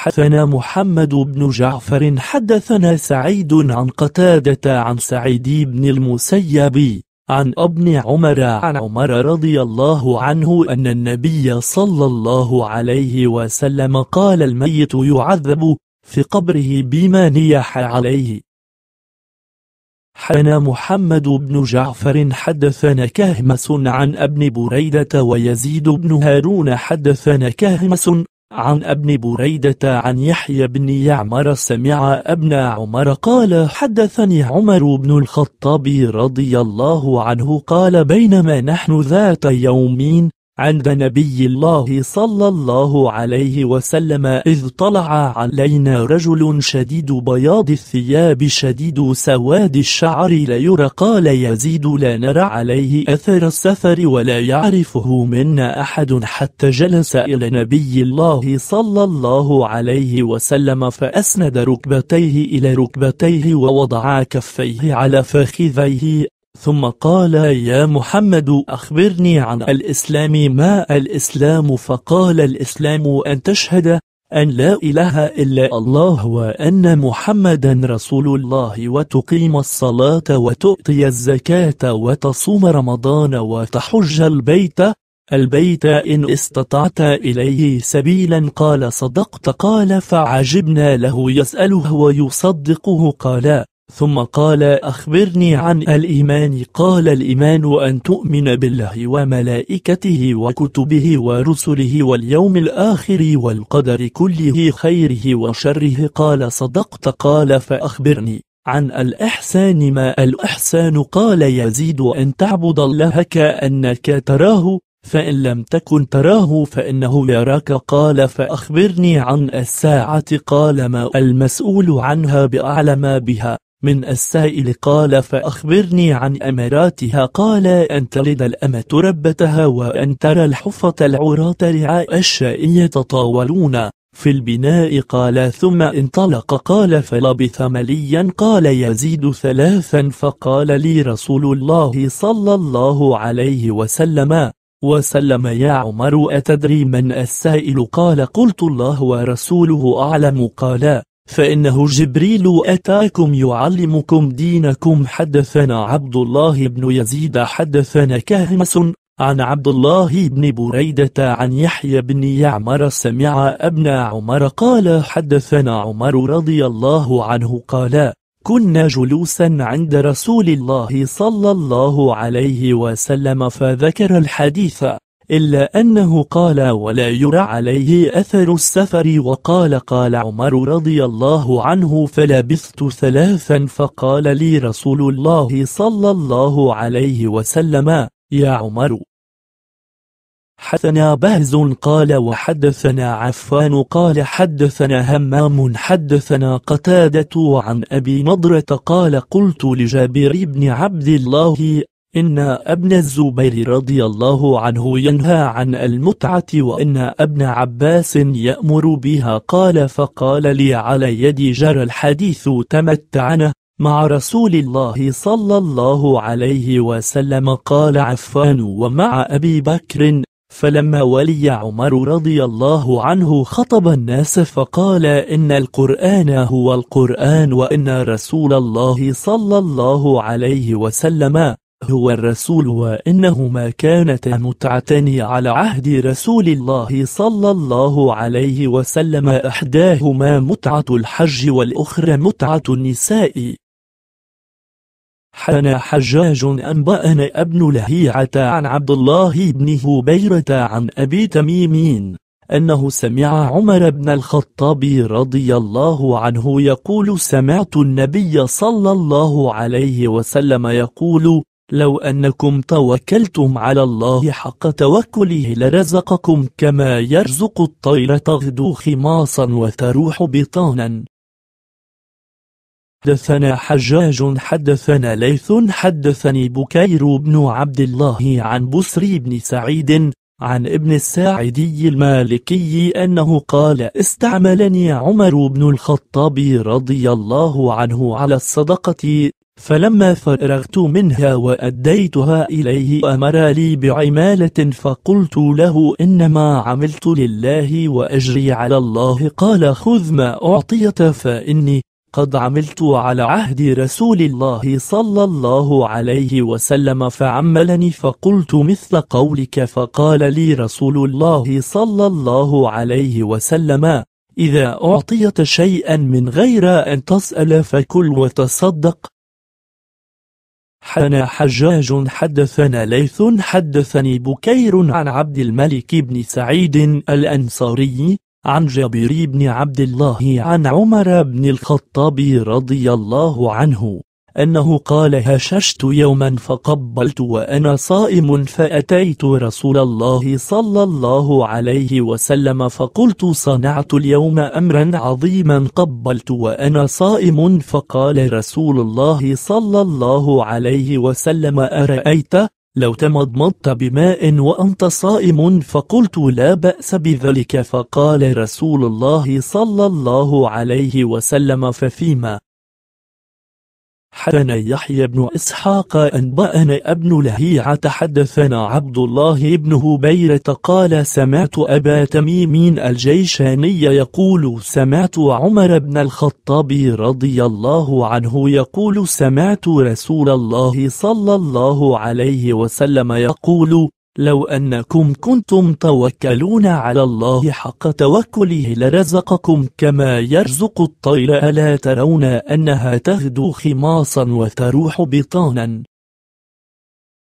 حدثنا محمد بن جعفر حدثنا سعيد عن قتادة عن سعيد بن المسيب عن ابن عمر عن عمر رضي الله عنه أن النبي صلى الله عليه وسلم قال الميت يعذب في قبره بما نيح عليه حنا محمد بن جعفر حدثنا كهمس عن ابن بريدة ويزيد بن هارون حدثنا كهمس عن ابن بريدة عن يحيى بن يعمر سمع ابن عمر قال حدثني عمر بن الخطاب رضي الله عنه قال بينما نحن ذات يومين عند نبي الله صلى الله عليه وسلم إذ طلع علينا رجل شديد بياض الثياب شديد سواد الشعر لا يرى قال يزيد لا نرى عليه أثر السفر ولا يعرفه منا أحد حتى جلس إلى نبي الله صلى الله عليه وسلم فأسند ركبتيه إلى ركبتيه ووضع كفيه على فخذيه ثم قال يا محمد أخبرني عن الإسلام ما الإسلام فقال الإسلام أن تشهد أن لا إله إلا الله وأن محمدا رسول الله وتقيم الصلاة وتؤتي الزكاة وتصوم رمضان وتحج البيت البيت إن استطعت إليه سبيلا قال صدقت قال فعجبنا له يسأله ويصدقه قال ثم قال أخبرني عن الإيمان قال الإيمان أن تؤمن بالله وملائكته وكتبه ورسله واليوم الآخر والقدر كله خيره وشره قال صدقت قال فأخبرني عن الإحسان ما الإحسان قال يزيد أن تعبد الله كأنك تراه فإن لم تكن تراه فإنه يراك قال فأخبرني عن الساعة قال ما المسؤول عنها بأعلم بها من السائل قال فأخبرني عن أمراتها قال أن تلد الأمة ربتها وأن ترى الحفة العراة رعاء الشاء يتطاولون في البناء قال ثم انطلق قال فلبث مليا قال يزيد ثلاثا فقال لي رسول الله صلى الله عليه وسلم وسلم يا عمر أتدري من السائل قال قلت الله ورسوله أعلم قال فإنه جبريل أتاكم يعلمكم دينكم حدثنا عبد الله بن يزيد حدثنا كهمس عن عبد الله بن بريدة عن يحيى بن يعمر سمع ابن عمر قال حدثنا عمر رضي الله عنه قال كنا جلوسا عند رسول الله صلى الله عليه وسلم فذكر الحديث إلا أنه قال ولا يرى عليه أثر السفر وقال قال عمر رضي الله عنه فلبثت ثلاثا فقال لي رسول الله صلى الله عليه وسلم يا عمر حدثنا بهز قال وحدثنا عفان قال حدثنا همام حدثنا قتادة عن أبي نضرة قال قلت لجابر بن عبد الله إن ابن الزبير رضي الله عنه ينهى عن المتعة وإن ابن عباس يأمر بها قال فقال لي على يدي جرى الحديث تمتعنا مع رسول الله صلى الله عليه وسلم قال عفان ومع أبي بكر فلما ولي عمر رضي الله عنه خطب الناس فقال إن القرآن هو القرآن وإن رسول الله صلى الله عليه وسلم هو الرسول وإنهما كانتا متعتان على عهد رسول الله صلى الله عليه وسلم إحداهما متعة الحج والأخرى متعة النساء حنا حجاج أنبأنا ابن لهيعة عن عبد الله بن هبيرة عن أبي تميمين أنه سمع عمر بن الخطاب رضي الله عنه يقول سمعت النبي صلى الله عليه وسلم يقول لو أنكم توكلتم على الله حق توكله لرزقكم كما يرزق الطير تغدو خماصا وتروح بطانا حدثنا حجاج حدثنا ليث حدثني بكير بن عبد الله عن بسري بن سعيد عن ابن الساعدي المالكي أنه قال استعملني عمر بن الخطاب رضي الله عنه على الصدقة فلما فرغت منها وأديتها إليه أمر لي بعمالة فقلت له إنما عملت لله وأجري على الله قال خذ ما أعطيت فإني قد عملت على عهد رسول الله صلى الله عليه وسلم فعملني فقلت مثل قولك فقال لي رسول الله صلى الله عليه وسلم إذا أعطيت شيئا من غير أن تسأل فكل وتصدق حنا حجاج حدثنا ليث حدثني بكير عن عبد الملك بن سعيد الأنصاري عن جابر بن عبد الله عن عمر بن الخطاب رضي الله عنه أنه قال هششت يوما فقبلت وأنا صائم فأتيت رسول الله صلى الله عليه وسلم فقلت صنعت اليوم أمرا عظيما قبلت وأنا صائم فقال رسول الله صلى الله عليه وسلم أرأيت لو تمضمضت بماء وأنت صائم فقلت لا بأس بذلك فقال رسول الله صلى الله عليه وسلم ففيما حدثنا يحيى بن إسحاق أنبأنا ابن لهيعة حدثنا عبد الله بن هبيرة قال سمعت أبا تميم الجيشاني يقول سمعت عمر بن الخطاب رضي الله عنه يقول سمعت رسول الله صلى الله عليه وسلم يقول لو أنكم كنتم توكلون على الله حق توكله لرزقكم كما يرزق الطير ألا ترون أنها تهدو خماصا وتروح بطانا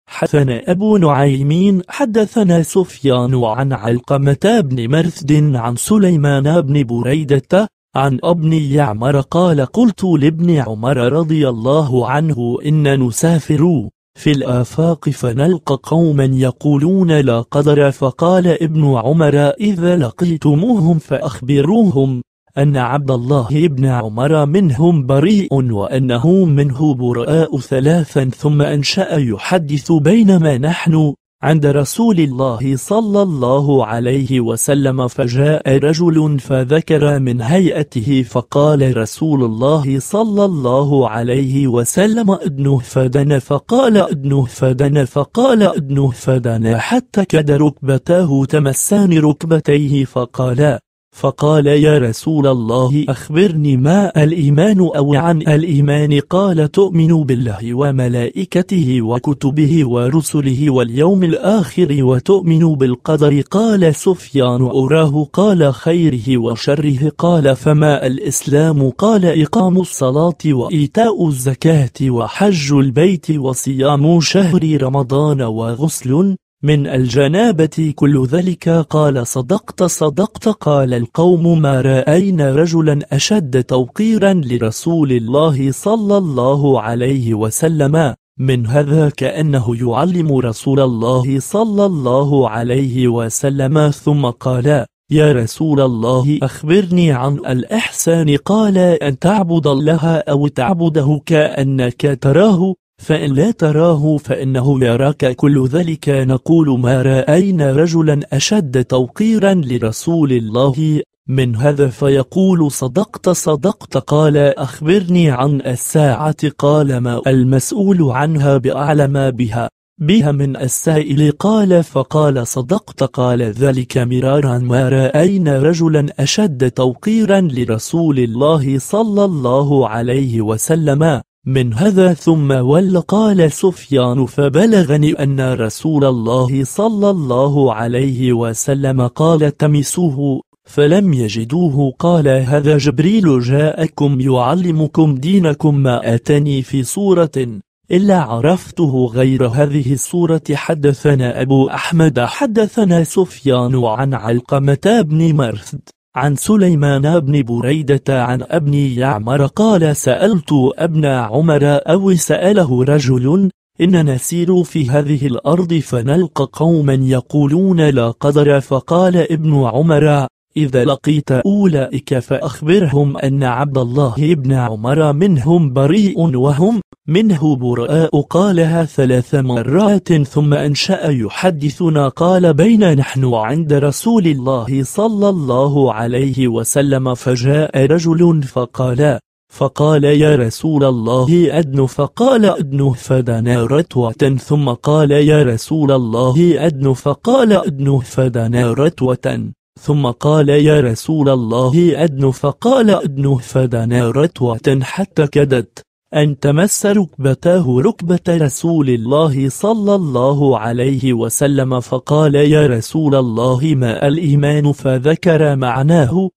حدثنا أبو نعيمين حدثنا سفيان عن علقمة بن مرثد عن سليمان بن بريدة عن ابن يعمر قال قلت لابن عمر رضي الله عنه إن نسافر في الآفاق فنلقى قوما يقولون لا قدر فقال ابن عمر إذا لقيتموهم فأخبروهم أن عبد الله بن عمر منهم بريء وأنه منه براء ثلاثا ثم أنشأ يحدث بينما نحن عند رسول الله صلى الله عليه وسلم فجاء رجل فذكر من هيئته فقال رسول الله صلى الله عليه وسلم ادنه فدن فقال ادنه فدن فقال ادنه فدن حتى كد ركبتاه تمسان ركبتيه فقال فقال يا رسول الله أخبرني ما الإيمان أو عن الإيمان قال تؤمن بالله وملائكته وكتبه ورسله واليوم الآخر وتؤمن بالقدر قال سفيان أراه قال خيره وشره قال فما الإسلام قال إقام الصلاة وإيتاء الزكاة وحج البيت وصيام شهر رمضان وغسل من الجنابة كل ذلك قال صدقت صدقت قال القوم ما رأينا رجلا أشد توقيرا لرسول الله صلى الله عليه وسلم من هذا كأنه يعلم رسول الله صلى الله عليه وسلم ثم قال يا رسول الله أخبرني عن الإحسان قال أن تعبد الله أو تعبده كأنك تراه فإن لا تراه فإنه يراك كل ذلك نقول ما رأينا رجلا أشد توقيرا لرسول الله من هذا فيقول صدقت صدقت قال أخبرني عن الساعة قال ما المسؤول عنها بأعلم بها بها من السائل قال فقال صدقت قال ذلك مرارا ما رأينا رجلا أشد توقيرا لرسول الله صلى الله عليه وسلم من هذا ثم ول قال سفيان فبلغني أن رسول الله صلى الله عليه وسلم قال تمسوه فلم يجدوه قال هذا جبريل جاءكم يعلمكم دينكم ما أتني في صورة إلا عرفته غير هذه الصورة حدثنا أبو أحمد حدثنا سفيان عن علقمة بن مرثد عن سليمان بن بريدة عن ابن يعمر قال سألت ابن عمر أو سأله رجل إن نسير في هذه الأرض فنلقى قوما يقولون لا قدر فقال ابن عمر إذا لقيت أولئك فأخبرهم أن عبد الله بن عمر منهم بريء وهم منه براء قالها ثلاث مرات ثم أنشأ يحدثنا قال بين نحن عند رسول الله صلى الله عليه وسلم فجاء رجل فقال فقال يا رسول الله أدن فقال أدن فدنا رتوة ثم قال يا رسول الله أدن فقال أدن فدنا رتوة ثم قال يا رسول الله أدن فقال أدن فدنا رتوة حتى كدت أن تمس ركبتاه ركبة رسول الله صلى الله عليه وسلم فقال يا رسول الله ما الإيمان فذكر معناه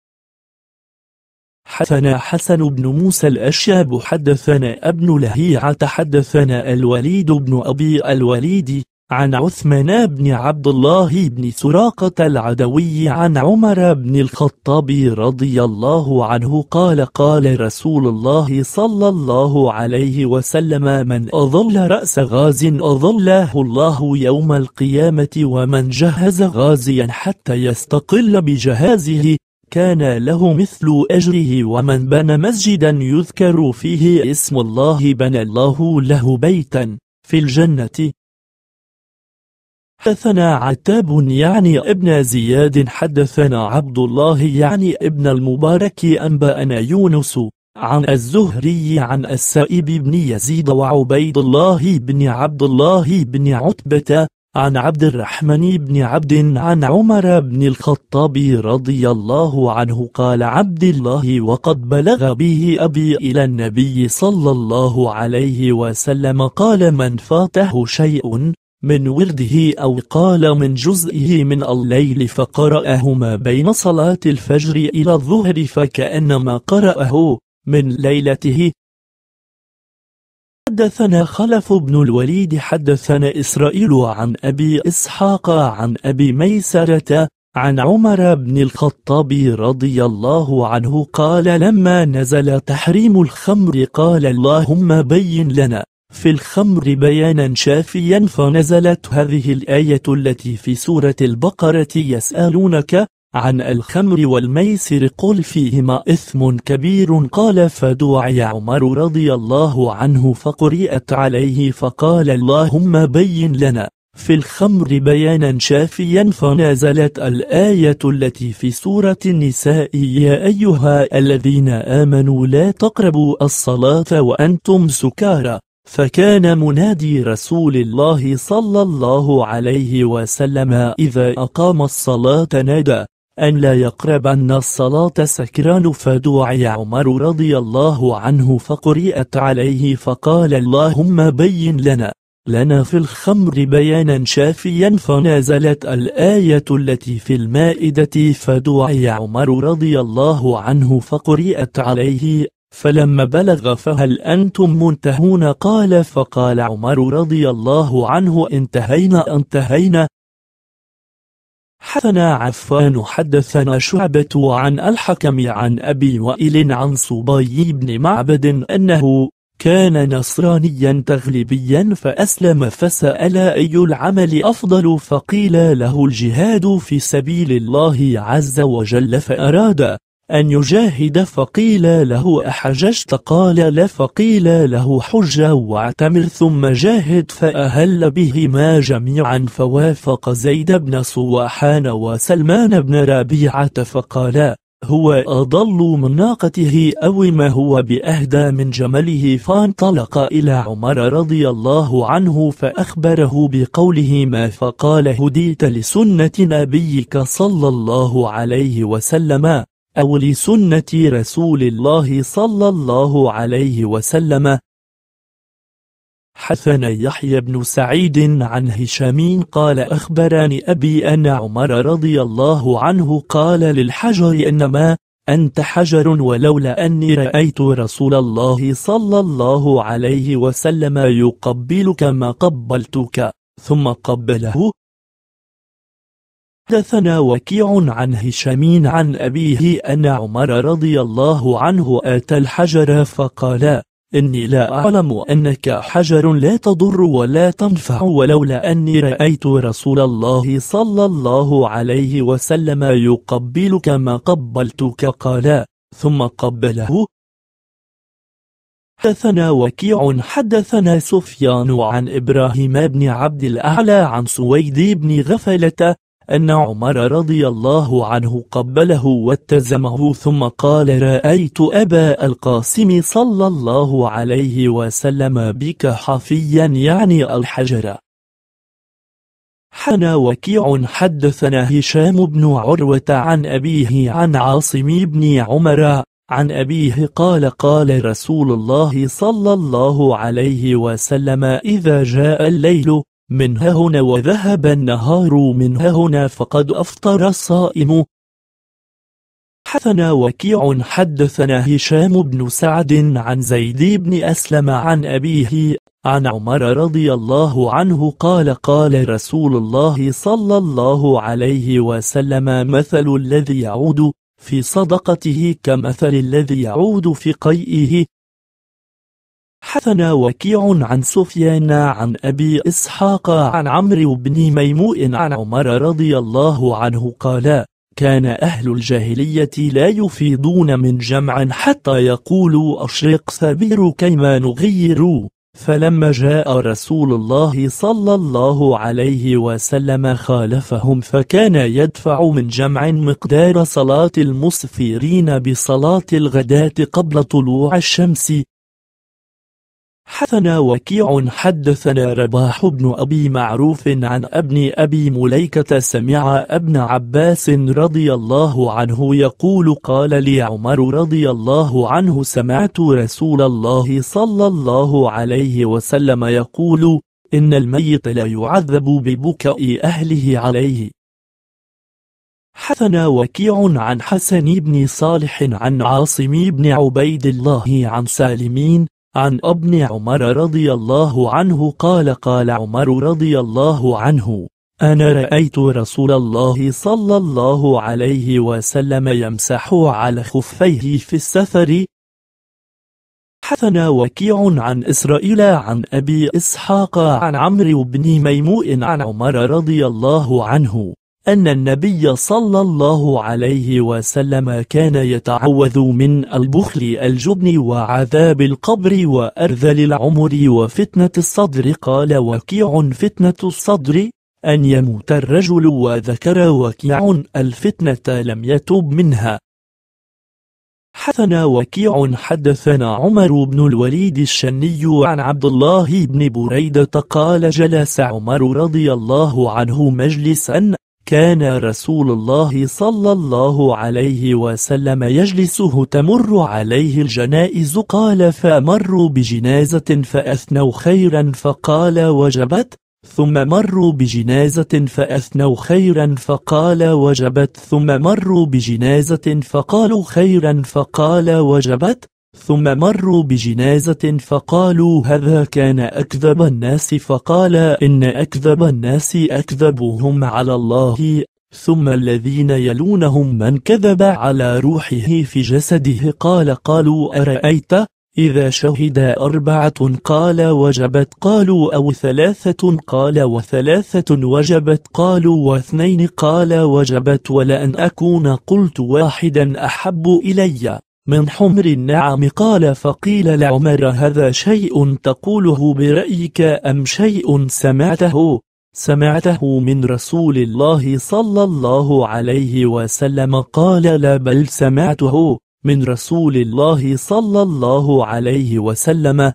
حدثنا حسن بن موسى الأشاب حدثنا ابن لهيعة حدثنا الوليد بن أبي الوليد عن عثمان بن عبد الله بن سراقة العدوي عن عمر بن الخطاب رضي الله عنه قال قال رسول الله صلى الله عليه وسلم من أظل رأس غاز أظله الله يوم القيامة ومن جهز غازيا حتى يستقل بجهازه كان له مثل أجره ومن بنى مسجدا يذكر فيه اسم الله بنى الله له بيتا في الجنة حدثنا عتاب يعني ابن زياد حدثنا عبد الله يعني ابن المبارك أنبأنا يونس عن الزهري عن السائب بن يزيد وعبيد الله بن عبد الله بن عتبة عن عبد الرحمن بن عبد عن عمر بن الخطاب رضي الله عنه قال عبد الله وقد بلغ به أبي إلى النبي صلى الله عليه وسلم قال من فاته شيء من ورده أو قال من جزئه من الليل فقرأهما بين صلاة الفجر إلى الظهر فكأنما قرأه من ليلته حدثنا خلف بن الوليد حدثنا إسرائيل عن أبي إسحاق عن أبي ميسرة عن عمر بن الخطاب رضي الله عنه قال لما نزل تحريم الخمر قال اللهم بين لنا في الخمر بيانا شافيا فنزلت هذه الآية التي في سورة البقرة يسألونك عن الخمر والميسر قل فيهما إثم كبير قال فدعي عمر رضي الله عنه فقرئت عليه فقال اللهم بين لنا في الخمر بيانا شافيا فنازلت الآية التي في سورة النساء يا أيها الذين آمنوا لا تقربوا الصلاة وأنتم سكارى فكان منادي رسول الله صلى الله عليه وسلم إذا أقام الصلاة نادى أن لا يقربن الصلاة سكران فدعي عمر رضي الله عنه فقرئت عليه فقال اللهم بين لنا لنا في الخمر بيانا شافيا فنازلت الآية التي في المائدة فدعي عمر رضي الله عنه فقرئت عليه فلما بلغ فهل أنتم منتهون قال فقال عمر رضي الله عنه انتهينا انتهينا حدثنا عفان حدثنا شعبة عن الحكم عن أبي وائل عن صبي بن معبد أنه كان نصرانيا تغلبيا فأسلم فسأل أي العمل أفضل فقيل له الجهاد في سبيل الله عز وجل فأراد أن يجاهد فقيل له أحججت قال لا فقيل له حج واعتمر ثم جاهد فأهل بهما جميعا فوافق زيد بن صواحان وسلمان بن ربيعة فقالا هو أضل من ناقته أو ما هو بأهدى من جمله فانطلق إلى عمر رضي الله عنه فأخبره بقوله ما فقال هديت لسنة نبيك صلى الله عليه وسلم أو لسنة رسول الله صلى الله عليه وسلم حثنا يحيى بن سعيد عن هشام قال أخبرني أبي أن عمر رضي الله عنه قال للحجر إنما أنت حجر ولولا أني رأيت رسول الله صلى الله عليه وسلم يقبلك ما قبلتك ثم قبله حدثنا وكيع عن هشام عن أبيه أن عمر رضي الله عنه آتى الحجر فقال إني لا أعلم أنك حجر لا تضر ولا تنفع ولولا أني رأيت رسول الله صلى الله عليه وسلم يقبلك ما قبلتك قال ثم قبله حدثنا وكيع حدثنا سفيان عن إبراهيم بن عبد الأعلى عن سويد بن غفلة أن عمر رضي الله عنه قبله واتزمه ثم قال رأيت أبا القاسم صلى الله عليه وسلم بك حفيا يعني الحجر حنا وكيع حدثنا هشام بن عروة عن أبيه عن عاصم بن عمر عن أبيه قال قال رسول الله صلى الله عليه وسلم إذا جاء الليل من هنا وذهب النهار من هنا فقد أفطر الصائم حثنا وكيع حدثنا هشام بن سعد عن زيد بن أسلم عن أبيه عن عمر رضي الله عنه قال قال رسول الله صلى الله عليه وسلم مثل الذي يعود في صدقته كمثل الذي يعود في قيئه حثنا وكيع عن سفيان عن أبي إسحاق عن عمرو بن ميموء عن عمر رضي الله عنه قال كان أهل الجاهلية لا يفيضون من جمع حتى يقولوا أشرق ثبير كيما نغير فلما جاء رسول الله صلى الله عليه وسلم خالفهم فكان يدفع من جمع مقدار صلاة المسفرين بصلاة الغداة قبل طلوع الشمس حثنا وكيع حدثنا رباح بن أبي معروف عن ابن أبي مليكة سمع ابن عباس رضي الله عنه يقول قال لي عمر رضي الله عنه سمعت رسول الله صلى الله عليه وسلم يقول إن الميت لا يعذب ببكاء أهله عليه حثنا وكيع عن حسن بن صالح عن عاصم بن عبيد الله عن سالمين عن ابن عمر رضي الله عنه قال قال عمر رضي الله عنه أنا رأيت رسول الله صلى الله عليه وسلم يمسح على خفيه في السفر حثنا وكيع عن إسرائيل عن أبي إسحاق عن عمرو بن ميموء عن عمر رضي الله عنه أن النبي صلى الله عليه وسلم كان يتعوذ من البخل الجبن وعذاب القبر وأرذل العمر وفتنة الصدر قال وكيع فتنة الصدر أن يموت الرجل وذكر وكيع الفتنة لم يتوب منها حدثنا وكيع حدثنا عمر بن الوليد الشني عن عبد الله بن بريدة قال جلس عمر رضي الله عنه مجلسا كان رسول الله صلى الله عليه وسلم يجلسه تمر عليه الجنائز قال فمروا بجنازة فأثنوا خيرا فقال وجبت ثم مروا بجنازة فأثنوا خيرا فقال وجبت ثم مروا بجنازة فقالوا خيرا فقال وجبت ثم مروا بجنازة فقالوا هذا كان أكذب الناس فقال إن أكذب الناس أكذبهم على الله ثم الذين يلونهم من كذب على روحه في جسده قال قالوا أرأيت إذا شهد أربعة قال وجبت قالوا أو ثلاثة قال وثلاثة وجبت قالوا واثنين قال وجبت ولأن أكون قلت واحدا أحب إليّ من حمر النعم قال فقيل لعمر هذا شيء تقوله برأيك أم شيء سمعته سمعته من رسول الله صلى الله عليه وسلم قال لا بل سمعته من رسول الله صلى الله عليه وسلم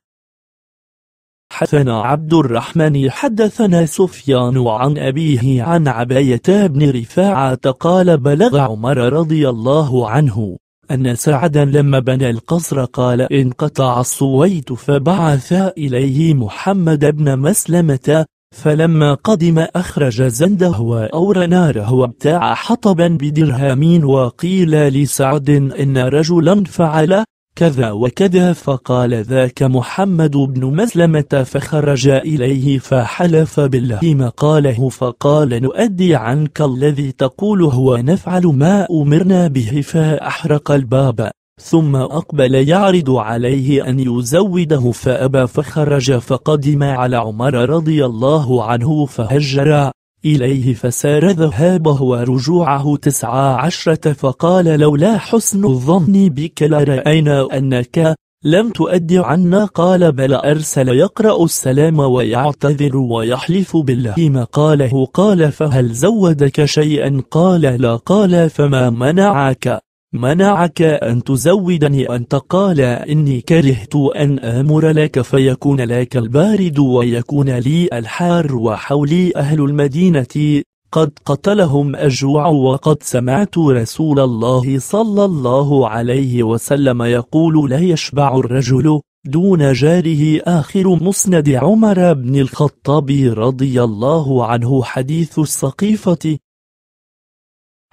حدثنا عبد الرحمن حدثنا سفيان عن أبيه عن عباية بن رفاعة قال بلغ عمر رضي الله عنه أن سعدا لما بنى القصر قال انقطع الصويت فبعث إليه محمد بن مسلمة فلما قدم أخرج زنده وأورناره وابتاع حطبا بدرهامين وقيل لسعد إن رجلا فعل كذا وكذا فقال ذاك محمد بن مسلمة فخرج إليه فحلف بالله ما قاله فقال نؤدي عنك الذي تقوله ونفعل ما أمرنا به فأحرق الباب ثم أقبل يعرض عليه أن يزوده فأبى فخرج فقدم على عمر رضي الله عنه فهجر إليه فسار ذهابه ورجوعه تسعة عشرة فقال لولا حسن الظن بك لرأينا أنك لم تؤد عنا قال بل أرسل يقرأ السلام ويعتذر ويحلف بالله ما قاله قال فهل زودك شيئا قال لا قال فما منعك منعك أن تزودني أنت قال إني كرهت أن آمر لك فيكون لك البارد ويكون لي الحار وحولي أهل المدينة قد قتلهم الجوع وقد سمعت رسول الله صلى الله عليه وسلم يقول لا يشبع الرجل دون جاره آخر مسند عمر بن الخطاب رضي الله عنه حديث السقيفة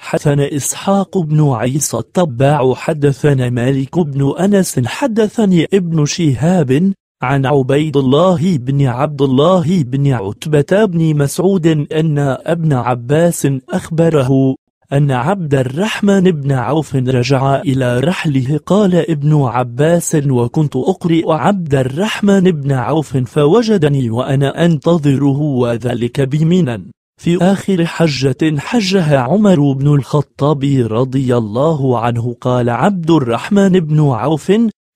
حدثنا إسحاق بن عيسى الطباع حدثنا مالك بن أنس حدثني ابن شهاب عن عبيد الله بن عبد الله بن عتبة بن مسعود أن ابن عباس أخبره أن عبد الرحمن بن عوف رجع إلى رحله قال ابن عباس وكنت أقرئ عبد الرحمن بن عوف فوجدني وأنا أنتظره وذلك بمنن في آخر حجة حجها عمر بن الخطاب رضي الله عنه قال عبد الرحمن بن عوف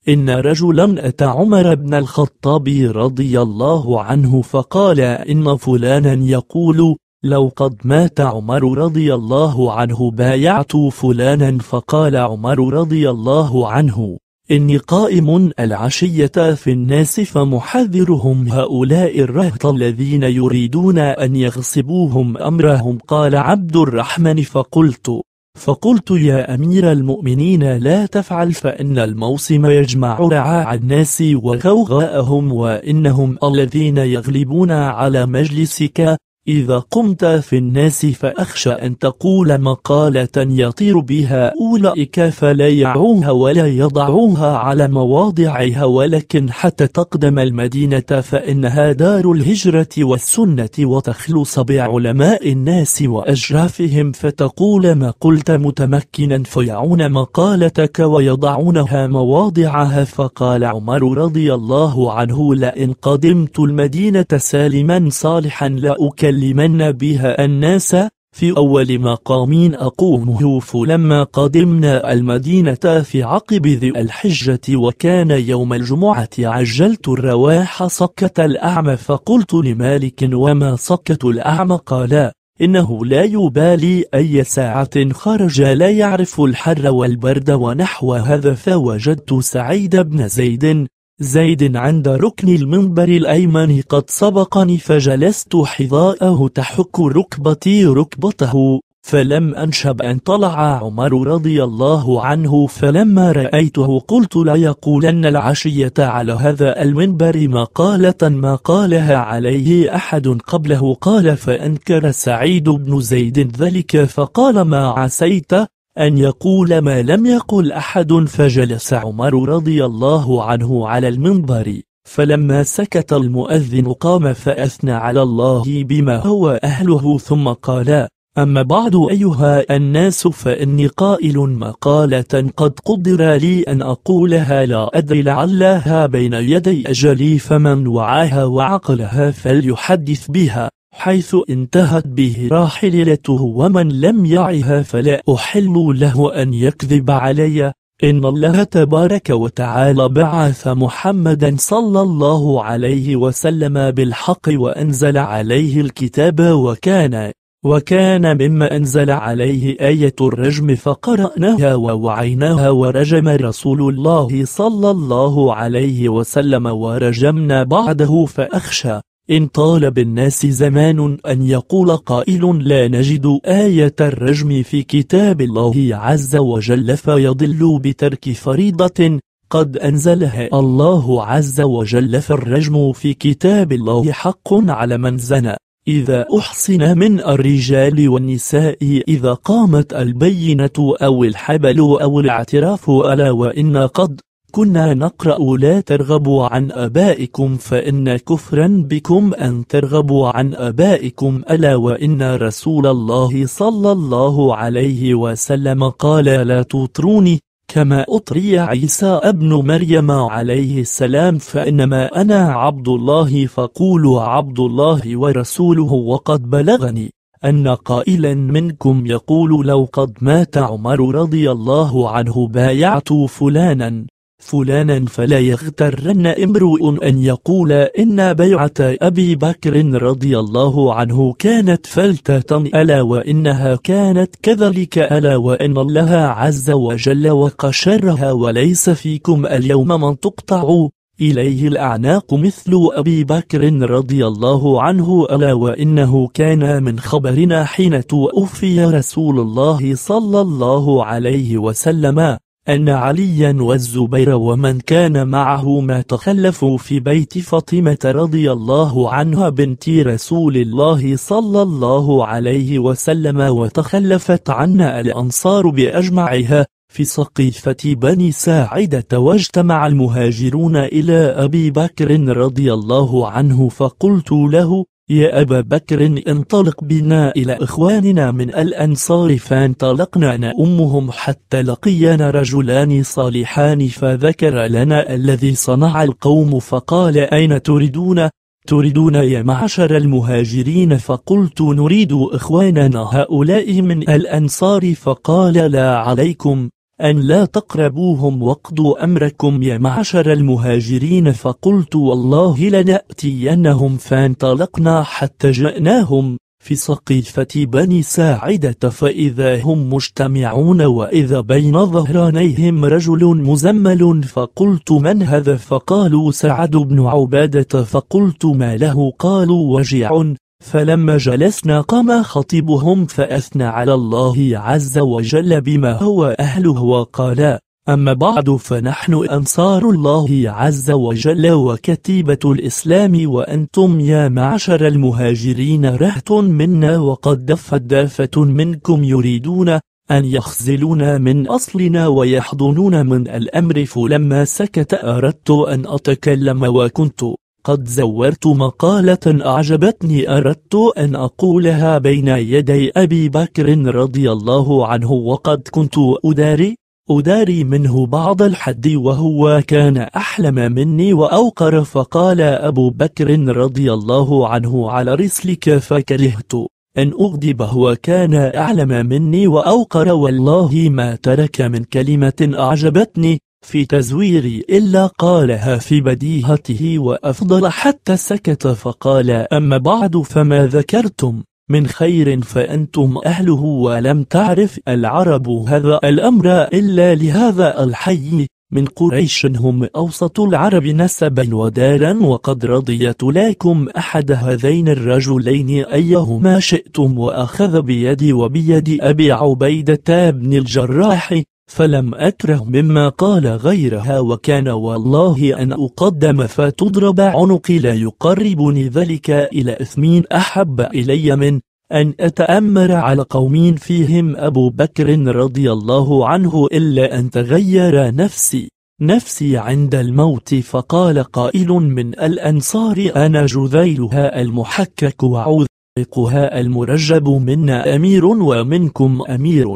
إن رجلا أتى عمر بن الخطاب رضي الله عنه فقال إن فلانا يقول لو قد مات عمر رضي الله عنه بايعت فلانا فقال عمر رضي الله عنه إني قائم العشية في الناس فمحذرهم هؤلاء الرهط الذين يريدون أن يغصبوهم أمرهم قال عبد الرحمن فقلت فقلت يا أمير المؤمنين لا تفعل فإن الموسم يجمع رعاع الناس وغوغاءهم وإنهم الذين يغلبون على مجلسك إذا قمت في الناس فأخشى أن تقول مقالة يطير بها أولئك فلا يعوها ولا يضعوها على مواضعها ولكن حتى تقدم المدينة فإنها دار الهجرة والسنة وتخلص بعلماء الناس وأجرافهم فتقول ما قلت متمكنا فيعون مقالتك ويضعونها مواضعها فقال عمر رضي الله عنه لئن قدمت المدينة سالما صالحا لأكلم يكلمن بها الناس في أول مقام أقومه فلما قدمنا المدينة في عقب ذي الحجة وكان يوم الجمعة عجلت الرواح سكت الأعمى فقلت لمالك وما سكت الأعمى قال إنه لا يبالي أي ساعة خرج لا يعرف الحر والبرد ونحو هذا فوجدت سعيد بن زيد زيد عند ركن المنبر الأيمن قد سبقني فجلست حذاءه تحك ركبتي ركبته فلم أنشب أن طلع عمر رضي الله عنه فلما رأيته قلت لا يقولن العشية على هذا المنبر مقالة ما قالها عليه أحد قبله قال فأنكر سعيد بن زيد ذلك فقال ما عسيت أن يقول ما لم يقل أحد فجلس عمر رضي الله عنه على المنبر فلما سكت المؤذن قام فأثنى على الله بما هو أهله ثم قال أما بعد أيها الناس فإني قائل مقالة قد قدر لي أن أقولها لا أدري لعلها بين يدي أجلي فمن وعاها وعقلها فليحدث بها حيث انتهت به راحلته ومن لم يعها فلا أحل له أن يكذب علي إن الله تبارك وتعالى بعث محمدا صلى الله عليه وسلم بالحق وأنزل عليه الكتاب وكان وكان مما أنزل عليه آية الرجم فقرأناها ووعيناها ورجم رسول الله صلى الله عليه وسلم ورجمنا بعده فأخشى إن طال بالناس زمان أن يقول قائل لا نجد آية الرجم في كتاب الله عز وجل فيضل بترك فريضة قد أنزلها الله عز وجل فالرجم في كتاب الله حق على من زنى إذا أحصن من الرجال والنساء إذا قامت البينة أو الحبل أو الاعتراف ألا وإن قد كنا نقرأ لا ترغبوا عن أبائكم فإن كفرا بكم أن ترغبوا عن أبائكم ألا وإن رسول الله صلى الله عليه وسلم قال لا تطروني كما أطري عيسى ابن مريم عليه السلام فإنما أنا عبد الله فقولوا عبد الله ورسوله وقد بلغني أن قائلا منكم يقول لو قد مات عمر رضي الله عنه بايعت فلانا فلانا فلا يغترن امرؤ أن يقول إن بيعة أبي بكر رضي الله عنه كانت فلتة ألا وإنها كانت كذلك ألا وإن الله عز وجل وقشرها وليس فيكم اليوم من تقطع إليه الأعناق مثل أبي بكر رضي الله عنه ألا وإنه كان من خبرنا حين توفي رسول الله صلى الله عليه وسلم أن عليا والزبير ومن كان معهما تخلفوا في بيت فاطمة رضي الله عنها بنت رسول الله صلى الله عليه وسلم وتخلفت عنا الأنصار بأجمعها في سقيفة بني ساعدة واجتمع المهاجرون إلى أبي بكر رضي الله عنه فقلت له يا أبا بكر انطلق بنا إلى إخواننا من الأنصار فانطلقنا أمهم حتى لقينا رجلان صالحان فذكر لنا الذي صنع القوم فقال أين تريدون؟ تريدون يا معشر المهاجرين فقلت نريد إخواننا هؤلاء من الأنصار فقال لا عليكم أن لا تقربوهم وقضوا أمركم يا معشر المهاجرين فقلت والله لنأتينهم فانطلقنا حتى جئناهم في سقيفة بني ساعدة فإذا هم مجتمعون وإذا بين ظهرانيهم رجل مزمل فقلت من هذا فقالوا سعد بن عبادة فقلت ما له قالوا وجيع فلما جلسنا قام خطيبهم فأثنى على الله عز وجل بما هو أهله وقال أما بعد فنحن أنصار الله عز وجل وكتيبة الإسلام وأنتم يا معشر المهاجرين رهط منا وقد دفت دافة منكم يريدون أن يخزلون من أصلنا ويحضنون من الأمر فلما سكت أردت أن أتكلم وكنت قد زورت مقالة أعجبتني أردت أن أقولها بين يدي أبي بكر رضي الله عنه وقد كنت أداري أداري منه بعض الحد وهو كان أحلم مني وأوقر فقال أبو بكر رضي الله عنه على رسلك فكرهت أن أغضبه وكان أعلم مني وأوقر والله ما ترك من كلمة أعجبتني في تزوير إلا قالها في بديهته وأفضل حتى سكت فقال أما بعد فما ذكرتم من خير فأنتم أهله ولم تعرف العرب هذا الأمر إلا لهذا الحي من قريش هم أوسط العرب نسبا ودارا وقد رضيت لكم أحد هذين الرجلين أيهما شئتم وأخذ بيدي وبيد أبي عبيدة بن الجراح فلم أكره مما قال غيرها وكان والله أن أقدم فتضرب عنقي لا يقربني ذلك إلى إثمين أحب إلي من أن أتأمر على قوم فيهم أبو بكر رضي الله عنه إلا أن تغير نفسي نفسي عند الموت فقال قائل من الأنصار أنا جذيلها المحكك وعوذقها المرجب منا أمير ومنكم أمير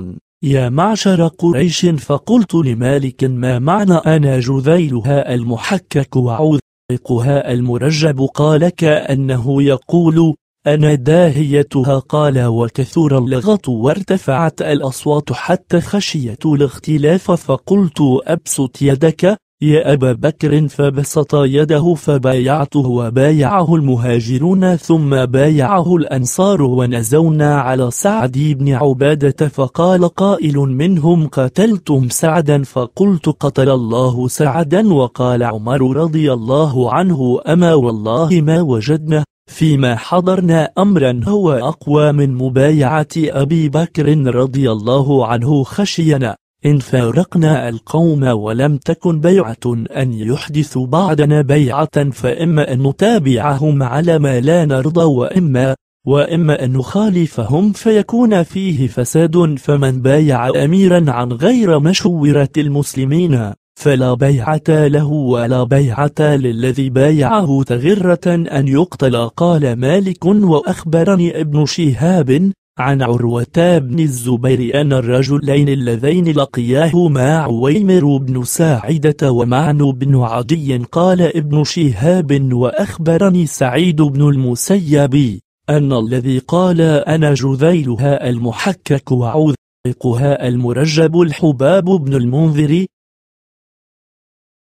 يا معشر قريش فقلت لمالك ما معنى أنا جذيلها المحكك وعوذقها المرجب قال كأنه يقول أنا داهيتها قال وكثر اللغط وارتفعت الأصوات حتى خشيت الاختلاف فقلت أبسط يدك يا أبا بكر فبسط يده فبايعته وبايعه المهاجرون ثم بايعه الأنصار ونزونا على سعد بن عبادة فقال قائل منهم قتلتم سعدا فقلت قتل الله سعدا وقال عمر رضي الله عنه أما والله ما وجدنا فيما حضرنا أمرا هو أقوى من مبايعة أبي بكر رضي الله عنه خشينا إن فارقنا القوم ولم تكن بيعة أن يحدث بعدنا بيعة فإما أن نتابعهم على ما لا نرضى وإما وإما أن نخالفهم فيكون فيه فساد فمن بايع أميرا عن غير مشورة المسلمين فلا بيعة له ولا بيعة للذي بايعه تغرة أن يقتل قال مالك وأخبرني ابن شهاب عن عروة بن الزبير أن الرجلين اللذين لقياهما عويمر بن ساعدة ومعن بن عدي قال ابن شهاب وأخبرني سعيد بن المسيب أن الذي قال أنا جذيلها المحكك وعوذقها المرجب الحباب بن المنذر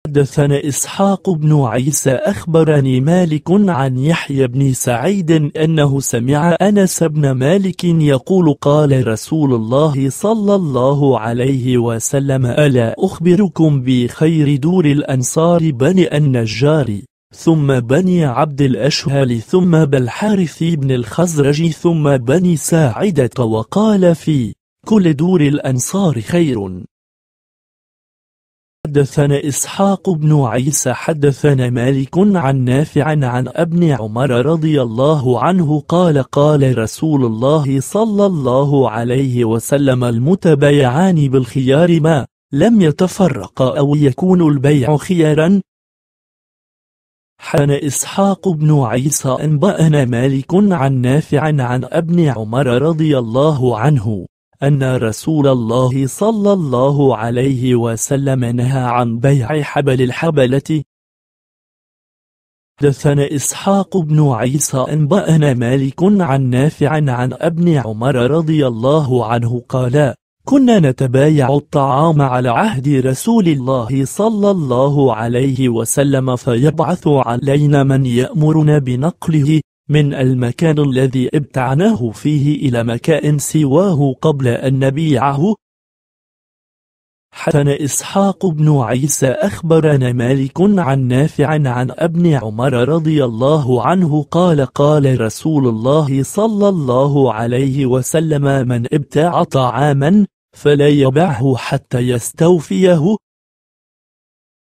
حدثنا إسحاق بن عيسى أخبرني مالك عن يحيى بن سعيد أنه سمع أنس بن مالك يقول قال رسول الله صلى الله عليه وسلم ألا أخبركم بخير دور الأنصار بني النجار ثم بني عبد الأشهل ثم بالحارث بن الخزرج ثم بني ساعدة وقال في كل دور الأنصار خير حدثنا إسحاق بن عيسى حدثنا مالك عن نافع عن ابن عمر رضي الله عنه قال قال رسول الله صلى الله عليه وسلم المتبايعان بالخيار ما لم يتفرقا أو يكون البيع خيارا حان إسحاق بن عيسى أنبأنا مالك عن نافع عن ابن عمر رضي الله عنه أن رسول الله صلى الله عليه وسلم نهى عن بيع حبل الحبلة دثن إسحاق بن عيسى أنبأنا مالك عن نافع عن ابن عمر رضي الله عنه قال كنا نتبايع الطعام على عهد رسول الله صلى الله عليه وسلم فيبعث علينا من يأمرنا بنقله من المكان الذي ابتعناه فيه إلى مكان سواه قبل أن نبيعه حسن إسحاق بن عيسى أخبرنا مالك عن نافع عن ابن عمر رضي الله عنه قال قال رسول الله صلى الله عليه وسلم من ابتاع طعاما فلا يبعه حتى يستوفيه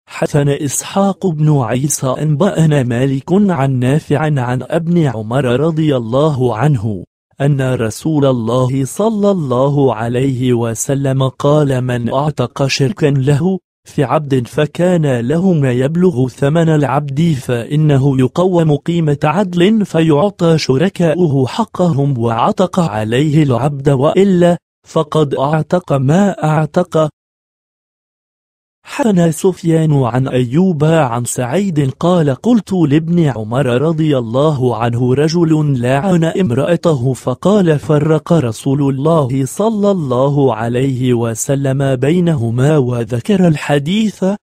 حسن إسحاق بن عيسى أنبأنا مالك عن نافع عن ابن عمر رضي الله عنه أن رسول الله صلى الله عليه وسلم قال من أعتق شركا له في عبد فكان له ما يبلغ ثمن العبد فإنه يقوم قيمة عدل فيعطى شركاؤه حقهم وعتق عليه العبد وإلا فقد أعتق ما أعتق حدثنا سفيان عن أيوب عن سعيد قال قلت لابن عمر رضي الله عنه رجل لعن امرأته فقال فرق رسول الله صلى الله عليه وسلم بينهما وذكر الحديث